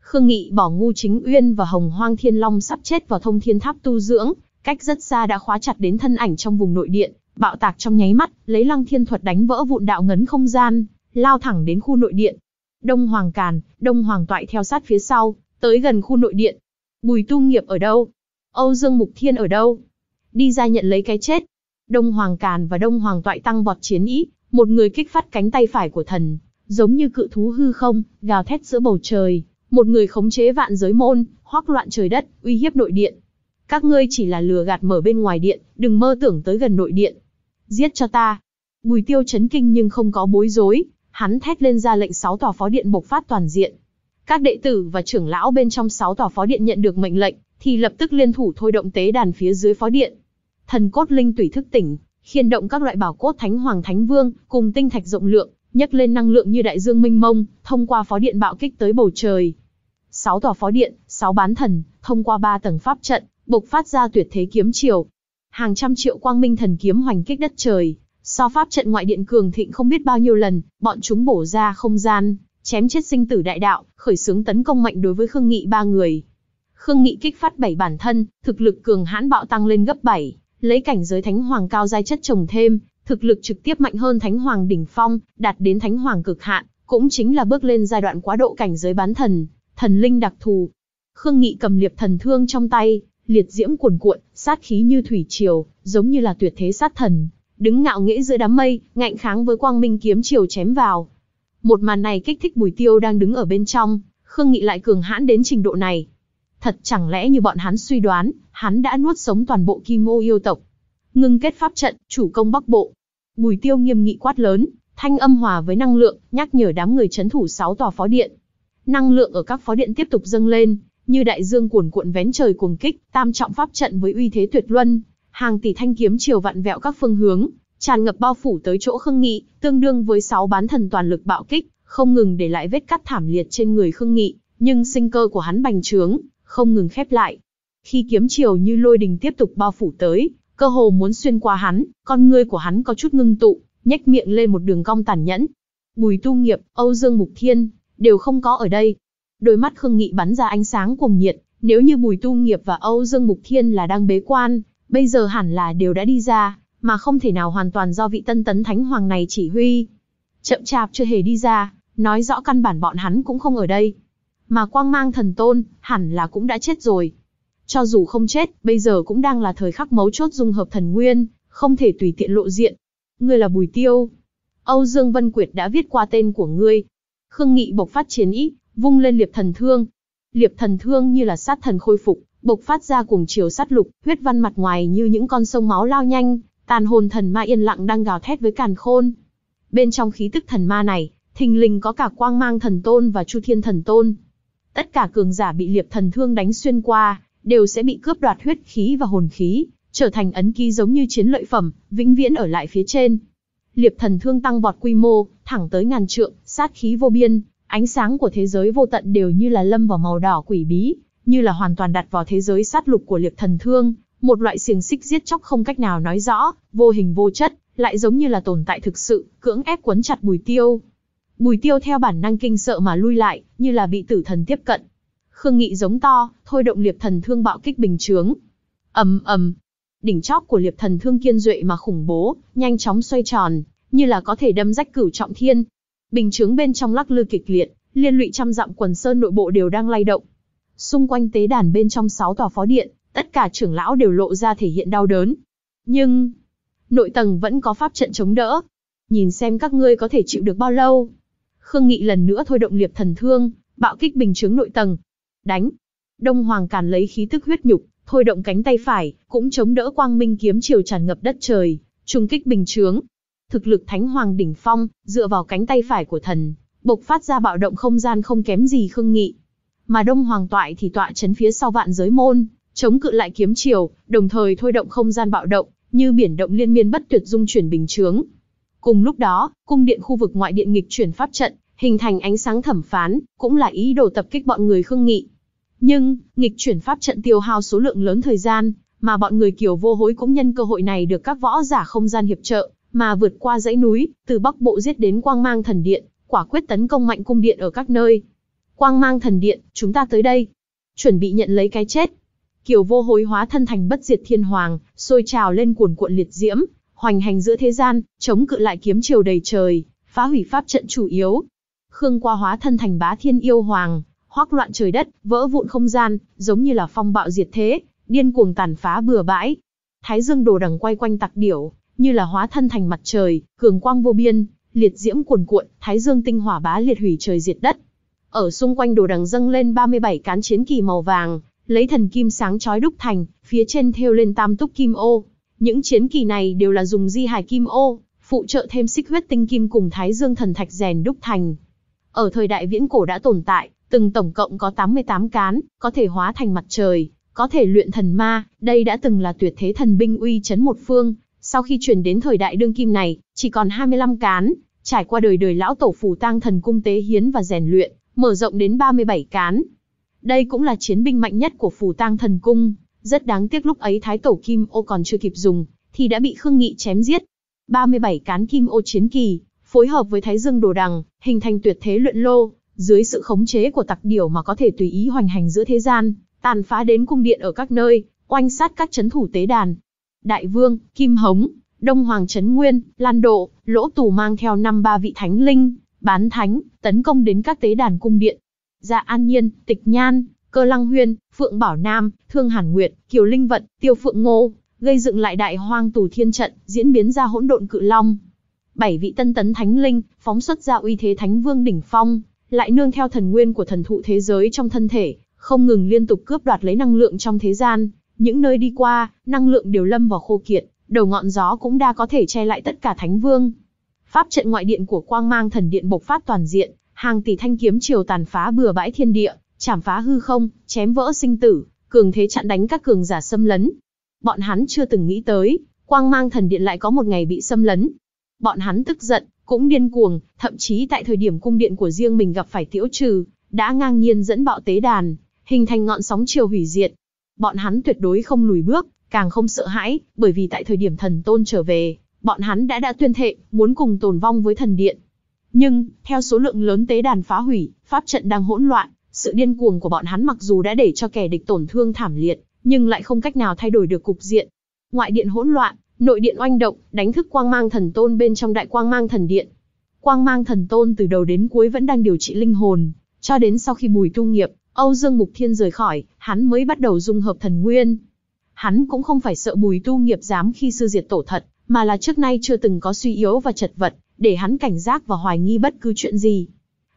Khương Nghị bỏ ngu chính uyên và hồng hoang thiên long sắp chết vào thông thiên tháp tu dưỡng, cách rất xa đã khóa chặt đến thân ảnh trong vùng nội điện, bạo tạc trong nháy mắt, lấy lăng thiên thuật đánh vỡ vụn đạo ngấn không gian, lao thẳng đến khu nội điện. Đông Hoàng Càn, Đông Hoàng Toại theo sát phía sau, tới gần khu nội điện. Bùi Tu Nghiệp ở đâu? Âu Dương Mục Thiên ở đâu? Đi ra nhận lấy cái chết. Đông Hoàng Càn và Đông Hoàng Toại tăng vọt chiến ý, một người kích phát cánh tay phải của thần, giống như cự thú hư không, gào thét giữa bầu trời, một người khống chế vạn giới môn, hoắc loạn trời đất, uy hiếp nội điện. Các ngươi chỉ là lừa gạt mở bên ngoài điện, đừng mơ tưởng tới gần nội điện. Giết cho ta. Bùi Tiêu chấn kinh nhưng không có bối rối, hắn thét lên ra lệnh sáu tòa phó điện bộc phát toàn diện. Các đệ tử và trưởng lão bên trong sáu tòa phó điện nhận được mệnh lệnh, thì lập tức liên thủ thôi động tế đàn phía dưới phó điện. Thần cốt linh tùy thức tỉnh, khiên động các loại bảo cốt thánh hoàng thánh vương, cùng tinh thạch rộng lượng, nhấc lên năng lượng như đại dương minh mông, thông qua phó điện bạo kích tới bầu trời. Sáu tòa phó điện, sáu bán thần, thông qua ba tầng pháp trận, bộc phát ra tuyệt thế kiếm chiều. Hàng trăm triệu quang minh thần kiếm hoành kích đất trời, So pháp trận ngoại điện cường thịnh không biết bao nhiêu lần, bọn chúng bổ ra không gian, chém chết sinh tử đại đạo, khởi xướng tấn công mạnh đối với Khương Nghị ba người. Khương Nghị kích phát bảy bản thân, thực lực cường hãn bạo tăng lên gấp 7, lấy cảnh giới thánh hoàng cao giai chất trồng thêm, thực lực trực tiếp mạnh hơn thánh hoàng đỉnh phong, đạt đến thánh hoàng cực hạn, cũng chính là bước lên giai đoạn quá độ cảnh giới bán thần, thần linh đặc thù. Khương Nghị cầm liệp thần thương trong tay, liệt diễm cuồn cuộn, sát khí như thủy triều, giống như là tuyệt thế sát thần, đứng ngạo nghễ giữa đám mây, ngạnh kháng với quang minh kiếm chiều chém vào. Một màn này kích thích Bùi Tiêu đang đứng ở bên trong, Khương Nghị lại cường hãn đến trình độ này. Thật chẳng lẽ như bọn hắn suy đoán, hắn đã nuốt sống toàn bộ Kim Ô yêu tộc. Ngưng kết pháp trận, chủ công Bắc Bộ. Bùi Tiêu nghiêm nghị quát lớn, thanh âm hòa với năng lượng, nhắc nhở đám người chấn thủ sáu tòa phó điện. Năng lượng ở các phó điện tiếp tục dâng lên, như đại dương cuồn cuộn vén trời cuồng kích, tam trọng pháp trận với uy thế tuyệt luân, hàng tỷ thanh kiếm chiều vặn vẹo các phương hướng, tràn ngập bao phủ tới chỗ Khương Nghị, tương đương với 6 bán thần toàn lực bạo kích, không ngừng để lại vết cắt thảm liệt trên người Khương Nghị, nhưng sinh cơ của hắn bành trướng, không ngừng khép lại. Khi kiếm chiều như lôi đình tiếp tục bao phủ tới, cơ hồ muốn xuyên qua hắn, con ngươi của hắn có chút ngưng tụ, nhếch miệng lên một đường cong tàn nhẫn. Bùi Tu Nghiệp, Âu Dương Mục Thiên đều không có ở đây. Đôi mắt Khương Nghị bắn ra ánh sáng cuồng nhiệt, nếu như Bùi Tu Nghiệp và Âu Dương Mục Thiên là đang bế quan, bây giờ hẳn là đều đã đi ra, mà không thể nào hoàn toàn do vị tân tấn thánh hoàng này chỉ huy. Chậm chạp chưa hề đi ra, nói rõ căn bản bọn hắn cũng không ở đây. Mà quang mang thần tôn, hẳn là cũng đã chết rồi. Cho dù không chết, bây giờ cũng đang là thời khắc mấu chốt dung hợp thần nguyên, không thể tùy tiện lộ diện. Ngươi là Bùi Tiêu. Âu Dương Vân Quyệt đã viết qua tên của ngươi. Khương Nghị bộc phát chiến ý, vung lên liệp thần thương. Liệp thần thương như là sát thần khôi phục, bộc phát ra cùng chiều sắt lục, huyết văn mặt ngoài như những con sông máu lao nhanh, tàn hồn thần ma yên lặng đang gào thét với càn khôn. Bên trong khí tức thần ma này, thình lình có cả quang mang thần tôn và chu thiên thần tôn. Tất cả cường giả bị liệp thần thương đánh xuyên qua, đều sẽ bị cướp đoạt huyết khí và hồn khí, trở thành ấn ký giống như chiến lợi phẩm, vĩnh viễn ở lại phía trên. Liệp thần thương tăng vọt quy mô, thẳng tới ngàn trượng, sát khí vô biên, ánh sáng của thế giới vô tận đều như là lâm vào màu đỏ quỷ bí, như là hoàn toàn đặt vào thế giới sát lục của liệp thần thương, một loại xiềng xích giết chóc không cách nào nói rõ, vô hình vô chất, lại giống như là tồn tại thực sự, cưỡng ép quấn chặt Bùi Tiêu. Bùi Tiêu theo bản năng kinh sợ mà lui lại, như là bị tử thần tiếp cận. Khương Nghị giống to, thôi động liệp thần thương bạo kích bình chướng. Ầm ầm, đỉnh chóp của liệp thần thương kiên duệ mà khủng bố, nhanh chóng xoay tròn, như là có thể đâm rách cửu trọng thiên. Bình chướng bên trong lắc lư kịch liệt, liên lụy trăm dặm quần sơn nội bộ đều đang lay động, Xung quanh tế đàn bên trong sáu tòa phó điện, tất cả trưởng lão đều lộ ra thể hiện đau đớn. Nhưng, nội tầng vẫn có pháp trận chống đỡ. Nhìn xem các ngươi có thể chịu được bao lâu. Khương Nghị lần nữa thôi động liệp thần thương, bạo kích bình chướng nội tầng. Đánh. Đông Hoàng càn lấy khí tức huyết nhục, thôi động cánh tay phải, cũng chống đỡ quang minh kiếm chiều tràn ngập đất trời, trùng kích bình chướng. Thực lực Thánh Hoàng đỉnh phong, dựa vào cánh tay phải của thần, bộc phát ra bạo động không gian không kém gì Khương Nghị mà Đông Hoàng Toại thì tọa chấn phía sau vạn giới môn, chống cự lại kiếm chiều, đồng thời thôi động không gian bạo động, như biển động liên miên bất tuyệt dung chuyển bình chướng. Cùng lúc đó, cung điện khu vực ngoại điện nghịch chuyển pháp trận, hình thành ánh sáng thẩm phán, cũng là ý đồ tập kích bọn người Khương Nghị. Nhưng, nghịch chuyển pháp trận tiêu hao số lượng lớn thời gian, mà bọn người Kiều Vô Hối cũng nhân cơ hội này được các võ giả không gian hiệp trợ, mà vượt qua dãy núi, từ Bắc Bộ giết đến Quang Mang Thần Điện, quả quyết tấn công mạnh cung điện ở các nơi, Quang mang thần điện, chúng ta tới đây. Chuẩn bị nhận lấy cái chết. Kiều vô hối hóa thân thành bất diệt thiên hoàng, sôi trào lên cuồn cuộn liệt diễm, hoành hành giữa thế gian, chống cự lại kiếm chiều đầy trời, phá hủy pháp trận chủ yếu. Khương qua hóa thân thành bá thiên yêu hoàng, hoác loạn trời đất, vỡ vụn không gian, giống như là phong bạo diệt thế, điên cuồng tàn phá bừa bãi. Thái dương đồ đằng quay quanh tạc điểu, như là hóa thân thành mặt trời, cường quang vô biên, liệt diễm cuồn cuộn, thái dương tinh hỏa bá liệt hủy trời diệt đất. Ở xung quanh đồ đằng dâng lên 37 cán chiến kỳ màu vàng, lấy thần kim sáng chói đúc thành, phía trên thêu lên tam túc kim ô. Những chiến kỳ này đều là dùng di hài kim ô, phụ trợ thêm xích huyết tinh kim cùng thái dương thần thạch rèn đúc thành. Ở thời đại viễn cổ đã tồn tại, từng tổng cộng có 88 cán, có thể hóa thành mặt trời, có thể luyện thần ma, đây đã từng là tuyệt thế thần binh uy chấn một phương, sau khi chuyển đến thời đại đương kim này, chỉ còn 25 cán, trải qua đời đời lão tổ phù tang thần cung tế hiến và rèn luyện, mở rộng đến 37 cán. Đây cũng là chiến binh mạnh nhất của Phù Tang Thần Cung, rất đáng tiếc lúc ấy Thái Tổ Kim Ô còn chưa kịp dùng, thì đã bị Khương Nghị chém giết. 37 cán Kim Ô chiến kỳ, phối hợp với Thái Dương Đồ Đằng, hình thành tuyệt thế luyện lô, dưới sự khống chế của tặc điểu mà có thể tùy ý hoành hành giữa thế gian, tàn phá đến cung điện ở các nơi, oanh sát các chấn thủ tế đàn. Đại Vương, Kim Hống, Đông Hoàng Trấn Nguyên, Lan Độ, Lỗ Tù mang theo năm ba vị thánh linh, bán thánh, tấn công đến các tế đàn cung điện. Dạ An Nhiên, Tịch Nhan, Cơ Lăng Huyên, Phượng Bảo Nam, Thương Hàn Nguyệt, Kiều Linh Vận, Tiêu Phượng Ngô, gây dựng lại đại hoang tù thiên trận, diễn biến ra hỗn độn cự long. Bảy vị tân tấn thánh linh, phóng xuất ra uy thế thánh vương đỉnh phong, lại nương theo thần nguyên của thần thụ thế giới trong thân thể, không ngừng liên tục cướp đoạt lấy năng lượng trong thế gian, những nơi đi qua, năng lượng đều lâm vào khô kiệt, đầu ngọn gió cũng đã có thể che lại tất cả thánh vương. Pháp trận ngoại điện của quang mang thần điện bộc phát toàn diện, hàng tỷ thanh kiếm chiều tàn phá bừa bãi thiên địa, chảm phá hư không, chém vỡ sinh tử, cường thế chặn đánh các cường giả xâm lấn. Bọn hắn chưa từng nghĩ tới, quang mang thần điện lại có một ngày bị xâm lấn. Bọn hắn tức giận, cũng điên cuồng, thậm chí tại thời điểm cung điện của riêng mình gặp phải tiễu trừ, đã ngang nhiên dẫn bạo tế đàn, hình thành ngọn sóng chiều hủy diệt. Bọn hắn tuyệt đối không lùi bước, càng không sợ hãi, bởi vì tại thời điểm thần tôn trở về, bọn hắn đã đã tuyên thệ, muốn cùng tồn vong với thần điện. Nhưng, theo số lượng lớn tế đàn phá hủy, pháp trận đang hỗn loạn, sự điên cuồng của bọn hắn mặc dù đã để cho kẻ địch tổn thương thảm liệt, nhưng lại không cách nào thay đổi được cục diện. Ngoại điện hỗn loạn, nội điện oanh động, đánh thức quang mang thần tôn bên trong đại quang mang thần điện. Quang mang thần tôn từ đầu đến cuối vẫn đang điều trị linh hồn, cho đến sau khi Bùi Tu Nghiệp, Âu Dương Mục Thiên rời khỏi, hắn mới bắt đầu dung hợp thần nguyên. Hắn cũng không phải sợ Bùi Tu Nghiệp dám khi sư diệt tổ thật, mà là trước nay chưa từng có suy yếu và chật vật, để hắn cảnh giác và hoài nghi bất cứ chuyện gì.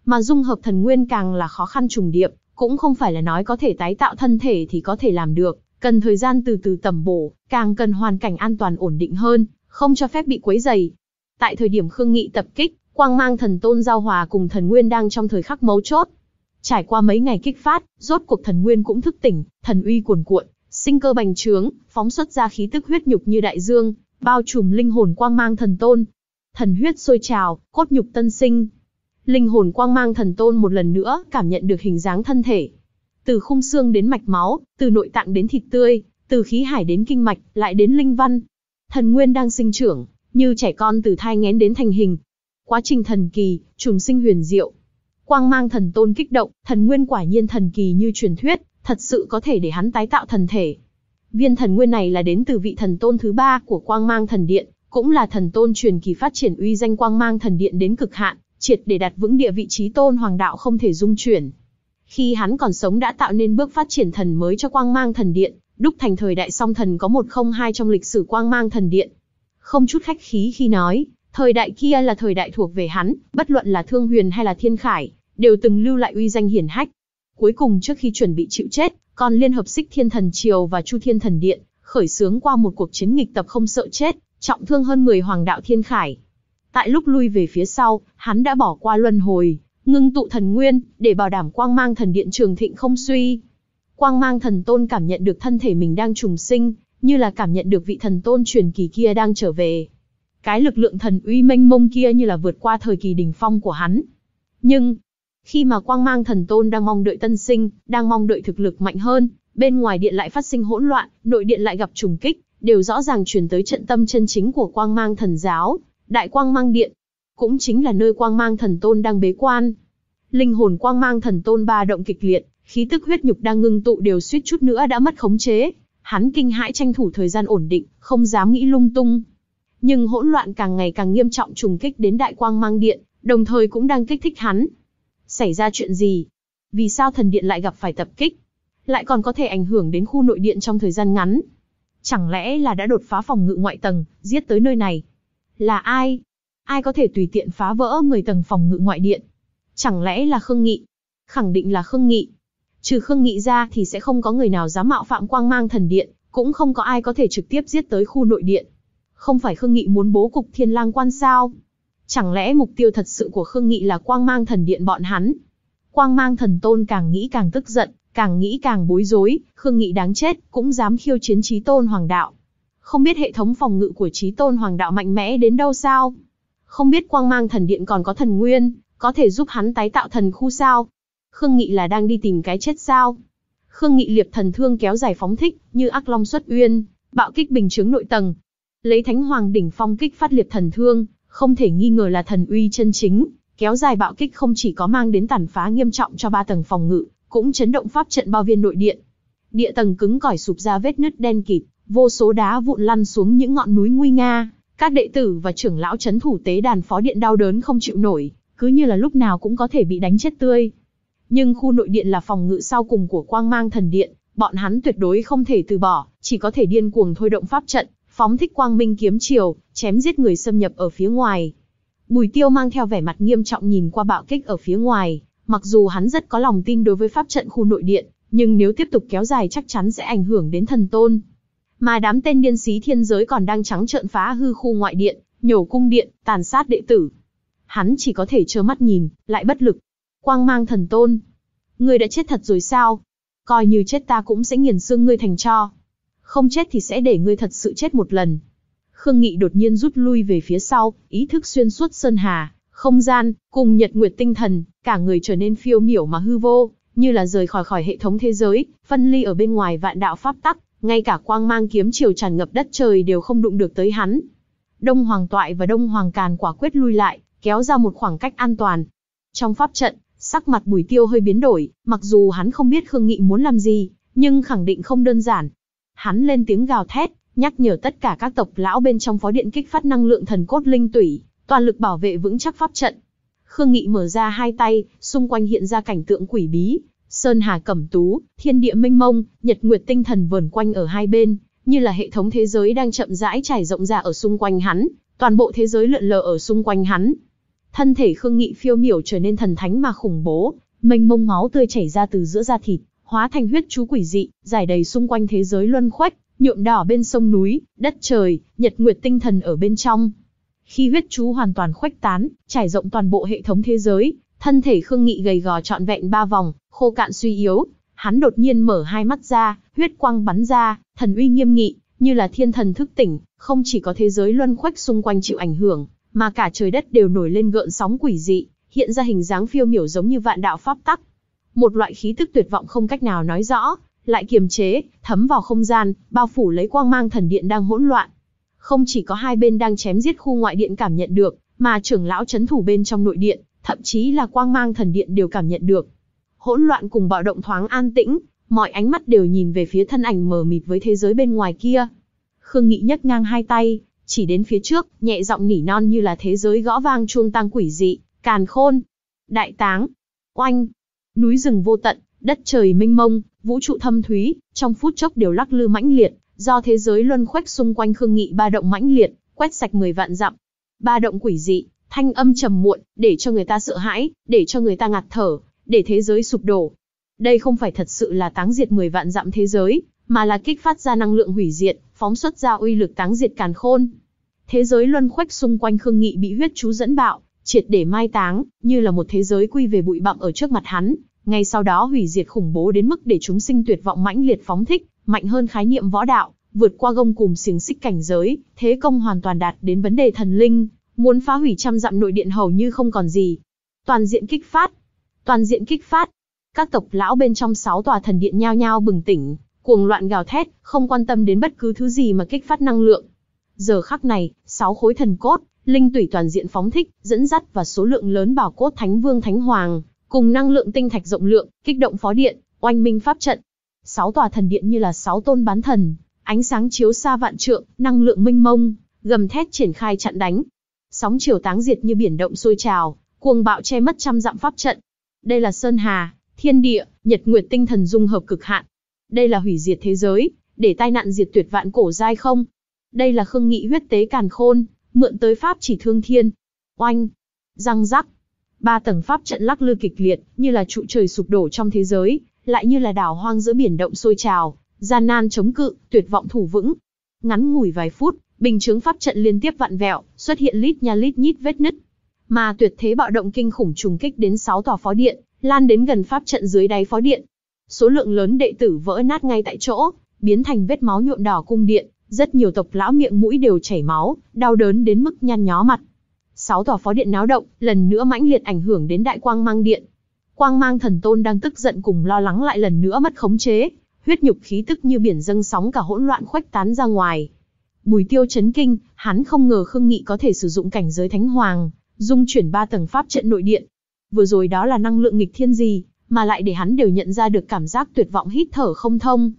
Mà dung hợp thần nguyên càng là khó khăn trùng điệp, cũng không phải là nói có thể tái tạo thân thể thì có thể làm được, cần thời gian từ từ tầm bổ, càng cần hoàn cảnh an toàn ổn định hơn, không cho phép bị quấy dày. Tại thời điểm Khương Nghị tập kích, quang mang thần tôn giao hòa cùng thần nguyên đang trong thời khắc mấu chốt. Trải qua mấy ngày kích phát, rốt cuộc thần nguyên cũng thức tỉnh, thần uy cuồn cuộn, sinh cơ bành trướng, phóng xuất ra khí tức huyết nhục như đại dương, bao trùm linh hồn quang mang thần tôn. Thần huyết sôi trào, cốt nhục tân sinh. Linh hồn quang mang thần tôn một lần nữa cảm nhận được hình dáng thân thể. Từ khung xương đến mạch máu, từ nội tạng đến thịt tươi, từ khí hải đến kinh mạch, lại đến linh văn. Thần nguyên đang sinh trưởng, như trẻ con từ thai nghén đến thành hình. Quá trình thần kỳ, trùng sinh huyền diệu. Quang mang thần tôn kích động, thần nguyên quả nhiên thần kỳ như truyền thuyết, thật sự có thể để hắn tái tạo thần thể, Viên thần nguyên này là đến từ vị thần tôn thứ ba của Quang Mang Thần Điện, cũng là thần tôn truyền kỳ phát triển uy danh Quang Mang Thần Điện đến cực hạn, triệt để đặt vững địa vị trí tôn hoàng đạo không thể dung chuyển. Khi hắn còn sống đã tạo nên bước phát triển thần mới cho Quang Mang Thần Điện, đúc thành thời đại song thần có 102 trong lịch sử Quang Mang Thần Điện. Không chút khách khí khi nói, thời đại kia là thời đại thuộc về hắn, bất luận là Thương Huyền hay là Thiên Khải, đều từng lưu lại uy danh hiển hách. Cuối cùng trước khi chuẩn bị chịu chết, còn Liên hợp Xích Thiên Thần Triều và Chu Thiên Thần Điện, khởi xướng qua một cuộc chiến nghịch tập không sợ chết, trọng thương hơn mười hoàng đạo thiên khải. Tại lúc lui về phía sau, hắn đã bỏ qua luân hồi, ngưng tụ thần nguyên, để bảo đảm quang mang thần điện trường thịnh không suy. Quang mang thần tôn cảm nhận được thân thể mình đang trùng sinh, như là cảm nhận được vị thần tôn truyền kỳ kia đang trở về. Cái lực lượng thần uy mênh mông kia như là vượt qua thời kỳ đỉnh phong của hắn. Nhưng, khi mà quang mang thần tôn đang mong đợi tân sinh, đang mong đợi thực lực mạnh hơn, bên ngoài điện lại phát sinh hỗn loạn, nội điện lại gặp trùng kích, đều rõ ràng truyền tới trận tâm chân chính của quang mang thần giáo, đại quang mang điện, cũng chính là nơi quang mang thần tôn đang bế quan. Linh hồn quang mang thần tôn ba động kịch liệt, khí tức huyết nhục đang ngưng tụ đều suýt chút nữa đã mất khống chế. Hắn kinh hãi tranh thủ thời gian ổn định, không dám nghĩ lung tung. Nhưng hỗn loạn càng ngày càng nghiêm trọng trùng kích đến đại quang mang điện, đồng thời cũng đang kích thích hắn, xảy ra chuyện gì? Vì sao thần điện lại gặp phải tập kích? Lại còn có thể ảnh hưởng đến khu nội điện trong thời gian ngắn? Chẳng lẽ là đã đột phá phòng ngự ngoại tầng, giết tới nơi này? Là ai? Ai có thể tùy tiện phá vỡ người tầng phòng ngự ngoại điện? Chẳng lẽ là Khương Nghị? Khẳng định là Khương Nghị. Trừ Khương Nghị ra thì sẽ không có người nào dám mạo phạm quang mang thần điện, cũng không có ai có thể trực tiếp giết tới khu nội điện. Không phải Khương Nghị muốn bố cục thiên lang quan sao? Chẳng lẽ mục tiêu thật sự của Khương Nghị là quang mang thần điện bọn hắn? Quang mang thần tôn càng nghĩ càng tức giận, càng nghĩ càng bối rối, Khương Nghị đáng chết, cũng dám khiêu chiến trí tôn hoàng đạo. Không biết hệ thống phòng ngự của trí tôn hoàng đạo mạnh mẽ đến đâu sao? Không biết quang mang thần điện còn có thần nguyên, có thể giúp hắn tái tạo thần khu sao? Khương Nghị là đang đi tìm cái chết sao? Khương Nghị liệp thần thương kéo dài phóng thích, như ác long xuất uyên, bạo kích bình chứng nội tầng. Lấy thánh hoàng đỉnh phong kích phát liệp thần thương, không thể nghi ngờ là thần uy chân chính, kéo dài bạo kích không chỉ có mang đến tàn phá nghiêm trọng cho ba tầng phòng ngự, cũng chấn động pháp trận bao viên nội điện. Địa tầng cứng cỏi sụp ra vết nứt đen kịt, vô số đá vụn lăn xuống những ngọn núi nguy nga, các đệ tử và trưởng lão chấn thủ tế đàn phó điện đau đớn không chịu nổi, cứ như là lúc nào cũng có thể bị đánh chết tươi. Nhưng khu nội điện là phòng ngự sau cùng của quang mang thần điện, bọn hắn tuyệt đối không thể từ bỏ, chỉ có thể điên cuồng thôi động pháp trận, phóng thích quang minh kiếm chiều, chém giết người xâm nhập ở phía ngoài. Bùi Tiêu mang theo vẻ mặt nghiêm trọng nhìn qua bạo kích ở phía ngoài, mặc dù hắn rất có lòng tin đối với pháp trận khu nội điện, nhưng nếu tiếp tục kéo dài chắc chắn sẽ ảnh hưởng đến thần tôn. Mà đám tên điên sĩ thiên giới còn đang trắng trợn phá hư khu ngoại điện, nhổ cung điện, tàn sát đệ tử. Hắn chỉ có thể trơ mắt nhìn, lại bất lực. Quang mang thần tôn. người đã chết thật rồi sao? Coi như chết ta cũng sẽ nghiền xương ngươi thành cho không chết thì sẽ để ngươi thật sự chết một lần. Khương Nghị đột nhiên rút lui về phía sau, ý thức xuyên suốt sơn hà, không gian, cùng nhật nguyệt tinh thần, cả người trở nên phiêu miểu mà hư vô, như là rời khỏi khỏi hệ thống thế giới, phân ly ở bên ngoài vạn đạo pháp tắc, ngay cả quang mang kiếm chiều tràn ngập đất trời đều không đụng được tới hắn. Đông Hoàng Toại và Đông Hoàng Càn quả quyết lui lại, kéo ra một khoảng cách an toàn. Trong pháp trận, sắc mặt Bùi Tiêu hơi biến đổi, mặc dù hắn không biết Khương Nghị muốn làm gì, nhưng khẳng định không đơn giản, Hắn lên tiếng gào thét, nhắc nhở tất cả các tộc lão bên trong phó điện kích phát năng lượng thần cốt linh tủy, toàn lực bảo vệ vững chắc pháp trận. Khương Nghị mở ra hai tay, xung quanh hiện ra cảnh tượng quỷ bí, sơn hà cẩm tú, thiên địa mênh mông, nhật nguyệt tinh thần vờn quanh ở hai bên, như là hệ thống thế giới đang chậm rãi trải rộng ra ở xung quanh hắn, toàn bộ thế giới lượn lờ ở xung quanh hắn. Thân thể Khương Nghị phiêu miểu trở nên thần thánh mà khủng bố, mênh mông máu tươi chảy ra từ giữa da thịt, hóa thành huyết chú quỷ dị, giải đầy xung quanh thế giới luân khoách, nhuộm đỏ bên sông núi, đất trời, nhật nguyệt tinh thần ở bên trong. Khi huyết chú hoàn toàn khuếch tán, trải rộng toàn bộ hệ thống thế giới, thân thể Khương Nghị gầy gò trọn vẹn ba vòng, khô cạn suy yếu, hắn đột nhiên mở hai mắt ra, huyết quang bắn ra, thần uy nghiêm nghị, như là thiên thần thức tỉnh, không chỉ có thế giới luân khoách xung quanh chịu ảnh hưởng, mà cả trời đất đều nổi lên gợn sóng quỷ dị, hiện ra hình dáng phiêu miểu giống như vạn đạo pháp tắc một loại khí tức tuyệt vọng không cách nào nói rõ, lại kiềm chế, thấm vào không gian, bao phủ lấy quang mang thần điện đang hỗn loạn. Không chỉ có hai bên đang chém giết khu ngoại điện cảm nhận được, mà trưởng lão chấn thủ bên trong nội điện, thậm chí là quang mang thần điện đều cảm nhận được. Hỗn loạn cùng bạo động thoáng an tĩnh, mọi ánh mắt đều nhìn về phía thân ảnh mờ mịt với thế giới bên ngoài kia. Khương Nghị nhấc ngang hai tay, chỉ đến phía trước, nhẹ giọng nỉ non như là thế giới gõ vang chuông tang quỷ dị, càn khôn, đại táng, oanh, Núi rừng vô tận, đất trời mênh mông, vũ trụ thâm thúy, trong phút chốc đều lắc lư mãnh liệt, do thế giới luân khoách xung quanh Khương Nghị ba động mãnh liệt, quét sạch mười vạn dặm. Ba động quỷ dị, thanh âm trầm muộn, để cho người ta sợ hãi, để cho người ta ngạt thở, để thế giới sụp đổ. Đây không phải thật sự là táng diệt mười vạn dặm thế giới, mà là kích phát ra năng lượng hủy diệt, phóng xuất ra uy lực táng diệt càn khôn. Thế giới luân khoách xung quanh Khương Nghị bị huyết chú dẫn bạo, triệt để mai táng, như là một thế giới quy về bụi bặm ở trước mặt hắn, ngay sau đó hủy diệt khủng bố đến mức để chúng sinh tuyệt vọng mãnh liệt phóng thích, mạnh hơn khái niệm võ đạo, vượt qua gông cùm xiềng xích cảnh giới, thế công hoàn toàn đạt đến vấn đề thần linh, muốn phá hủy trăm dặm nội điện hầu như không còn gì. Toàn diện kích phát, toàn diện kích phát. Các tộc lão bên trong sáu tòa thần điện nhao nhao bừng tỉnh, cuồng loạn gào thét, không quan tâm đến bất cứ thứ gì mà kích phát năng lượng, Giờ khắc này, sáu khối thần cốt, linh tủy toàn diện phóng thích, dẫn dắt và số lượng lớn bảo cốt thánh vương thánh hoàng, cùng năng lượng tinh thạch rộng lượng, kích động phó điện, oanh minh pháp trận. Sáu tòa thần điện như là sáu tôn bán thần, ánh sáng chiếu xa vạn trượng, năng lượng minh mông, gầm thét triển khai chặn đánh. Sóng chiều táng diệt như biển động sôi trào, cuồng bạo che mất trăm dặm pháp trận. Đây là sơn hà, thiên địa, nhật nguyệt tinh thần dung hợp cực hạn. Đây là hủy diệt thế giới, để tai nạn diệt tuyệt vạn cổ giai không. Đây là khương nghị huyết tế càn khôn, mượn tới pháp chỉ thương thiên. Oanh! Răng rắc! Ba tầng pháp trận lắc lư kịch liệt, như là trụ trời sụp đổ trong thế giới, lại như là đảo hoang giữa biển động sôi trào, gian nan chống cự, tuyệt vọng thủ vững. Ngắn ngủi vài phút, bình chứng pháp trận liên tiếp vặn vẹo, xuất hiện lít nha lít nhít vết nứt. Mà tuyệt thế bạo động kinh khủng trùng kích đến sáu tòa phó điện, lan đến gần pháp trận dưới đáy phó điện. Số lượng lớn đệ tử vỡ nát ngay tại chỗ, biến thành vết máu nhuộm đỏ cung điện, rất nhiều tộc lão miệng mũi đều chảy máu, đau đớn đến mức nhăn nhó mặt. Sáu tòa phó điện náo động, lần nữa mãnh liệt ảnh hưởng đến đại quang mang điện. Quang mang thần tôn đang tức giận cùng lo lắng lại lần nữa mất khống chế, huyết nhục khí tức như biển dâng sóng cả hỗn loạn khuếch tán ra ngoài. Bùi Tiêu chấn kinh, hắn không ngờ Khương Nghị có thể sử dụng cảnh giới thánh hoàng, dung chuyển ba tầng pháp trận nội điện. Vừa rồi đó là năng lượng nghịch thiên gì, mà lại để hắn đều nhận ra được cảm giác tuyệt vọng hít thở không thông,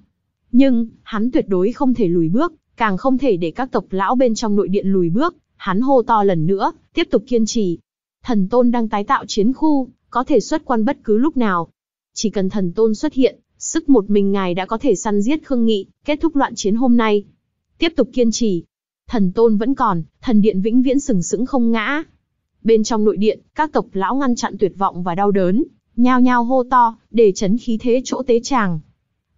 nhưng, hắn tuyệt đối không thể lùi bước, càng không thể để các tộc lão bên trong nội điện lùi bước, hắn hô to lần nữa, tiếp tục kiên trì. Thần Tôn đang tái tạo chiến khu, có thể xuất quan bất cứ lúc nào. Chỉ cần Thần Tôn xuất hiện, sức một mình ngài đã có thể săn giết Khương Nghị, kết thúc loạn chiến hôm nay. Tiếp tục kiên trì. Thần Tôn vẫn còn, thần điện vĩnh viễn sừng sững không ngã. Bên trong nội điện, các tộc lão ngăn chặn tuyệt vọng và đau đớn, nhao nhao hô to, để chấn khí thế chỗ tế tràng.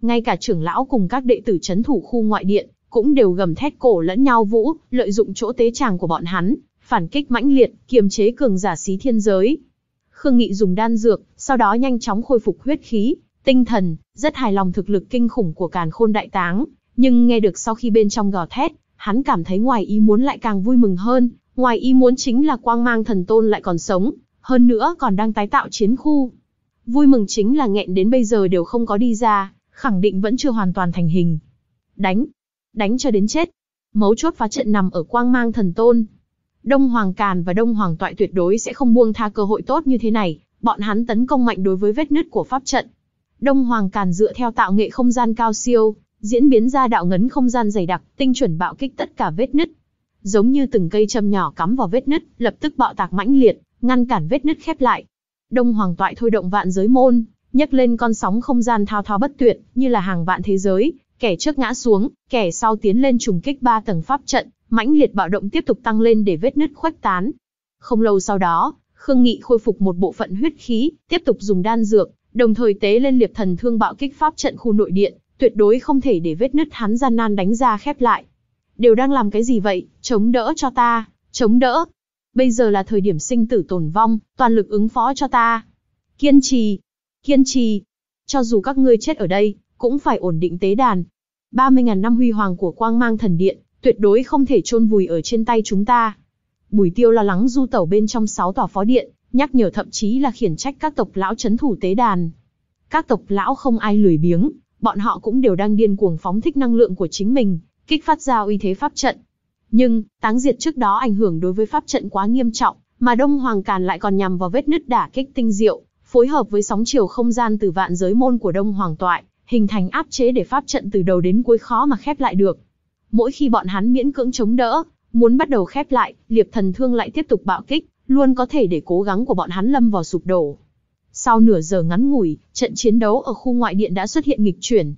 Ngay cả trưởng lão cùng các đệ tử chấn thủ khu ngoại điện, cũng đều gầm thét cổ lẫn nhau vũ, lợi dụng chỗ tế tràng của bọn hắn, phản kích mãnh liệt, kiềm chế cường giả xí thiên giới. Khương Nghị dùng đan dược, sau đó nhanh chóng khôi phục huyết khí, tinh thần, rất hài lòng thực lực kinh khủng của càn khôn đại táng, nhưng nghe được sau khi bên trong gò thét, hắn cảm thấy ngoài ý muốn lại càng vui mừng hơn, ngoài ý muốn chính là quang mang thần tôn lại còn sống, hơn nữa còn đang tái tạo chiến khu. Vui mừng chính là nghẹn đến bây giờ đều không có đi ra, khẳng định vẫn chưa hoàn toàn thành hình. Đánh, đánh cho đến chết. Mấu chốt phá trận nằm ở quang mang thần tôn. Đông Hoàng Càn và Đông Hoàng Toại tuyệt đối sẽ không buông tha cơ hội tốt như thế này, bọn hắn tấn công mạnh đối với vết nứt của pháp trận. Đông Hoàng Càn dựa theo tạo nghệ không gian cao siêu, diễn biến ra đạo ngấn không gian dày đặc, tinh chuẩn bạo kích tất cả vết nứt. Giống như từng cây châm nhỏ cắm vào vết nứt, lập tức bạo tạc mãnh liệt, ngăn cản vết nứt khép lại. Đông Hoàng Toại thôi động vạn giới môn, nhấc lên con sóng không gian thao thao bất tuyệt, như là hàng vạn thế giới, kẻ trước ngã xuống, kẻ sau tiến lên trùng kích ba tầng pháp trận, mãnh liệt bạo động tiếp tục tăng lên để vết nứt khuếch tán. Không lâu sau đó, Khương Nghị khôi phục một bộ phận huyết khí, tiếp tục dùng đan dược, đồng thời tế lên liệp thần thương bạo kích pháp trận khu nội điện, tuyệt đối không thể để vết nứt hắn gian nan đánh ra khép lại. Đều đang làm cái gì vậy, chống đỡ cho ta, chống đỡ. Bây giờ là thời điểm sinh tử tồn vong, toàn lực ứng phó cho ta. Kiên trì, Kiên trì. Cho dù các ngươi chết ở đây, cũng phải ổn định tế đàn. 30.000 năm huy hoàng của quang mang thần điện, tuyệt đối không thể chôn vùi ở trên tay chúng ta. Bùi tiêu lo lắng du tẩu bên trong 6 tòa phó điện, nhắc nhở thậm chí là khiển trách các tộc lão chấn thủ tế đàn. Các tộc lão không ai lười biếng, bọn họ cũng đều đang điên cuồng phóng thích năng lượng của chính mình, kích phát ra uy thế pháp trận. Nhưng, táng diệt trước đó ảnh hưởng đối với pháp trận quá nghiêm trọng, mà Đông Hoàng Càn lại còn nhằm vào vết nứt đả kích tinh diệu, phối hợp với sóng chiều không gian từ vạn giới môn của Đông Hoàng Toại, hình thành áp chế để pháp trận từ đầu đến cuối khó mà khép lại được. Mỗi khi bọn hắn miễn cưỡng chống đỡ, muốn bắt đầu khép lại, Liệp Thần Thương lại tiếp tục bạo kích, luôn có thể để cố gắng của bọn hắn lâm vào sụp đổ. Sau nửa giờ ngắn ngủi, trận chiến đấu ở khu ngoại điện đã xuất hiện nghịch chuyển.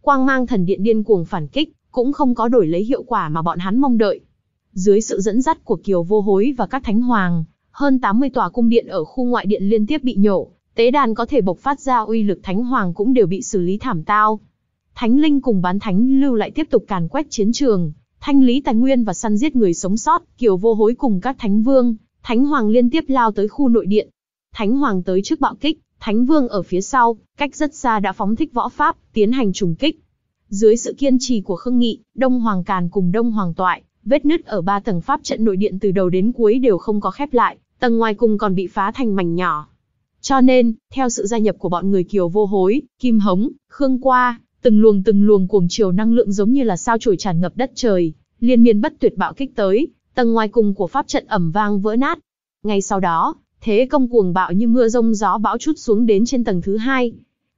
Quang mang thần điện điên cuồng phản kích, cũng không có đổi lấy hiệu quả mà bọn hắn mong đợi. Dưới sự dẫn dắt của Kiều Vô Hối và các thánh hoàng, hơn 80 tòa cung điện ở khu ngoại điện liên tiếp bị nhổ, tế đàn có thể bộc phát ra uy lực thánh hoàng cũng đều bị xử lý thảm tao. Thánh linh cùng bán thánh lưu lại tiếp tục càn quét chiến trường, thanh lý tài nguyên và săn giết người sống sót, kiểu vô hối cùng các thánh vương, thánh hoàng liên tiếp lao tới khu nội điện. Thánh hoàng tới trước bạo kích, thánh vương ở phía sau, cách rất xa đã phóng thích võ pháp, tiến hành trùng kích. Dưới sự kiên trì của Khương Nghị, Đông Hoàng Càn cùng Đông Hoàng Toại, vết nứt ở ba tầng pháp trận nội điện từ đầu đến cuối đều không có khép lại, tầng ngoài cùng còn bị phá thành mảnh nhỏ. Cho nên, theo sự gia nhập của bọn người Kiều Vô Hối, Kim Hống, Khương Qua, từng luồng từng luồng cuồng chiều năng lượng giống như là sao chổi tràn ngập đất trời, liên miên bất tuyệt bạo kích tới, tầng ngoài cùng của pháp trận ẩm vang vỡ nát. Ngay sau đó, thế công cuồng bạo như mưa rông gió bão chút xuống đến trên tầng thứ hai.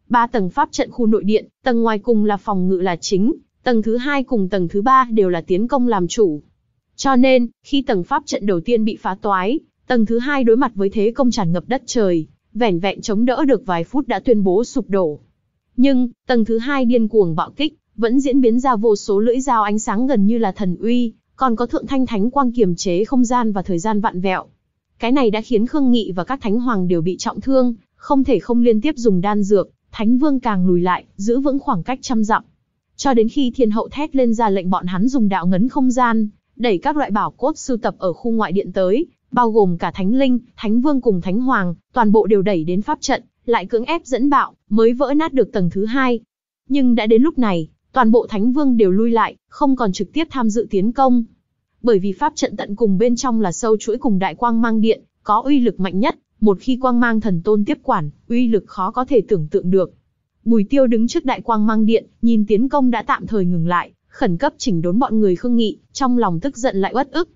Ba tầng pháp trận khu nội điện, tầng ngoài cùng là phòng ngự là chính, tầng thứ hai cùng tầng thứ ba đều là tiến công làm chủ. Cho nên, khi tầng pháp trận đầu tiên bị phá toái, Tầng thứ hai đối mặt với thế công tràn ngập đất trời, vẻn vẹn chống đỡ được vài phút đã tuyên bố sụp đổ. Nhưng, tầng thứ hai điên cuồng bạo kích, vẫn diễn biến ra vô số lưỡi dao ánh sáng gần như là thần uy, còn có thượng thanh thánh quang kiềm chế không gian và thời gian vạn vẹo. Cái này đã khiến Khương Nghị và các thánh hoàng đều bị trọng thương, không thể không liên tiếp dùng đan dược, thánh vương càng lùi lại, giữ vững khoảng cách trăm dặm. Cho đến khi thiên hậu thét lên ra lệnh bọn hắn dùng đạo ngấn không gian, đẩy các loại bảo cốt sưu tập ở khu ngoại điện tới, bao gồm cả thánh linh, thánh vương cùng thánh hoàng, toàn bộ đều đẩy đến pháp trận, lại cưỡng ép dẫn bạo, mới vỡ nát được tầng thứ hai. Nhưng đã đến lúc này, toàn bộ thánh vương đều lui lại, không còn trực tiếp tham dự tiến công. Bởi vì pháp trận tận cùng bên trong là sâu chuỗi cùng đại quang mang điện, có uy lực mạnh nhất, một khi quang mang thần tôn tiếp quản, uy lực khó có thể tưởng tượng được. Bùi Tiêu đứng trước đại quang mang điện, nhìn tiến công đã tạm thời ngừng lại, khẩn cấp chỉnh đốn bọn người khương nghị, trong lòng tức giận lại uất ức,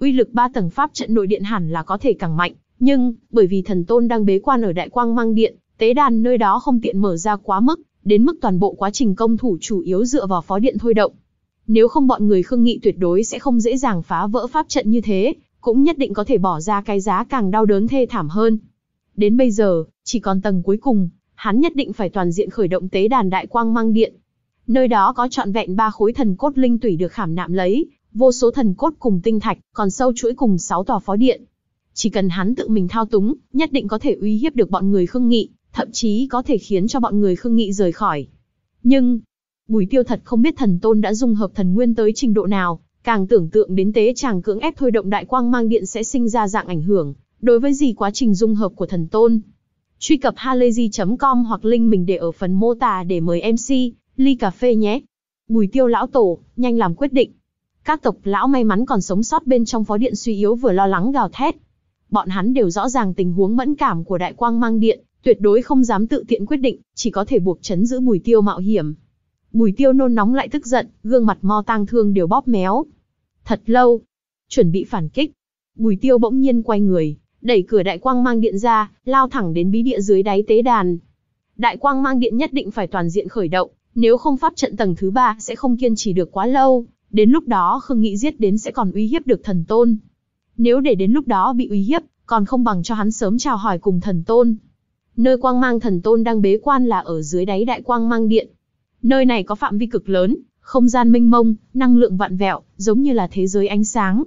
uy lực ba tầng pháp trận nội điện hẳn là có thể càng mạnh, nhưng bởi vì thần tôn đang bế quan ở đại quang mang điện, tế đàn nơi đó không tiện mở ra quá mức, đến mức toàn bộ quá trình công thủ chủ yếu dựa vào phó điện thôi động. Nếu không bọn người Khương Nghị tuyệt đối sẽ không dễ dàng phá vỡ pháp trận như thế, cũng nhất định có thể bỏ ra cái giá càng đau đớn thê thảm hơn. Đến bây giờ, chỉ còn tầng cuối cùng, hắn nhất định phải toàn diện khởi động tế đàn đại quang mang điện. Nơi đó có trọn vẹn ba khối thần cốt linh tủy được khảm nạm lấy, vô số thần cốt cùng tinh thạch, còn sâu chuỗi cùng 6 tòa phó điện. Chỉ cần hắn tự mình thao túng, nhất định có thể uy hiếp được bọn người Khương Nghị, thậm chí có thể khiến cho bọn người Khương Nghị rời khỏi. Nhưng, Bùi Tiêu thật không biết thần tôn đã dung hợp thần nguyên tới trình độ nào, càng tưởng tượng đến tế chàng cưỡng ép thôi động đại quang mang điện sẽ sinh ra dạng ảnh hưởng đối với gì quá trình dung hợp của thần tôn. Truy cập halayzi.com hoặc link mình để ở phần mô tả để mời MC, ly cà phê nhé. Bùi Tiêu lão tổ, nhanh làm quyết định. Các tộc lão may mắn còn sống sót bên trong phó điện suy yếu vừa lo lắng gào thét. Bọn hắn đều rõ ràng tình huống mẫn cảm của đại quang mang điện, tuyệt đối không dám tự tiện quyết định, chỉ có thể buộc chấn giữ Bùi Tiêu mạo hiểm. Bùi Tiêu nôn nóng lại tức giận, gương mặt mo tang thương đều bóp méo. Thật lâu, chuẩn bị phản kích. Bùi Tiêu bỗng nhiên quay người, đẩy cửa đại quang mang điện ra, lao thẳng đến bí địa dưới đáy tế đàn. Đại quang mang điện nhất định phải toàn diện khởi động, nếu không pháp trận tầng thứ ba sẽ không kiên trì được quá lâu, Đến lúc đó Khương Nghị giết đến sẽ còn uy hiếp được thần tôn. Nếu để đến lúc đó bị uy hiếp, còn không bằng cho hắn sớm chào hỏi cùng thần tôn. Nơi quang mang thần tôn đang bế quan là ở dưới đáy đại quang mang điện. Nơi này có phạm vi cực lớn, không gian mênh mông, năng lượng vạn vẹo, giống như là thế giới ánh sáng.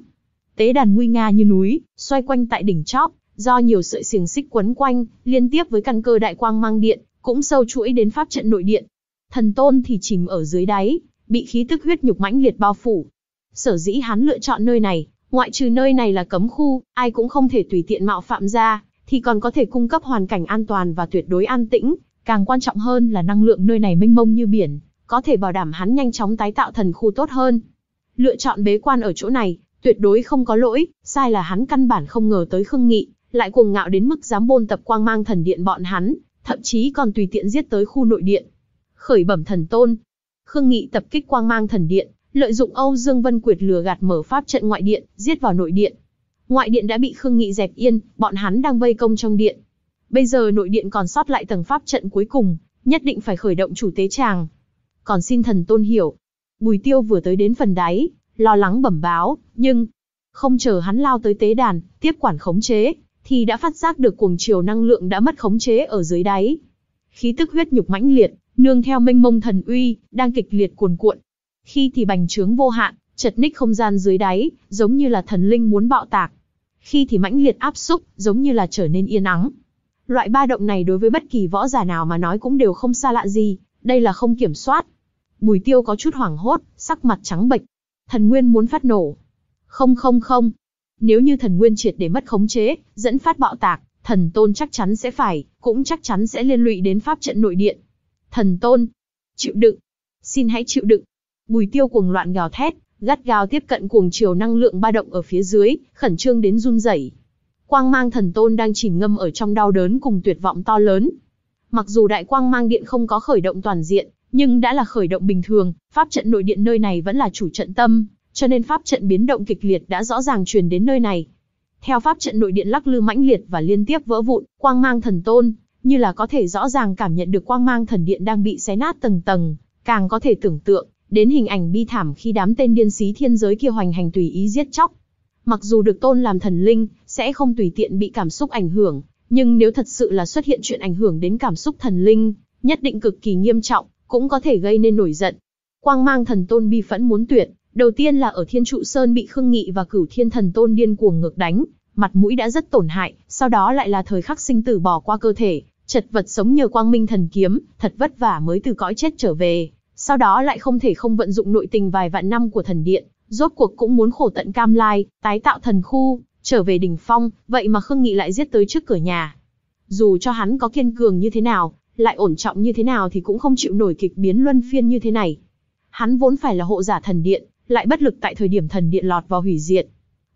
Tế đàn nguy nga như núi, xoay quanh tại đỉnh chóp, do nhiều sợi xiềng xích quấn quanh, liên tiếp với căn cơ đại quang mang điện, cũng sâu chuỗi đến pháp trận nội điện. Thần tôn thì chìm ở dưới đáy, bị khí tức huyết nhục mãnh liệt bao phủ. Sở dĩ hắn lựa chọn nơi này, ngoại trừ nơi này là cấm khu, ai cũng không thể tùy tiện mạo phạm ra, thì còn có thể cung cấp hoàn cảnh an toàn và tuyệt đối an tĩnh, càng quan trọng hơn là năng lượng nơi này mênh mông như biển, có thể bảo đảm hắn nhanh chóng tái tạo thần khu tốt hơn. Lựa chọn bế quan ở chỗ này, tuyệt đối không có lỗi, sai là hắn căn bản không ngờ tới Khương Nghị, lại cuồng ngạo đến mức dám bôn tập quang mang thần điện bọn hắn, thậm chí còn tùy tiện giết tới khu nội điện. Khởi bẩm thần tôn, Khương Nghị tập kích quang mang thần điện, lợi dụng Âu Dương Vân Quyệt lừa gạt mở pháp trận ngoại điện, giết vào nội điện. Ngoại điện đã bị Khương Nghị dẹp yên, bọn hắn đang vây công trong điện. Bây giờ nội điện còn sót lại tầng pháp trận cuối cùng, nhất định phải khởi động chủ tế tràng. Còn xin thần tôn hiểu. Bùi Tiêu vừa tới đến phần đáy, lo lắng bẩm báo, nhưng không chờ hắn lao tới tế đàn, tiếp quản khống chế, thì đã phát giác được cuồng chiều năng lượng đã mất khống chế ở dưới đáy. Khí tức huyết nhục mãnh liệt, nương theo mênh mông thần uy, đang kịch liệt cuồn cuộn. Khi thì bành trướng vô hạn, chật ních không gian dưới đáy, giống như là thần linh muốn bạo tạc. Khi thì mãnh liệt áp xúc, giống như là trở nên yên ắng. Loại ba động này đối với bất kỳ võ giả nào mà nói cũng đều không xa lạ gì, đây là không kiểm soát. Bùi tiêu có chút hoảng hốt, sắc mặt trắng bệch. Thần nguyên muốn phát nổ. Không không không. Nếu như thần nguyên triệt để mất khống chế, dẫn phát bạo tạc, thần tôn chắc chắn sẽ phải, cũng chắc chắn sẽ liên lụy đến pháp trận nội điện. Thần tôn, chịu đựng, xin hãy chịu đựng. Bùi tiêu cuồng loạn gào thét, gắt gao tiếp cận cuồng chiều năng lượng ba động ở phía dưới, khẩn trương đến run rẩy. Quang mang thần tôn đang chìm ngâm ở trong đau đớn cùng tuyệt vọng to lớn. Mặc dù đại quang mang điện không có khởi động toàn diện, nhưng đã là khởi động bình thường, pháp trận nội điện nơi này vẫn là chủ trận tâm, cho nên pháp trận biến động kịch liệt đã rõ ràng truyền đến nơi này. Theo pháp trận nội điện lắc lư mãnh liệt và liên tiếp vỡ vụn, quang mang thần tôn như là có thể rõ ràng cảm nhận được quang mang thần điện đang bị xé nát tầng tầng, càng có thể tưởng tượng đến hình ảnh bi thảm khi đám tên điên xí thiên giới kia hoành hành tùy ý giết chóc. Mặc dù được tôn làm thần linh, sẽ không tùy tiện bị cảm xúc ảnh hưởng, nhưng nếu thật sự là xuất hiện chuyện ảnh hưởng đến cảm xúc thần linh, nhất định cực kỳ nghiêm trọng, cũng có thể gây nên nổi giận. Quang mang thần tôn bi phẫn muốn tuyệt, đầu tiên là ở Thiên Trụ Sơn bị Khương Nghị và Cửu Thiên Thần Tôn điên cuồng ngược đánh, mặt mũi đã rất tổn hại, sau đó lại là thời khắc sinh tử bỏ qua cơ thể, chật vật sống nhờ quang minh thần kiếm, thật vất vả mới từ cõi chết trở về, sau đó lại không thể không vận dụng nội tình vài vạn năm của thần điện, rốt cuộc cũng muốn khổ tận cam lai, tái tạo thần khu, trở về đỉnh phong, vậy mà Khương Nghị lại giết tới trước cửa nhà. Dù cho hắn có kiên cường như thế nào, lại ổn trọng như thế nào thì cũng không chịu nổi kịch biến luân phiên như thế này. Hắn vốn phải là hộ giả thần điện, lại bất lực tại thời điểm thần điện lọt vào hủy diệt.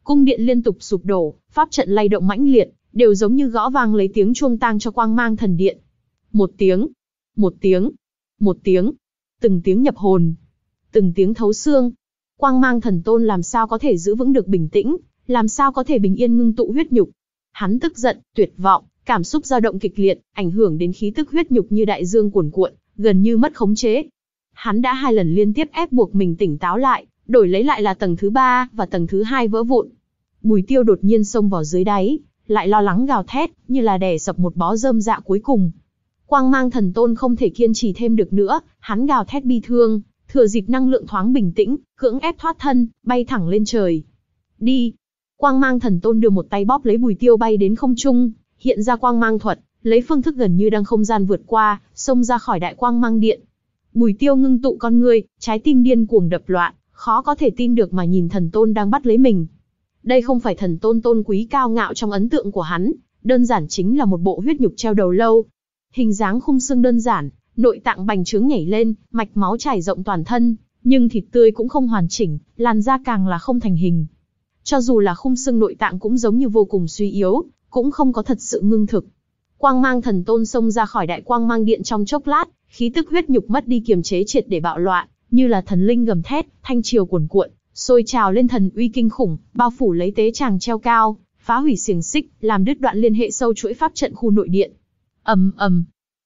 Cung điện liên tục sụp đổ, pháp trận lay động mãnh liệt, đều giống như gõ vang lấy tiếng chuông tang cho quang mang thần điện. Một tiếng, một tiếng, một tiếng, từng tiếng nhập hồn, từng tiếng thấu xương. Quang mang thần tôn làm sao có thể giữ vững được bình tĩnh, làm sao có thể bình yên ngưng tụ huyết nhục. Hắn tức giận, tuyệt vọng, cảm xúc dao động kịch liệt, ảnh hưởng đến khí tức huyết nhục như đại dương cuồn cuộn, gần như mất khống chế. Hắn đã hai lần liên tiếp ép buộc mình tỉnh táo lại, đổi lấy lại là tầng thứ ba và tầng thứ hai vỡ vụn. Bùi tiêu đột nhiên xông vào dưới đáy, lại lo lắng gào thét, như là đè sập một bó rơm dạ cuối cùng. Quang mang thần tôn không thể kiên trì thêm được nữa, hắn gào thét bi thương, thừa dịp năng lượng thoáng bình tĩnh, cưỡng ép thoát thân, bay thẳng lên trời. Đi! Quang mang thần tôn đưa một tay bóp lấy bùi tiêu bay đến không trung, hiện ra quang mang thuật, lấy phương thức gần như đang không gian vượt qua, xông ra khỏi đại quang mang điện. Bùi tiêu ngưng tụ con người, trái tim điên cuồng đập loạn, khó có thể tin được mà nhìn thần tôn đang bắt lấy mình, đây không phải thần tôn tôn quý cao ngạo trong ấn tượng của hắn, đơn giản chính là một bộ huyết nhục treo đầu lâu. Hình dáng khung xương đơn giản, nội tạng bành trướng nhảy lên, mạch máu chảy rộng toàn thân, nhưng thịt tươi cũng không hoàn chỉnh, làn da càng là không thành hình. Cho dù là khung xương nội tạng cũng giống như vô cùng suy yếu, cũng không có thật sự ngưng thực. Quang mang thần tôn xông ra khỏi đại quang mang điện trong chốc lát, khí tức huyết nhục mất đi kiềm chế triệt để bạo loạn, như là thần linh gầm thét, thanh triều cuồn cuộn, sôi trào lên thần uy kinh khủng, bao phủ lấy tế chàng treo cao, phá hủy xiềng xích, làm đứt đoạn liên hệ sâu chuỗi pháp trận khu nội điện. ầm ầm,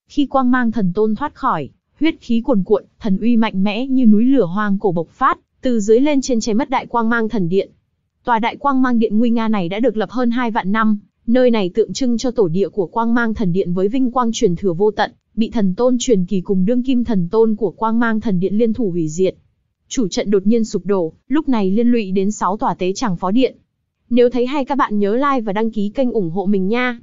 khi quang mang thần tôn thoát khỏi, huyết khí cuồn cuộn, thần uy mạnh mẽ như núi lửa hoang cổ bộc phát, từ dưới lên trên cháy mất đại quang mang thần điện. Tòa đại quang mang điện nguy nga này đã được lập hơn hai vạn năm, nơi này tượng trưng cho tổ địa của quang mang thần điện với vinh quang truyền thừa vô tận, bị thần tôn truyền kỳ cùng đương kim thần tôn của quang mang thần điện liên thủ hủy diệt chủ trận đột nhiên sụp đổ, lúc này liên lụy đến 6 tòa tế chẳng phó điện. Nếu thấy hay các bạn nhớ like và đăng ký kênh ủng hộ mình nha.